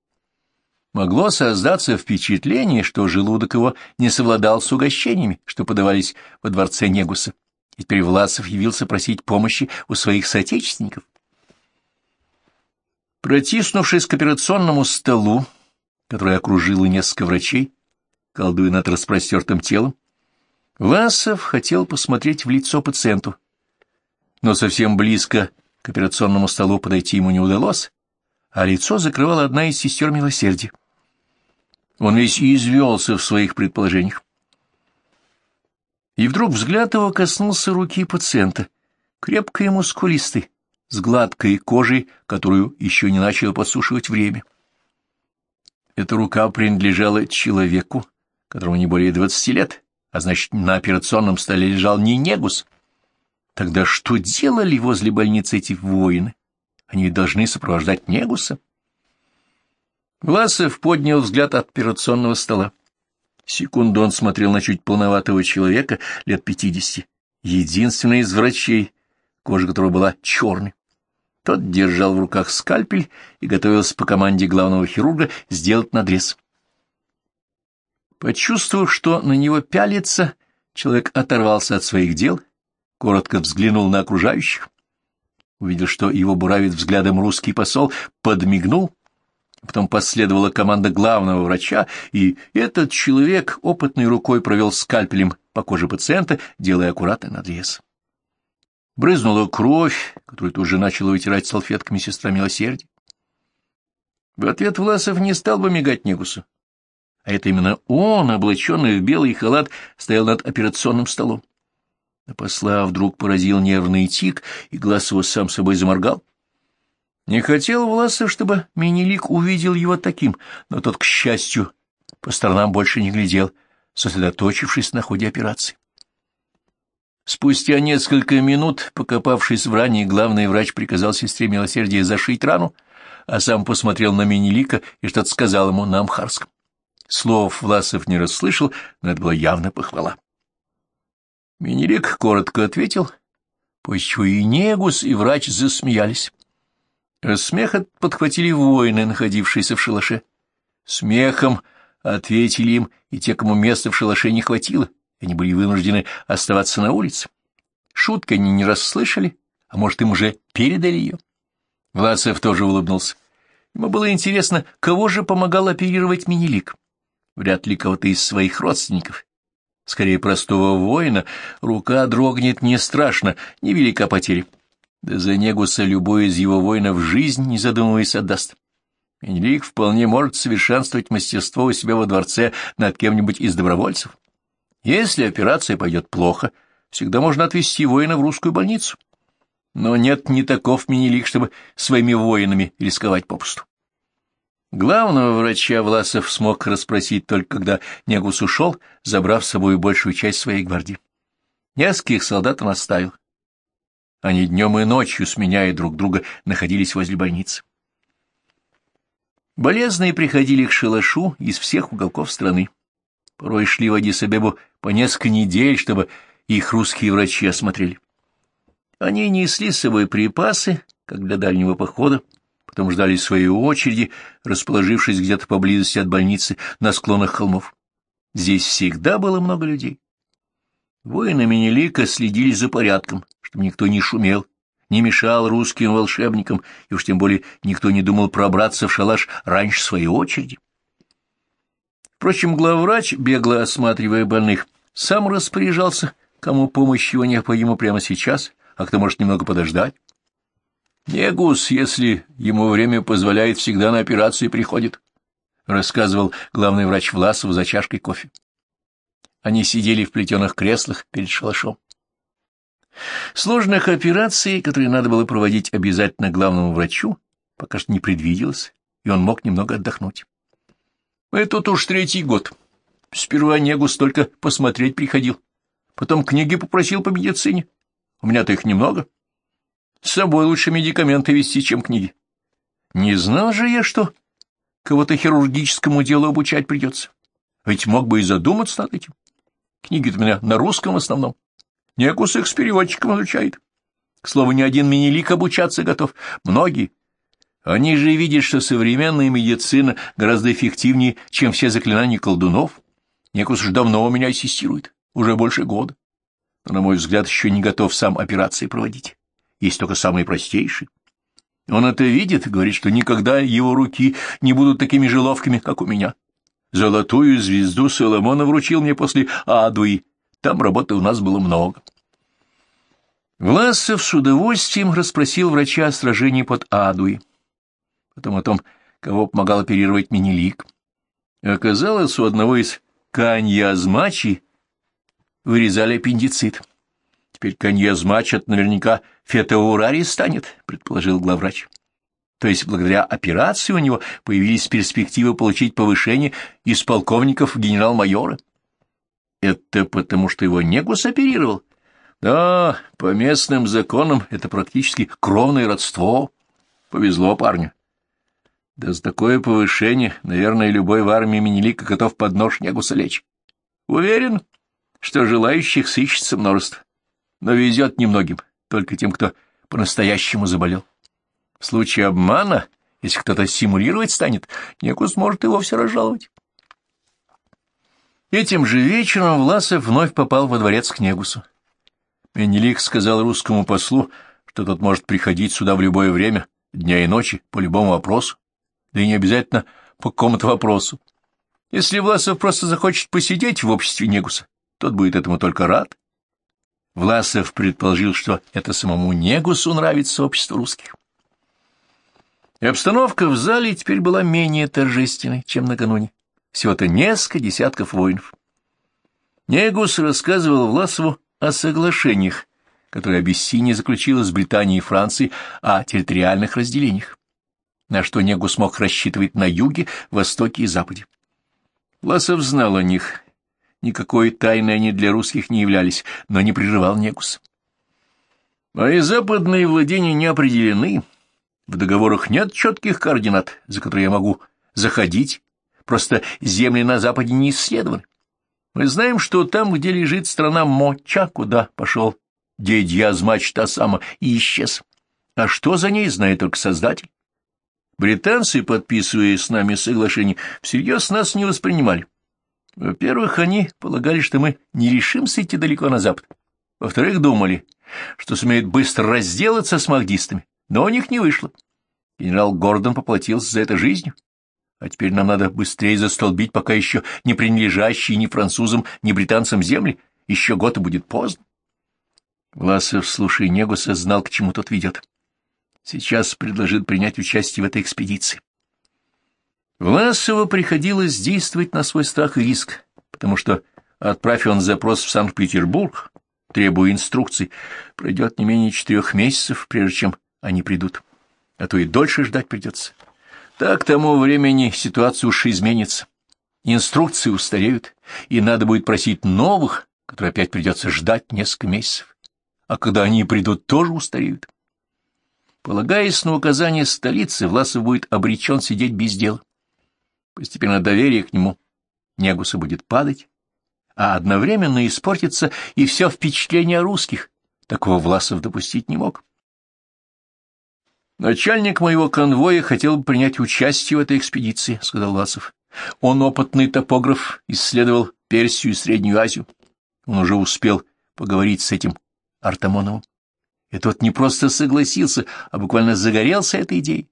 Могло создаться впечатление, что желудок его не совладал с угощениями, что подавались во дворце Негуса, и теперь Власов явился просить помощи у своих соотечественников. Протиснувшись к операционному столу, которая окружила несколько врачей, колдуя над распростертым телом, Васов хотел посмотреть в лицо пациенту, но совсем близко к операционному столу подойти ему не удалось, а лицо закрывала одна из сестер милосердия. Он весь извелся в своих предположениях. И вдруг взгляд его коснулся руки пациента, крепкой и мускулистой, с гладкой кожей, которую еще не начало подсушивать время. Эта рука принадлежала человеку, которому не более двадцати лет, а значит, на операционном столе лежал не негус. Тогда что делали возле больницы эти воины? Они должны сопровождать негуса. Власов поднял взгляд от операционного стола. Секунду он смотрел на чуть полноватого человека лет пятидесяти, единственный из врачей, кожа которого была черной. Тот держал в руках скальпель и готовился по команде главного хирурга сделать надрез. Почувствовав, что на него пялится, человек оторвался от своих дел, коротко взглянул на окружающих, увидел, что его буравит взглядом русский посол, подмигнул, потом последовала команда главного врача, и этот человек опытной рукой провел скальпелем по коже пациента, делая аккуратный надрез. Брызнула кровь, которую тут же начала вытирать салфетками сестра милосердия. В ответ Власов не стал бы мигать Негусу, А это именно он, облаченный в белый халат, стоял над операционным столом. На посла вдруг поразил нервный тик, и глаз его сам собой заморгал. Не хотел Власов, чтобы Менелик увидел его таким, но тот, к счастью, по сторонам больше не глядел, сосредоточившись на ходе операции. Спустя несколько минут, покопавшись в ране, главный врач приказал сестре милосердия зашить рану, а сам посмотрел на Менелика и что-то сказал ему на амхарском. Слов Власов не расслышал, но это была явно похвала. Менелик коротко ответил, после чего и Негус, и врач засмеялись. Смех подхватили воины, находившиеся в шалаше. Смехом ответили им и те, кому места в шалаше не хватило, они были вынуждены оставаться на улице. Шутка они не расслышали, а может, им уже передали ее. Власов тоже улыбнулся. Ему было интересно, кого же помогал оперировать Минилик. Вряд ли кого-то из своих родственников. Скорее, простого воина рука дрогнет не страшно, невелика потеря. Да за Негуса любой из его воинов жизнь, не задумываясь, отдаст. Минилик вполне может совершенствовать мастерство у себя во дворце над кем-нибудь из добровольцев. Если операция пойдет плохо, всегда можно отвезти воина в русскую больницу. Но нет ни таков Менелик, чтобы своими воинами рисковать попусту. Главного врача Власов смог расспросить только когда Негус ушел, забрав с собой большую часть своей гвардии. Нескольких солдат он оставил. Они днем и ночью, сменяя друг друга, находились возле больницы. Болезные приходили к шалашу из всех уголков страны. Порой шли в Адисабебу по несколько недель, чтобы их русские врачи осмотрели. Они несли с собой припасы, как для дальнего похода, потом ждали своей очереди, расположившись где-то поблизости от больницы на склонах холмов. Здесь всегда было много людей. Воины Менелика следили за порядком, чтобы никто не шумел, не мешал русским волшебникам, и уж тем более никто не думал пробраться в шалаш раньше своей очереди. Впрочем, главврач, бегло осматривая больных, сам распоряжался, кому помощь его необходима прямо сейчас, а кто может немного подождать. «Негус, если ему время позволяет, всегда на операции приходит», — рассказывал главный врач Власов за чашкой кофе. Они сидели в плетеных креслах перед шалашом. Сложных операций, которые надо было проводить обязательно главному врачу, пока что не предвиделось, и он мог немного отдохнуть. Мы ну тут уж третий год. Сперва Негус только посмотреть приходил. Потом книги попросил по медицине. У меня-то их немного. С собой лучше медикаменты вести, чем книги. Не знал же я, что кого-то хирургическому делу обучать придется. Ведь мог бы и задуматься над этим. Книги-то у меня на русском в основном. Некус их с переводчиком изучает. К слову, не один минилик обучаться готов. Многие. Они же видят, что современная медицина гораздо эффективнее, чем все заклинания колдунов. Некус уж давно у меня ассистирует, уже больше года. Но, на мой взгляд, еще не готов сам операции проводить. Есть только самые простейшие. Он это видит и говорит, что никогда его руки не будут такими же ловкими, как у меня. Золотую звезду Соломона вручил мне после Адуи. Там работы у нас было много. Власов с удовольствием расспросил врача о сражении под Адуи потом о том, кого помогал оперировать Менелик. Оказалось, у одного из каньязмачи вырезали аппендицит. Теперь каньязмач от наверняка фетоурарий станет, предположил главврач. То есть благодаря операции у него появились перспективы получить повышение из полковников в генерал-майора. Это потому, что его негус оперировал? Да, по местным законам это практически кровное родство. Повезло парню. Да за такое повышение, наверное, любой в армии Менелика готов под нож негуса лечь. Уверен, что желающих сыщется множество. Но везет немногим, только тем, кто по-настоящему заболел. В случае обмана, если кто-то симулировать станет, Некус может его все разжаловать. Этим же вечером Власов вновь попал во дворец к Негусу. Менелик сказал русскому послу, что тот может приходить сюда в любое время, дня и ночи, по любому вопросу да и не обязательно по какому-то вопросу. Если Власов просто захочет посидеть в обществе Негуса, тот будет этому только рад. Власов предположил, что это самому Негусу нравится общество русских. И обстановка в зале теперь была менее торжественной, чем накануне. Всего-то несколько десятков воинов. Негус рассказывал Власову о соглашениях, которые Абиссиния заключила с Британией и Францией о территориальных разделениях на что Негу смог рассчитывать на юге, востоке и западе. Ласов знал о них. Никакой тайны они для русских не являлись, но не прерывал Негус. А и западные владения не определены. В договорах нет четких координат, за которые я могу заходить. Просто земли на западе не исследованы. Мы знаем, что там, где лежит страна Моча, куда пошел дедья дядь Язмач Тасама и исчез. А что за ней, знает только Создатель. Британцы, подписывая с нами соглашение, всерьез нас не воспринимали. Во-первых, они полагали, что мы не решимся идти далеко на запад. Во-вторых, думали, что сумеют быстро разделаться с махдистами, но у них не вышло. Генерал Гордон поплатился за это жизнью. А теперь нам надо быстрее застолбить, пока еще не принадлежащие ни французам, ни британцам земли. Еще год и будет поздно. Власов, слушая Негуса, знал, к чему тот ведет сейчас предложит принять участие в этой экспедиции. Власову приходилось действовать на свой страх и риск, потому что, отправив он запрос в Санкт-Петербург, требуя инструкций, пройдет не менее четырех месяцев, прежде чем они придут, а то и дольше ждать придется. Так к тому времени ситуация уж изменится. Инструкции устареют, и надо будет просить новых, которые опять придется ждать несколько месяцев. А когда они придут, тоже устареют. Полагаясь на указания столицы, Власов будет обречен сидеть без дела. Постепенно доверие к нему Негуса будет падать, а одновременно испортится и все впечатление русских. Такого Власов допустить не мог. «Начальник моего конвоя хотел бы принять участие в этой экспедиции», — сказал Власов. «Он опытный топограф, исследовал Персию и Среднюю Азию. Он уже успел поговорить с этим Артамоновым. И тот не просто согласился, а буквально загорелся этой идеей.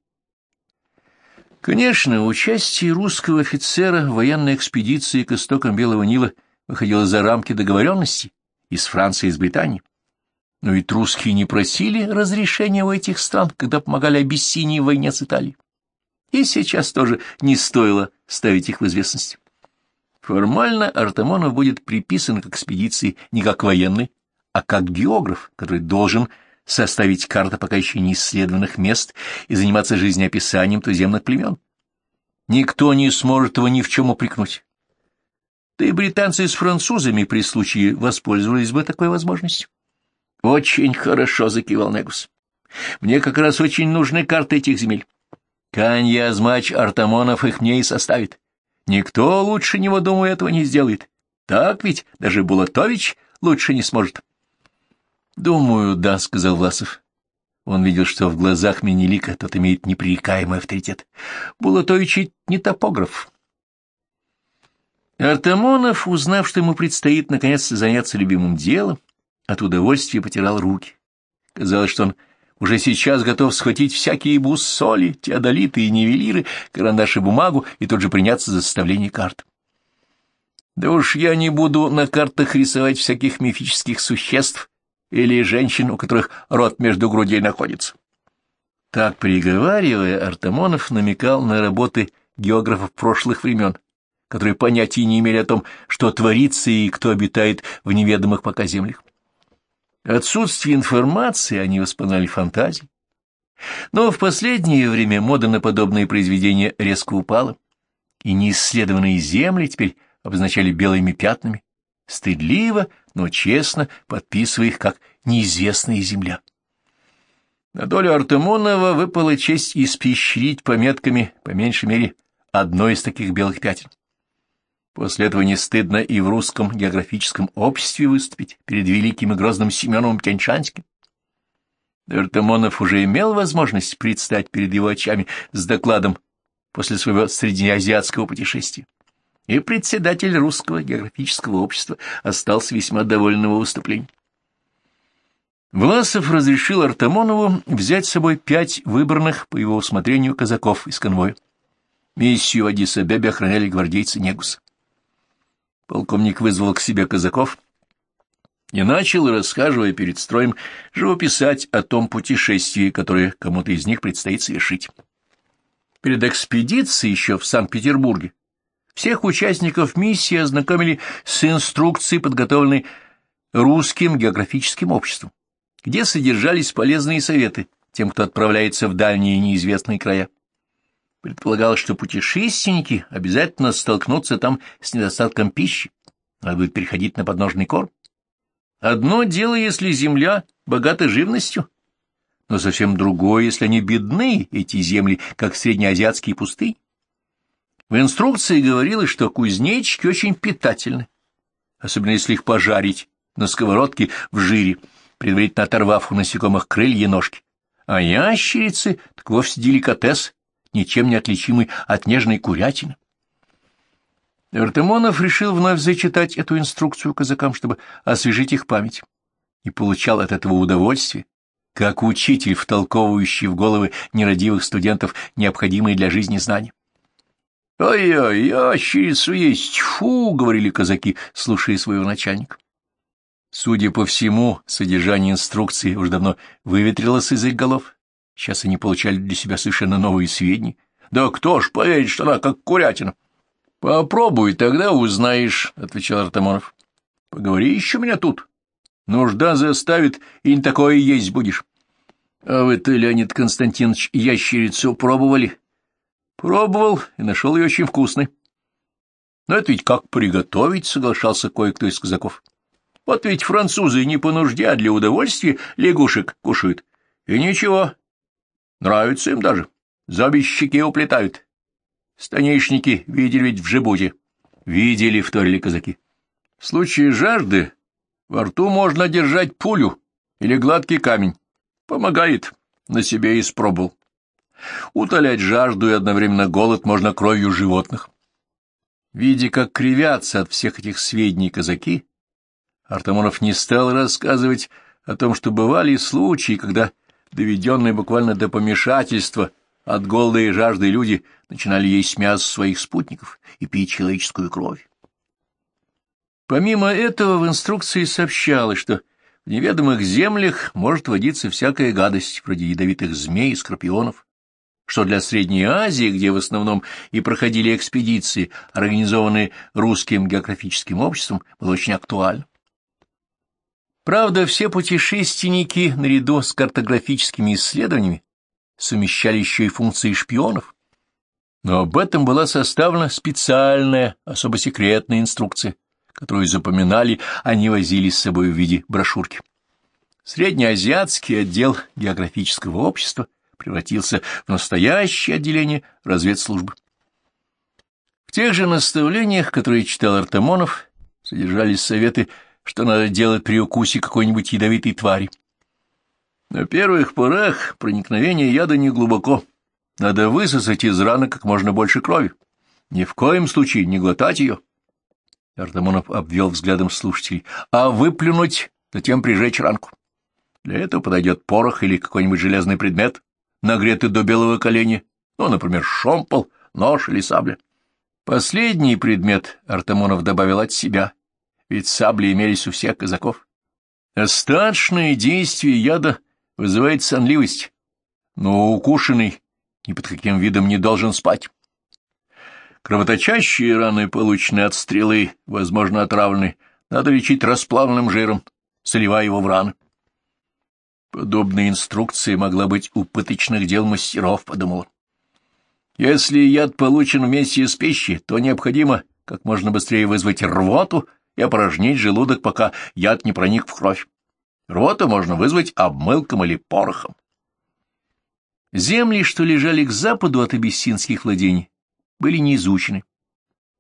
Конечно, участие русского офицера в военной экспедиции к истокам Белого Нила выходило за рамки договоренности из Франции и из Британии. Но ведь русские не просили разрешения у этих стран, когда помогали Абиссинии в войне с Италией. И сейчас тоже не стоило ставить их в известность. Формально Артамонов будет приписан к экспедиции не как военный, а как географ, который должен составить карты пока еще не исследованных мест и заниматься жизнеописанием туземных племен. Никто не сможет его ни в чем упрекнуть. Да и британцы с французами при случае воспользовались бы такой возможностью. «Очень хорошо», — закивал Негус. «Мне как раз очень нужны карты этих земель. Каньязмач Артамонов их мне и составит. Никто лучше него, думаю, этого не сделает. Так ведь даже Булатович лучше не сможет». «Думаю, да», — сказал Власов. Он видел, что в глазах Менелика тот имеет непререкаемый авторитет. Булатович не топограф. Артамонов, узнав, что ему предстоит наконец заняться любимым делом, от удовольствия потирал руки. Казалось, что он уже сейчас готов схватить всякие буссоли, теодолиты и нивелиры, карандаш и бумагу, и тут же приняться за составление карт. «Да уж я не буду на картах рисовать всяких мифических существ», или женщин, у которых рот между грудей находится. Так приговаривая, Артамонов намекал на работы географов прошлых времен, которые понятия не имели о том, что творится и кто обитает в неведомых пока землях. Отсутствие информации они воспоминали фантазии. Но в последнее время мода на подобные произведения резко упала, и неисследованные земли теперь обозначали белыми пятнами, стыдливо но честно подписывая их как «неизвестная земля». На долю Артемонова выпала честь испещрить пометками, по меньшей мере, одно из таких белых пятен. После этого не стыдно и в русском географическом обществе выступить перед великим и грозным Семеновым Тяньшанским. Артемонов уже имел возможность предстать перед его очами с докладом после своего среднеазиатского путешествия и председатель Русского географического общества остался весьма доволен его выступлением. Власов разрешил Артамонову взять с собой пять выбранных, по его усмотрению, казаков из конвоя. Миссию Адиса Адисабебе охраняли гвардейцы Негуса. Полковник вызвал к себе казаков и начал, расхаживая перед строем, живописать о том путешествии, которое кому-то из них предстоит совершить. Перед экспедицией еще в Санкт-Петербурге всех участников миссии ознакомили с инструкцией, подготовленной Русским географическим обществом, где содержались полезные советы тем, кто отправляется в дальние неизвестные края. Предполагалось, что путешественники обязательно столкнутся там с недостатком пищи, надо будет переходить на подножный корм. Одно дело, если земля богата живностью, но совсем другое, если они бедны, эти земли, как среднеазиатские пустыни. В инструкции говорилось, что кузнечики очень питательны, особенно если их пожарить на сковородке в жире, предварительно оторвав у насекомых крылья и ножки. А ящерицы — так вовсе деликатес, ничем не отличимый от нежной курятины. Артемонов решил вновь зачитать эту инструкцию казакам, чтобы освежить их память, и получал от этого удовольствие, как учитель, втолковывающий в головы нерадивых студентов необходимые для жизни знания. Ой, яй ящерицу есть! Фу!» — говорили казаки, слушая своего начальника. Судя по всему, содержание инструкции уж давно выветрилось из их голов. Сейчас они получали для себя совершенно новые сведения. «Да кто ж поверит, что она как курятина?» «Попробуй, тогда узнаешь», — отвечал Артамонов. «Поговори еще меня тут. Нужда заставит, и не такое есть будешь». — А вы-то, Леонид Константинович, ящерицу пробовали? Пробовал и нашел ее очень вкусной. Но это ведь как приготовить, соглашался кое-кто из казаков. Вот ведь французы не по нужде, а для удовольствия лягушек кушают. И ничего, нравится им даже. За щеки уплетают. Станичники видели ведь в Жибуде. Видели, вторили казаки. В случае жажды во рту можно держать пулю или гладкий камень. Помогает. На себе испробовал. Утолять жажду и одновременно голод можно кровью животных. Видя, как кривятся от всех этих сведений казаки, Артамонов не стал рассказывать о том, что бывали случаи, когда доведенные буквально до помешательства от голода и жажды люди начинали есть мясо своих спутников и пить человеческую кровь. Помимо этого в инструкции сообщалось, что в неведомых землях может водиться всякая гадость, вроде ядовитых змей и скорпионов, что для Средней Азии, где в основном и проходили экспедиции, организованные русским географическим обществом, было очень актуально. Правда, все путешественники, наряду с картографическими исследованиями, совмещали еще и функции шпионов. Но об этом была составлена специальная, особо секретная инструкция, которую запоминали, они возили с собой в виде брошюрки. Среднеазиатский отдел географического общества – превратился в настоящее отделение разведслужбы. В тех же наставлениях, которые читал Артамонов, содержались советы, что надо делать при укусе какой-нибудь ядовитой твари. На первых порах проникновение яда не глубоко. Надо высосать из раны как можно больше крови. Ни в коем случае не глотать ее. Артамонов обвел взглядом слушателей. А выплюнуть, затем прижечь ранку. Для этого подойдет порох или какой-нибудь железный предмет нагреты до белого коленя, ну, например, шомпол, нож или сабля. Последний предмет Артамонов добавил от себя, ведь сабли имелись у всех казаков. Остаточное действие яда вызывает сонливость, но укушенный ни под каким видом не должен спать. Кровоточащие раны, полученные от стрелы, возможно, отравлены, надо лечить расплавленным жиром, сливая его в раны. Подобная инструкция могла быть у пыточных дел мастеров, подумал. Если яд получен вместе с пищей, то необходимо как можно быстрее вызвать рвоту и опорожнить желудок, пока яд не проник в кровь. Рвоту можно вызвать обмылком или порохом. Земли, что лежали к западу от абиссинских владений, были не изучены.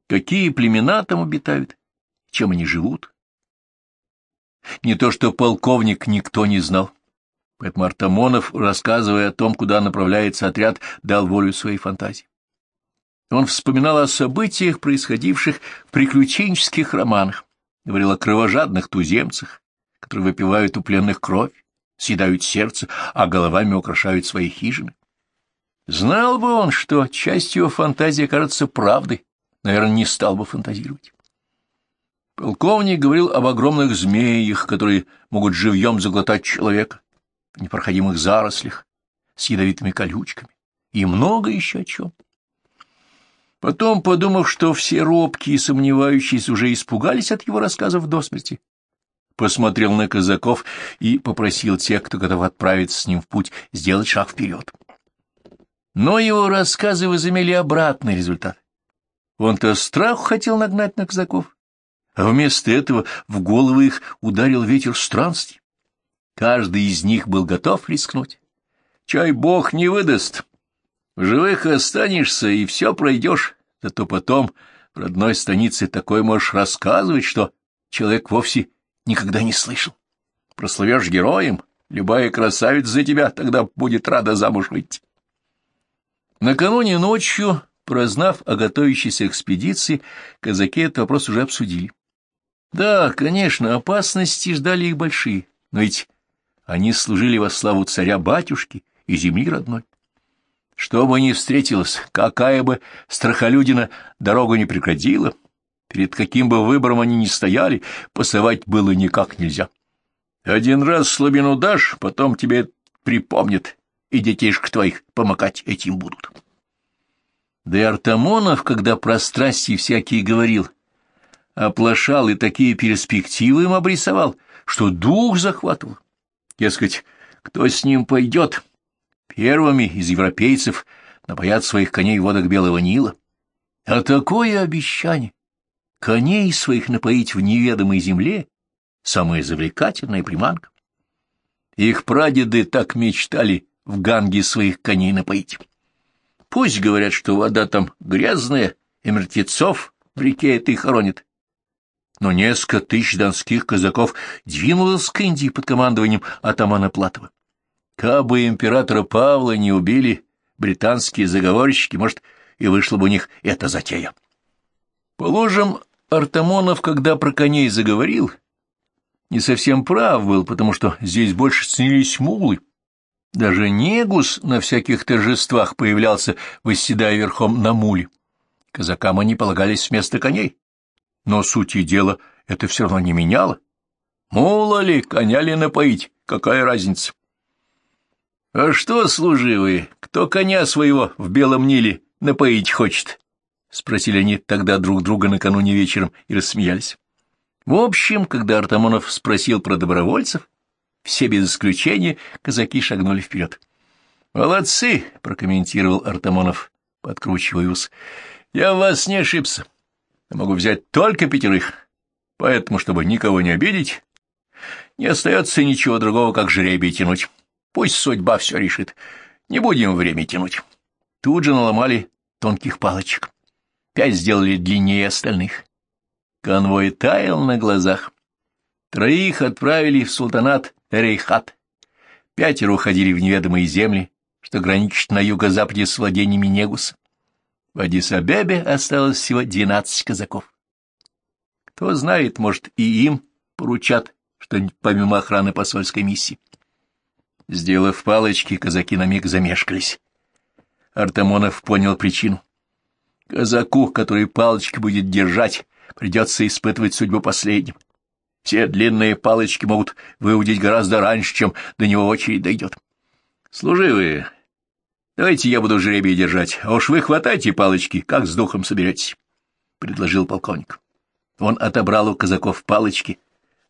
Какие племена там обитают, чем они живут? Не то что полковник никто не знал. Поэтому Артамонов, рассказывая о том, куда направляется отряд, дал волю своей фантазии. Он вспоминал о событиях, происходивших в приключенческих романах, говорил о кровожадных туземцах, которые выпивают у пленных кровь, съедают сердце, а головами украшают свои хижины. Знал бы он, что часть его фантазии кажется правдой, наверное, не стал бы фантазировать. Полковник говорил об огромных змеях, которые могут живьем заглотать человека, в непроходимых зарослях, с ядовитыми колючками и много еще о чем. Потом, подумав, что все робкие и сомневающиеся уже испугались от его рассказов до смерти, посмотрел на казаков и попросил тех, кто готов отправиться с ним в путь, сделать шаг вперед. Но его рассказы возымели обратный результат. Он-то страху хотел нагнать на казаков, а вместо этого в головы их ударил ветер странствий. Каждый из них был готов рискнуть. Чай бог не выдаст. В живых останешься, и все пройдешь. Да то потом в родной станице такой можешь рассказывать, что человек вовсе никогда не слышал. Прославешь героем, любая красавица за тебя тогда будет рада замуж выйти. Накануне ночью, прознав о готовящейся экспедиции, казаки этот вопрос уже обсудили. Да, конечно, опасности ждали их большие, но ведь они служили во славу царя-батюшки и земли родной. Что бы ни встретилось, какая бы страхолюдина дорогу не преградила, перед каким бы выбором они ни стояли, пасовать было никак нельзя. Один раз слабину дашь, потом тебе припомнят, и детишек твоих помогать этим будут. Да и Артамонов, когда про страсти всякие говорил, оплошал и такие перспективы им обрисовал, что дух захватывал. Дескать, кто с ним пойдет? Первыми из европейцев напоят своих коней в Белого Нила. А такое обещание! Коней своих напоить в неведомой земле — самая завлекательная приманка. Их прадеды так мечтали в Ганге своих коней напоить. Пусть говорят, что вода там грязная, и мертвецов в реке этой хоронят но несколько тысяч донских казаков двинулось к Индии под командованием атамана Платова. Кабы императора Павла не убили британские заговорщики, может, и вышла бы у них эта затея. Положим, Артамонов, когда про коней заговорил, не совсем прав был, потому что здесь больше ценились мулы. Даже негус на всяких торжествах появлялся, восседая верхом на муле. Казакам они полагались вместо коней но сути дела это все равно не меняло. Мула ли, коня ли напоить, какая разница? — А что, служивые, кто коня своего в белом ниле напоить хочет? — спросили они тогда друг друга накануне вечером и рассмеялись. В общем, когда Артамонов спросил про добровольцев, все без исключения казаки шагнули вперед. «Молодцы!» — прокомментировал Артамонов, подкручивая ус. «Я вас не ошибся я могу взять только пятерых, поэтому, чтобы никого не обидеть, не остается ничего другого, как жребий тянуть. Пусть судьба все решит. Не будем время тянуть. Тут же наломали тонких палочек. Пять сделали длиннее остальных. Конвой таял на глазах. Троих отправили в султанат Рейхат. Пятеро уходили в неведомые земли, что граничит на юго-западе с владениями Негуса. В Адисабебе осталось всего двенадцать казаков. Кто знает, может, и им поручат что-нибудь помимо охраны посольской миссии. Сделав палочки, казаки на миг замешкались. Артамонов понял причину. Казаку, который палочки будет держать, придется испытывать судьбу последним. Все длинные палочки могут выудить гораздо раньше, чем до него очередь дойдет. Служивые Давайте я буду жребий держать, а уж вы хватайте палочки, как с духом соберетесь, — предложил полковник. Он отобрал у казаков палочки,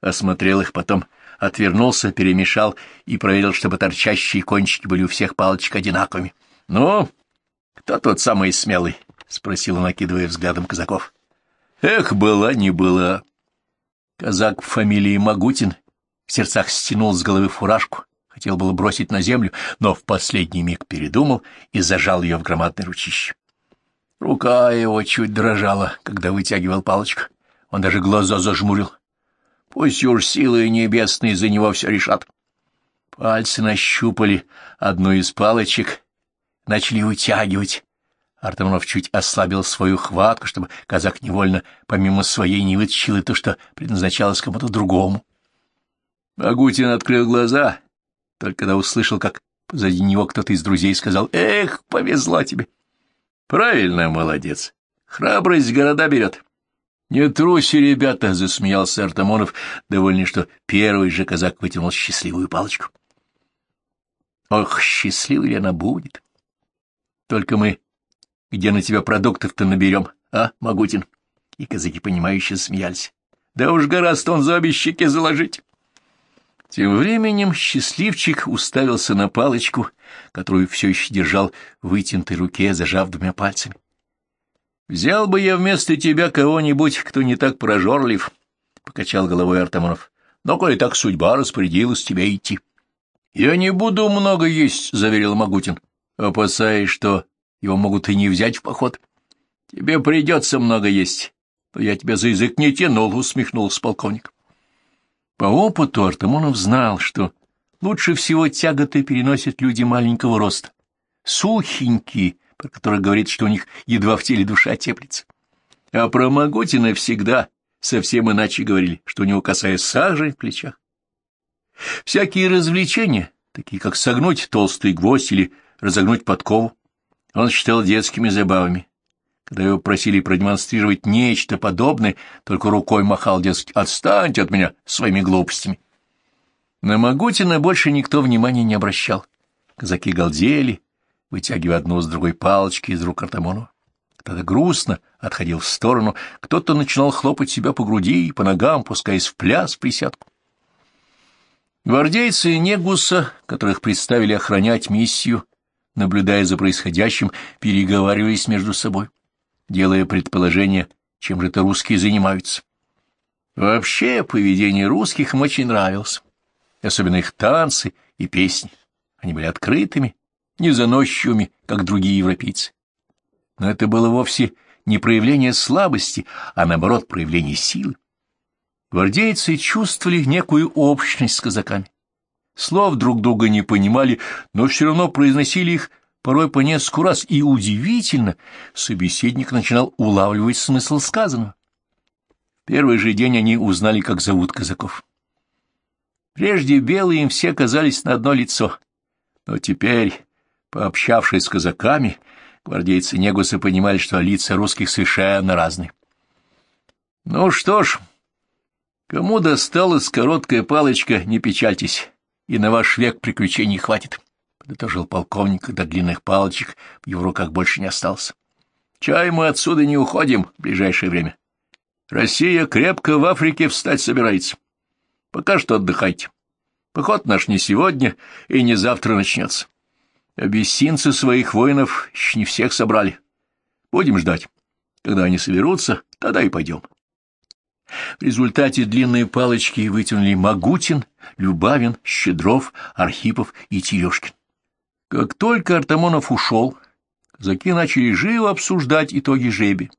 осмотрел их, потом отвернулся, перемешал и проверил, чтобы торчащие кончики были у всех палочек одинаковыми. — Ну, кто тот самый смелый? — спросил он, накидывая взглядом казаков. — Эх, была не была. Казак фамилии Магутин в сердцах стянул с головы фуражку, Хотел было бросить на землю, но в последний миг передумал и зажал ее в громадное ручище. Рука его чуть дрожала, когда вытягивал палочку. Он даже глаза зажмурил. Пусть уж силы небесные за него все решат. Пальцы нащупали одну из палочек, начали вытягивать. Артемов чуть ослабил свою хватку, чтобы казак невольно, помимо своей, не вытащил и то, что предназначалось кому-то другому. Агутин открыл глаза только когда услышал, как позади него кто-то из друзей сказал «Эх, повезло тебе!» «Правильно, молодец! Храбрость города берет!» «Не труси, ребята!» — засмеялся Артамонов, довольный, что первый же казак вытянул счастливую палочку. «Ох, счастливой ли она будет! Только мы где на тебя продуктов-то наберем, а, Магутин?» И казаки, понимающе смеялись. «Да уж гораздо он за обе щеки заложить!» Тем временем счастливчик уставился на палочку, которую все еще держал в вытянутой руке, зажав двумя пальцами. «Взял бы я вместо тебя кого-нибудь, кто не так прожорлив», — покачал головой Артамонов. «Но коли так судьба распорядилась тебя идти». «Я не буду много есть», — заверил Магутин, опасаясь, что его могут и не взять в поход. «Тебе придется много есть, но я тебя за язык не тянул», — усмехнулся полковник. По опыту Артамонов знал, что лучше всего тяготы переносят люди маленького роста, сухенькие, про которых говорит, что у них едва в теле душа теплится. А про Маготина всегда совсем иначе говорили, что у него касается сажи в плечах. Всякие развлечения, такие как согнуть толстый гвоздь или разогнуть подкову, он считал детскими забавами, когда его просили продемонстрировать нечто подобное, только рукой махал, дескать, «Отстаньте от меня своими глупостями». На Магутина больше никто внимания не обращал. Казаки галдели, вытягивая одну с другой палочки из рук Артамонова. Кто-то грустно отходил в сторону, кто-то начинал хлопать себя по груди и по ногам, пускаясь в пляс в присядку. Гвардейцы Негуса, которых представили охранять миссию, наблюдая за происходящим, переговаривались между собой делая предположение, чем же это русские занимаются. Вообще, поведение русских им очень нравилось, особенно их танцы и песни. Они были открытыми, незаносчивыми, как другие европейцы. Но это было вовсе не проявление слабости, а наоборот проявление силы. Гвардейцы чувствовали некую общность с казаками. Слов друг друга не понимали, но все равно произносили их порой по нескольку раз, и удивительно, собеседник начинал улавливать смысл сказанного. В первый же день они узнали, как зовут казаков. Прежде белые им все казались на одно лицо, но теперь, пообщавшись с казаками, гвардейцы Негуса понимали, что лица русских совершенно разные. «Ну что ж, кому досталась короткая палочка, не печальтесь, и на ваш век приключений хватит» подытожил полковник, когда длинных палочек в его руках больше не осталось. Чай мы отсюда не уходим в ближайшее время. Россия крепко в Африке встать собирается. Пока что отдыхайте. Поход наш не сегодня и не завтра начнется. Абиссинцы своих воинов еще не всех собрали. Будем ждать. Когда они соберутся, тогда и пойдем. В результате длинные палочки вытянули Магутин, Любавин, Щедров, Архипов и Терешкин. Как только Артамонов ушел, казаки начали живо обсуждать итоги жеби.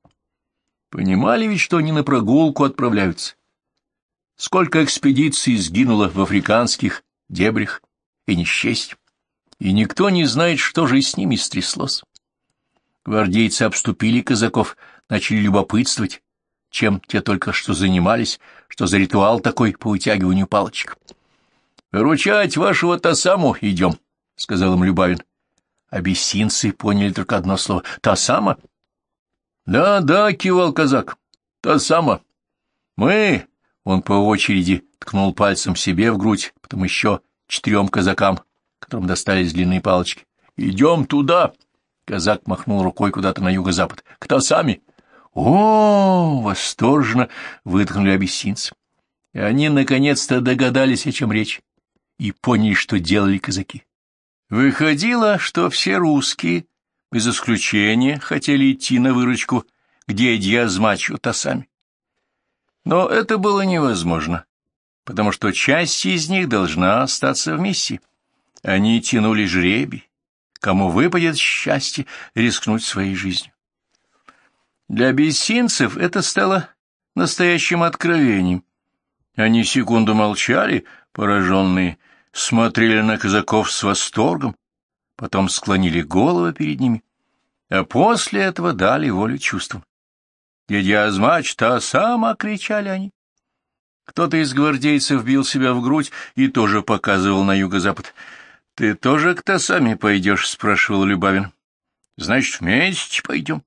Понимали ведь, что они на прогулку отправляются. Сколько экспедиций сгинуло в африканских дебрях, и не И никто не знает, что же с ними стряслось. Гвардейцы обступили казаков, начали любопытствовать, чем те только что занимались, что за ритуал такой по вытягиванию палочек. «Выручать вашего-то саму идем», — сказал им Любавин. Абиссинцы поняли только одно слово. «Та сама?» «Да, да», — кивал казак. «Та сама. Мы...» — он по очереди ткнул пальцем себе в грудь, потом еще четырем казакам, которым достались длинные палочки. «Идем туда!» — казак махнул рукой куда-то на юго-запад. «К Тасами!» «О, -о восторженно выдохнули абиссинцы. И они наконец-то догадались, о чем речь, и поняли, что делали казаки. Выходило, что все русские, без исключения, хотели идти на выручку где дядья с тасами. Но это было невозможно, потому что часть из них должна остаться в миссии. Они тянули жребий, кому выпадет счастье рискнуть своей жизнью. Для бессинцев это стало настоящим откровением. Они секунду молчали, пораженные, — смотрели на казаков с восторгом, потом склонили головы перед ними, а после этого дали волю чувствам. «Дядя Азмач, та сама!» — кричали они. Кто-то из гвардейцев бил себя в грудь и тоже показывал на юго-запад. «Ты тоже к Тасаме пойдешь?» — спрашивал Любавин. «Значит, вместе пойдем».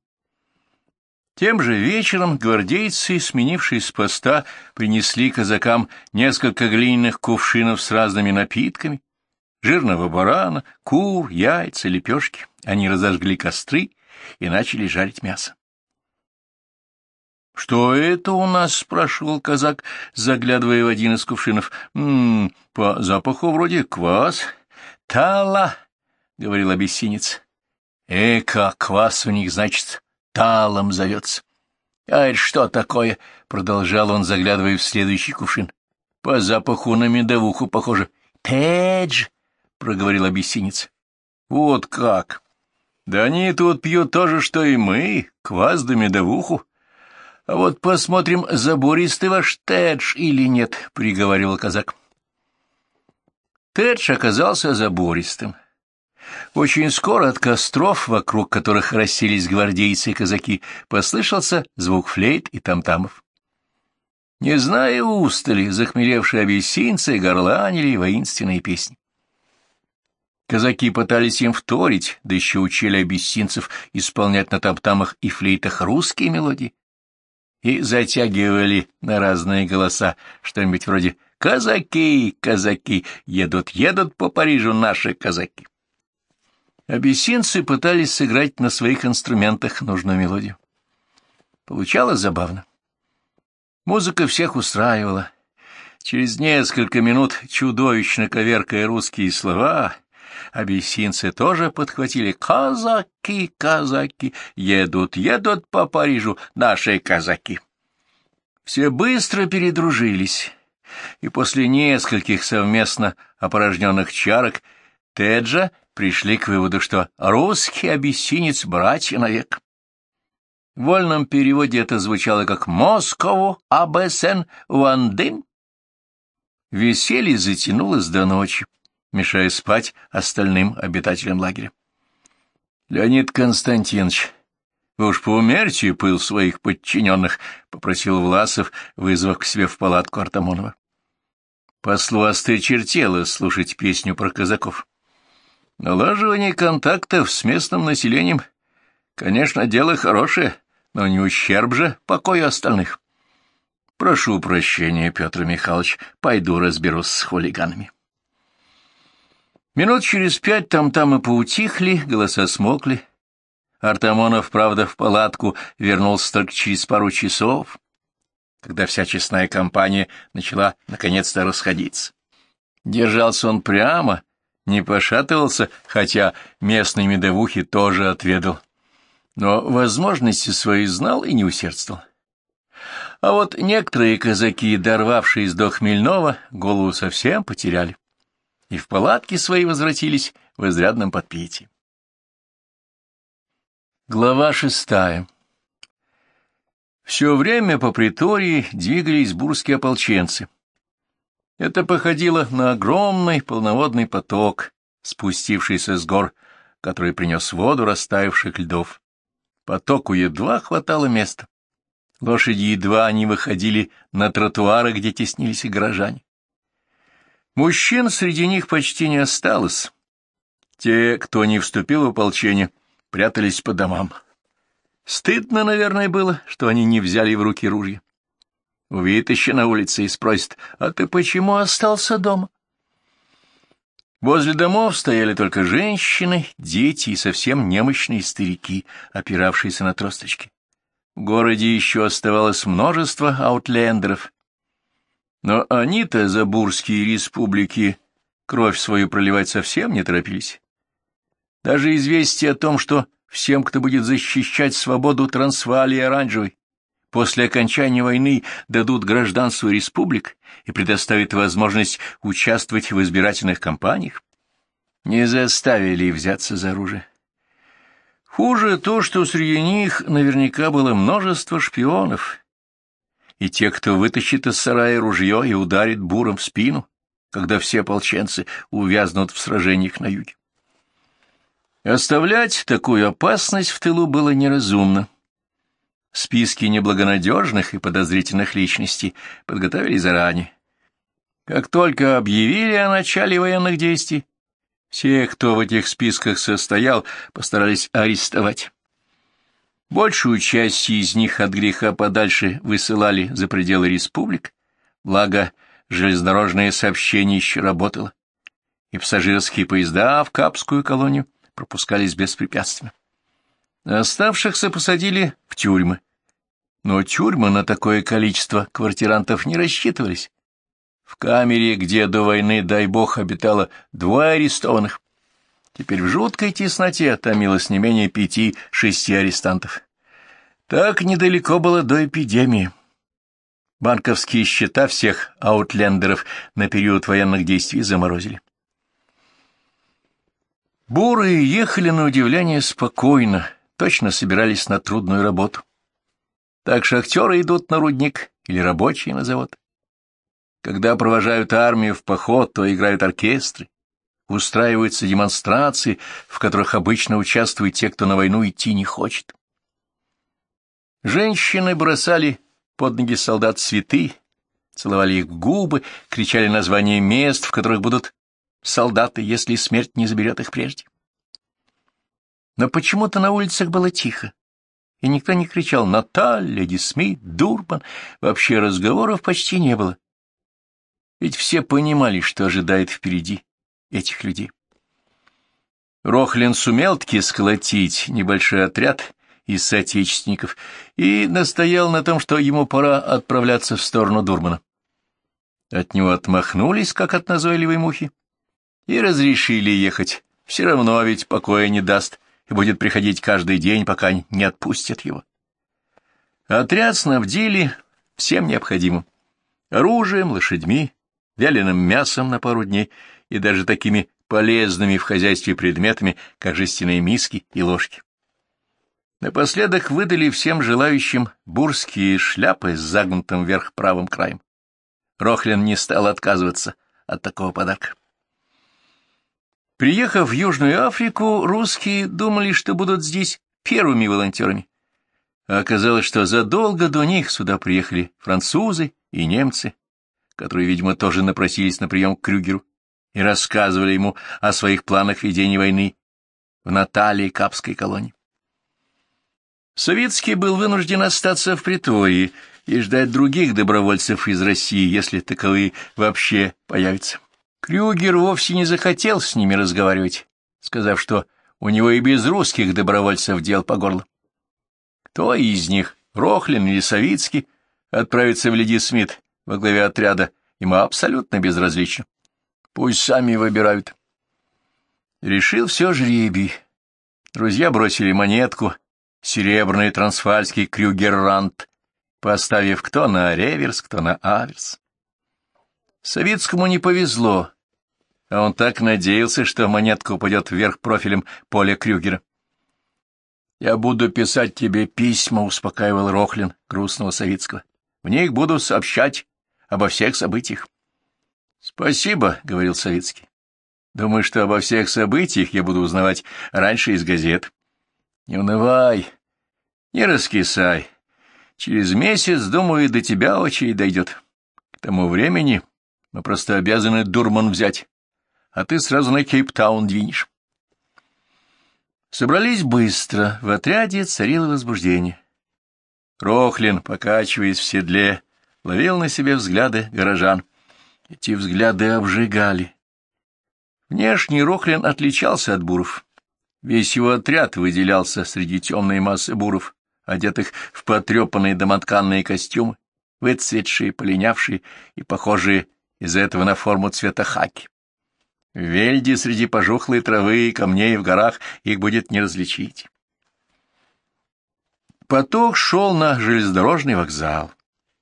Тем же вечером гвардейцы, сменившие с поста, принесли казакам несколько глиняных кувшинов с разными напитками, жирного барана, кур, яйца, лепешки. Они разожгли костры и начали жарить мясо. — Что это у нас? — спрашивал казак, заглядывая в один из кувшинов. «М м-м, По запаху вроде квас. — Тала, — говорил обессинец. — Эка, квас у них, значит талом зовется. — А это что такое? — продолжал он, заглядывая в следующий кувшин. — По запаху на медовуху похоже. — Тедж! — проговорил обессинец. — Вот как! Да они тут пьют то же, что и мы, квас да медовуху. — А вот посмотрим, забористый ваш Тедж или нет, — приговаривал казак. Тедж оказался забористым. Очень скоро от костров, вокруг которых расселись гвардейцы и казаки, послышался звук флейт и тамтамов. Не зная устали, захмелевшие абиссинцы горланили воинственные песни. Казаки пытались им вторить, да еще учили абиссинцев исполнять на тамтамах и флейтах русские мелодии. И затягивали на разные голоса что-нибудь вроде «Казаки, казаки, едут, едут по Парижу наши казаки». Абиссинцы пытались сыграть на своих инструментах нужную мелодию. Получалось забавно. Музыка всех устраивала. Через несколько минут, чудовищно коверкая русские слова, абиссинцы тоже подхватили «Казаки, казаки, едут, едут по Парижу наши казаки». Все быстро передружились, и после нескольких совместно опорожненных чарок Теджа — пришли к выводу, что русский обессинец — братья навек. В вольном переводе это звучало как «Москову АБСН Вандын». Веселье затянулось до ночи, мешая спать остальным обитателям лагеря. — Леонид Константинович, вы уж поумерьте пыл своих подчиненных, — попросил Власов, вызвав к себе в палатку Артамонова. Послу остычертело слушать песню про казаков. Налаживание контактов с местным населением, конечно, дело хорошее, но не ущерб же покою остальных. Прошу прощения, Петр Михайлович, пойду разберусь с хулиганами. Минут через пять там-там и поутихли, голоса смолкли. Артамонов, правда, в палатку вернулся только через пару часов, когда вся честная компания начала наконец-то расходиться. Держался он прямо, не пошатывался, хотя местные медовухи тоже отведал. Но возможности свои знал и не усердствовал. А вот некоторые казаки, дорвавшись до Хмельного, голову совсем потеряли и в палатки свои возвратились в изрядном подпитии. Глава шестая Все время по притории двигались бурские ополченцы, это походило на огромный полноводный поток, спустившийся с гор, который принес воду растаявших льдов. Потоку едва хватало места. Лошади едва не выходили на тротуары, где теснились и горожане. Мужчин среди них почти не осталось. Те, кто не вступил в ополчение, прятались по домам. Стыдно, наверное, было, что они не взяли в руки ружья. Увидит еще на улице и спросит, а ты почему остался дома? Возле домов стояли только женщины, дети и совсем немощные старики, опиравшиеся на тросточки. В городе еще оставалось множество аутлендеров. Но они-то за бурские республики кровь свою проливать совсем не торопились. Даже известие о том, что всем, кто будет защищать свободу Трансвалии Оранжевой, после окончания войны дадут гражданству республик и предоставят возможность участвовать в избирательных кампаниях? Не заставили взяться за оружие. Хуже то, что среди них наверняка было множество шпионов и те, кто вытащит из сарая ружье и ударит буром в спину, когда все ополченцы увязнут в сражениях на юге. Оставлять такую опасность в тылу было неразумно. Списки неблагонадежных и подозрительных личностей подготовили заранее. Как только объявили о начале военных действий, все, кто в этих списках состоял, постарались арестовать. Большую часть из них от греха подальше высылали за пределы республик, благо железнодорожное сообщение еще работало, и пассажирские поезда в Капскую колонию пропускались беспрепятственно. Оставшихся посадили в тюрьмы, но тюрьмы на такое количество квартирантов не рассчитывались. В камере, где до войны, дай бог, обитало двое арестованных, теперь в жуткой тесноте томилось не менее пяти-шести арестантов. Так недалеко было до эпидемии. Банковские счета всех аутлендеров на период военных действий заморозили. Буры ехали на удивление спокойно, точно собирались на трудную работу. Так шахтеры идут на рудник или рабочие на завод. Когда провожают армию в поход, то играют оркестры, устраиваются демонстрации, в которых обычно участвуют те, кто на войну идти не хочет. Женщины бросали под ноги солдат цветы, целовали их губы, кричали названия мест, в которых будут солдаты, если смерть не заберет их прежде. Но почему-то на улицах было тихо и никто не кричал «Наталь», «Леди Смит», «Дурбан». Вообще разговоров почти не было. Ведь все понимали, что ожидает впереди этих людей. Рохлин сумел-таки сколотить небольшой отряд из соотечественников и настоял на том, что ему пора отправляться в сторону Дурмана. От него отмахнулись, как от назойливой мухи, и разрешили ехать. Все равно ведь покоя не даст и будет приходить каждый день, пока не отпустят его. Отряд снабдили всем необходимым. Оружием, лошадьми, вяленым мясом на пару дней и даже такими полезными в хозяйстве предметами, как жестяные миски и ложки. Напоследок выдали всем желающим бурские шляпы с загнутым вверх правым краем. Рохлин не стал отказываться от такого подарка. Приехав в Южную Африку, русские думали, что будут здесь первыми волонтерами. А оказалось, что задолго до них сюда приехали французы и немцы, которые, видимо, тоже напросились на прием к Крюгеру и рассказывали ему о своих планах ведения войны в Наталии Капской колонии. Советский был вынужден остаться в притворе и ждать других добровольцев из России, если таковые вообще появятся. Крюгер вовсе не захотел с ними разговаривать, сказав, что у него и без русских добровольцев дел по горло. Кто из них, Рохлин или Савицкий, отправится в Леди Смит во главе отряда, ему абсолютно безразлично. Пусть сами выбирают. Решил все жребий. Друзья бросили монетку, серебряный трансфальский Крюгеррант, поставив кто на реверс, кто на аверс. Савицкому не повезло, а он так надеялся, что монетка упадет вверх профилем Поля Крюгера. «Я буду писать тебе письма», — успокаивал Рохлин грустного Савицкого. «В них буду сообщать обо всех событиях». «Спасибо», — говорил Савицкий. «Думаю, что обо всех событиях я буду узнавать раньше из газет». «Не унывай, не раскисай. Через месяц, думаю, до тебя очередь дойдет. К тому времени мы просто обязаны дурман взять, а ты сразу на Кейптаун двинешь. Собрались быстро, в отряде царило возбуждение. Рохлин, покачиваясь в седле, ловил на себе взгляды горожан. Эти взгляды обжигали. Внешний Рохлин отличался от буров. Весь его отряд выделялся среди темной массы буров, одетых в потрепанные домотканные костюмы, выцветшие, полинявшие и похожие из-за этого на форму цвета хаки. Вельди среди пожухлой травы и камней в горах их будет не различить. Поток шел на железнодорожный вокзал.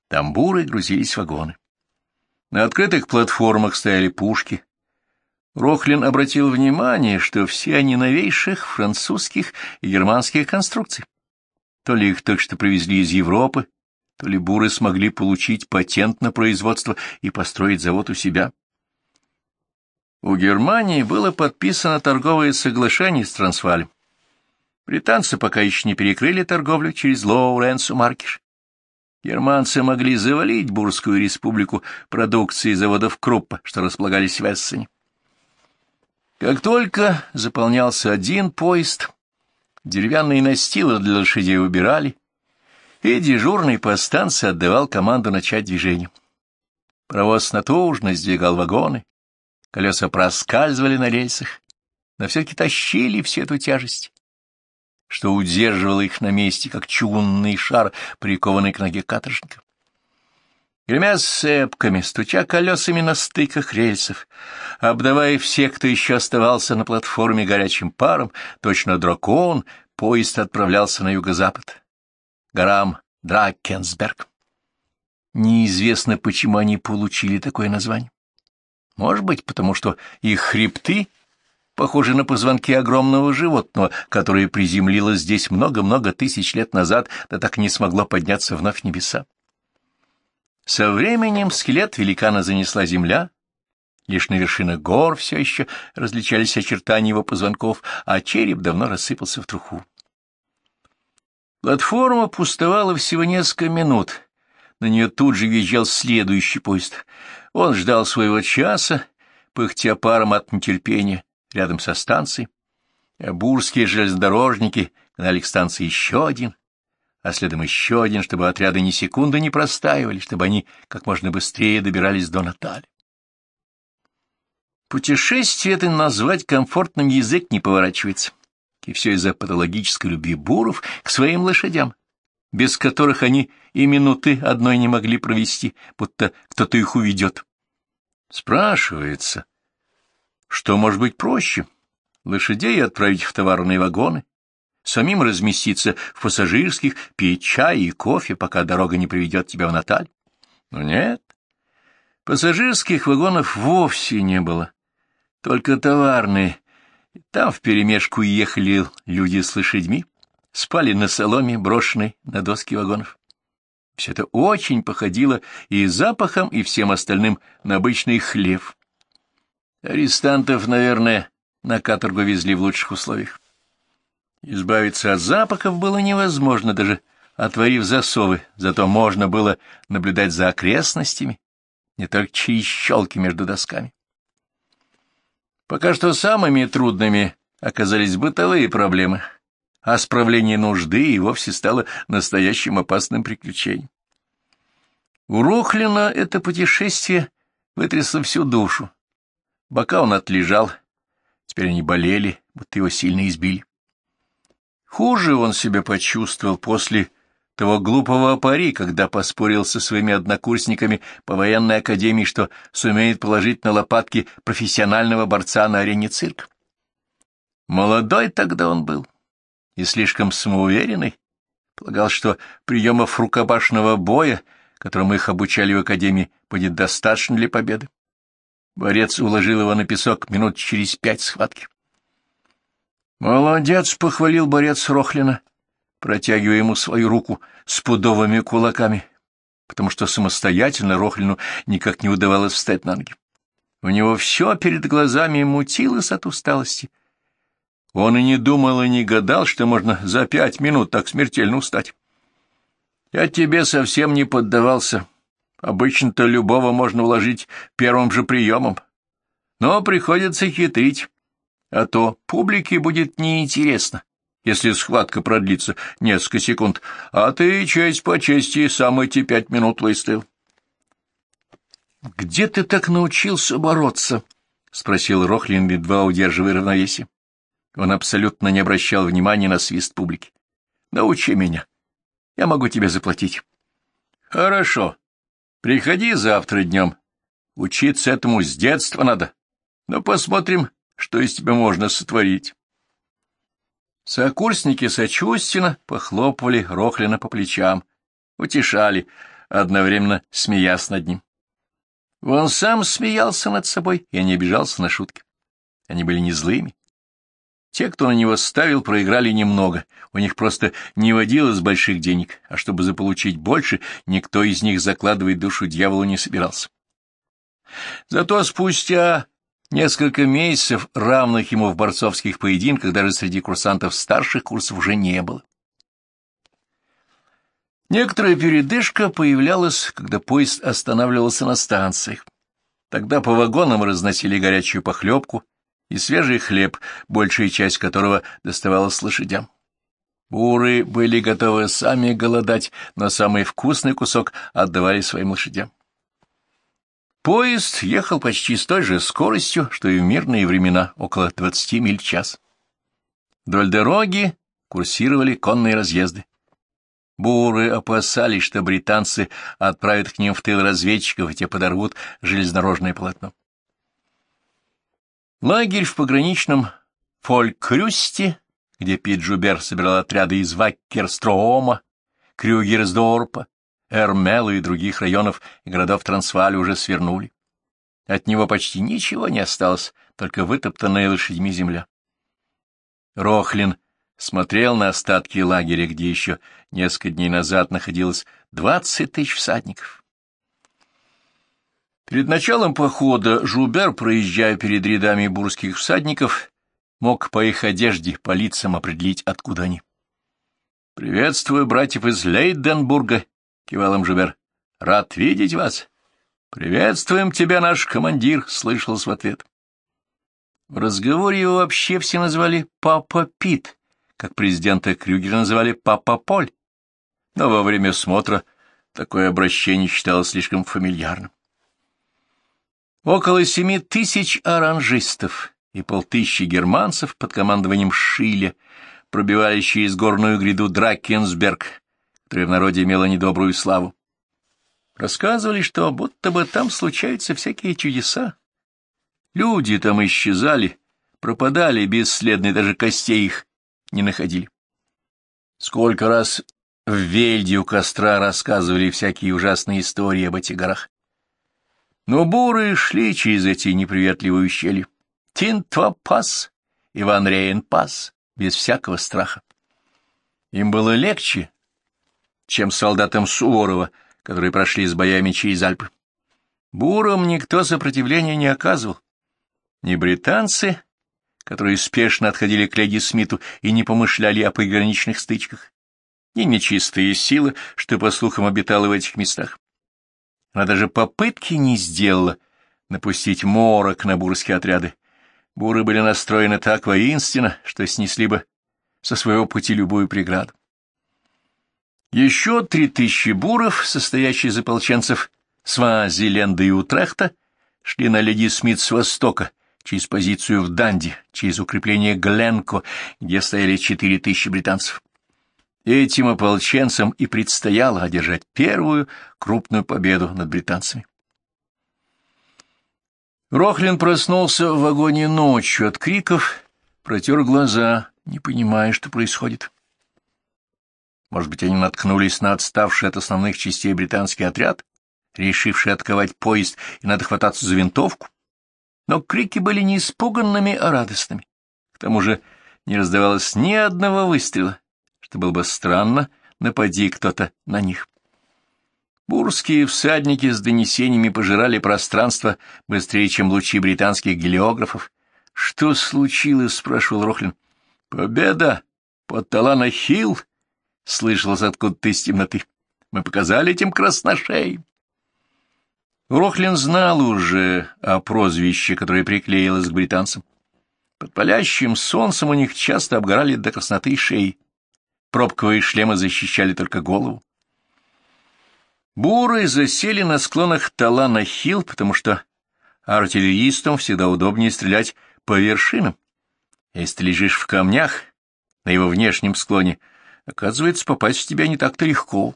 Тамбуры грузились вагоны. На открытых платформах стояли пушки. Рохлин обратил внимание, что все они новейших французских и германских конструкций. То ли их только что привезли из Европы, то ли буры смогли получить патент на производство и построить завод у себя. У Германии было подписано торговое соглашение с Трансвалем. Британцы пока еще не перекрыли торговлю через Лоуренсу Маркиш. Германцы могли завалить Бурскую республику продукцией заводов Круппа, что располагались в Эссене. Как только заполнялся один поезд, деревянные настилы для лошадей убирали, и дежурный по станции отдавал команду начать движение. Паровоз натужно сдвигал вагоны, колеса проскальзывали на рельсах, но все-таки тащили всю эту тяжесть, что удерживало их на месте, как чугунный шар, прикованный к ноге каторжника. Гремя сцепками, стуча колесами на стыках рельсов, обдавая всех, кто еще оставался на платформе горячим паром, точно дракон, поезд отправлялся на юго-запад горам Дракенсберг. Неизвестно, почему они получили такое название. Может быть, потому что их хребты похожи на позвонки огромного животного, которое приземлилось здесь много-много тысяч лет назад, да так и не смогло подняться вновь в небеса. Со временем скелет великана занесла земля, лишь на вершинах гор все еще различались очертания его позвонков, а череп давно рассыпался в труху. Платформа пустовала всего несколько минут. На нее тут же въезжал следующий поезд. Он ждал своего часа, пыхтя паром от нетерпения, рядом со станцией. А бурские железнодорожники гнали к станции еще один, а следом еще один, чтобы отряды ни секунды не простаивали, чтобы они как можно быстрее добирались до Натали. Путешествие это назвать комфортным язык не поворачивается. И все из-за патологической любви буров к своим лошадям, без которых они и минуты одной не могли провести, будто кто-то их уведет. Спрашивается, что может быть проще? Лошадей отправить в товарные вагоны, самим разместиться в пассажирских, пить чай и кофе, пока дорога не приведет тебя в Наталь? Но нет, пассажирских вагонов вовсе не было, только товарные, и там вперемешку ехали люди с лошадьми, спали на соломе, брошенной на доски вагонов. Все это очень походило и запахом, и всем остальным на обычный хлеб. Арестантов, наверное, на каторгу везли в лучших условиях. Избавиться от запахов было невозможно, даже отворив засовы, зато можно было наблюдать за окрестностями, не только через щелки между досками. Пока что самыми трудными оказались бытовые проблемы, а справление нужды и вовсе стало настоящим опасным приключением. У Рохлина это путешествие вытрясло всю душу. Бока он отлежал, теперь они болели, будто его сильно избили. Хуже он себя почувствовал после того глупого пари, когда поспорил со своими однокурсниками по военной академии, что сумеет положить на лопатки профессионального борца на арене цирк. Молодой тогда он был и слишком самоуверенный, полагал, что приемов рукопашного боя, которым их обучали в академии, будет достаточно для победы. Борец уложил его на песок минут через пять схватки. «Молодец!» — похвалил борец Рохлина — протягивая ему свою руку с пудовыми кулаками, потому что самостоятельно Рохлину никак не удавалось встать на ноги. У него все перед глазами мутилось от усталости. Он и не думал, и не гадал, что можно за пять минут так смертельно устать. «Я тебе совсем не поддавался. Обычно-то любого можно вложить первым же приемом. Но приходится хитрить, а то публике будет неинтересно если схватка продлится несколько секунд, а ты честь по чести сам эти пять минут выстоял. — Где ты так научился бороться? — спросил Рохлин, едва удерживая равновесие. Он абсолютно не обращал внимания на свист публики. — Научи меня. Я могу тебе заплатить. — Хорошо. Приходи завтра днем. Учиться этому с детства надо. Но посмотрим, что из тебя можно сотворить. Сокурсники сочувственно похлопывали Рохлина по плечам, утешали, одновременно смеясь над ним. Он сам смеялся над собой и не обижался на шутки. Они были не злыми. Те, кто на него ставил, проиграли немного. У них просто не водилось больших денег, а чтобы заполучить больше, никто из них закладывать душу дьяволу не собирался. Зато спустя Несколько месяцев равных ему в борцовских поединках даже среди курсантов старших курсов уже не было. Некоторая передышка появлялась, когда поезд останавливался на станциях. Тогда по вагонам разносили горячую похлебку и свежий хлеб, большая часть которого доставалась лошадям. Буры были готовы сами голодать, но самый вкусный кусок отдавали своим лошадям. Поезд ехал почти с той же скоростью, что и в мирные времена, около 20 миль в час. Вдоль дороги курсировали конные разъезды. Буры опасались, что британцы отправят к ним в тыл разведчиков, и те подорвут железнодорожное полотно. Лагерь в пограничном Фолькрюсте, где Пит Жубер собирал отряды из Ваккерстроума, Крюгерсдорпа, Эрмела и других районов и городов Трансваля уже свернули. От него почти ничего не осталось, только вытоптанная лошадьми земля. Рохлин смотрел на остатки лагеря, где еще несколько дней назад находилось двадцать тысяч всадников. Перед началом похода Жубер, проезжая перед рядами бурских всадников, мог по их одежде, по лицам определить, откуда они. «Приветствую братьев из Лейденбурга — кивал им Жубер. — Рад видеть вас. — Приветствуем тебя, наш командир, — слышалось в ответ. В разговоре его вообще все назвали «Папа Пит», как президента Крюгера называли «Папа Поль». Но во время смотра такое обращение считалось слишком фамильярным. Около семи тысяч оранжистов и полтысячи германцев под командованием Шиля пробивали через горную гряду Дракенсберг которое в народе имело недобрую славу. Рассказывали, что будто бы там случаются всякие чудеса. Люди там исчезали, пропадали бесследно, и даже костей их не находили. Сколько раз в Вельде у костра рассказывали всякие ужасные истории об этих горах. Но буры шли через эти неприветливые ущелья. Тинтва пас, Иван Рейн пас, без всякого страха. Им было легче, чем солдатам Суворова, которые прошли с боями через Альпы. Бурам никто сопротивления не оказывал. Ни британцы, которые спешно отходили к леди Смиту и не помышляли о пограничных стычках, ни нечистые силы, что, по слухам, обитала в этих местах. Она даже попытки не сделала напустить морок на бурские отряды. Буры были настроены так воинственно, что снесли бы со своего пути любую преграду. Еще три тысячи буров, состоящие из ополченцев Свазиленда и Утрехта, шли на леди Смит с востока, через позицию в Данди, через укрепление Гленко, где стояли четыре тысячи британцев. Этим ополченцам и предстояло одержать первую крупную победу над британцами. Рохлин проснулся в вагоне ночью от криков, протер глаза, не понимая, что происходит. Может быть, они наткнулись на отставший от основных частей британский отряд, решивший отковать поезд, и надо хвататься за винтовку? Но крики были не испуганными, а радостными. К тому же не раздавалось ни одного выстрела, что было бы странно, напади кто-то на них. Бурские всадники с донесениями пожирали пространство быстрее, чем лучи британских гелиографов. «Что случилось?» — спрашивал Рохлин. «Победа! Подталана Хилл!» — слышалось откуда-то из темноты. «Мы показали этим красношей. Рохлин знал уже о прозвище, которое приклеилось к британцам. Под палящим солнцем у них часто обгорали до красноты шеи. Пробковые шлемы защищали только голову. Буры засели на склонах Талана-Хилл, потому что артиллеристам всегда удобнее стрелять по вершинам. Если ты лежишь в камнях на его внешнем склоне — Оказывается, попасть в тебя не так-то легко.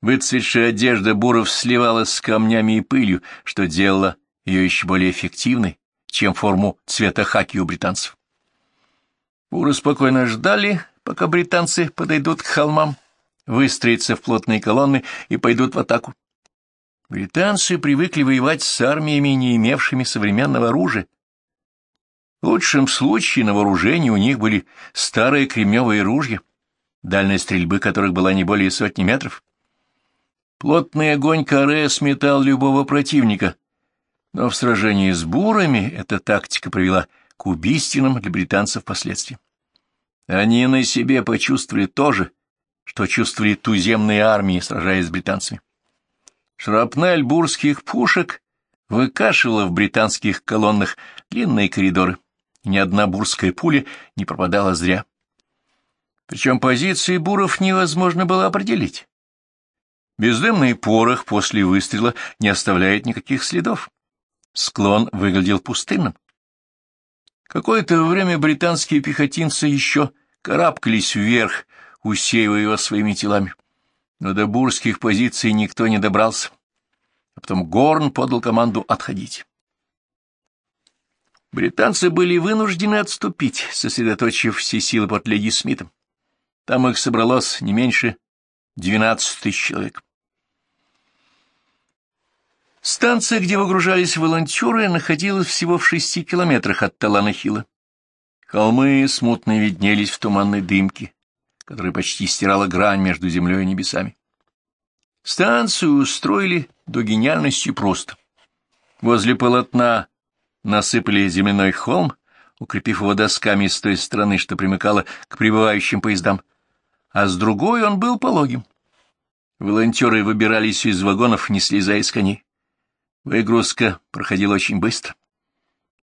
Выцветшая одежда Буров сливалась с камнями и пылью, что делало ее еще более эффективной, чем форму цвета хаки у британцев. Буры спокойно ждали, пока британцы подойдут к холмам, выстроятся в плотные колонны и пойдут в атаку. Британцы привыкли воевать с армиями, не имевшими современного оружия. В лучшем случае на вооружении у них были старые кремневые ружья — дальность стрельбы которых была не более сотни метров. Плотный огонь каре сметал любого противника, но в сражении с бурами эта тактика привела к убийственным для британцев последствиям. Они на себе почувствовали то же, что чувствовали туземные армии, сражаясь с британцами. Шрапнель бурских пушек выкашивала в британских колоннах длинные коридоры, ни одна бурская пуля не пропадала зря. Причем позиции буров невозможно было определить. Бездымный порох после выстрела не оставляет никаких следов. Склон выглядел пустынным. Какое-то время британские пехотинцы еще карабкались вверх, усеивая его своими телами. Но до бурских позиций никто не добрался. А потом Горн подал команду отходить. Британцы были вынуждены отступить, сосредоточив все силы под леди Смитом. Там их собралось не меньше 12 тысяч человек. Станция, где выгружались волонтеры, находилась всего в шести километрах от Таланахила. Холмы смутно виднелись в туманной дымке, которая почти стирала грань между землей и небесами. Станцию устроили до гениальности просто. Возле полотна насыпали земляной холм, укрепив его досками с той стороны, что примыкало к прибывающим поездам а с другой он был пологим. Волонтеры выбирались из вагонов, не слезая с коней. Выгрузка проходила очень быстро.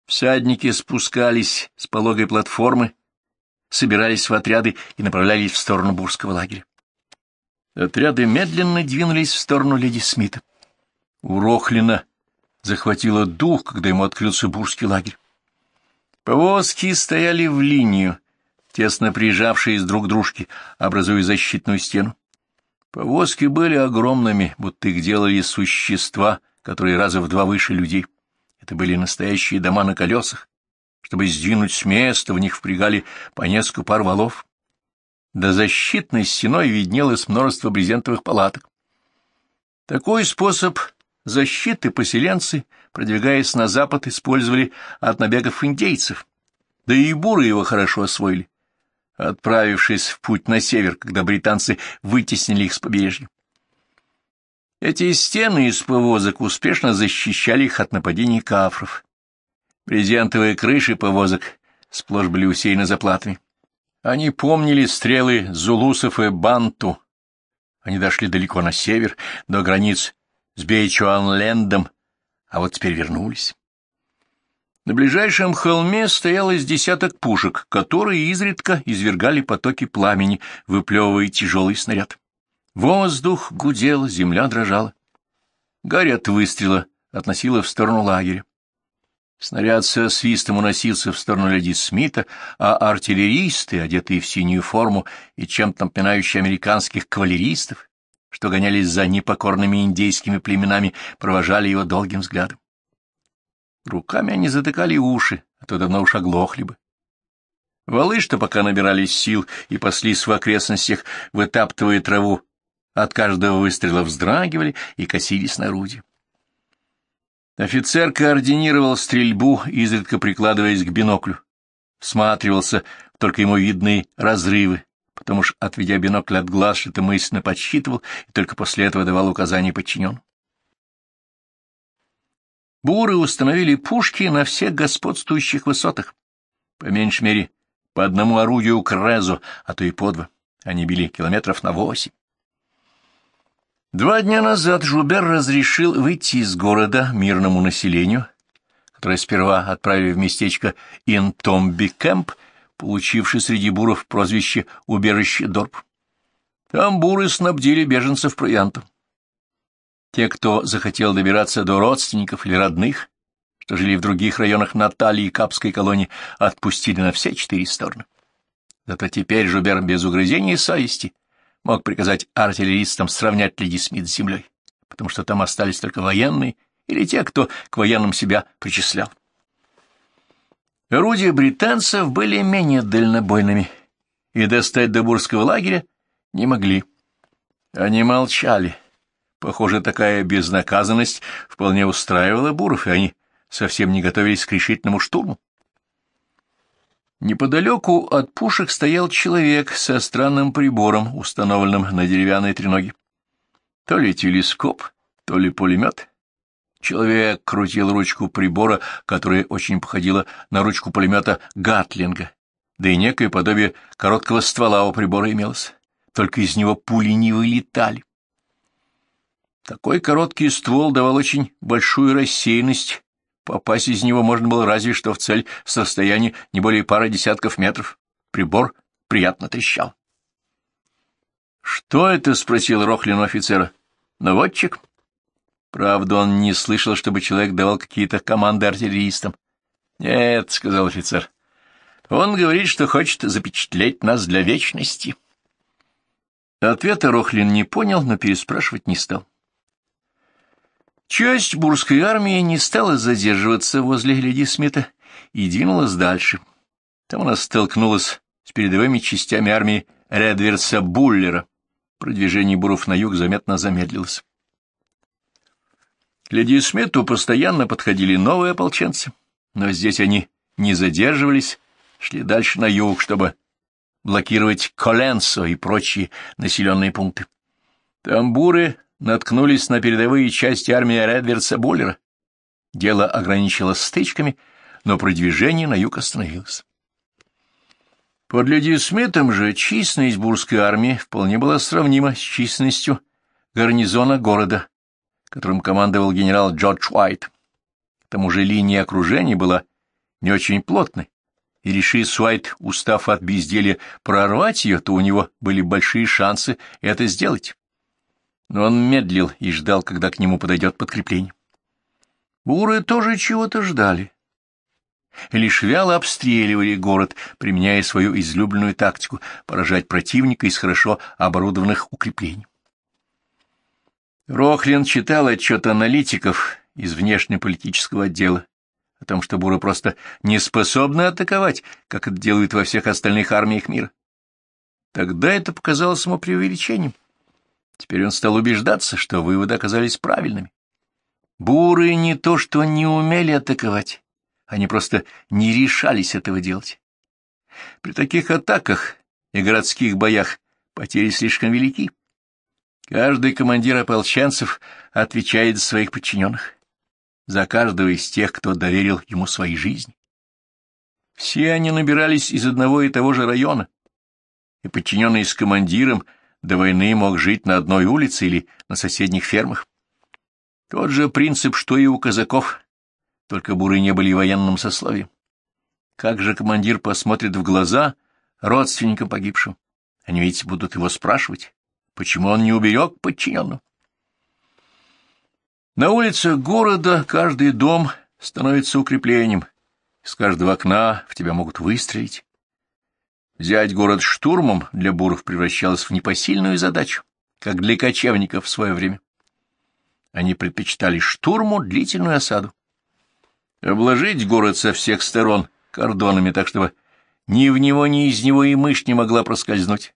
Всадники спускались с пологой платформы, собирались в отряды и направлялись в сторону бурского лагеря. Отряды медленно двинулись в сторону леди Смита. У Рохлина захватило дух, когда ему открылся бурский лагерь. Повозки стояли в линию, тесно прижавшиеся друг к дружке, образуя защитную стену. Повозки были огромными, будто их делали существа, которые раза в два выше людей. Это были настоящие дома на колесах. Чтобы сдвинуть с места, в них впрягали по несколько пар валов. До защитной стеной виднелось множество брезентовых палаток. Такой способ защиты поселенцы, продвигаясь на запад, использовали от набегов индейцев. Да и буры его хорошо освоили отправившись в путь на север, когда британцы вытеснили их с побережья. Эти стены из повозок успешно защищали их от нападений кафров. Брезентовые крыши повозок сплошь были усеяны заплатами. Они помнили стрелы зулусов и банту. Они дошли далеко на север, до границ с Бейчуанлендом, а вот теперь вернулись. На ближайшем холме стояло из десяток пушек, которые изредка извергали потоки пламени, выплевывая тяжелый снаряд. Воздух гудел, земля дрожала. Гарри от выстрела относила в сторону лагеря. Снаряд со свистом уносился в сторону леди Смита, а артиллеристы, одетые в синюю форму и чем-то напоминающие американских кавалеристов, что гонялись за непокорными индейскими племенами, провожали его долгим взглядом. Руками они затыкали уши, а то давно уж оглохли бы. Валы, что пока набирались сил и паслись в окрестностях, вытаптывая траву, от каждого выстрела вздрагивали и косились на орудие. Офицер координировал стрельбу, изредка прикладываясь к биноклю. Всматривался в только ему видные разрывы, потому что, отведя бинокль от глаз, это мысленно подсчитывал и только после этого давал указания подчиненным буры установили пушки на всех господствующих высотах, по меньшей мере по одному орудию к разу, а то и по два. Они били километров на восемь. Два дня назад Жубер разрешил выйти из города мирному населению, которое сперва отправили в местечко Интомби-Кэмп, получивший среди буров прозвище «Убежище Дорп». Там буры снабдили беженцев провиантом. Те, кто захотел добираться до родственников или родных, что жили в других районах Натальи и Капской колонии, отпустили на все четыре стороны. Зато теперь Жубер без угрызений совести мог приказать артиллеристам сравнять леди Смит с землей, потому что там остались только военные или те, кто к военным себя причислял. Орудия британцев были менее дальнобойными, и достать до бурского лагеря не могли. Они молчали, Похоже, такая безнаказанность вполне устраивала Буров, и они совсем не готовились к решительному штурму. Неподалеку от пушек стоял человек со странным прибором, установленным на деревянной треноге. То ли телескоп, то ли пулемет. Человек крутил ручку прибора, которая очень походила на ручку пулемета Гатлинга, да и некое подобие короткого ствола у прибора имелось, только из него пули не вылетали. Такой короткий ствол давал очень большую рассеянность. Попасть из него можно было разве что в цель с расстояния не более пары десятков метров. Прибор приятно трещал. «Что это?» — спросил Рохлин у офицера. «Наводчик?» Правда, он не слышал, чтобы человек давал какие-то команды артиллеристам. «Нет», — сказал офицер. «Он говорит, что хочет запечатлеть нас для вечности». Ответа Рохлин не понял, но переспрашивать не стал. Часть бурской армии не стала задерживаться возле Леди Смита и двинулась дальше. Там она столкнулась с передовыми частями армии Редверса Буллера. Продвижение буров на юг заметно замедлилось. К Леди Смету постоянно подходили новые ополченцы, но здесь они не задерживались, шли дальше на юг, чтобы блокировать Коленсо и прочие населенные пункты. Там буры наткнулись на передовые части армии Редверса Боллера. Дело ограничилось стычками, но продвижение на юг остановилось. Под леди Смитом же численность бурской армии вполне была сравнима с численностью гарнизона города, которым командовал генерал Джордж Уайт. К тому же линия окружения была не очень плотной, и реши Суайт, устав от безделья, прорвать ее, то у него были большие шансы это сделать но он медлил и ждал, когда к нему подойдет подкрепление. Буры тоже чего-то ждали. Лишь вяло обстреливали город, применяя свою излюбленную тактику — поражать противника из хорошо оборудованных укреплений. Рохлин читал отчет аналитиков из внешнеполитического отдела о том, что буры просто не способны атаковать, как это делают во всех остальных армиях мира. Тогда это показалось ему преувеличением. Теперь он стал убеждаться, что выводы оказались правильными. Буры не то что не умели атаковать, они просто не решались этого делать. При таких атаках и городских боях потери слишком велики. Каждый командир ополченцев отвечает за своих подчиненных, за каждого из тех, кто доверил ему своей жизни. Все они набирались из одного и того же района, и подчиненные с командиром – до войны мог жить на одной улице или на соседних фермах. Тот же принцип, что и у казаков, только буры не были военным сословием. Как же командир посмотрит в глаза родственникам погибшим? Они ведь будут его спрашивать, почему он не уберег подчиненного. На улицах города каждый дом становится укреплением. Из каждого окна в тебя могут выстрелить. Взять город штурмом для буров превращалось в непосильную задачу, как для кочевников в свое время. Они предпочитали штурму длительную осаду. Обложить город со всех сторон кордонами, так чтобы ни в него, ни из него и мышь не могла проскользнуть,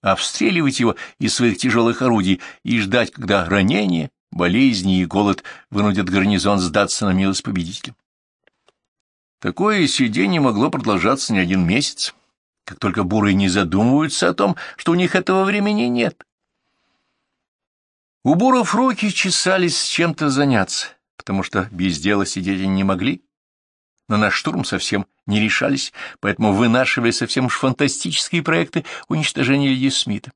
а обстреливать его из своих тяжелых орудий и ждать, когда ранения, болезни и голод вынудят гарнизон сдаться на милость победителям. Такое сидение могло продолжаться не один месяц как только буры не задумываются о том, что у них этого времени нет. У буров руки чесались чем-то заняться, потому что без дела сидеть они не могли, но на штурм совсем не решались, поэтому вынашивали совсем уж фантастические проекты уничтожения людей Смита.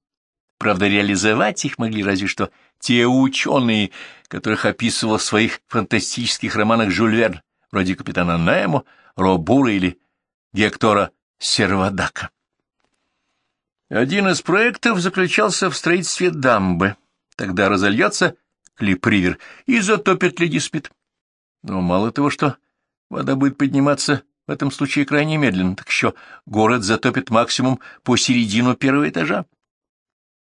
Правда, реализовать их могли разве что те ученые, которых описывал в своих фантастических романах Жюль Верн, вроде капитана Немо, Робура или Гектора Сервадака. Один из проектов заключался в строительстве дамбы. Тогда разольется клипривер и затопит Ледисмит. Но мало того, что вода будет подниматься в этом случае крайне медленно, так еще город затопит максимум по середину первого этажа.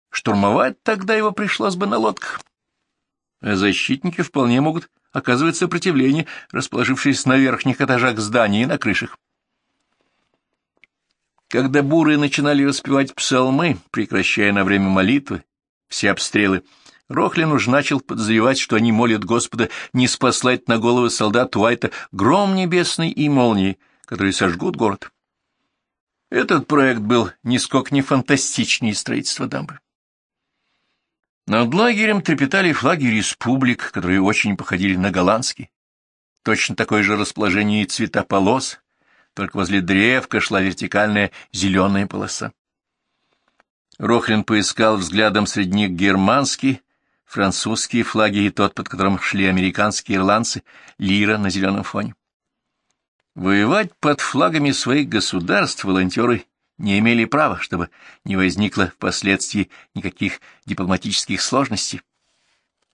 Штурмовать тогда его пришлось бы на лодках. А защитники вполне могут оказывать сопротивление, расположившись на верхних этажах зданий и на крышах. Когда буры начинали распевать псалмы, прекращая на время молитвы, все обстрелы, Рохлин уж начал подозревать, что они молят Господа не спаслать на головы солдат Уайта гром небесный и молнии, которые сожгут город. Этот проект был нисколько не фантастичнее строительства дамбы. Над лагерем трепетали флаги республик, которые очень походили на голландские. Точно такое же расположение и цвета полос — только возле древка шла вертикальная зеленая полоса. Рохлин поискал взглядом среди них германский, французские флаги и тот, под которым шли американские ирландцы, лира на зеленом фоне. Воевать под флагами своих государств волонтеры не имели права, чтобы не возникло впоследствии никаких дипломатических сложностей.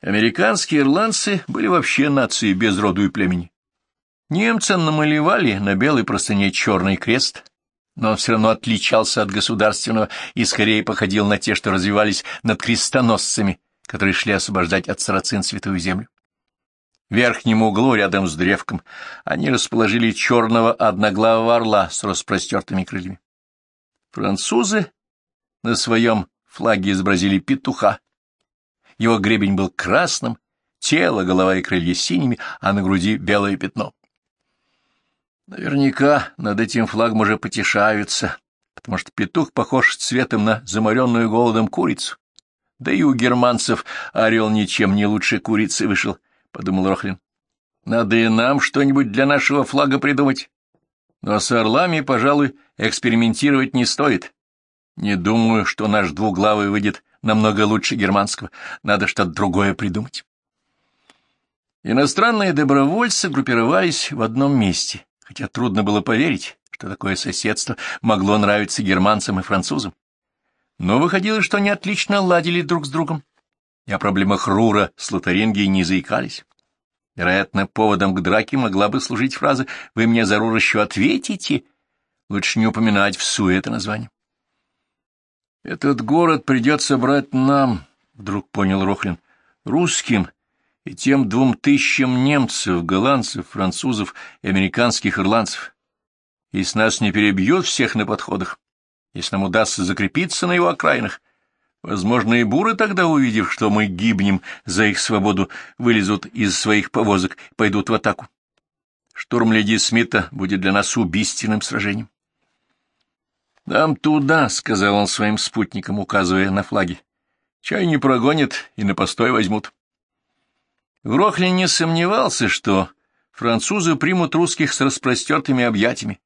Американские ирландцы были вообще нацией без роду и племени. Немцы намалевали на белой простыне черный крест, но он все равно отличался от государственного и скорее походил на те, что развивались над крестоносцами, которые шли освобождать от сарацин святую землю. В верхнем углу, рядом с древком, они расположили черного одноглавого орла с распростертыми крыльями. Французы на своем флаге изобразили петуха. Его гребень был красным, тело, голова и крылья синими, а на груди белое пятно. Наверняка над этим флагом уже потешаются, потому что петух похож цветом на заморенную голодом курицу. Да и у германцев орел ничем не лучше курицы вышел, — подумал Рохлин. Надо и нам что-нибудь для нашего флага придумать. Но с орлами, пожалуй, экспериментировать не стоит. Не думаю, что наш двуглавый выйдет намного лучше германского. Надо что-то другое придумать. Иностранные добровольцы группировались в одном месте хотя трудно было поверить, что такое соседство могло нравиться германцам и французам. Но выходило, что они отлично ладили друг с другом, и о проблемах Рура с Лотарингией не заикались. Вероятно, поводом к драке могла бы служить фраза «Вы мне за Рур еще ответите?» Лучше не упоминать всуе это название. «Этот город придется брать нам», — вдруг понял Рохлин. «Русским, и тем двум тысячам немцев, голландцев, французов и американских ирландцев. Если нас не перебьет всех на подходах, если нам удастся закрепиться на его окраинах, возможно, и буры тогда, увидев, что мы гибнем за их свободу, вылезут из своих повозок и пойдут в атаку. Штурм Леди Смита будет для нас убийственным сражением. «Нам туда», — сказал он своим спутникам, указывая на флаги. «Чай не прогонят и на постой возьмут». Грохли не сомневался, что французы примут русских с распростертыми объятиями.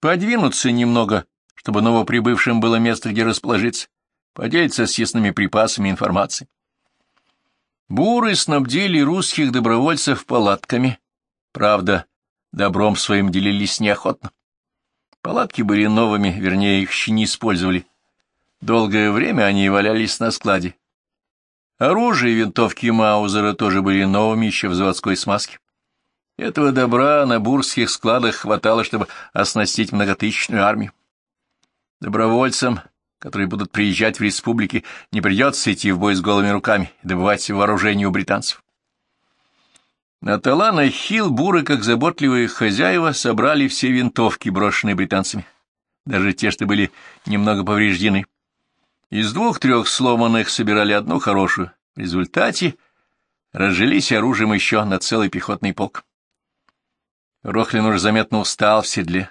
Подвинуться немного, чтобы новоприбывшим было место, где расположиться, поделиться съестными припасами информацией. Буры снабдили русских добровольцев палатками. Правда, добром своим делились неохотно. Палатки были новыми, вернее, их еще не использовали. Долгое время они валялись на складе, Оружие и винтовки Маузера тоже были новыми еще в заводской смазке. Этого добра на бурских складах хватало, чтобы оснастить многотысячную армию. Добровольцам, которые будут приезжать в республики, не придется идти в бой с голыми руками и добывать вооружение у британцев. На Наталана Хилл, буры, как заботливые хозяева, собрали все винтовки, брошенные британцами, даже те, что были немного повреждены. Из двух-трех сломанных собирали одну хорошую. В результате разжились оружием еще на целый пехотный полк. Рохлин уже заметно устал в седле.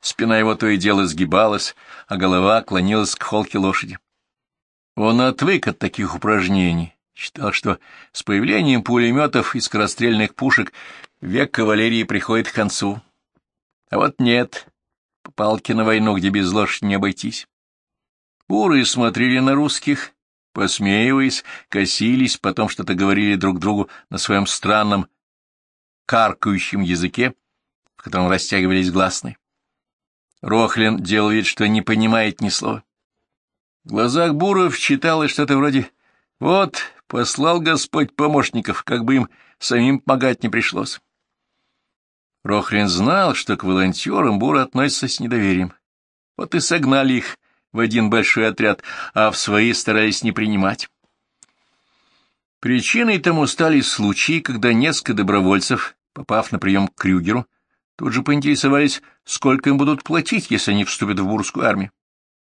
Спина его то и дело сгибалась, а голова клонилась к холке лошади. Он отвык от таких упражнений, считал, что с появлением пулеметов и скорострельных пушек век кавалерии приходит к концу. А вот нет, попал на войну, где без лошади не обойтись. Буры смотрели на русских, посмеиваясь, косились, потом что-то говорили друг другу на своем странном каркающем языке, в котором растягивались гласные. Рохлин делал вид, что не понимает ни слова. В глазах Буров читалось что-то вроде «Вот, послал Господь помощников, как бы им самим помогать не пришлось». Рохлин знал, что к волонтерам Буры относятся с недоверием. Вот и согнали их в один большой отряд, а в свои старались не принимать. Причиной тому стали случаи, когда несколько добровольцев, попав на прием к Крюгеру, тут же поинтересовались, сколько им будут платить, если они вступят в бурскую армию.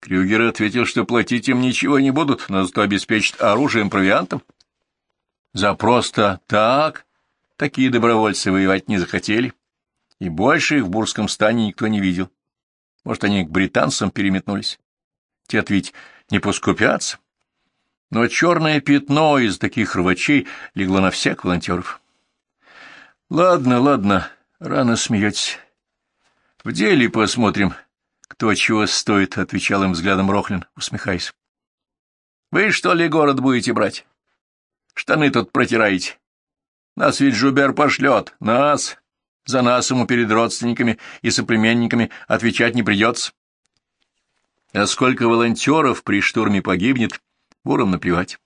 Крюгер ответил, что платить им ничего не будут, но зато обеспечат оружием, провиантом. За просто так такие добровольцы воевать не захотели, и больше их в бурском стане никто не видел. Может, они к британцам переметнулись. Те-то ведь не поскупятся. Но черное пятно из таких рвачей легло на всех волонтеров. Ладно, ладно, рано смеетесь. В деле посмотрим, кто чего стоит, — отвечал им взглядом Рохлин, усмехаясь. Вы что ли город будете брать? Штаны тут протираете. Нас ведь Жубер пошлет, нас. За нас ему перед родственниками и соплеменниками отвечать не придется. А сколько волонтеров при штурме погибнет, вором наплевать.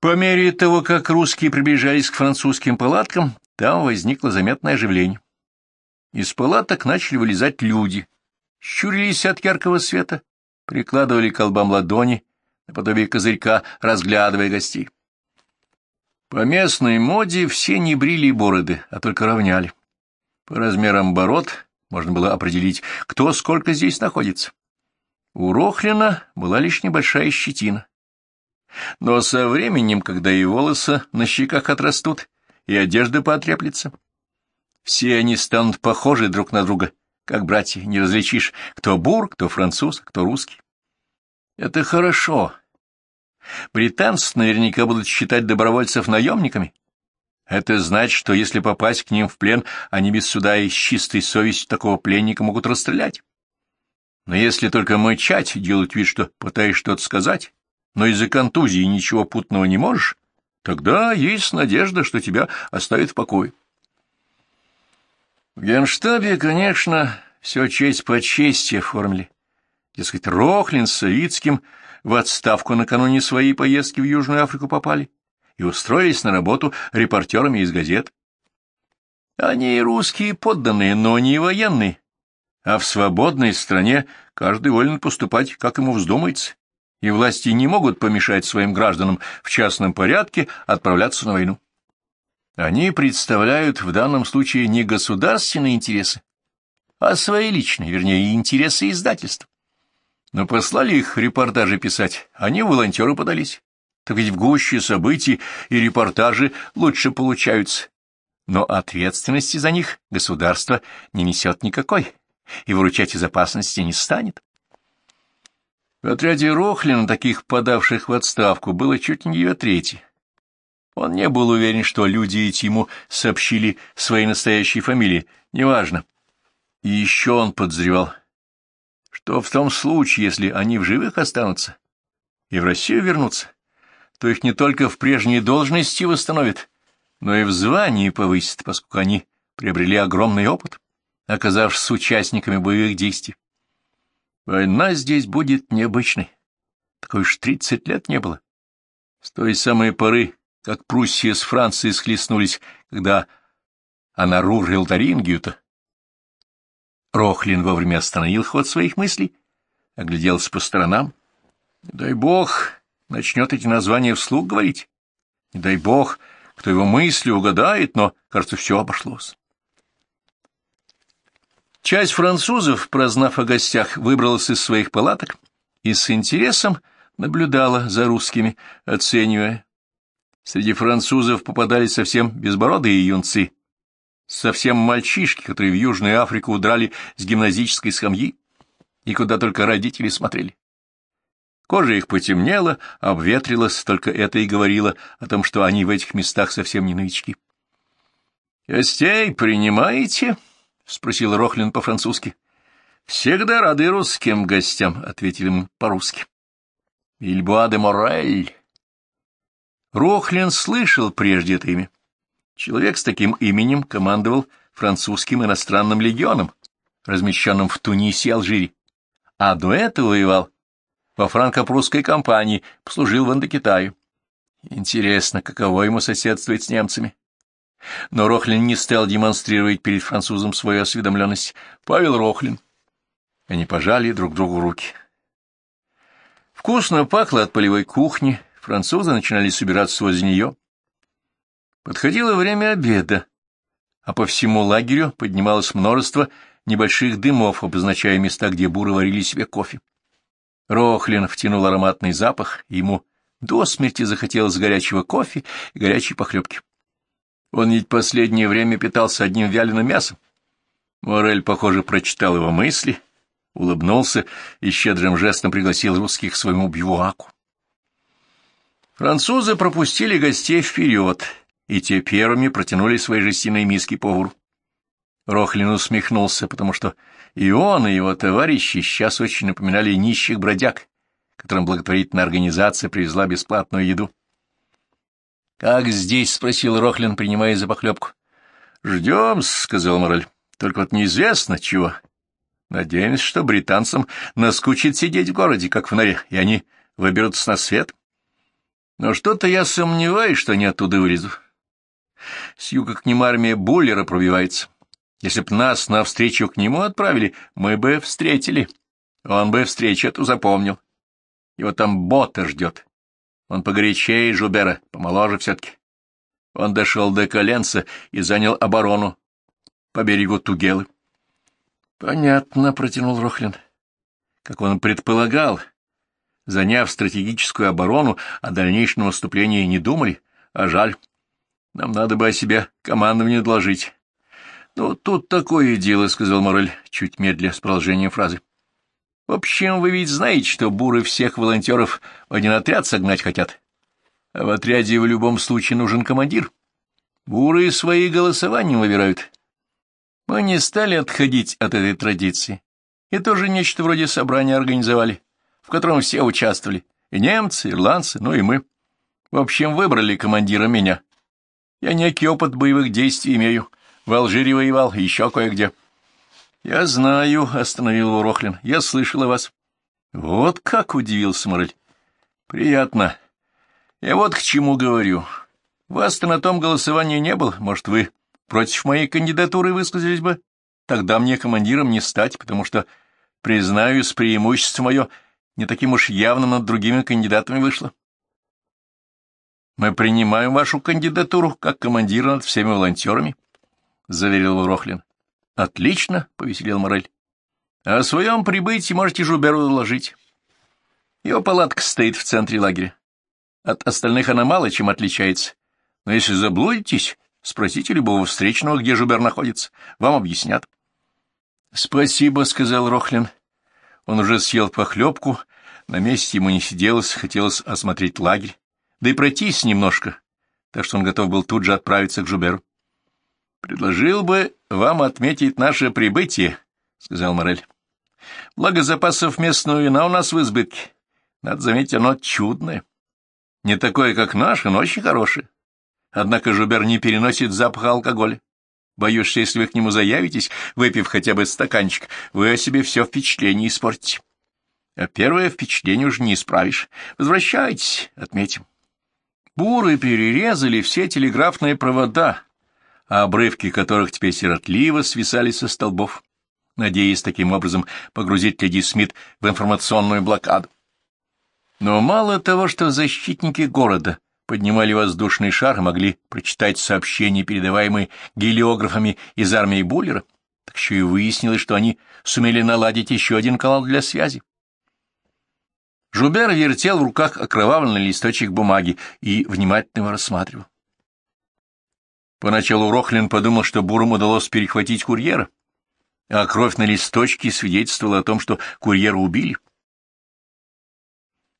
По мере того, как русские приближались к французским палаткам, там возникло заметное оживление. Из палаток начали вылезать люди, щурились от яркого света, прикладывали к колбам ладони, наподобие козырька, разглядывая гостей. По местной моде все не брили бороды, а только равняли. По размерам бород можно было определить, кто сколько здесь находится. У Рохлина была лишь небольшая щетина. Но со временем, когда и волосы на щеках отрастут, и одежда потреплется, все они станут похожи друг на друга, как братья, не различишь, кто бур, кто француз, кто русский. Это хорошо. Британцы наверняка будут считать добровольцев наемниками, это значит, что если попасть к ним в плен, они без суда и с чистой совестью такого пленника могут расстрелять. Но если только мычать, делать вид, что пытаешься что-то сказать, но из-за контузии ничего путного не можешь, тогда есть надежда, что тебя оставят в покое. В генштабе, конечно, все честь по чести оформили. Дескать, Рохлин с Савицким в отставку накануне своей поездки в Южную Африку попали и устроились на работу репортерами из газет. Они и русские подданные, но не военные, а в свободной стране каждый волен поступать, как ему вздумается, и власти не могут помешать своим гражданам в частном порядке отправляться на войну. Они представляют в данном случае не государственные интересы, а свои личные, вернее, интересы издательств. Но послали их репортажи писать, они волонтеры подались так ведь в гуще событий и репортажи лучше получаются. Но ответственности за них государство не несет никакой и выручать из опасности не станет. В отряде Рохлина таких подавших в отставку было чуть не ее третий. Он не был уверен, что люди эти ему сообщили свои настоящие фамилии, неважно. И еще он подозревал, что в том случае, если они в живых останутся и в Россию вернутся, то их не только в прежней должности восстановит, но и в звании повысит, поскольку они приобрели огромный опыт, оказавшись участниками боевых действий. Война здесь будет необычной. Такой уж тридцать лет не было. С той самой поры, как Пруссия с Францией схлестнулись, когда она рурил Тарингию-то. Рохлин вовремя остановил ход своих мыслей, огляделся по сторонам. Дай бог, начнет эти названия вслух говорить. Не дай бог, кто его мысли угадает, но, кажется, все обошлось. Часть французов, прознав о гостях, выбралась из своих палаток и с интересом наблюдала за русскими, оценивая. Среди французов попадались совсем безбородые юнцы, совсем мальчишки, которые в Южную Африку удрали с гимназической скамьи, и куда только родители смотрели. Кожа их потемнела, обветрилась, только это и говорило о том, что они в этих местах совсем не новички. — Гостей принимаете? — спросил Рохлин по-французски. — Всегда рады русским гостям, — ответили ему по-русски. — Ильбуа де Морель. Рохлин слышал прежде это имя. Человек с таким именем командовал французским иностранным легионом, размещенным в Тунисе и Алжире, а до этого воевал во франко-прусской компании, послужил в Индокитаю. Интересно, каково ему соседствовать с немцами? Но Рохлин не стал демонстрировать перед французом свою осведомленность. Павел Рохлин. Они пожали друг другу руки. Вкусно пахло от полевой кухни, французы начинали собираться возле нее. Подходило время обеда, а по всему лагерю поднималось множество небольших дымов, обозначая места, где буры варили себе кофе. Рохлин втянул ароматный запах, и ему до смерти захотелось горячего кофе и горячей похлебки. Он ведь последнее время питался одним вяленым мясом. Морель, похоже, прочитал его мысли, улыбнулся и щедрым жестом пригласил русских к своему бивуаку. Французы пропустили гостей вперед, и те первыми протянули свои жестяные миски повару. Рохлин усмехнулся, потому что и он, и его товарищи сейчас очень напоминали нищих бродяг, которым благотворительная организация привезла бесплатную еду. «Как здесь?» — спросил Рохлин, принимая за похлебку. «Ждем», — сказал Мораль. «Только вот неизвестно чего. Надеемся, что британцам наскучит сидеть в городе, как в норе, и они выберутся на свет. Но что-то я сомневаюсь, что они оттуда вылезут. С юга к ним армия Буллера пробивается. Если б нас навстречу к нему отправили, мы бы встретили. Он бы встречу эту запомнил. Его там бота ждет. Он погорячее Жубера, помоложе все-таки. Он дошел до коленца и занял оборону по берегу Тугелы. — Понятно, — протянул Рохлин. Как он предполагал, заняв стратегическую оборону, о дальнейшем наступлении не думали, а жаль. Нам надо бы о себе командование доложить. «Ну, тут такое дело», — сказал Морель, чуть медля с продолжением фразы. «В общем, вы ведь знаете, что буры всех волонтеров в один отряд согнать хотят. А в отряде в любом случае нужен командир. Буры свои голосованием выбирают. Мы не стали отходить от этой традиции. И тоже нечто вроде собрания организовали, в котором все участвовали. И немцы, ирландцы, ну и мы. В общем, выбрали командира меня. Я некий опыт боевых действий имею». В Алжире воевал, еще кое-где. — Я знаю, — остановил его Рохлин, — я слышал о вас. — Вот как удивился Морель. — Приятно. Я вот к чему говорю. Вас-то на том голосовании не было. Может, вы против моей кандидатуры высказались бы? Тогда мне командиром не стать, потому что, признаюсь, преимущество мое не таким уж явно над другими кандидатами вышло. Мы принимаем вашу кандидатуру как командира над всеми волонтерами. — заверил его Рохлин. — Отлично, — повеселел Морель. — О своем прибытии можете Жуберу доложить. Его палатка стоит в центре лагеря. От остальных она мало чем отличается. Но если заблудитесь, спросите любого встречного, где Жубер находится. Вам объяснят. — Спасибо, — сказал Рохлин. Он уже съел похлебку. На месте ему не сиделось, хотелось осмотреть лагерь. Да и пройтись немножко. Так что он готов был тут же отправиться к Жуберу. «Предложил бы вам отметить наше прибытие», — сказал Морель. «Благо запасов местного вина у нас в избытке. Надо заметить, оно чудное. Не такое, как наше, но очень хорошее. Однако Жубер не переносит запаха алкоголя. Боюсь, что если вы к нему заявитесь, выпив хотя бы стаканчик, вы о себе все впечатление испортите. А первое впечатление уже не исправишь. Возвращайтесь, отметим». Буры перерезали все телеграфные провода, а обрывки которых теперь сиротливо свисали со столбов, надеясь таким образом погрузить леди Смит в информационную блокаду. Но мало того, что защитники города поднимали воздушный шар и могли прочитать сообщения, передаваемые гелиографами из армии Буллера, так еще и выяснилось, что они сумели наладить еще один канал для связи. Жубер вертел в руках окровавленный листочек бумаги и внимательно его рассматривал. Поначалу Рохлин подумал, что Бурам удалось перехватить курьера, а кровь на листочке свидетельствовала о том, что курьера убили.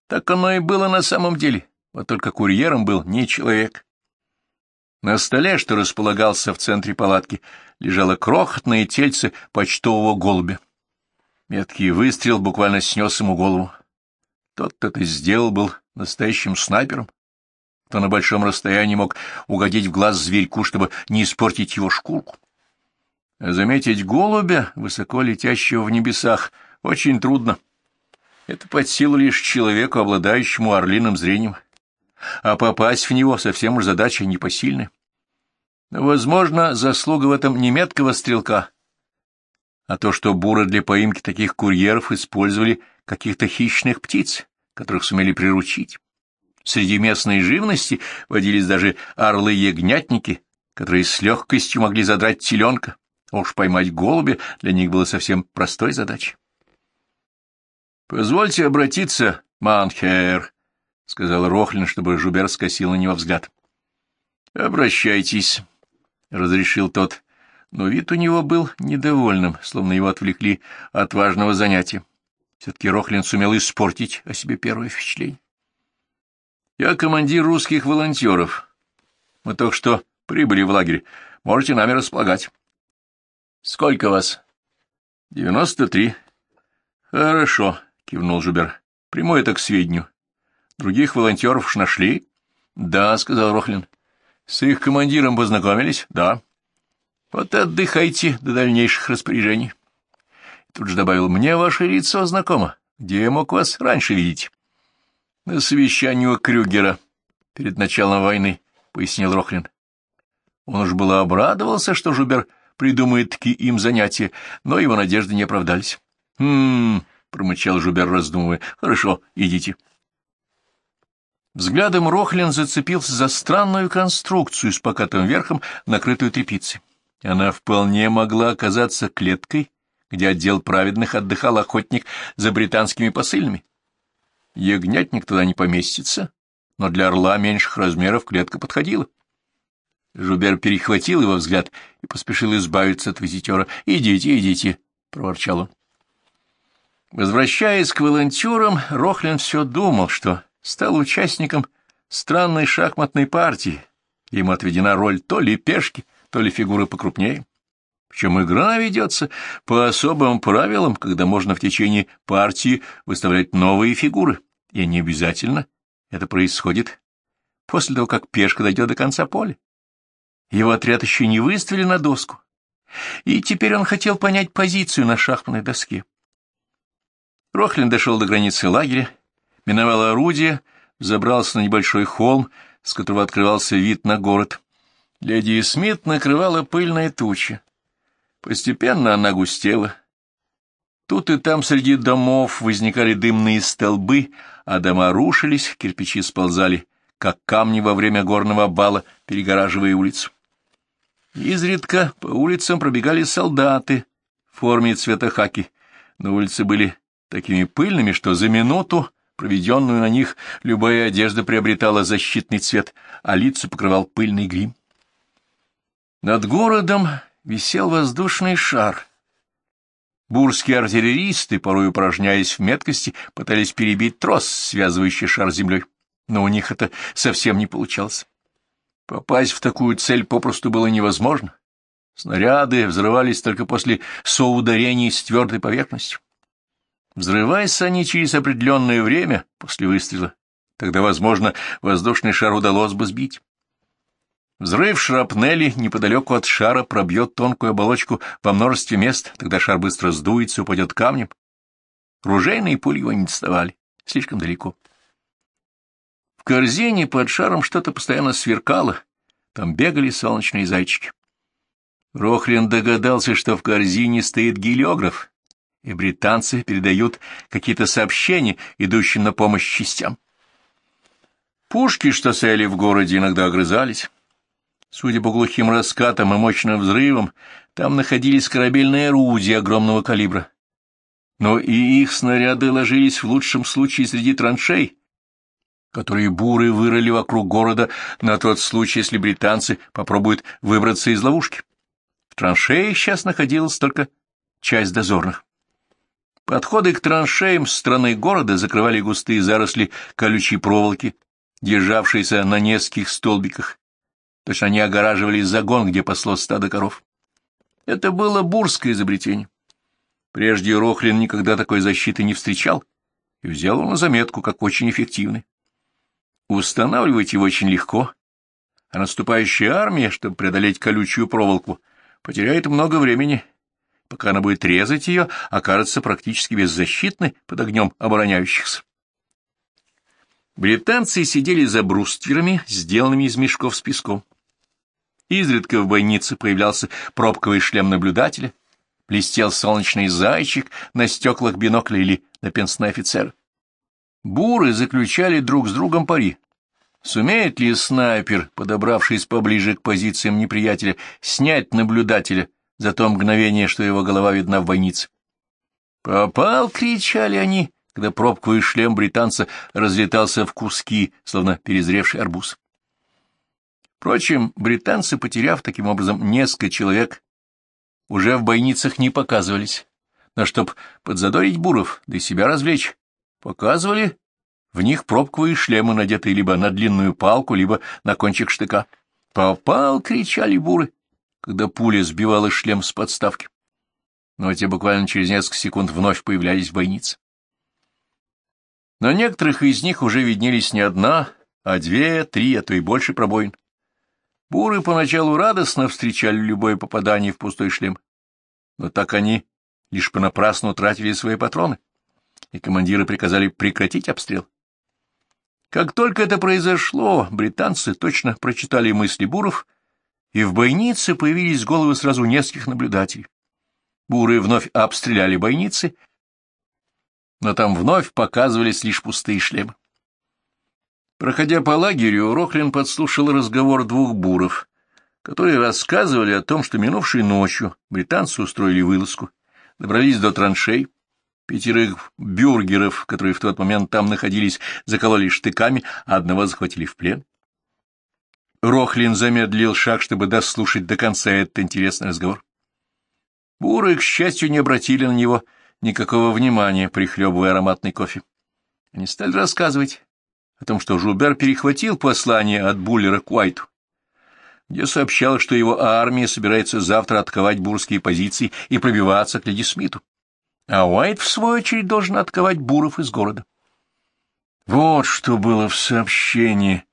Так оно и было на самом деле, вот только курьером был не человек. На столе, что располагался в центре палатки, лежало крохотное тельце почтового голубя. Меткий выстрел буквально снес ему голову. Тот, кто это сделал, был настоящим снайпером кто на большом расстоянии мог угодить в глаз зверьку, чтобы не испортить его шкурку. заметить голубя, высоко летящего в небесах, очень трудно. Это под силу лишь человеку, обладающему орлиным зрением. А попасть в него совсем уж задача непосильная. возможно, заслуга в этом немецкого стрелка. А то, что буры для поимки таких курьеров использовали каких-то хищных птиц, которых сумели приручить. Среди местной живности водились даже орлы-ягнятники, которые с легкостью могли задрать теленка. уж поймать голубя для них было совсем простой задачей. «Позвольте обратиться, Манхер», — сказал Рохлин, чтобы Жубер скосил на него взгляд. «Обращайтесь», — разрешил тот, но вид у него был недовольным, словно его отвлекли от важного занятия. Все-таки Рохлин сумел испортить о себе первое впечатление. Я командир русских волонтеров. Мы только что прибыли в лагерь. Можете нами располагать. Сколько вас? Девяносто три. Хорошо, кивнул Жубер. Приму это к сведению. Других волонтеров уж нашли? Да, сказал Рохлин. С их командиром познакомились? Да. Вот отдыхайте до дальнейших распоряжений. Тут же добавил, мне ваше лицо знакомо. Где я мог вас раньше видеть? На совещании Крюгера перед началом войны, — пояснил Рохлин. Он уж было обрадовался, что Жубер придумает таки им занятия, но его надежды не оправдались. — Хм, — промычал Жубер, раздумывая, — хорошо, идите. Взглядом Рохлин зацепился за странную конструкцию с покатым верхом, накрытую тряпицей. Она вполне могла оказаться клеткой, где отдел праведных отдыхал охотник за британскими посыльными. Ягнятник туда не поместится, но для орла меньших размеров клетка подходила. Жубер перехватил его взгляд и поспешил избавиться от визитера. «Идите, идите», — проворчал он. Возвращаясь к волонтерам, Рохлин все думал, что стал участником странной шахматной партии. Ему отведена роль то ли пешки, то ли фигуры покрупнее. Причем игра ведется по особым правилам, когда можно в течение партии выставлять новые фигуры. И не обязательно это происходит после того, как пешка дойдет до конца поля. Его отряд еще не выставили на доску, и теперь он хотел понять позицию на шахматной доске. Рохлин дошел до границы лагеря, миновал орудие, забрался на небольшой холм, с которого открывался вид на город. Леди Смит накрывала пыльная туча. Постепенно она густела. Тут и там среди домов возникали дымные столбы — а дома рушились, кирпичи сползали, как камни во время горного бала, перегораживая улицу. Изредка по улицам пробегали солдаты в форме цвета хаки, но улицы были такими пыльными, что за минуту, проведенную на них, любая одежда приобретала защитный цвет, а лицо покрывал пыльный грим. Над городом висел воздушный шар — Бурские артиллеристы, порой упражняясь в меткости, пытались перебить трос, связывающий шар с землей, но у них это совсем не получалось. Попасть в такую цель попросту было невозможно. Снаряды взрывались только после соударений с твердой поверхностью. Взрываясь они через определенное время после выстрела, тогда, возможно, воздушный шар удалось бы сбить. Взрыв шрапнели неподалеку от шара пробьет тонкую оболочку во множестве мест, тогда шар быстро сдуется и упадет камнем. Ружейные пули его не доставали, слишком далеко. В корзине под шаром что-то постоянно сверкало, там бегали солнечные зайчики. Рохлин догадался, что в корзине стоит гелиограф, и британцы передают какие-то сообщения, идущие на помощь частям. Пушки, что стояли в городе, иногда огрызались. Судя по глухим раскатам и мощным взрывам, там находились корабельные орудия огромного калибра. Но и их снаряды ложились в лучшем случае среди траншей, которые буры вырыли вокруг города на тот случай, если британцы попробуют выбраться из ловушки. В траншее сейчас находилась только часть дозорных. Подходы к траншеям с стороны города закрывали густые заросли колючей проволоки, державшиеся на нескольких столбиках, потому что они огораживали загон, где пасло стадо коров. Это было бурское изобретение. Прежде Рохлин никогда такой защиты не встречал и взял его на заметку как очень эффективный. Устанавливать его очень легко, а наступающая армия, чтобы преодолеть колючую проволоку, потеряет много времени, пока она будет резать ее, окажется практически беззащитной под огнем обороняющихся. Британцы сидели за брустверами, сделанными из мешков с песком. Изредка в бойнице появлялся пробковый шлем наблюдателя, блестел солнечный зайчик на стеклах бинокля или на пенсне офицера. Буры заключали друг с другом пари. Сумеет ли снайпер, подобравшись поближе к позициям неприятеля, снять наблюдателя за то мгновение, что его голова видна в бойнице? «Попал!» — кричали они, когда пробковый шлем британца разлетался в куски, словно перезревший арбуз. Впрочем, британцы, потеряв таким образом несколько человек, уже в бойницах не показывались. Но чтоб подзадорить буров, да и себя развлечь, показывали в них пробковые шлемы, надетые либо на длинную палку, либо на кончик штыка. «Попал!» — кричали буры, когда пуля сбивала шлем с подставки. Но те буквально через несколько секунд вновь появлялись в бойнице. На некоторых из них уже виднелись не одна, а две, три, а то и больше пробоин. Буры поначалу радостно встречали любое попадание в пустой шлем, но так они лишь понапрасну тратили свои патроны, и командиры приказали прекратить обстрел. Как только это произошло, британцы точно прочитали мысли буров, и в бойнице появились головы сразу нескольких наблюдателей. Буры вновь обстреляли бойницы, но там вновь показывались лишь пустые шлемы. Проходя по лагерю, Рохлин подслушал разговор двух буров, которые рассказывали о том, что минувшей ночью британцы устроили вылазку, добрались до траншей, пятерых бюргеров, которые в тот момент там находились, закололи штыками, а одного захватили в плен. Рохлин замедлил шаг, чтобы дослушать до конца этот интересный разговор. Буры, к счастью, не обратили на него никакого внимания, прихлебывая ароматный кофе. Они стали рассказывать о том, что Жубер перехватил послание от Буллера к Уайту, где сообщалось, что его армия собирается завтра отковать бурские позиции и пробиваться к леди Смиту. А Уайт, в свою очередь, должен отковать буров из города. Вот что было в сообщении,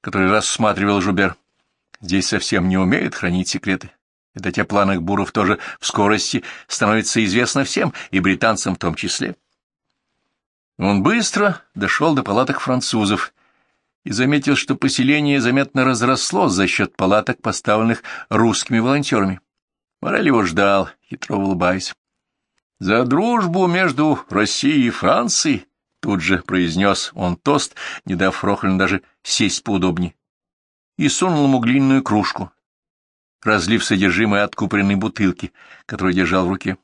которое рассматривал Жубер. Здесь совсем не умеют хранить секреты. Ведь о планах буров тоже в скорости становится известно всем, и британцам в том числе. Он быстро дошел до палаток французов и заметил, что поселение заметно разросло за счет палаток, поставленных русскими волонтерами. Морель его ждал, хитро улыбаясь. «За дружбу между Россией и Францией!» — тут же произнес он тост, не дав Рохлину даже сесть поудобнее, и сунул ему глиняную кружку, разлив содержимое откупоренной бутылки, которую держал в руке.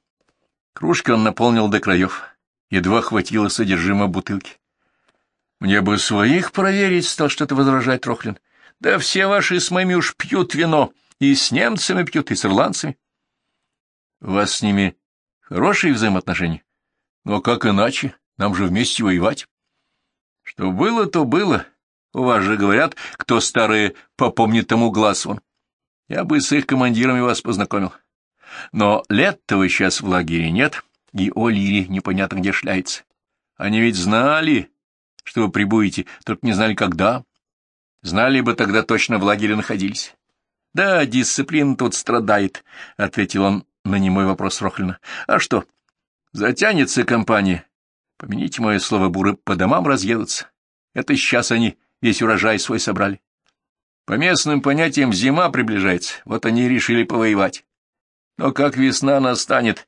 Кружки он наполнил до краев едва хватило содержимого бутылки. «Мне бы своих проверить», — стал что-то возражать Трохлин. «Да все ваши с моими уж пьют вино, и с немцами пьют, и с ирландцами». «У вас с ними хорошие взаимоотношения? Но как иначе? Нам же вместе воевать». «Что было, то было. У вас же говорят, кто старые попомнит тому глаз вон. Я бы с их командирами вас познакомил. Но лет-то вы сейчас в лагере нет» и Олири непонятно где шляется. Они ведь знали, что вы прибудете, только не знали, когда. Знали бы, тогда точно в лагере находились. — Да, дисциплина тут страдает, — ответил он на немой вопрос Рохлина. — А что? Затянется компания. Помяните мое слово, буры по домам разъедутся. Это сейчас они весь урожай свой собрали. По местным понятиям зима приближается, вот они и решили повоевать. Но как весна настанет,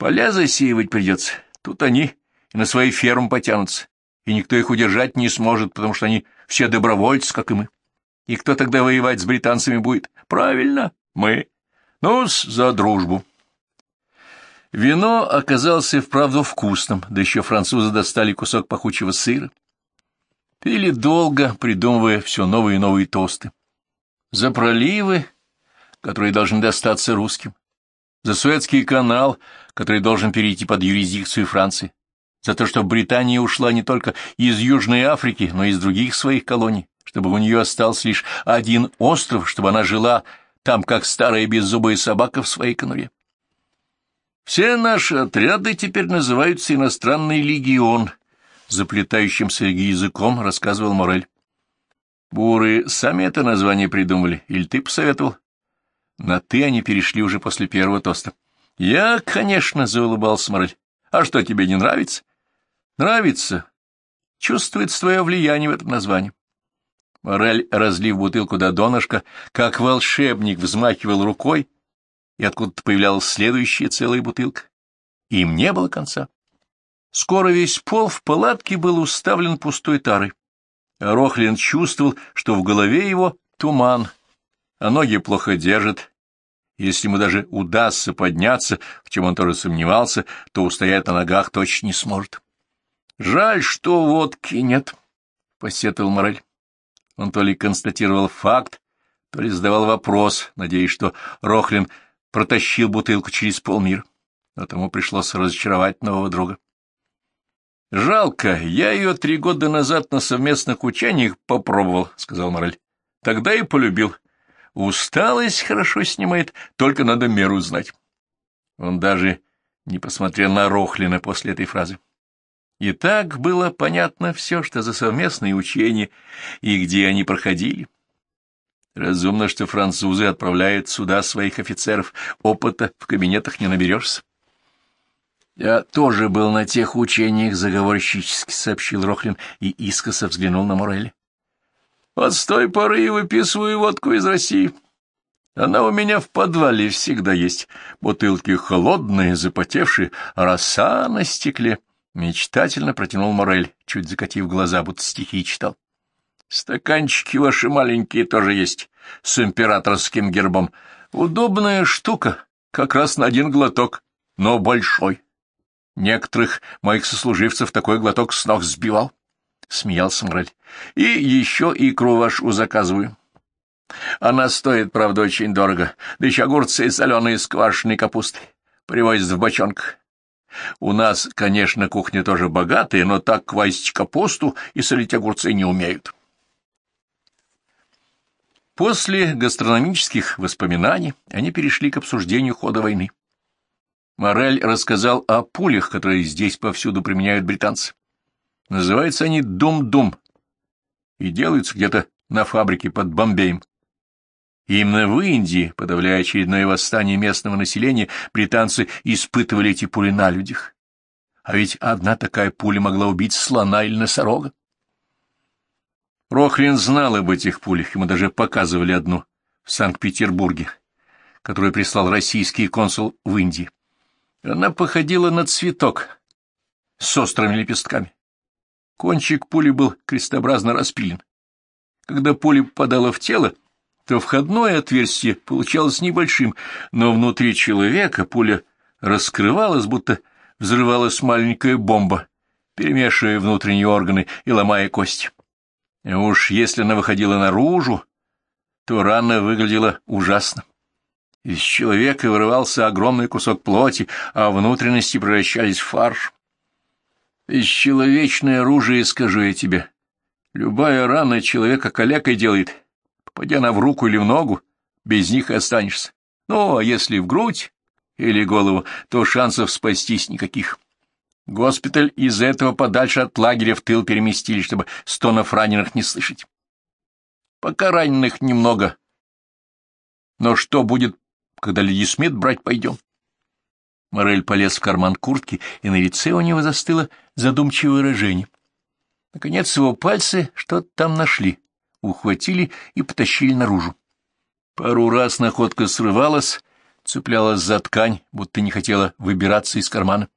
Поля засеивать придется. Тут они и на свои фермы потянутся, и никто их удержать не сможет, потому что они все добровольцы, как и мы. И кто тогда воевать с британцами будет? Правильно, мы. ну за дружбу. Вино оказалось и вправду вкусным, да еще французы достали кусок пахучего сыра. Пили долго, придумывая все новые и новые тосты. За проливы, которые должны достаться русским, за Суэцкий канал — который должен перейти под юрисдикцию Франции, за то, что Британия ушла не только из Южной Африки, но и из других своих колоний, чтобы у нее остался лишь один остров, чтобы она жила там, как старая беззубая собака в своей конуре. Все наши отряды теперь называются иностранный легион, заплетающимся языком рассказывал Морель. Буры сами это название придумали, или ты посоветовал? На «ты» они перешли уже после первого тоста. Я, конечно, заулыбался Мораль. А что, тебе не нравится? Нравится. Чувствует свое влияние в этом названии. Морель, разлив бутылку до донышка, как волшебник взмахивал рукой, и откуда-то появлялась следующая целая бутылка. Им не было конца. Скоро весь пол в палатке был уставлен пустой тарой. Рохлин чувствовал, что в голове его туман, а ноги плохо держат, если ему даже удастся подняться, в чем он тоже сомневался, то устоять на ногах точно не сможет. — Жаль, что водки нет, — посетовал Морель. Он то ли констатировал факт, то ли задавал вопрос, надеясь, что Рохлин протащил бутылку через полмир, но тому пришлось разочаровать нового друга. — Жалко, я ее три года назад на совместных учениях попробовал, — сказал Морель. — Тогда и полюбил. — Усталость хорошо снимает, только надо меру знать. Он даже не посмотрел на Рохлина после этой фразы. И так было понятно все, что за совместные учения и где они проходили. Разумно, что французы отправляют сюда своих офицеров. Опыта в кабинетах не наберешься. «Я тоже был на тех учениях», — заговорщически сообщил Рохлин и искоса взглянул на Морелли. Вот с той поры и выписываю водку из России. Она у меня в подвале всегда есть. Бутылки холодные, запотевшие, роса на стекле. Мечтательно протянул Морель, чуть закатив глаза, будто стихи читал. Стаканчики ваши маленькие тоже есть, с императорским гербом. Удобная штука, как раз на один глоток, но большой. Некоторых моих сослуживцев такой глоток с ног сбивал. — смеялся Мгрель. — И еще икру вашу заказываю. Она стоит, правда, очень дорого, да еще огурцы и соленые с квашеной капустой. Привозят в бочонках. У нас, конечно, кухня тоже богатая, но так квасить капусту и солить огурцы не умеют. После гастрономических воспоминаний они перешли к обсуждению хода войны. Морель рассказал о пулях, которые здесь повсюду применяют британцы. Называются они «Дум-Дум» и делаются где-то на фабрике под Бомбеем. Именно в Индии, подавляя очередное восстание местного населения, британцы испытывали эти пули на людях. А ведь одна такая пуля могла убить слона или носорога. Рохлин знал об этих пулях, ему даже показывали одну в Санкт-Петербурге, которую прислал российский консул в Индии. Она походила на цветок с острыми лепестками. Кончик пули был крестообразно распилен. Когда пуля попадала в тело, то входное отверстие получалось небольшим, но внутри человека пуля раскрывалась, будто взрывалась маленькая бомба, перемешивая внутренние органы и ломая кости. А уж если она выходила наружу, то рана выглядела ужасно. Из человека вырывался огромный кусок плоти, а внутренности превращались в фарш. Бесчеловечное оружие, скажу я тебе. Любая рана человека калякой делает. Попадя она в руку или в ногу, без них и останешься. Ну, а если в грудь или голову, то шансов спастись никаких. Госпиталь из за этого подальше от лагеря в тыл переместили, чтобы стонов раненых не слышать. Пока раненых немного. Но что будет, когда Леди Смит брать пойдем? Морель полез в карман куртки, и на лице у него застыло задумчивое выражение. Наконец его пальцы что-то там нашли, ухватили и потащили наружу. Пару раз находка срывалась, цеплялась за ткань, будто не хотела выбираться из кармана.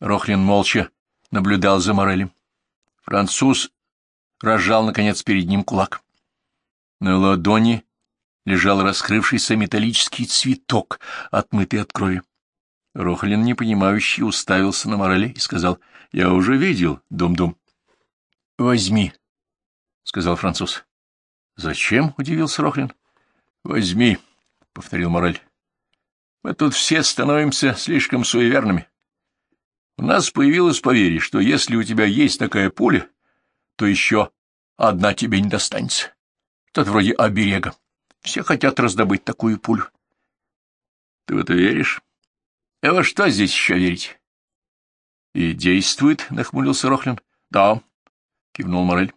Рохлин молча наблюдал за Морелем. Француз разжал, наконец, перед ним кулак. На ладони лежал раскрывшийся металлический цветок, отмытый от крови. Рохлин, непонимающий, уставился на Морели и сказал, — Я уже видел, Дум-Дум. — Возьми, — сказал француз. — Зачем? — удивился Рохлин. — Возьми, — повторил Мораль. Мы тут все становимся слишком суеверными. У нас появилось поверье, что если у тебя есть такая пуля, то еще одна тебе не достанется. Тот вроде оберега. Все хотят раздобыть такую пулю. — Ты в это веришь? — А во что здесь еще верить? — И действует, — нахмурился Рохлин. — Да, — кивнул Морель.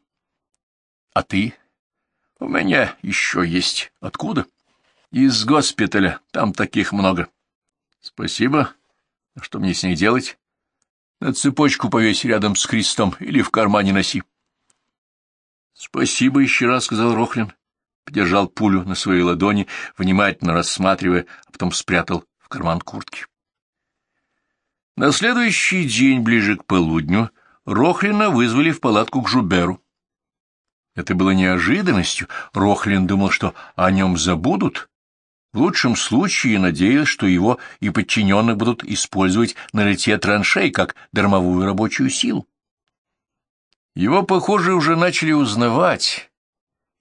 — А ты? — У меня еще есть. — Откуда? — Из госпиталя. Там таких много. — Спасибо. А что мне с ней делать? — На цепочку повесь рядом с крестом или в кармане носи. — Спасибо еще раз, — сказал Рохлин. Подержал пулю на своей ладони, внимательно рассматривая, а потом спрятал в карман куртки. На следующий день, ближе к полудню, Рохлина вызвали в палатку к Жуберу. Это было неожиданностью. Рохлин думал, что о нем забудут. В лучшем случае надеялся, что его и подчиненных будут использовать на литье траншей как дармовую рабочую силу. Его, похоже, уже начали узнавать,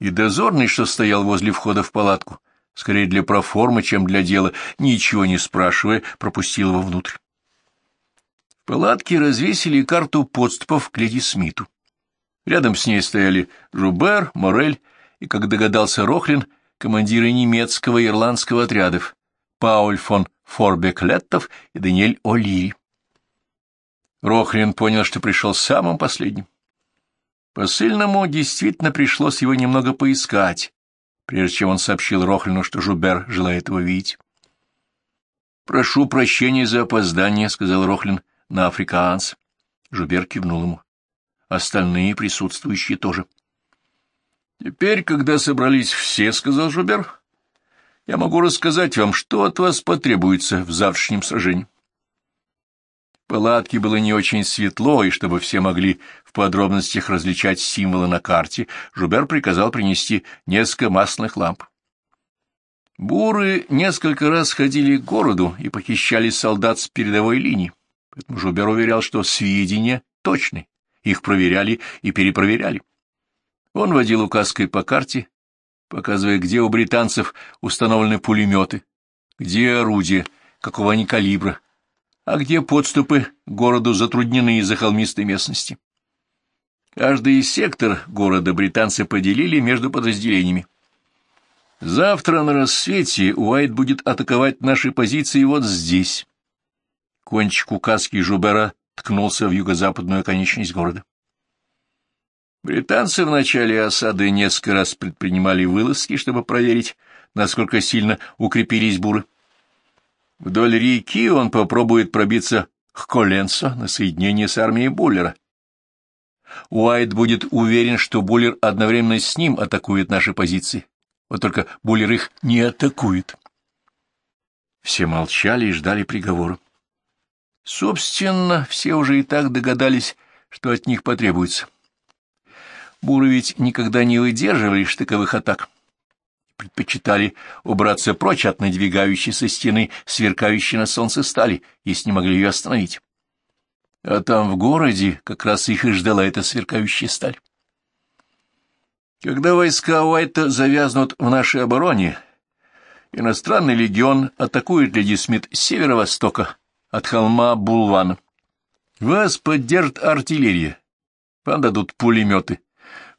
и дозорный, что стоял возле входа в палатку, скорее для проформы, чем для дела, ничего не спрашивая, пропустил его внутрь палатке развесили карту подступов к леди Смиту. Рядом с ней стояли Жубер, Морель и, как догадался Рохлин, командиры немецкого и ирландского отрядов Пауль фон Форбеклеттов и Даниэль О'Лири. Рохлин понял, что пришел самым последним. Посыльному действительно пришлось его немного поискать, прежде чем он сообщил Рохлину, что Жубер желает его видеть. «Прошу прощения за опоздание», — сказал Рохлин, на африканс. Жубер кивнул ему. Остальные присутствующие тоже. «Теперь, когда собрались все, — сказал Жубер, — я могу рассказать вам, что от вас потребуется в завтрашнем сражении». В палатке было не очень светло, и чтобы все могли в подробностях различать символы на карте, Жубер приказал принести несколько масляных ламп. Буры несколько раз ходили к городу и похищали солдат с передовой линии. Поэтому Жубер уверял, что сведения точны, их проверяли и перепроверяли. Он водил указкой по карте, показывая, где у британцев установлены пулеметы, где орудия, какого они калибра, а где подступы к городу затруднены из-за холмистой местности. Каждый сектор города британцы поделили между подразделениями. Завтра на рассвете Уайт будет атаковать наши позиции вот здесь. Кончик указки Жубера ткнулся в юго-западную оконечность города. Британцы в начале осады несколько раз предпринимали вылазки, чтобы проверить, насколько сильно укрепились буры. Вдоль реки он попробует пробиться к Коленсо на соединение с армией Буллера. Уайт будет уверен, что Буллер одновременно с ним атакует наши позиции. Вот только Буллер их не атакует. Все молчали и ждали приговора. Собственно, все уже и так догадались, что от них потребуется. Буры ведь никогда не выдерживали штыковых атак. Предпочитали убраться прочь от надвигающейся стены, сверкающей на солнце стали, если не могли ее остановить. А там, в городе, как раз их и ждала эта сверкающая сталь. Когда войска Уайта завязнут в нашей обороне, иностранный легион атакует Леди Смит с северо-востока, от холма булван Вас поддержит артиллерия. Вам дадут пулеметы.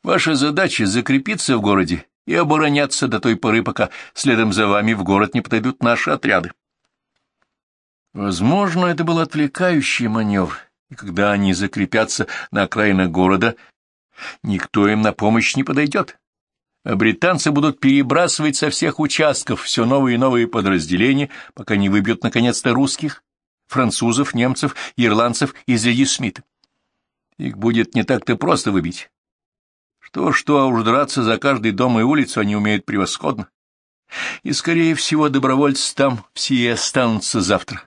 Ваша задача — закрепиться в городе и обороняться до той поры, пока следом за вами в город не подойдут наши отряды. Возможно, это был отвлекающий маневр, и когда они закрепятся на окраинах города, никто им на помощь не подойдет. А британцы будут перебрасывать со всех участков все новые и новые подразделения, пока не выбьют наконец-то русских французов, немцев ирландцев и ряди Смита. Их будет не так-то просто выбить. Что-что, а уж драться за каждый дом и улицу они умеют превосходно. И, скорее всего, добровольцы там все и останутся завтра.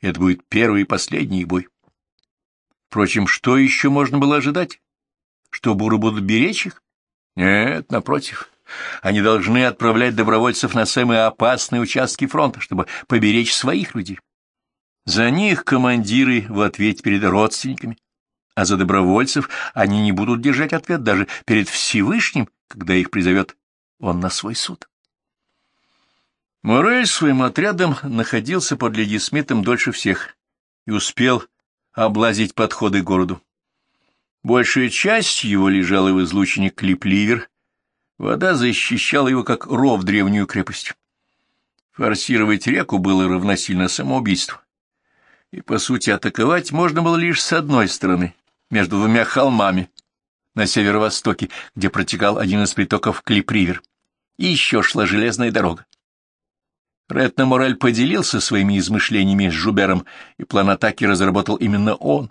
Это будет первый и последний бой. Впрочем, что еще можно было ожидать? Что буры будут беречь их? Нет, напротив. Они должны отправлять добровольцев на самые опасные участки фронта, чтобы поберечь своих людей. За них командиры в ответ перед родственниками, а за добровольцев они не будут держать ответ даже перед Всевышним, когда их призовет он на свой суд. Морель своим отрядом находился под Леди Смитом дольше всех и успел облазить подходы к городу. Большая часть его лежала в излучине Клипливер, вода защищала его как ров древнюю крепость. Форсировать реку было равносильно самоубийству и, по сути, атаковать можно было лишь с одной стороны, между двумя холмами, на северо-востоке, где протекал один из притоков клип и еще шла железная дорога. Ретна Морель поделился своими измышлениями с Жубером, и план атаки разработал именно он.